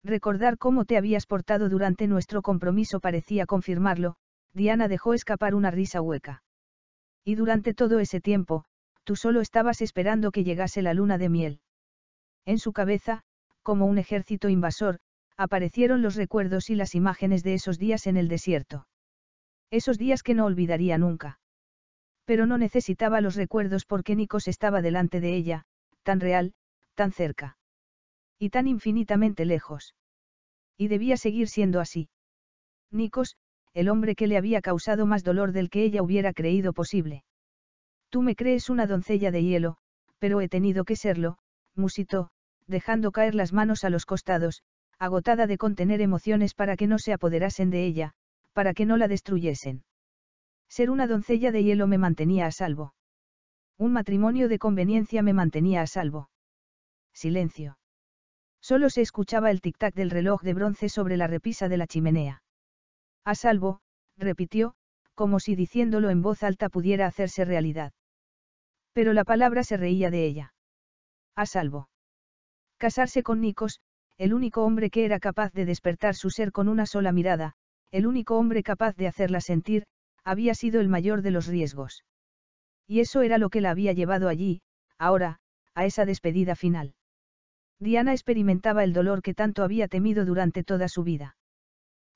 Recordar cómo te habías portado durante nuestro compromiso parecía confirmarlo, Diana dejó escapar una risa hueca. Y durante todo ese tiempo, tú solo estabas esperando que llegase la luna de miel. En su cabeza, como un ejército invasor, aparecieron los recuerdos y las imágenes de esos días en el desierto. Esos días que no olvidaría nunca. Pero no necesitaba los recuerdos porque Nikos estaba delante de ella, tan real, tan cerca. Y tan infinitamente lejos. Y debía seguir siendo así. Nikos, el hombre que le había causado más dolor del que ella hubiera creído posible. Tú me crees una doncella de hielo, pero he tenido que serlo, musitó, dejando caer las manos a los costados, agotada de contener emociones para que no se apoderasen de ella, para que no la destruyesen. Ser una doncella de hielo me mantenía a salvo. Un matrimonio de conveniencia me mantenía a salvo. Silencio. Solo se escuchaba el tic-tac del reloj de bronce sobre la repisa de la chimenea. A salvo, repitió, como si diciéndolo en voz alta pudiera hacerse realidad. Pero la palabra se reía de ella. A salvo. Casarse con Nikos, el único hombre que era capaz de despertar su ser con una sola mirada, el único hombre capaz de hacerla sentir, había sido el mayor de los riesgos. Y eso era lo que la había llevado allí, ahora, a esa despedida final. Diana experimentaba el dolor que tanto había temido durante toda su vida.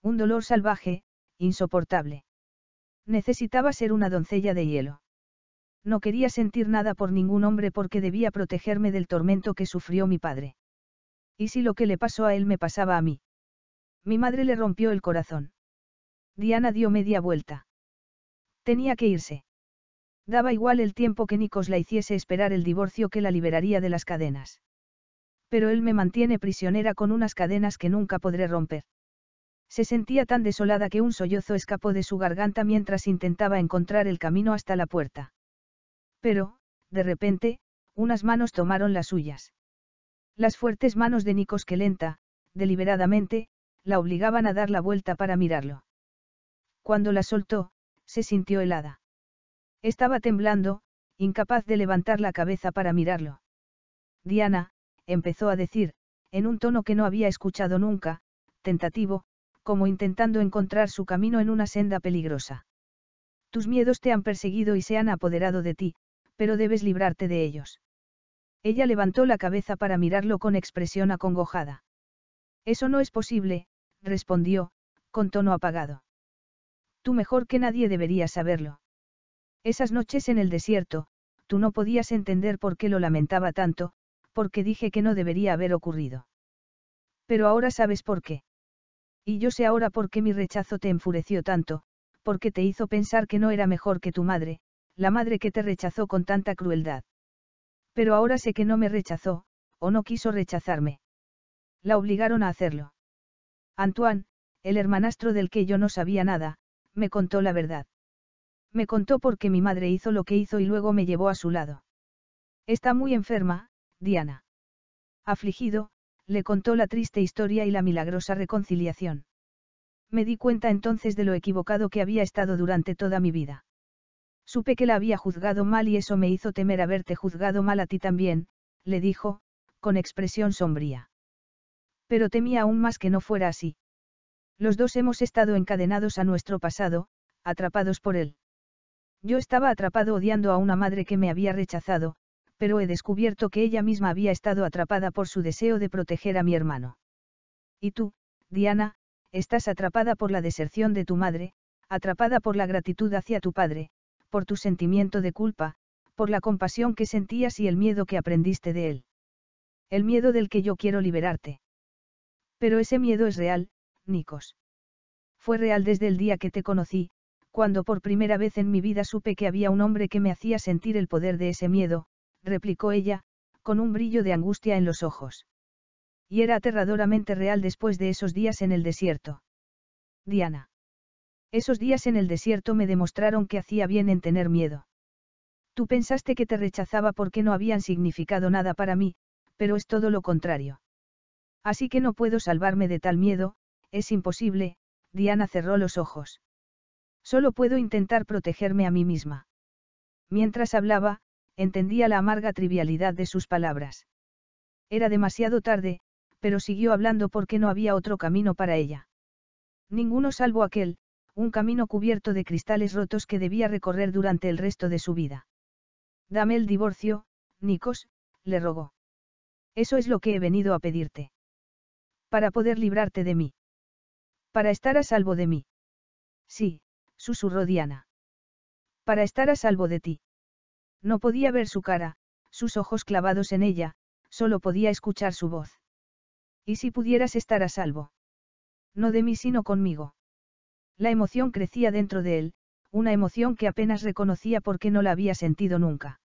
Un dolor salvaje, insoportable. Necesitaba ser una doncella de hielo. No quería sentir nada por ningún hombre porque debía protegerme del tormento que sufrió mi padre. ¿Y si lo que le pasó a él me pasaba a mí? Mi madre le rompió el corazón. Diana dio media vuelta. Tenía que irse. Daba igual el tiempo que Nikos la hiciese esperar el divorcio que la liberaría de las cadenas pero él me mantiene prisionera con unas cadenas que nunca podré romper. Se sentía tan desolada que un sollozo escapó de su garganta mientras intentaba encontrar el camino hasta la puerta. Pero, de repente, unas manos tomaron las suyas. Las fuertes manos de Nikos que lenta, deliberadamente, la obligaban a dar la vuelta para mirarlo. Cuando la soltó, se sintió helada. Estaba temblando, incapaz de levantar la cabeza para mirarlo. Diana, empezó a decir, en un tono que no había escuchado nunca, tentativo, como intentando encontrar su camino en una senda peligrosa. Tus miedos te han perseguido y se han apoderado de ti, pero debes librarte de ellos. Ella levantó la cabeza para mirarlo con expresión acongojada. Eso no es posible, respondió, con tono apagado. Tú mejor que nadie deberías saberlo. Esas noches en el desierto, tú no podías entender por qué lo lamentaba tanto, porque dije que no debería haber ocurrido. Pero ahora sabes por qué. Y yo sé ahora por qué mi rechazo te enfureció tanto, porque te hizo pensar que no era mejor que tu madre, la madre que te rechazó con tanta crueldad. Pero ahora sé que no me rechazó, o no quiso rechazarme. La obligaron a hacerlo. Antoine, el hermanastro del que yo no sabía nada, me contó la verdad. Me contó por qué mi madre hizo lo que hizo y luego me llevó a su lado. Está muy enferma, Diana. Afligido, le contó la triste historia y la milagrosa reconciliación. Me di cuenta entonces de lo equivocado que había estado durante toda mi vida. Supe que la había juzgado mal y eso me hizo temer haberte juzgado mal a ti también, le dijo, con expresión sombría. Pero temía aún más que no fuera así. Los dos hemos estado encadenados a nuestro pasado, atrapados por él. Yo estaba atrapado odiando a una madre que me había rechazado, pero he descubierto que ella misma había estado atrapada por su deseo de proteger a mi hermano. Y tú, Diana, estás atrapada por la deserción de tu madre, atrapada por la gratitud hacia tu padre, por tu sentimiento de culpa, por la compasión que sentías y el miedo que aprendiste de él. El miedo del que yo quiero liberarte. Pero ese miedo es real, Nikos. Fue real desde el día que te conocí, cuando por primera vez en mi vida supe que había un hombre que me hacía sentir el poder de ese miedo, replicó ella, con un brillo de angustia en los ojos. Y era aterradoramente real después de esos días en el desierto. Diana. Esos días en el desierto me demostraron que hacía bien en tener miedo. Tú pensaste que te rechazaba porque no habían significado nada para mí, pero es todo lo contrario. Así que no puedo salvarme de tal miedo, es imposible, Diana cerró los ojos. Solo puedo intentar protegerme a mí misma. Mientras hablaba, entendía la amarga trivialidad de sus palabras. Era demasiado tarde, pero siguió hablando porque no había otro camino para ella. Ninguno salvo aquel, un camino cubierto de cristales rotos que debía recorrer durante el resto de su vida. Dame el divorcio, Nikos, le rogó. Eso es lo que he venido a pedirte. Para poder librarte de mí. Para estar a salvo de mí. Sí, susurró Diana. Para estar a salvo de ti. No podía ver su cara, sus ojos clavados en ella, solo podía escuchar su voz. ¿Y si pudieras estar a salvo? No de mí sino conmigo. La emoción crecía dentro de él, una emoción que apenas reconocía porque no la había sentido nunca.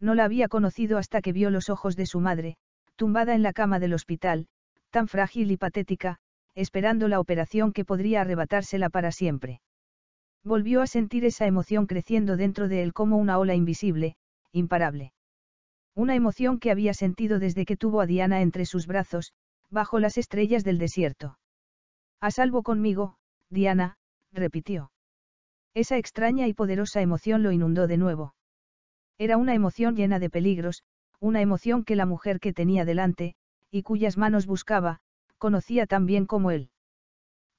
No la había conocido hasta que vio los ojos de su madre, tumbada en la cama del hospital, tan frágil y patética, esperando la operación que podría arrebatársela para siempre. Volvió a sentir esa emoción creciendo dentro de él como una ola invisible, imparable. Una emoción que había sentido desde que tuvo a Diana entre sus brazos, bajo las estrellas del desierto. A salvo conmigo, Diana, repitió. Esa extraña y poderosa emoción lo inundó de nuevo. Era una emoción llena de peligros, una emoción que la mujer que tenía delante, y cuyas manos buscaba, conocía tan bien como él.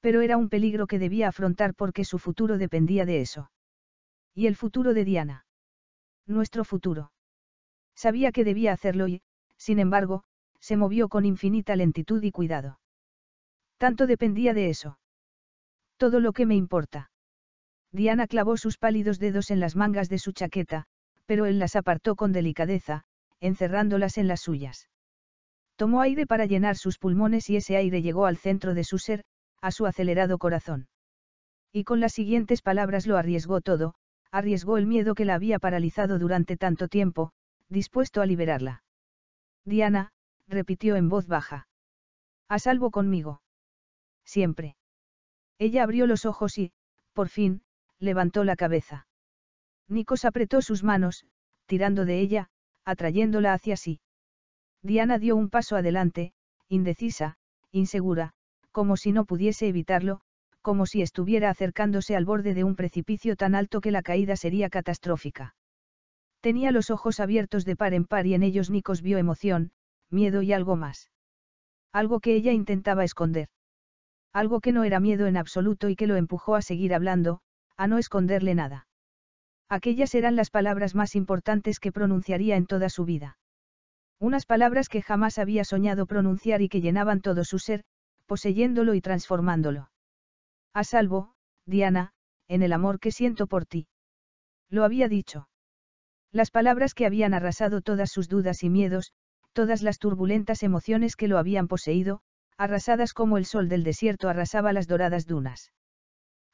Pero era un peligro que debía afrontar porque su futuro dependía de eso. Y el futuro de Diana. Nuestro futuro. Sabía que debía hacerlo y, sin embargo, se movió con infinita lentitud y cuidado. Tanto dependía de eso. Todo lo que me importa. Diana clavó sus pálidos dedos en las mangas de su chaqueta, pero él las apartó con delicadeza, encerrándolas en las suyas. Tomó aire para llenar sus pulmones y ese aire llegó al centro de su ser, a su acelerado corazón. Y con las siguientes palabras lo arriesgó todo, arriesgó el miedo que la había paralizado durante tanto tiempo, dispuesto a liberarla. Diana, repitió en voz baja. A salvo conmigo. Siempre. Ella abrió los ojos y, por fin, levantó la cabeza. Nikos apretó sus manos, tirando de ella, atrayéndola hacia sí. Diana dio un paso adelante, indecisa, insegura, como si no pudiese evitarlo, como si estuviera acercándose al borde de un precipicio tan alto que la caída sería catastrófica. Tenía los ojos abiertos de par en par y en ellos Nikos vio emoción, miedo y algo más. Algo que ella intentaba esconder. Algo que no era miedo en absoluto y que lo empujó a seguir hablando, a no esconderle nada. Aquellas eran las palabras más importantes que pronunciaría en toda su vida. Unas palabras que jamás había soñado pronunciar y que llenaban todo su ser, poseyéndolo y transformándolo. A salvo, Diana, en el amor que siento por ti. Lo había dicho. Las palabras que habían arrasado todas sus dudas y miedos, todas las turbulentas emociones que lo habían poseído, arrasadas como el sol del desierto arrasaba las doradas dunas.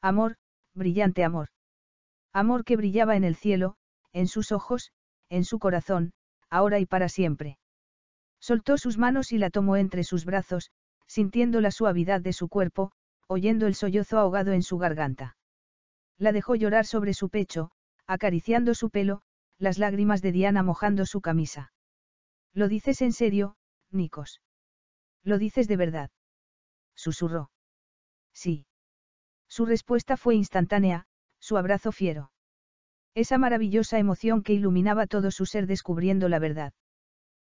Amor, brillante amor. Amor que brillaba en el cielo, en sus ojos, en su corazón, ahora y para siempre. Soltó sus manos y la tomó entre sus brazos, sintiendo la suavidad de su cuerpo, oyendo el sollozo ahogado en su garganta. La dejó llorar sobre su pecho, acariciando su pelo, las lágrimas de Diana mojando su camisa. ¿Lo dices en serio, Nikos? ¿Lo dices de verdad? Susurró. Sí. Su respuesta fue instantánea, su abrazo fiero. Esa maravillosa emoción que iluminaba todo su ser descubriendo la verdad.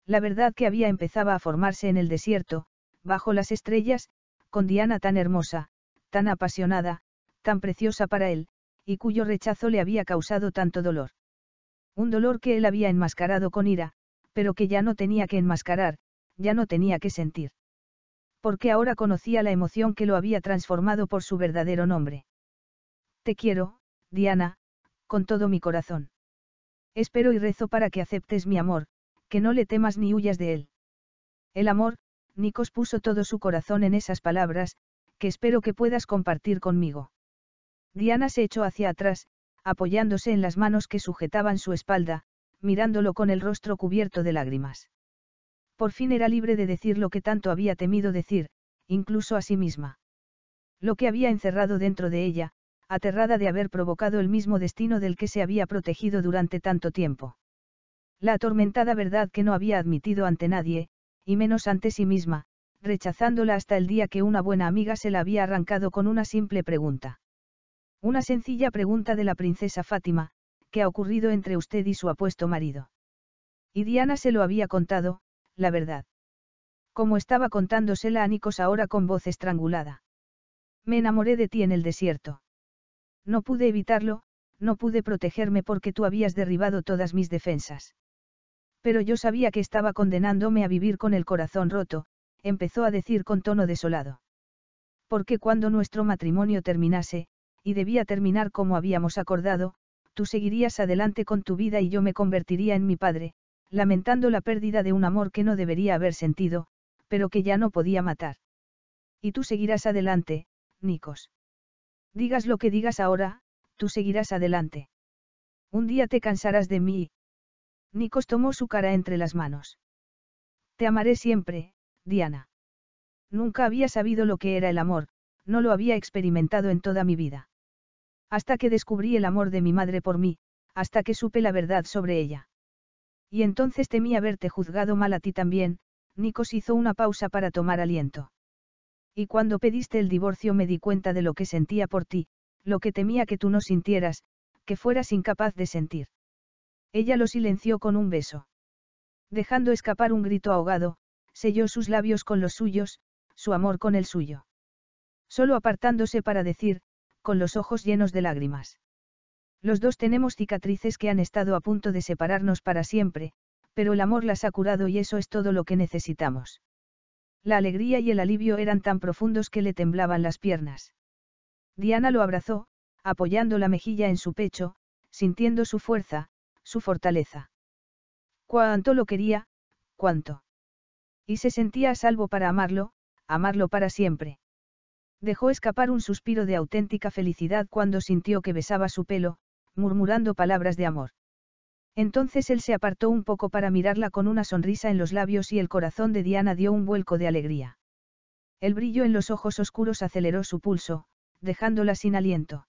La verdad que había empezaba a formarse en el desierto, bajo las estrellas, con Diana tan hermosa, tan apasionada, tan preciosa para él, y cuyo rechazo le había causado tanto dolor. Un dolor que él había enmascarado con ira, pero que ya no tenía que enmascarar, ya no tenía que sentir. Porque ahora conocía la emoción que lo había transformado por su verdadero nombre. Te quiero, Diana, con todo mi corazón. Espero y rezo para que aceptes mi amor, que no le temas ni huyas de él. El amor, Nikos puso todo su corazón en esas palabras, que espero que puedas compartir conmigo. Diana se echó hacia atrás, apoyándose en las manos que sujetaban su espalda, mirándolo con el rostro cubierto de lágrimas. Por fin era libre de decir lo que tanto había temido decir, incluso a sí misma. Lo que había encerrado dentro de ella, aterrada de haber provocado el mismo destino del que se había protegido durante tanto tiempo. La atormentada verdad que no había admitido ante nadie, y menos ante sí misma, rechazándola hasta el día que una buena amiga se la había arrancado con una simple pregunta. Una sencilla pregunta de la princesa Fátima, que ha ocurrido entre usted y su apuesto marido? Y Diana se lo había contado, la verdad. Como estaba contándosela a Nicos ahora con voz estrangulada. Me enamoré de ti en el desierto. No pude evitarlo, no pude protegerme porque tú habías derribado todas mis defensas. Pero yo sabía que estaba condenándome a vivir con el corazón roto, empezó a decir con tono desolado. Porque cuando nuestro matrimonio terminase, y debía terminar como habíamos acordado, tú seguirías adelante con tu vida y yo me convertiría en mi padre, lamentando la pérdida de un amor que no debería haber sentido, pero que ya no podía matar. Y tú seguirás adelante, Nikos. Digas lo que digas ahora, tú seguirás adelante. Un día te cansarás de mí, Nikos tomó su cara entre las manos. Te amaré siempre, Diana. Nunca había sabido lo que era el amor, no lo había experimentado en toda mi vida. Hasta que descubrí el amor de mi madre por mí, hasta que supe la verdad sobre ella. Y entonces temí haberte juzgado mal a ti también, Nikos hizo una pausa para tomar aliento. Y cuando pediste el divorcio me di cuenta de lo que sentía por ti, lo que temía que tú no sintieras, que fueras incapaz de sentir. Ella lo silenció con un beso. Dejando escapar un grito ahogado, selló sus labios con los suyos, su amor con el suyo. Solo apartándose para decir, con los ojos llenos de lágrimas. Los dos tenemos cicatrices que han estado a punto de separarnos para siempre, pero el amor las ha curado y eso es todo lo que necesitamos. La alegría y el alivio eran tan profundos que le temblaban las piernas. Diana lo abrazó, apoyando la mejilla en su pecho, sintiendo su fuerza, su fortaleza. Cuánto lo quería, cuánto. Y se sentía a salvo para amarlo, amarlo para siempre. Dejó escapar un suspiro de auténtica felicidad cuando sintió que besaba su pelo, murmurando palabras de amor. Entonces él se apartó un poco para mirarla con una sonrisa en los labios y el corazón de Diana dio un vuelco de alegría. El brillo en los ojos oscuros aceleró su pulso, dejándola sin aliento.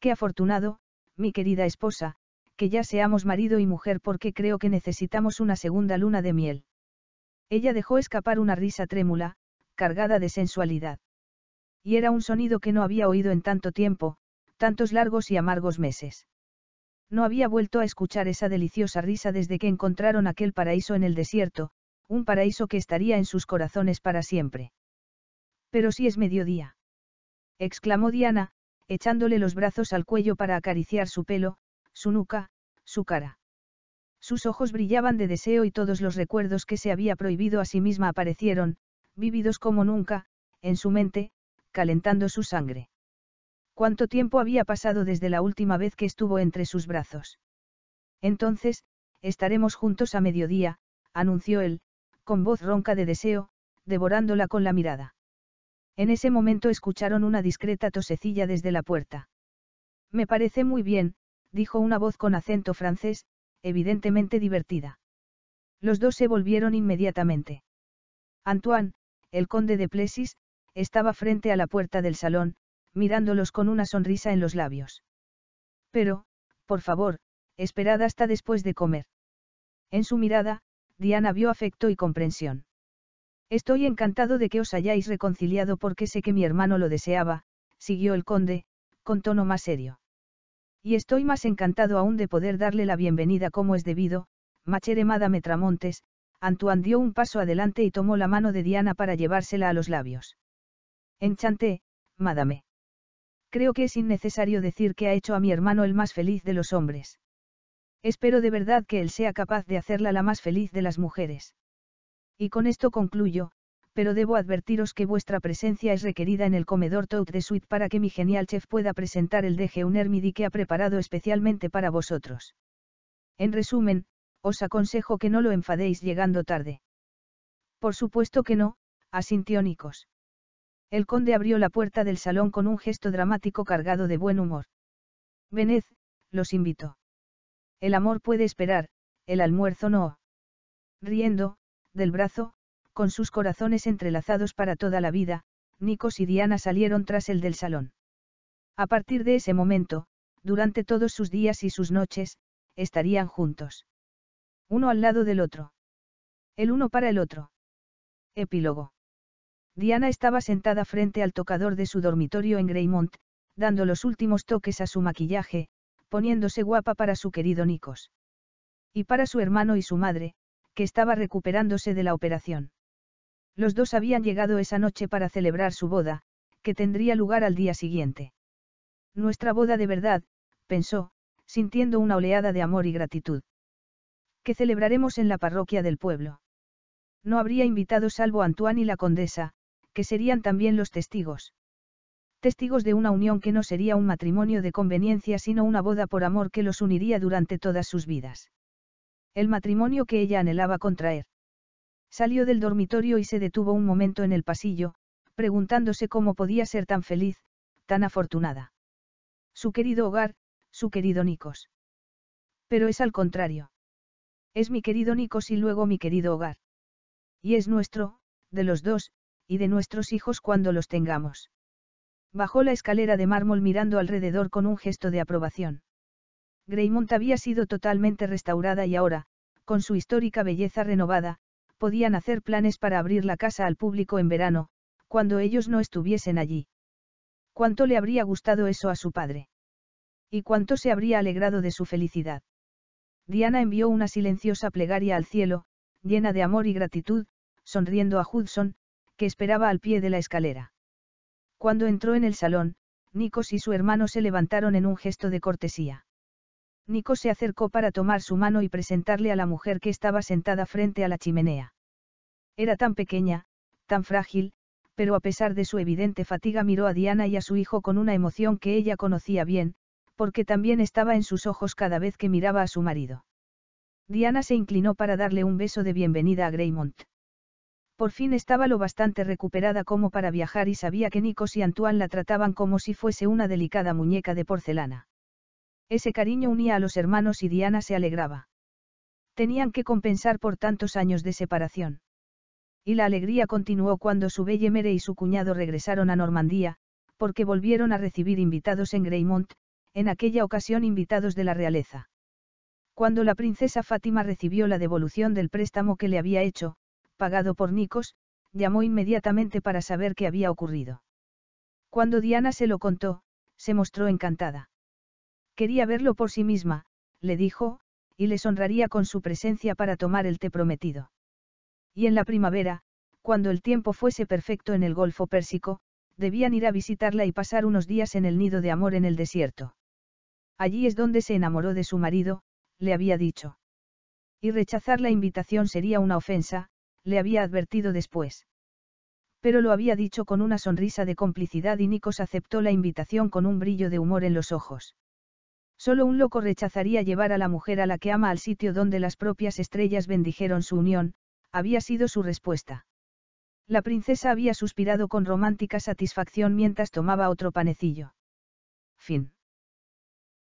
Qué afortunado, mi querida esposa, que ya seamos marido y mujer porque creo que necesitamos una segunda luna de miel. Ella dejó escapar una risa trémula, cargada de sensualidad. Y era un sonido que no había oído en tanto tiempo, tantos largos y amargos meses. No había vuelto a escuchar esa deliciosa risa desde que encontraron aquel paraíso en el desierto, un paraíso que estaría en sus corazones para siempre. Pero si es mediodía. exclamó Diana, echándole los brazos al cuello para acariciar su pelo, su nuca, su cara. Sus ojos brillaban de deseo y todos los recuerdos que se había prohibido a sí misma aparecieron, vívidos como nunca, en su mente, calentando su sangre. ¿Cuánto tiempo había pasado desde la última vez que estuvo entre sus brazos? Entonces, estaremos juntos a mediodía, anunció él, con voz ronca de deseo, devorándola con la mirada. En ese momento escucharon una discreta tosecilla desde la puerta. Me parece muy bien, dijo una voz con acento francés, evidentemente divertida. Los dos se volvieron inmediatamente. Antoine, el conde de Plessis, estaba frente a la puerta del salón, mirándolos con una sonrisa en los labios. Pero, por favor, esperad hasta después de comer. En su mirada, Diana vio afecto y comprensión. Estoy encantado de que os hayáis reconciliado porque sé que mi hermano lo deseaba, siguió el conde, con tono más serio. Y estoy más encantado aún de poder darle la bienvenida como es debido, Machere Madame Tramontes, Antoine dio un paso adelante y tomó la mano de Diana para llevársela a los labios. Enchanté, Madame. Creo que es innecesario decir que ha hecho a mi hermano el más feliz de los hombres. Espero de verdad que él sea capaz de hacerla la más feliz de las mujeres. Y con esto concluyo, pero debo advertiros que vuestra presencia es requerida en el comedor Tout de Suite para que mi genial chef pueda presentar el deje un hermidi que ha preparado especialmente para vosotros. En resumen, os aconsejo que no lo enfadéis llegando tarde. Por supuesto que no, asintió Nicos. El conde abrió la puerta del salón con un gesto dramático cargado de buen humor. Vened, los invito. El amor puede esperar, el almuerzo no. Riendo, del brazo, con sus corazones entrelazados para toda la vida, Nikos y Diana salieron tras el del salón. A partir de ese momento, durante todos sus días y sus noches, estarían juntos. Uno al lado del otro. El uno para el otro. Epílogo. Diana estaba sentada frente al tocador de su dormitorio en Greymont, dando los últimos toques a su maquillaje, poniéndose guapa para su querido Nikos. Y para su hermano y su madre, que estaba recuperándose de la operación. Los dos habían llegado esa noche para celebrar su boda, que tendría lugar al día siguiente. Nuestra boda de verdad, pensó, sintiendo una oleada de amor y gratitud. Que celebraremos en la parroquia del pueblo. No habría invitado salvo Antoine y la condesa, que serían también los testigos. Testigos de una unión que no sería un matrimonio de conveniencia sino una boda por amor que los uniría durante todas sus vidas. El matrimonio que ella anhelaba contraer. Salió del dormitorio y se detuvo un momento en el pasillo, preguntándose cómo podía ser tan feliz, tan afortunada. Su querido hogar, su querido Nikos. Pero es al contrario. Es mi querido Nikos y luego mi querido hogar. Y es nuestro, de los dos, y de nuestros hijos cuando los tengamos. Bajó la escalera de mármol mirando alrededor con un gesto de aprobación. Greymont había sido totalmente restaurada y ahora, con su histórica belleza renovada, podían hacer planes para abrir la casa al público en verano, cuando ellos no estuviesen allí. ¿Cuánto le habría gustado eso a su padre? ¿Y cuánto se habría alegrado de su felicidad? Diana envió una silenciosa plegaria al cielo, llena de amor y gratitud, sonriendo a Hudson, que esperaba al pie de la escalera. Cuando entró en el salón, Nikos y su hermano se levantaron en un gesto de cortesía. Nico se acercó para tomar su mano y presentarle a la mujer que estaba sentada frente a la chimenea. Era tan pequeña, tan frágil, pero a pesar de su evidente fatiga miró a Diana y a su hijo con una emoción que ella conocía bien, porque también estaba en sus ojos cada vez que miraba a su marido. Diana se inclinó para darle un beso de bienvenida a Greymont. Por fin estaba lo bastante recuperada como para viajar y sabía que Nico y Antoine la trataban como si fuese una delicada muñeca de porcelana. Ese cariño unía a los hermanos y Diana se alegraba. Tenían que compensar por tantos años de separación. Y la alegría continuó cuando su belle Mere y su cuñado regresaron a Normandía, porque volvieron a recibir invitados en Greymont, en aquella ocasión invitados de la realeza. Cuando la princesa Fátima recibió la devolución del préstamo que le había hecho, pagado por Nicos, llamó inmediatamente para saber qué había ocurrido. Cuando Diana se lo contó, se mostró encantada. Quería verlo por sí misma, le dijo, y les honraría con su presencia para tomar el té prometido. Y en la primavera, cuando el tiempo fuese perfecto en el Golfo Pérsico, debían ir a visitarla y pasar unos días en el nido de amor en el desierto. Allí es donde se enamoró de su marido, le había dicho. Y rechazar la invitación sería una ofensa, le había advertido después. Pero lo había dicho con una sonrisa de complicidad y Nikos aceptó la invitación con un brillo de humor en los ojos. Solo un loco rechazaría llevar a la mujer a la que ama al sitio donde las propias estrellas bendijeron su unión, había sido su respuesta. La princesa había suspirado con romántica satisfacción mientras tomaba otro panecillo. Fin.